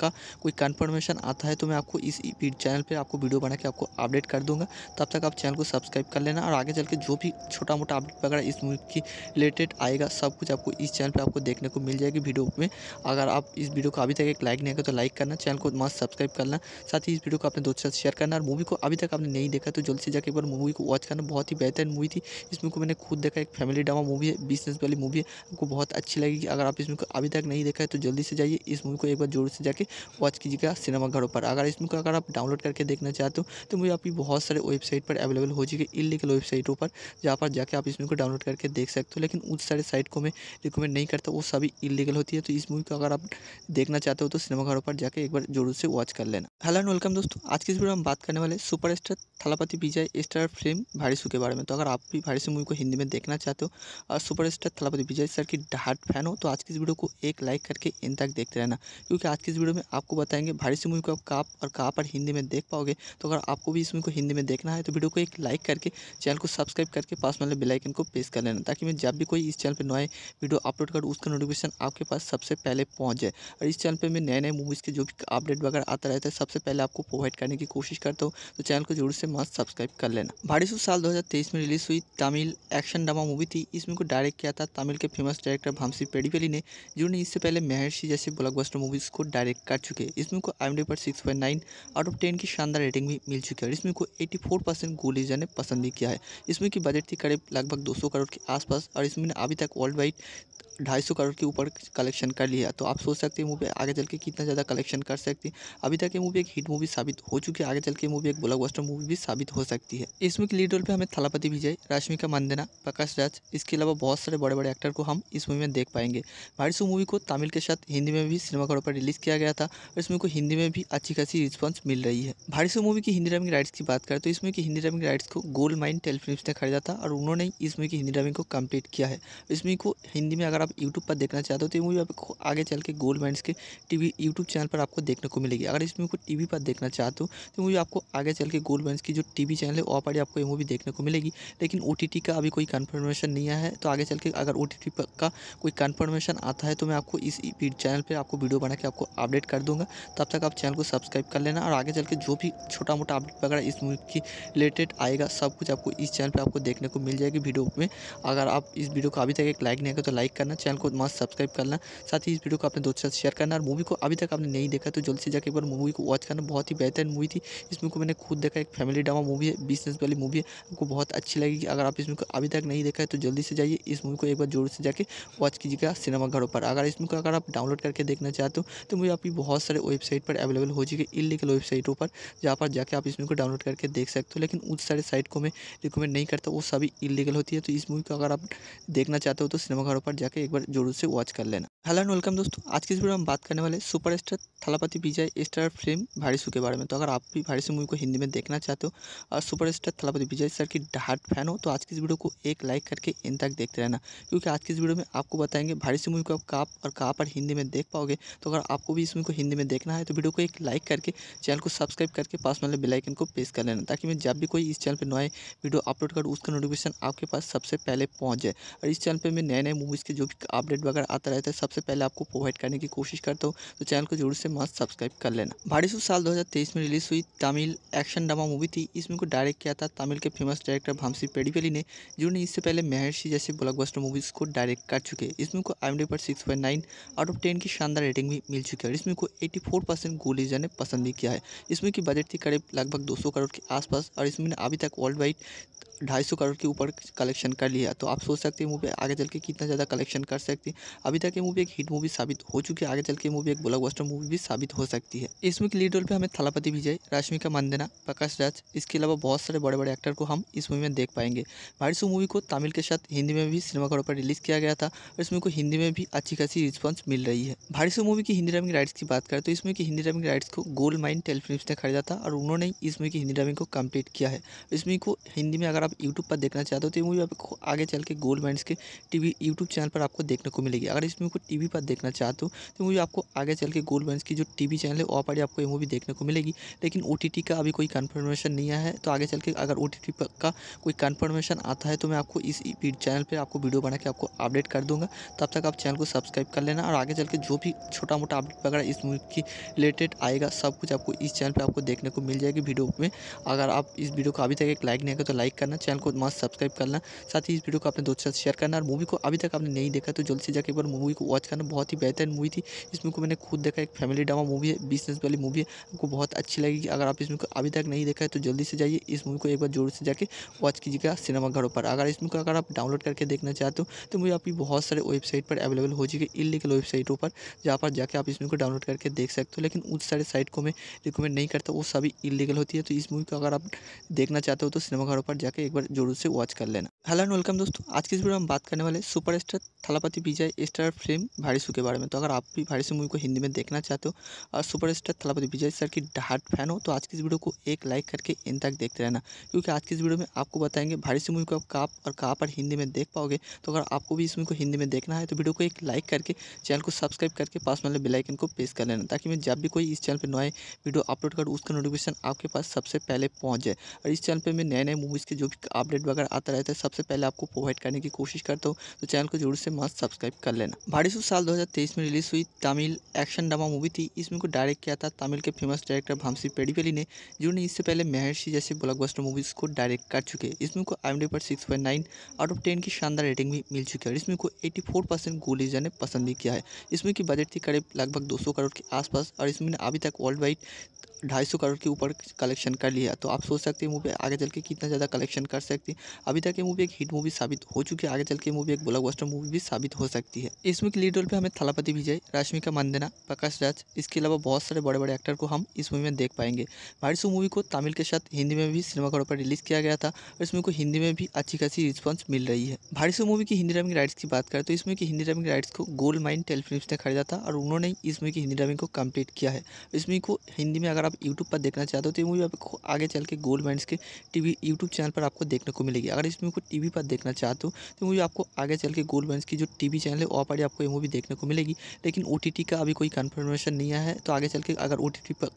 का कोई कन्फर्मेशन आता है तो मैं आपको इस चैनल पर आपको वीडियो बना के आपको अपडेट कर दूँगा तब तक आप चैनल को सब्सक्राइब कर लेना और आगे चल के जो भी छोटा मोटा अपडेट वगैरह इस मूवी की रिलेटेड आएगा सब कुछ आपको इस चैनल पर आपको देखने को मिल जाएगी वीडियो में अगर आप इस वीडियो को अभी तक एक लाइक नहीं आएगा तो लाइक करना चैनल को मस्त सब्सक्राइब करना साथ ही इस वीडियो को अपने दोस्तों साथ शेयर करना और मूवी को अभी तक आपने नहीं देखा तो जल्दी से जाकर एक बार मूवी को वॉच करना बहुत ही बेहतर मूवी थी इस मूवी को मैंने खुद देखा एक फैमिली कॉमेडी ड्रामा मूवी है बिजनेस वाली मूवी है आपको बहुत अच्छी लगेगी अगर आप इसमें अभी तक नहीं देखा है तो जल्दी से जाइए इस मूवी को एक बार जोर से जाके वॉच कीजिएगा सिनेमाघरों पर अगर इसमें अगर आप डाउनलोड करके देखना चाहते हो तो मुझे आपकी बहुत सारे वेबसाइट पर अवेलेबल हो जाएगी इलीगल वेबसाइटों पर जहाँ पर जाकर आप इस मूवी को डाउनलोड करके देख सकते हो लेकिन उस सारे साइट को मैं रिकमेंड नहीं करता वो सभी इलीगल होती है तो इस मूवी को अगर आप देखना चाहते हो तो सिनेमाघरों पर जाकर एक बार जरूर से वॉच कर लेना हेलो एंड वेलकम दोस्तों आज की इस वीडियो में बात करने वाले star Thalapathy Vijay star film भाड़ीसू के बारे में तो अगर आप भी भाड़ीसू मूवी को हिंदी में देखना चाहते हो और सुपरस्टार थलापति विजय सर की हार्ट फैन हो तो आज की इस वीडियो को एक लाइक करके इन तक देखते रहना क्योंकि आज की इस वीडियो में आपको बताएंगे भारी सी मूवी को आप कहाँ और कहाँ पर हिंदी में देख पाओगे तो अगर आपको भी इस मूवी को हिंदी में देखना है तो वीडियो को एक लाइक करके चैनल को सब्सक्राइब करके पास वाले बेलाइकन को प्रेस कर लेना ताकि मैं जब भी कोई इस चैनल पर नए वीडियो अपलोड करूँ उसका नोटिफिकेशन आपके पास सबसे पहले पहुँच जाए और इस चैनल पर मैं नए नए मूवीज़ के जो भी अपडेट वगैरह आता रहता है सबसे पहले आपको प्रोवाइड करने की कोशिश करता हूँ तो चैनल को जरूर से मस्त सब्सक्राइब कर लेना भारी साल दो में रिलीज़ हुई तमिल एक्शन ड्रामा मूवी थी कि इस मूवी को डायरेक्ट किया था तमिल के फेमस डायरेक्टर भामसी पेडीवेली ने जिन्होंने इससे पहले महर्षि जैसे ब्लॉकबस्टर मूवीज़ को डायरेक्ट कर चुके हैं इस मूवी को आई पर सिक्स आउट ऑफ टेन की शानदार रेटिंग भी मिल चुकी है और इसमें को एट्टी फोर परसेंट गोलीजा ने पसंद भी किया है इसमें की बजट थी करीब लगभग दो करोड़ के आसपास और इसमें अभी तक वर्ल्ड वाइड ढाई सौ करोड़ के ऊपर कलेक्शन कर लिया तो आप सोच सकते हैं मूवी आगे चल के कितना ज़्यादा कलेक्शन कर सकती है अभी तक ये मूवी एक हिट मूवी साबित हो चुकी है आगे चल के मूवी एक ब्लॉकबस्टर मूवी भी साबित हो सकती है इसमें के लीड रोल पे हमें थलापति विजय रश्मिका मंदना प्रकाश राज इसके अलावा बहुत सारे बड़े बड़े एक्टर को हम इस मूवी में देख पाएंगे भारत मूवी को तमिल के साथ हिंदी में भी सिनेमाघरों पर रिलीज़ किया गया था और इसमें को हिंदी में भी अच्छी खासी रिस्पॉन्स मिल रही है भाईसू मूवी की हिंदी डबिंग राइट्स की बात करें तो इसमें की हिंदी डबिंग राइट्स को गोल्ड माइन टेलीफिल्म ने खरीदा था और उन्होंने इस मूवी की हिंदी डबिंग को कम्प्लीट किया है इस मूवी को हिंदी में अगर अगर आप यूट्यूब पर देखना चाहते हो तो ये मूवी आपको आगे चल के गोल्ड माइंस के टीवी यूट्यूब चैनल पर आपको देखने को मिलेगी अगर इस मूवी को टीवी पर देखना चाहते हो तो मूवी आपको आगे चल के गोल्ड माइंस की जो टीवी चैनल है वहाँ पर आपको ये मूवी देखने को मिलेगी लेकिन ओ का अभी कोई कन्फर्मेशन नहीं आया है तो आगे चल के अगर ओ का कोई कन्फर्मेशन आता है तो मैं आपको इस चैनल पर आपको वीडियो बना के आपको अपडेट कर दूँगा तब तक आप चैनल को सब्सक्राइब कर लेना और आगे चल के जो भी छोटा मोटा अपडेट वगैरह इस मूवी की रिलेटेड आएगा सब कुछ आपको इस चैनल पर आपको देखने को मिल जाएगी वीडियो में अगर आप इस वीडियो को अभी तक एक लाइक नहीं करें तो लाइक करना करना चैनल को मस्त सब्सक्राइब करना साथ ही इस वीडियो को अपने दोस्तों साथ शेयर करना और मूवी को अभी तक आपने नहीं देखा तो जल्दी से जाकर एक बार मूवी को वॉच करना बहुत ही बेहतर मूवी थी इसमें को मैंने खुद देखा एक फैमिली ड्रामा मूवी है बिजनेस वाली मूवी है आपको बहुत अच्छी लगेगी अगर आप इसमें को अभी तक नहीं देखा है तो जल्दी से जाइए इस मूवी को एक बार जोर से जाकर वॉच कीजिएगा सिनेमाघरों पर अगर इसमें को अगर आप डाउनलोड करके देखना चाहते हो तो मुझे आपकी बहुत सारे वेबसाइट पर अवेलेबल हो जाएगी इलीगल वेबसाइटों पर जहाँ पर जाकर आप इस मूवी को डाउनलोड करके देख सकते हो लेकिन उस सारे साइट को मैं रिकमेंड नहीं करता वो सभी इलीगल होती है तो इस मूवी को अगर आप देखना चाहते हो तो सिनेमाघरों पर जाकर एक बार ज़रूर से वॉच कर लेना हेलो एंड वेलकम दोस्तों आज की इस वीडियो में हम बात करने वाले superstar Thalapathy Vijay star film भारीसू के बारे में तो अगर आप भी भारीसू मूवी को हिंदी में देखना चाहते हो और सुपरस्टार थलापति विजय सर की हार्ट फैन हो तो आज की इस वीडियो को एक लाइक करके इन तक देखते रहना क्योंकि आज की इस वीडियो में आपको बताएंगे भारीसू मूवी को आप कहाँ और कहाँ पर हिंदी में देख पाओगे तो अगर आपको भी इस मूवी को हिंदी में देखना है तो वीडियो को एक लाइक करके चैनल को सब्सक्राइब करके पास वाले बेलाइकन को प्रेस कर लेना ताकि मैं जब भी कोई इस चैनल पर नए वीडियो अपलोड करूँ उसका नोटिफिकेशन आपके पास सबसे पहले पहुँच जाए और इस चैनल पर मैं नए नए मूवीज़ के जो भी अपडेट वगैरह आता रहता है सबसे पहले आपको प्रोवाइड करने की कोशिश करता हूँ तो चैनल को जरूर से मस्त सब्सक्राइब कर लेना भारी साल 2023 में रिलीज़ हुई तमिल एक्शन ड्रामा मूवी थी इसमें को डायरेक्ट किया था तमिल के फेमस डायरेक्टर भामसी पेडीपेली ने जिन्होंने इससे पहले महर्षि जैसे ब्लॉकबस्टर मूवीज़ को डायरेक्ट कर चुके हैं इसमें को आई पर सिक्स आउट ऑफ टेन की शानदार रेटिंग भी मिल चुकी है और इसमें को एट्टी फोर परसेंट गोलीजा ने पसंद भी किया है इसमें की बजट थी करीब लगभग दो करोड़ के आसपास और इसमें ने अभी तक वर्ल्ड वाइड ढाई सौ करोड़ के ऊपर कलेक्शन कर लिया तो आप सोच सकते हैं मूवी आगे चल के कितना ज़्यादा कलेक्शन कर सकती है अभी तक ये मूवी एक हिट मूवी साबित हो चुकी है आगे चल के मूवी एक ब्लॉकबस्टर मूवी भी साबित हो सकती है इसमें की लीड रोल पे हमें थलापति विजय रश्मिका मंदना प्रकाश राज इसके अलावा बहुत सारे बड़े बड़े एक्टर को हम इस मूवी में देख पाएंगे भारिसू मूवी को तमिल के साथ हिंदी में भी सिनेमाघरों पर रिलीज़ किया गया था और इसमें को हिंदी में भी अच्छी खासी रिस्पॉन्स मिल रही है भारिसू मूवी की हिंदी डबिंग राइट्स की बात करें तो इसमें की हिंदी डबिंग राइट्स को गोल्ड माइन टेलीफिल्म ने खरीदा था और उन्होंने इस मूवी की हिंदी डबिंग को कम्प्लीट किया है इस मूवी को हिंदी में अगर आप यूट्यूब पर देखना चाहते हो तो ये मूवी आपको आगे चल के गोल्ड माइंड के टीवी यूट्यूब चैनल पर आपको देखने को मिलेगी अगर इसमें को टीवी पर देखना चाहते हो तो मूवी आपको आगे चल के गोल्ड बैंस की जो टीवी चैनल है वहाँ पर आपको ये मूवी देखने को मिलेगी लेकिन ओ का अभी कोई कन्फर्मेशन नहीं आया है तो आगे चल के अगर ओ का कोई कन्फर्मेशन आता है तो मैं आपको इस चैनल पर आपको वीडियो बना के आपको अपडेट कर दूँगा तब तक आप चैनल को सब्सक्राइब कर लेना और आगे चल के जो भी छोटा मोटा अपडेट वगैरह इस मूवी की रिलेटेड आएगा सब कुछ आपको इस चैनल पर आपको देखने को मिल जाएगी वीडियो में अगर आप इस वीडियो को अभी तक एक लाइक नहीं करें तो लाइक करना चैनल को मस्त सब्सक्राइब करना साथ ही इस वीडियो को अपने दोस्तों से शेयर करना और मूवी को अभी तक आपने नहीं देखा तो जल्दी से जाकर एक बार मूवी को वॉच वॉच करना बहुत ही बेहतर मूवी थी इस को मैंने खुद देखा एक फैमिली ड्रामा मूवी है बिजनेस वाली मूवी है आपको बहुत अच्छी लगेगी अगर आप इसमें को अभी तक नहीं देखा है तो जल्दी से जाइए इस मूवी को एक बार जोर से जाकर वॉच कीजिएगा सिनेमाघरों पर अगर इसमें को अगर आप डाउनलोड करके देखना चाहते हो तो मुझे आपकी बहुत सारे वेबसाइट पर अवेलेबल हो जाएगी इलीगल वेबसाइटों पर जहाँ पर जाकर आप इस को डाउनलोड करके देख सकते हो लेकिन उस सारे साइट को मैं रिकमेंड नहीं करता वो सभी इलीगल होती है तो इस मूवी को अगर आप देखना चाहते हो तो सिनेमाघरों पर जाकर एक बार जोर से वॉच कर लेना हेलो एंड वेलकम दोस्तों आज की इस वीडियो में हम बात करने वाले superstar Thalapathy Vijay star film भारीसू के बारे में तो अगर आप भी भारीसू मूवी को हिंदी में देखना चाहते हो और सुपरस्टार थलापति विजय सर की डहाट फैन हो तो आज की इस वीडियो को एक लाइक करके इन तक देखते रहना क्योंकि आज की इस वीडियो में आपको बताएंगे भारीसू मूवी को आप कहाँ और कहाँ पर हिंदी में देख पाओगे तो अगर आपको भी इस मूवी को हिंदी में देखना है तो वीडियो को एक लाइक करके चैनल को सब्सक्राइब करके पास मिले बेलाइकन को प्रेस कर लेना ताकि मैं जब भी कोई इस चैनल पर नए वीडियो अपलोड करूँ उसका नोटिफिकेशन आपके पास सबसे पहले पहुँच जाए और इस चैनल पर मैं नए नए मूवीज़ के जो भी अपडेट वगैरह आता रहता है सबसे पहले आपको प्रोवाइड करने की कोशिश करता हूँ तो चैनल को जरूर से मस्त सब्सक्राइब कर लेना सू दोस्तों साल 2023 में रिलीज़ हुई तमिल एक्शन ड्रामा मूवी थी इसमें को डायरेक्ट किया था तमिल के फेमस डायरेक्टर भामसी पेडीपेली ने जिन्होंने इससे पहले महर्षि जैसे ब्लॉकबस्टर मूवीज़ को डायरेक्ट कर चुके इसमें को आई पर 6.9 आउट ऑफ 10 की शानदार रेटिंग भी मिल चुकी है और इसमें को एट्टी फोर परसेंट ने पसंद भी किया है इसमें की बजट थी करीब लगभग दो करोड़ के आसपास और इसमें अभी तक वर्ल्ड वाइड ढाई सौ करोड़ के ऊपर कलेक्शन कर लिया तो आप सोच सकते हैं मूवी आगे चल के कितना ज़्यादा कलेक्शन कर सकती है अभी तक ये मूवी एक हिट मूवी साबित हो चुकी है आगे चल के मूवी एक ब्लॉकबस्टर मूवी भी साबित हो सकती है इसमें लीड रोल पे हमें थलापति विजय रश्मिका मंदना प्रकाश राज इसके अलावा बहुत सारे बड़े बड़े एक्टर को हम इस मूवी में देख पाएंगे बारिशु मूवी को तमिल के साथ हिंदी में भी सिनेमाघरों पर रिलीज़ किया गया था और इसमें को हिंदी में भी अच्छी खासी रिस्पॉन्स मिल रही है भारिशो मूवी की हिंदी डबिंग राइट्स की बात करें तो इस मूवी की हिंदी डबिंग राइट्स को गोल्ड माइन टेलीफिल्म ने खरीदा था और उन्होंने इस मूवी की हिंदी डबिंग को कम्प्लीट किया है इस मूवी को हिंदी में अगर आप यूट्यूब पर देखना चाहते हो तो ये मूवी आपको आगे चल के गोल्ड माइंड के टीवी यूट्यूब चैनल पर आपको देखने को मिलेगी अगर इस मूवी को टीवी पर देखना चाहते हो तो मूवी आपको आगे चल के गोल्ड माइंड की जो टीवी चैनल है वहाँ पर आपको मूवी देखने को मिलेगी लेकिन ओ का अभी कोई कन्फर्मेशन नहीं आया है तो आगे चल के अगर ओ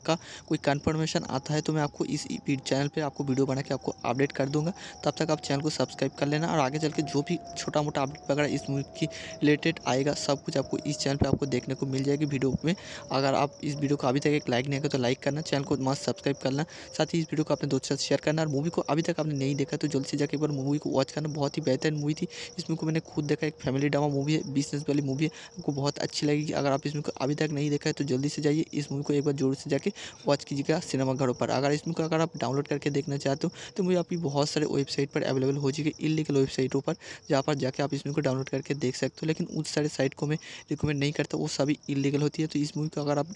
का कोई कन्फर्मेशन आता है तो मैं आपको इस चैनल पर आपको वीडियो बना के आपको अपडेट कर दूँगा तब तक आप चैनल को सब्सक्राइब कर लेना और आगे चल के जो भी छोटा मोटा अपडेट वगैरह इस मूवी की रिलेटेड आएगा सब कुछ आपको इस चैनल पर आपको देखने को मिल जाएगी वीडियो में अगर आप इस वीडियो को अभी तक एक लाइक नहीं करें तो लाइक करना चैनल को मस्त सब्सक्राइब करना साथ ही इस वीडियो को अपने दोस्तों साथ शेयर करना और मूवी को अभी तक आपने नहीं देखा तो जल्द से जाकर एक बार मूवी को वॉच करना बहुत ही बेहतर मूवी थी इस को मैंने खुद देखा एक फैमिली ड्रामा मूवी है बिजनेस वाली मूवी मूवी आपको बहुत अच्छी लगेगी अगर आप इस मूवी को अभी तक नहीं देखा है तो जल्दी से जाइए इस मूवी को एक बार जोर से जाके वॉच कीजिएगा सिनेमाघरों पर अगर इस मूवी को अगर आप डाउनलोड करके देखना चाहते हो तो मूवी आपकी बहुत सारे वेबसाइट पर अवेलेबल हो जाएगी इलीगल वेबसाइटों पर जहाँ पर जाकर आप इस मूवी को डाउनलोड करके देख सकते हो लेकिन उस सारे साइट को मैं रिकमेंड नहीं करता वो सभी इलीगल होती है तो इस मूवी को अगर आप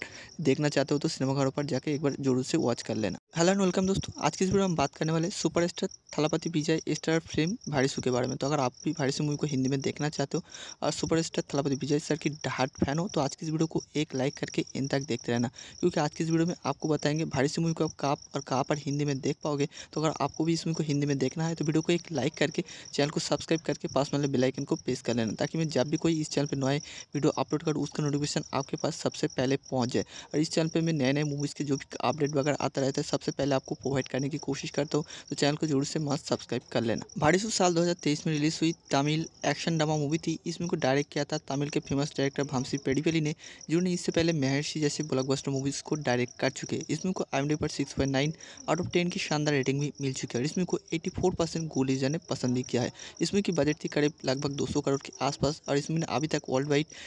देखना चाहते हो तो सिनेमाघरों पर जाकर एक बार जरूर से वॉच कर लेना हेलो एंड वेलकम दोस्तों आज की इस वीडियो में हम बात करने वाले super star Thalapathy Vijay star film भाड़ीसू के बारे में तो अगर आप भी भाड़ीसू मूवी को हिंदी में देखना चाहते हो और super star Thalapathy Vijay sir की हार्ट फैन हो तो आज की इस वीडियो को एक लाइक करके इन तक देखते रहना क्योंकि आज की इस वीडियो में आपको बताएंगे भारी सी मूवी को आप कहाँ और कहाँ पर हिंदी में देख पाओगे तो अगर आपको भी इस मूवी को हिंदी में देखना है तो वीडियो को एक लाइक करके चैनल को सब्सक्राइब करके पास वाले बेलाइकन को प्रेस कर लेना ताकि मैं जब भी कोई इस चैनल पर नए वीडियो अपलोड करूँ उसका नोटिफिकेशन आपके पास सबसे पहले पहुँच जाए और इस चैनल पर मैं नए नए मूवीज़ के जो भी अपडेट वगैरह आता रहता है सबसे पहले आपको प्रोवाइड करने की कोशिश करता हूँ तो चैनल को जरूर से मस्त सब्सक्राइब कर लेना भारी साल दो में रिलीज़ हुई तमिल एक्शन ड्रामा मूवी थी इसमें को डायरेक्ट किया था तमिल मार्वल के फेमस डायरेक्टर भामसी पेडीवेली ने जिन्होंने इससे पहले महर्षि जैसे ब्लॉकबस्टर मूवीज़ को डायरेक्ट कर चुके हैं इसमें को आई पर six point nine out of ten की शानदार रेटिंग भी मिल चुकी है और इसमें को एट्टी फोर परसेंट गोलीजा ने पसंद भी किया है इसमें की बजट थी करीब लगभग दो सौ करोड़ के आसपास और इसमें अभी तक वर्ल्ड वाइड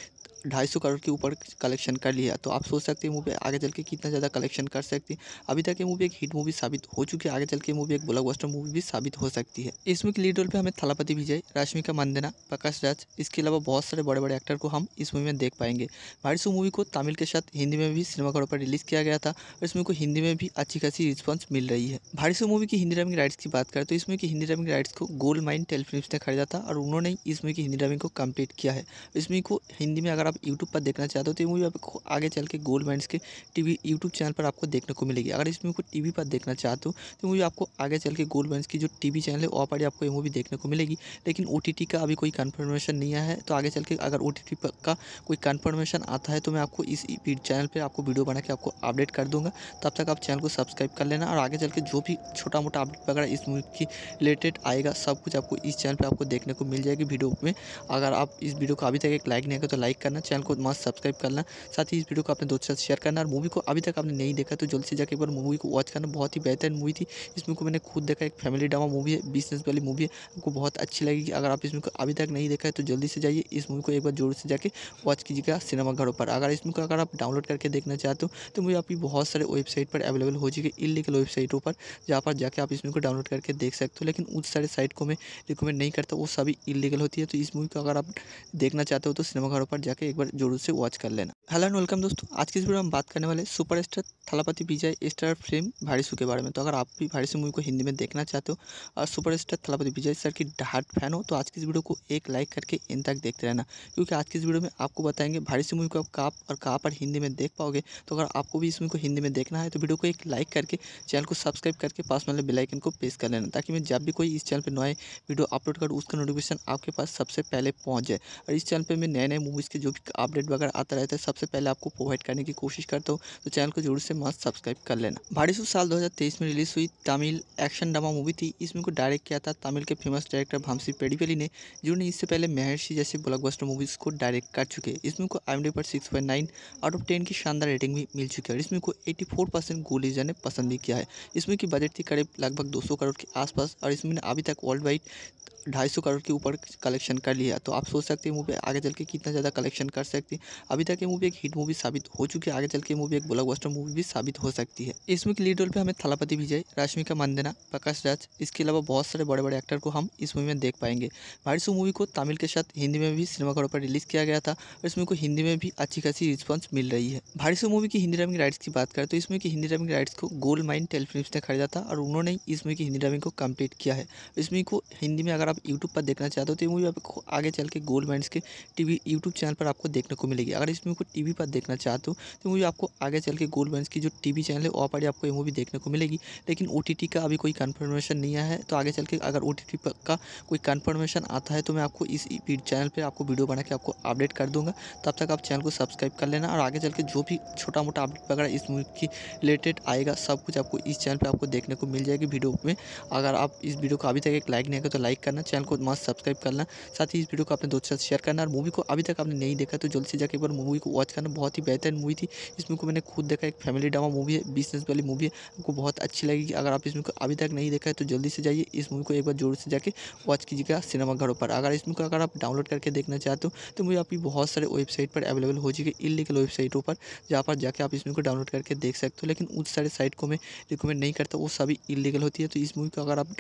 ढाई सौ करोड़ के ऊपर कलेक्शन कर लिया तो आप सोच सकते हैं मूवी आगे चल के कितना ज़्यादा कलेक्शन कर सकती है अभी तक ये मूवी एक हिट मूवी साबित हो चुकी है आगे चल के मूवी एक ब्लॉकबस्टर मूवी भी साबित हो सकती है इसमें की लीड रोल पर हमें थलापति विजय रश्मिका मंदना प्रकाश राज इसके अलावा बहुत सारे बड़े बड़े एक्टर कैरेक्टर को हम इस मूवी में देख पाएंगे भाई मूवी को तमिल के साथ हिंदी में भी सिनेमाघरों पर रिलीज़ किया गया था और इस मूवी को हिंदी में भी अच्छी खासी रिस्पॉन्स मिल रही है भाई मूवी की हिंदी डबिंग राइट्स की बात करें तो इसमें की हिंदी डबिंग राइट्स को गोल्ड माइन टेलीफिल्म ने खरीदा था और उन्होंने इस मूवी की हिंदी डबिंग को कम्प्लीट किया है इस मूवी को हिंदी में अगर आप यूट्यूब पर देखना चाहते हो तो ये मूवी आपको आगे चल के गोल्ड माइंड के टीवी यूट्यूब चैनल पर आपको देखने को मिलेगी अगर इस मूवी को टीवी पर देखना चाहते हो तो मूवी आपको आगे चल के गोल्ड माइंड की जो टीवी चैनल है वहाँ पर आपको ये मूवी देखने को मिलेगी लेकिन ओ का अभी कोई कन्फर्मेशन नहीं आया है तो आगे चल के अगर ओ आईटीटी का कोई कन्फर्मेशन आता है तो मैं आपको इस चैनल पर आपको वीडियो बना के आपको अपडेट कर दूंगा तब तक आप चैनल को सब्सक्राइब कर लेना और आगे चल के जो भी छोटा मोटा अपडेट वगैरह इस मूवी की रिलेटेड आएगा सब कुछ आपको इस चैनल पर आपको देखने को मिल जाएगी वीडियो में अगर आप इस वीडियो को अभी तक एक लाइक नहीं करें तो लाइक करना चैनल को मस्त सब्सक्राइब करना साथ ही इस वीडियो को अपने दोस्तों साथ शेयर करना और मूवी को अभी तक आपने नहीं देखा तो जल्द से जाकर एक बार मूवी को वॉच करना बहुत ही बेहतरीन मूवी थी इस मूवी को मैंने खुद देखा एक फैमिली ड्रामा मूवी है बिजनेस वाली मूवी है आपको बहुत अच्छी लगेगी अगर आप इस मूवी को अभी तक नहीं देखा है तो जल्दी से जाइए इस मूवी को एक बार जोर ज़रूर से जाके वॉच कीजिएगा सिनेमा घरों पर अगर इसमें अगर आप डाउनलोड करके देखना चाहते हो तो मुझे आपकी बहुत सारे वेबसाइट पर अवेलेबल हो जाएगी इलीगल वेबसाइटों पर जहाँ पर जाके आप इस मूवी को डाउनलोड करके देख सकते हो लेकिन उस सारे साइट को मैं रिकमेंड नहीं करता वो सभी इलीगल होती है तो इस मूवी को अगर आप देखना चाहते हो तो सिनेमाघरों पर जाकर एक बार जरूर से वॉच कर लेना हेलो एंड वेलकम दोस्तों आज की इस वीडियो में हम बात करने वाले super star Thalapathy Vijay star film भाड़ीसू के बारे में तो अगर आप भी भाड़ीसू मूवी को हिंदी में देखना चाहते हो और super star Thalapathy Vijay sir की डहाट फैन हो तो आज की इस वीडियो को एक लाइक करके इन तक देखते रहना क्योंकि कि आज की इस वीडियो में आपको बताएंगे भारी सी मूवी को आप कहाँ और कहाँ पर हिंदी में देख पाओगे तो अगर आपको भी इस मूवी को हिंदी में देखना है तो वीडियो को एक लाइक करके चैनल को सब्सक्राइब करके पास वाले बेलाइकन को प्रेस कर लेना ताकि मैं जब भी कोई इस चैनल पर नए वीडियो अपलोड करूँ उसका नोटिफिकेशन आपके पास सबसे पहले पहुँच जाए और इस चैनल पर मैं नए नए मूवीज़ के जो भी अपडेट वगैरह आता रहता है सबसे पहले आपको प्रोवाइड करने की कोशिश करता हूँ तो चैनल को जरूर से मस्त सब्सक्राइब कर लेना भारी सू साल दो में रिलीज़ हुई तमिल एक्शन ड्रामा मूवी थी इसमें को डायरेक्ट किया था तमिल के फेमस डायरेक्टर भामसी पेडीपेली ने जिन्होंने इससे पहले महर्षि जैसे ब्लॉकबस्टर मूवीज़ को डायरेक्ट कर चुके हैं इसमें को आई पर six point nine out of ten की शानदार रेटिंग भी मिल चुकी है और इसमें को एट्टी फोर परसेंट गोलीजा ने पसंद भी किया है इसमें की बजट थी करीब लगभग दो सौ करोड़ के आसपास और इसमें अभी तक वर्ल्ड वाइड ढाई सौ करोड़ के ऊपर कलेक्शन कर लिया तो आप सोच सकते हैं मूवी आगे चल के कितना ज़्यादा कलेक्शन कर सकती है अभी तक ये मूवी एक हिट मूवी साबित हो चुकी है आगे चल के मूवी एक ब्लॉकबस्टर मूवी भी साबित हो सकती है इसमें के लीड रोल पर हमें थलापति विजय रश्मिका मंदना प्रकाश राज इसके अलावा बहुत सारे बड़े बड़े एक्टर को हम इस मूवी में देख पाएंगे भाईसू मूवी को तमिल के साथ हिंदी में भी सिनेमाघरों पर रिलीज़ किया गया था और इसमें को हिंदी में भी अच्छी खासी रिस्पॉन्स मिल रही है भाईसू मूवी की हिंदी डबिंग राइट्स की बात करें तो इसमें की हिंदी डबिंग राइट्स को गोल्ड माइन टेलीफिल्म ने खरीदा था और उन्होंने इस मूवी की हिंदी डबिंग को कम्प्लीट किया है इस मूवी को हिंदी में अगर आप यूट्यूब पर देखना चाहते हो तो ये मूवी आपको आगे चल के गोल्ड मैंस के टीवी यूट्यूब चैनल पर आपको देखने को मिलेगी अगर इस मूवी को टीवी पर देखना चाहते हो तो मूवी आपको आगे चल के गोल्ड मैंस की जो टीवी चैनल है वहाँ पर आपको ये मूवी देखने को मिलेगी लेकिन ओ का अभी कोई कन्फर्मेशन नहीं आया है तो आगे चल के अगर ओ का कोई कन्फर्मेशन आता है तो मैं आपको इस चैनल पर आपको वीडियो बना के आपको अपडेट कर दूँगा तब तक आप चैनल को सब्सक्राइब कर लेना और आगे चल के जो भी छोटा मोटा अपडेट वगैरह इस मूवी की रिलेटेड आएगा सब कुछ आपको इस चैनल पर आपको देखने को मिल जाएगी वीडियो में अगर आप इस वीडियो को अभी तक एक लाइक नहीं करें तो लाइक करना करना चैनल को मस्त सब्सक्राइब करना साथ ही इस वीडियो को अपने दोस्तों साथ शेयर करना और मूवी को अभी तक आपने नहीं देखा तो जल्दी से जाकर एक बार मूवी को वॉच करना बहुत ही बेहतर मूवी थी इस मूवी को मैंने खुद देखा एक फैमिली ड्रामा मूवी है बिजनेस वाली मूवी है आपको बहुत अच्छी लगेगी अगर आप इस मूवी को अभी तक नहीं देखा है तो जल्दी से जाइए इस मूवी को एक बार जोर से जाकर वॉच कीजिएगा सिनेमाघरों पर अगर इस मूवी को अगर आप डाउनलोड करके देखना चाहते हो तो मुझे आपकी बहुत सारे वेबसाइट पर अवेलेबल हो जाएगी इलीगल वेबसाइटों पर जहाँ पर जाकर आप इस मूवी को डाउनलोड करके देख सकते हो लेकिन उस सारे साइट को मैं रिकमेंड नहीं करता वो सभी इलीगल होती है तो इस मूवी को अगर आप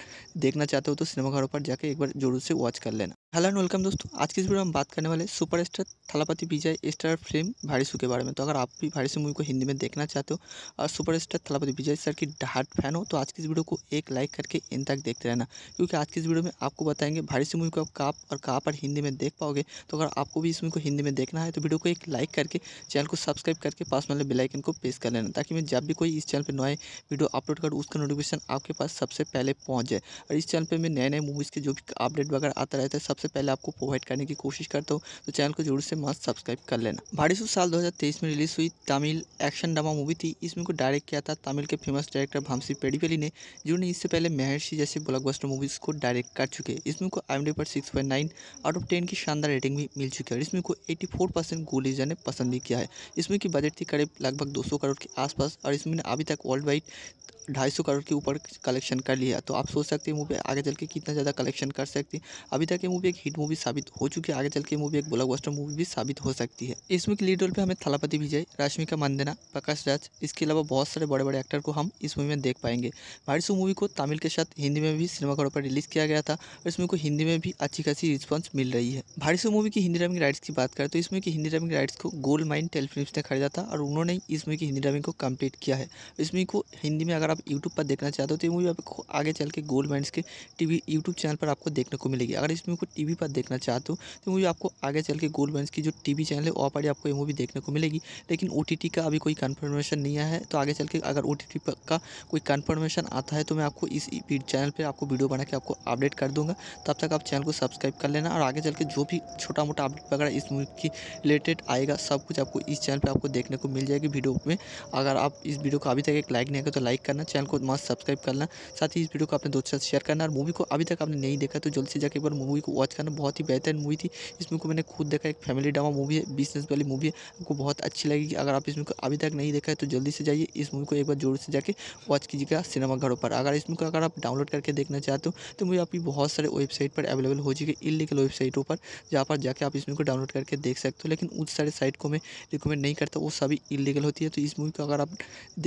देखना चाहते हो तो सिनेमाघरों पर जाकर एक बार जरूर से वॉच कर लेना हेलो एंड वेलकम दोस्तों आज की इस वीडियो में हम बात करने वाले superstar Thalapathy Vijay star film भाड़ीसू के बारे में तो अगर आप भी भाड़ीसू मूवी को हिंदी में देखना चाहते हो और सुपरस्टार थलापति विजय सर की हार्ट फैन हो तो आज की इस वीडियो को एक लाइक करके इन तक देखते रहना क्योंकि आज की इस वीडियो में आपको बताएंगे भाड़ीसू मूवी को आप कहाँ और कहाँ पर हिंदी में देख पाओगे तो अगर आपको भी इस मूवी को हिंदी में देखना है तो वीडियो को एक लाइक करके चैनल को सब्सक्राइब करके पास वाले बेलाइकन को प्रेस कर लेना ताकि मैं जब भी कोई इस चैनल पर नए वीडियो अपलोड करूँ उसका नोटिफिकेशन आपके पास सबसे पहले पहुँच जाए और इस चैनल पर मैं नए नए मूवीज़ के जो अपडेट वगैरह आता रहता है सबसे पहले आपको प्रोवाइड करने की कोशिश करता हूँ तो चैनल को जरूर से मस्त सब्सक्राइब कर लेना भारी साल 2023 में रिलीज़ हुई तमिल एक्शन ड्रामा मूवी थी इसमें को डायरेक्ट किया था तमिल के फेमस डायरेक्टर भामसी पेडीवेली ने जिन्होंने इससे पहले महर्षि जैसे ब्लॉकबस्टर मूवीज़ को डायरेक्ट कर चुके हैं इसमें को आई पर सिक्स आउट ऑफ टेन की शानदार रेटिंग भी मिल चुकी है और इसमें को एटी परसेंट गोलीजा ने पसंद भी किया है इसमें की बजट थी करीब लगभग दो करोड़ के आसपास और इसमें अभी तक वर्ल्ड वाइड ढाई सौ करोड़ के ऊपर कलेक्शन कर लिया तो आप सोच सकते हैं मूवी आगे चल के कितना ज़्यादा कलेक्शन कर सकती है अभी तक ये मूवी एक हिट मूवी साबित हो चुकी है आगे चल के मूवी एक ब्लॉकबस्टर मूवी भी साबित हो सकती है इसमें के लीड रोल पर हमें थलापति विजय रश्मिका मंदना प्रकाश राज इसके अलावा बहुत सारे बड़े बड़े एक्टर को हम इस मूवी में देख पाएंगे भारत मूवी को तमिल के साथ हिंदी में भी सिनेमाघरों पर रिलीज़ किया गया था और इस मूवी को हिंदी में भी अच्छी खासी रिस्पॉन्स मिल रही है भाईसू मूवी की हिंदी डबिंग राइट्स की बात करें तो इसमें की हिंदी डबिंग राइट्स को गोल्ड माइन टेलीफिल्म ने खरीदा था और उन्होंने इस मूवी की हिंदी डबिंग को कम्प्लीट किया है इस मूवी को हिंदी में अगर आप यूट्यूब पर देखना चाहते हो तो ये मूवी आपको आगे चल के गोल्ड माइंस के टीवी यूट्यूब चैनल पर आपको देखने को मिलेगी अगर इस मूवी को टीवी पर देखना चाहते हो तो मूवी आपको आगे चल के गोल्ड माइंस की जो टीवी चैनल है वहाँ पर आपको ये मूवी देखने को मिलेगी लेकिन ओ का अभी कोई कन्फर्मेशन नहीं आया है तो आगे चल के अगर ओ का कोई कन्फर्मेशन आता है तो मैं आपको इस चैनल पर आपको वीडियो बना के आपको अपडेट कर दूँगा तब तक आप चैनल को सब्सक्राइब कर लेना और आगे चल के जो भी छोटा मोटा अपडेट वगैरह इस मूवी की रिलेटेड आएगा सब कुछ आपको इस चैनल पर आपको देखने को मिल जाएगी वीडियो में अगर आप इस वीडियो को अभी तक एक लाइक नहीं करें तो लाइक करना करना चैनल को मस्त सब्सक्राइब करना साथ ही इस वीडियो को अपने दोस्तों साथ शेयर करना और मूवी को अभी तक आपने नहीं देखा तो जल्दी से जाकर एक बार मूवी को वॉच करना बहुत ही बेहतर मूवी थी इस मूवी को मैंने खुद देखा एक फैमिली ड्रामा मूवी है बिजनेस वाली मूवी है आपको बहुत अच्छी लगेगी अगर आप इस मूवी को अभी तक नहीं देखा है तो जल्दी से जाइए इस मूवी को एक बार जोर से जाकर वॉच कीजिएगा सिनेमाघरों पर अगर इस मूवी को अगर आप डाउनलोड करके देखना चाहते हो तो मुझे आपकी बहुत सारे वेबसाइट पर अवेलेबल हो जाएगी इलीगल वेबसाइटों पर जहाँ पर जाकर आप इस मूवी को डाउनलोड करके देख सकते हो लेकिन उस सारे साइट को मैं रिकमेंड नहीं करता वो सभी इलीगल होती है तो इस मूवी को अगर आप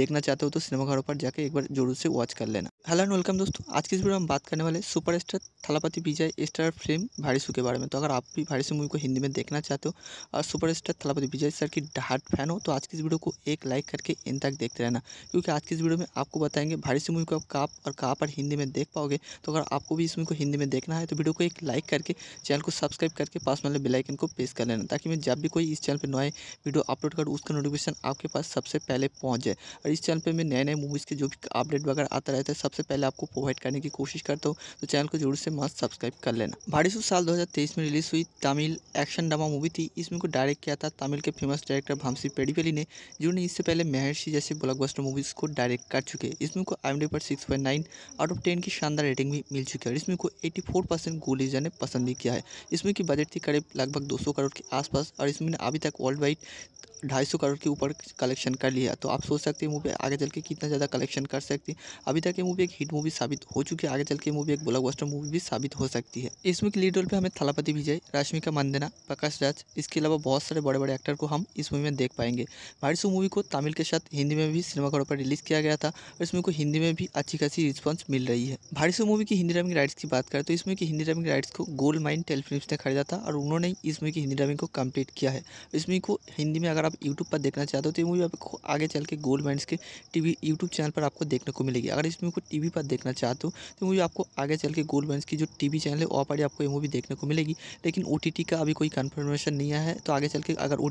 देखना चाहते हो तो सिनेमाघरों पर जाकर एक बार जरूर से वॉच कर लेना हेलो एंड वेलकम दोस्तों आज की इस वीडियो में हम बात करने वाले super star Thalapathy Vijay star film भारीसू के बारे में तो अगर आप भी भारीसू मूवी को हिंदी में देखना चाहते हो और super star Thalapathy Vijay sir की हार्ट फैन हो तो आज की इस वीडियो को एक लाइक करके इन तक देखते रहना क्योंकि आज की इस वीडियो में आपको बताएंगे भारीसू मूवी को आप कहाँ और कहाँ पर हिंदी में देख पाओगे तो अगर आपको भी इस मूवी को हिंदी में देखना है तो वीडियो को एक लाइक करके चैनल को सब्सक्राइब करके पास वाले बेलाइकन को प्रेस कर लेना ताकि मैं जब भी कोई इस चैनल पर नए वीडियो अपलोड करूँ उसका नोटिफिकेशन आपके पास सबसे पहले पहुँच जाए और इस चैनल पर मैं नए नए मूवीज़ के जो अपडेट अपडेट वगैरह आता रहता है सबसे पहले आपको प्रोवाइड करने की कोशिश करता हूँ तो चैनल को जरूर से मस्त सब्सक्राइब कर लेना भाड़ीसू साल 2023 में रिलीज़ हुई तमिल एक्शन ड्रामा मूवी थी इसमें को डायरेक्ट किया था तमिल के फेमस डायरेक्टर भामसी पेडीवेली ने जिन्होंने इससे पहले महर्षि जैसे ब्लॉकबस्टर मूवीज़ को डायरेक्ट कर चुके हैं इसमें को आई पर सिक्स आउट ऑफ टेन की शानदार रेटिंग भी मिल चुकी है और इसमें को एट्टी फोर परसेंट गोलीजा ने पसंद भी किया है इसमें की बजट थी करीब लगभग दो करोड़ के आसपास और इसमें अभी तक वर्ल्ड वाइड ढाई सौ करोड़ के ऊपर कलेक्शन कर लिया तो आप सोच सकते हैं मूवी आगे चल के कितना ज़्यादा कलेक्शन कर सकती है अभी तक ये मूवी एक हिट मूवी साबित हो चुकी है आगे चल के मूवी एक ब्लॉकबस्टर मूवी भी साबित हो सकती है इसमें के लीड रोल पे हमें थलापति विजय रश्मिका मंदना प्रकाश राज इसके अलावा बहुत सारे बड़े बड़े एक्टर को हम इस मूवी में देख पाएंगे भारत मूवी को तमिल के साथ हिंदी में भी सिनेमाघरों पर रिलीज़ किया गया था और इसमें को हिंदी में भी अच्छी खासी रिस्पॉन्स मिल रही है भाईसू मूवी की हिंदी डबिंग राइट्स की बात करें तो इसमें की हिंदी डबिंग राइट्स को गोल्ड माइंड टेलीफिल्म ने खरीदा था और उन्होंने इस मूवी की हिंदी डबिंग को कम्प्लीट किया है इसमें को हिंदी में अगर अगर आप यूट्यूब पर देखना चाहते हो तो ये मूवी आपको आगे चल के गोल्ड माइंस के टीवी यूट्यूब चैनल पर आपको देखने को मिलेगी अगर इस मूवी को टीवी पर देखना चाहते हो तो मूवी आपको आगे चल के गोल्ड माइंस की जो टीवी चैनल है वहाँ पर आपको ये मूवी देखने को मिलेगी लेकिन ओ का अभी कोई कन्फर्मेशन नहीं आया है तो आगे चल के अगर ओ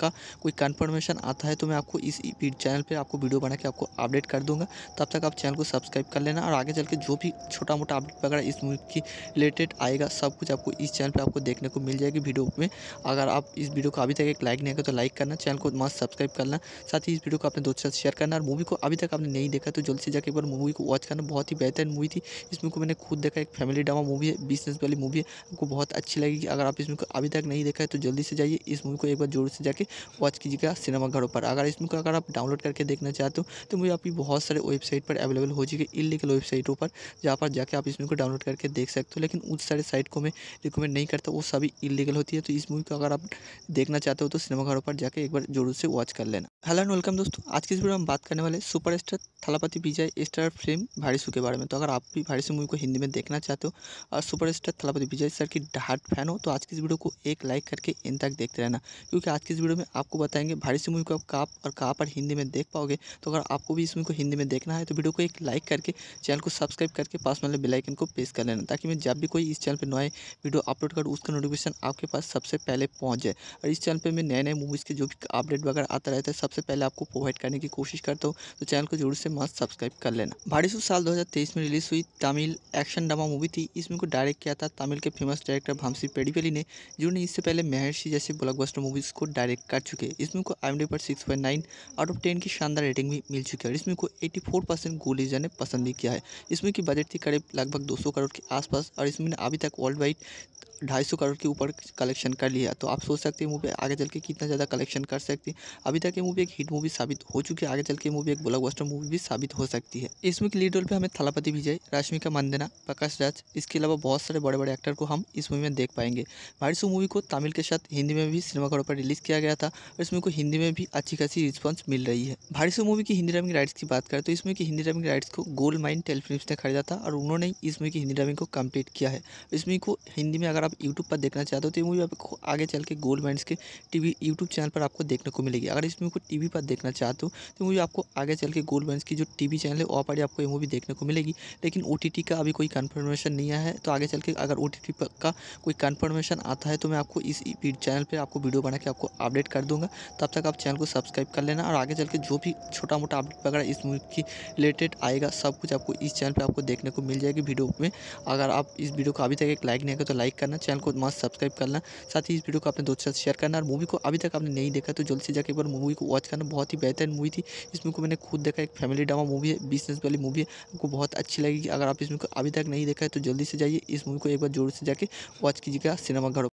का कोई कन्फर्मेशन आता है तो मैं आपको इस चैनल पर आपको वीडियो बना के आपको अपडेट कर दूँगा तब तक आप चैनल को सब्सक्राइब कर लेना और आगे चल के जो भी छोटा मोटा अपडेट वगैरह इस मूवी की रिलेटेड आएगा सब कुछ आपको इस चैनल पर आपको देखने को मिल जाएगी वीडियो में अगर आप इस वीडियो को अभी तक एक लाइक नहीं करें तो लाइक करना करना चैनल को मस्त सब्सक्राइब करना साथ ही इस वीडियो को अपने दोस्तों साथ शेयर करना और मूवी को अभी तक आपने नहीं देखा तो जल्दी से जाकर एक बार मूवी को वॉच करना बहुत ही बेहतर मूवी थी इस मूवी को मैंने खुद देखा एक फैमिली ड्रामा मूवी है बिजनेस वाली मूवी है आपको बहुत अच्छी लगेगी अगर आप इस मूवी को अभी तक नहीं देखा है तो जल्दी से जाइए इस मूवी को एक बार जोर से जाकर वॉच कीजिएगा सिनेमाघरों पर अगर इस मूवी को अगर आप डाउनलोड करके देखना चाहते हो तो मूवी आपकी बहुत सारे वेबसाइट पर अवेलेबल हो जाएगी इलीगल वेबसाइटों पर जहाँ पर जाकर आप इस मूवी को डाउनलोड करके देख सकते हो लेकिन उस सारे साइट को मैं रिकमेंड नहीं करता वो सभी इलीगल होती है तो इस मूवी को अगर आप देखना चाहते हो तो सिनेमाघरों पर जाके एक बार जरूर से वॉच कर लेना हेलो एंड वेलकम दोस्तों आज की इस वीडियो में हम बात करने वाले super star Thalapathy Vijay star film भारीसू के बारे में तो अगर आप भी भारीसू मूवी को हिंदी में देखना चाहते हो और super star Thalapathy Vijay sir की डार्ट फैन हो तो आज की इस वीडियो को एक लाइक करके इन तक देखते रहना क्योंकि आज की इस वीडियो में आपको बताएंगे भारीसू मूवी को आप कहाँ और कहाँ पर हिंदी में देख पाओगे तो अगर आपको भी इस मूवी को हिंदी में देखना है तो वीडियो को एक लाइक करके चैनल को सब्सक्राइब करके पास वाले बेलाइकन को प्रेस कर लेना ताकि मैं जब भी कोई इस चैनल पर नए वीडियो अपलोड करूँ उसका नोटिफिकेशन आपके पास सबसे पहले पहुँच जाए और इस चैनल पर मैं नए नए मूवीज़ के जो अपडेट अपडेट वगैरह आता रहता तो है सबसे पहले आपको प्रोवाइड करने की कोशिश करता हूँ तो चैनल को जरूर से मस्त सब्सक्राइब कर लेना भारी साल 2023 में रिलीज़ हुई तमिल एक्शन ड्रामा मूवी थी इसमें को डायरेक्ट किया था तमिल के फेमस डायरेक्टर भामसी पेडीवेली ने जिन्होंने इससे पहले महर्षि जैसे ब्लॉकबस्टर मूवीज़ को डायरेक्ट कर चुके हैं इसमें को आई पर सिक्स आउट ऑफ टेन की शानदार रेटिंग भी मिल चुकी है इसमें को एट्टी फोर परसेंट गोलीजा ने पसंद भी किया है इसमें की बजट थी करीब लगभग दो सौ करोड़ के आसपास और इसमें अभी तक वर्ल्ड वाइड ढाई सौ करोड़ के ऊपर कलेक्शन कर लिया तो आप सोच सकते हैं मूवी आगे चल के कितना ज़्यादा कलेक्शन रिप्रेजेंट कर सकती है अभी तक ये मूवी एक हिट मूवी साबित हो चुकी है आगे चल के मूवी एक ब्लॉकबस्टर मूवी भी साबित हो सकती है इसमें मूवी के लीड रोल पर हमें थलापति विजय रश्मिका मंदना प्रकाश राज इसके अलावा बहुत सारे बड़े बड़े एक्टर को हम इस मूवी में देख पाएंगे भाईसू मूवी को तमिल के साथ हिंदी में भी सिनेमाघरों पर रिलीज़ किया गया था और इसमें को हिंदी में भी अच्छी खासी रिस्पॉन्स मिल रही है भाईसू मूवी की हिंदी डबिंग राइट्स की बात करें तो इस मूवी की हिंदी डबिंग राइट्स को गोल्ड माइन टेलीफिल्म्स ने खरीदा था और उन्होंने इस मूवी की हिंदी डबिंग को कम्प्लीट किया है इस मूवी को हिंदी में अगर आप यूट्यूब पर देखना चाहते हो तो ये मूवी आपको आगे चल के गोल्ड माइंड के टीवी यूट्यूब चैनल पर आपको देखने को मिलेगी अगर इस मूवी को टीवी पर देखना चाहते हो तो मूवी आपको आगे चल के गोल्ड बैंस की जो टीवी चैनल है वहाँ पर आपको ये मूवी देखने को मिलेगी लेकिन ओ का अभी कोई कन्फर्मेशन नहीं आया है तो आगे चल के अगर ओ का कोई कन्फर्मेशन आता है तो मैं आपको इस चैनल पर आपको वीडियो बना के आपको अपडेट कर दूँगा तब तक आप चैनल को सब्सक्राइब कर लेना और आगे चल के जो भी छोटा मोटा अपडेट वगैरह इस मूवी की रिलेटेड आएगा सब कुछ आपको इस चैनल पर आपको देखने को मिल जाएगी वीडियो में अगर आप इस वीडियो को अभी तक एक लाइक नहीं है तो लाइक करना चैनल को मस्त सब्सक्राइब करना साथ ही इस वीडियो को अपने दोस्तों से साथ शेयर करना और मूवी को अभी तक आपने नहीं देखा देखा तो जल्द से जाकर एक बार मूवी को वॉच करना बहुत ही बेहतर मूवी थी इस को मैंने खुद देखा एक फैमिली ड्रामा मूवी है बिजनेस वाली मूवी है आपको बहुत अच्छी लगेगी अगर आप इसमें को अभी तक नहीं देखा है तो जल्दी से जाइए इस मूवी को एक बार जोर से जाकर वॉच कीजिएगा सिनेमाघरों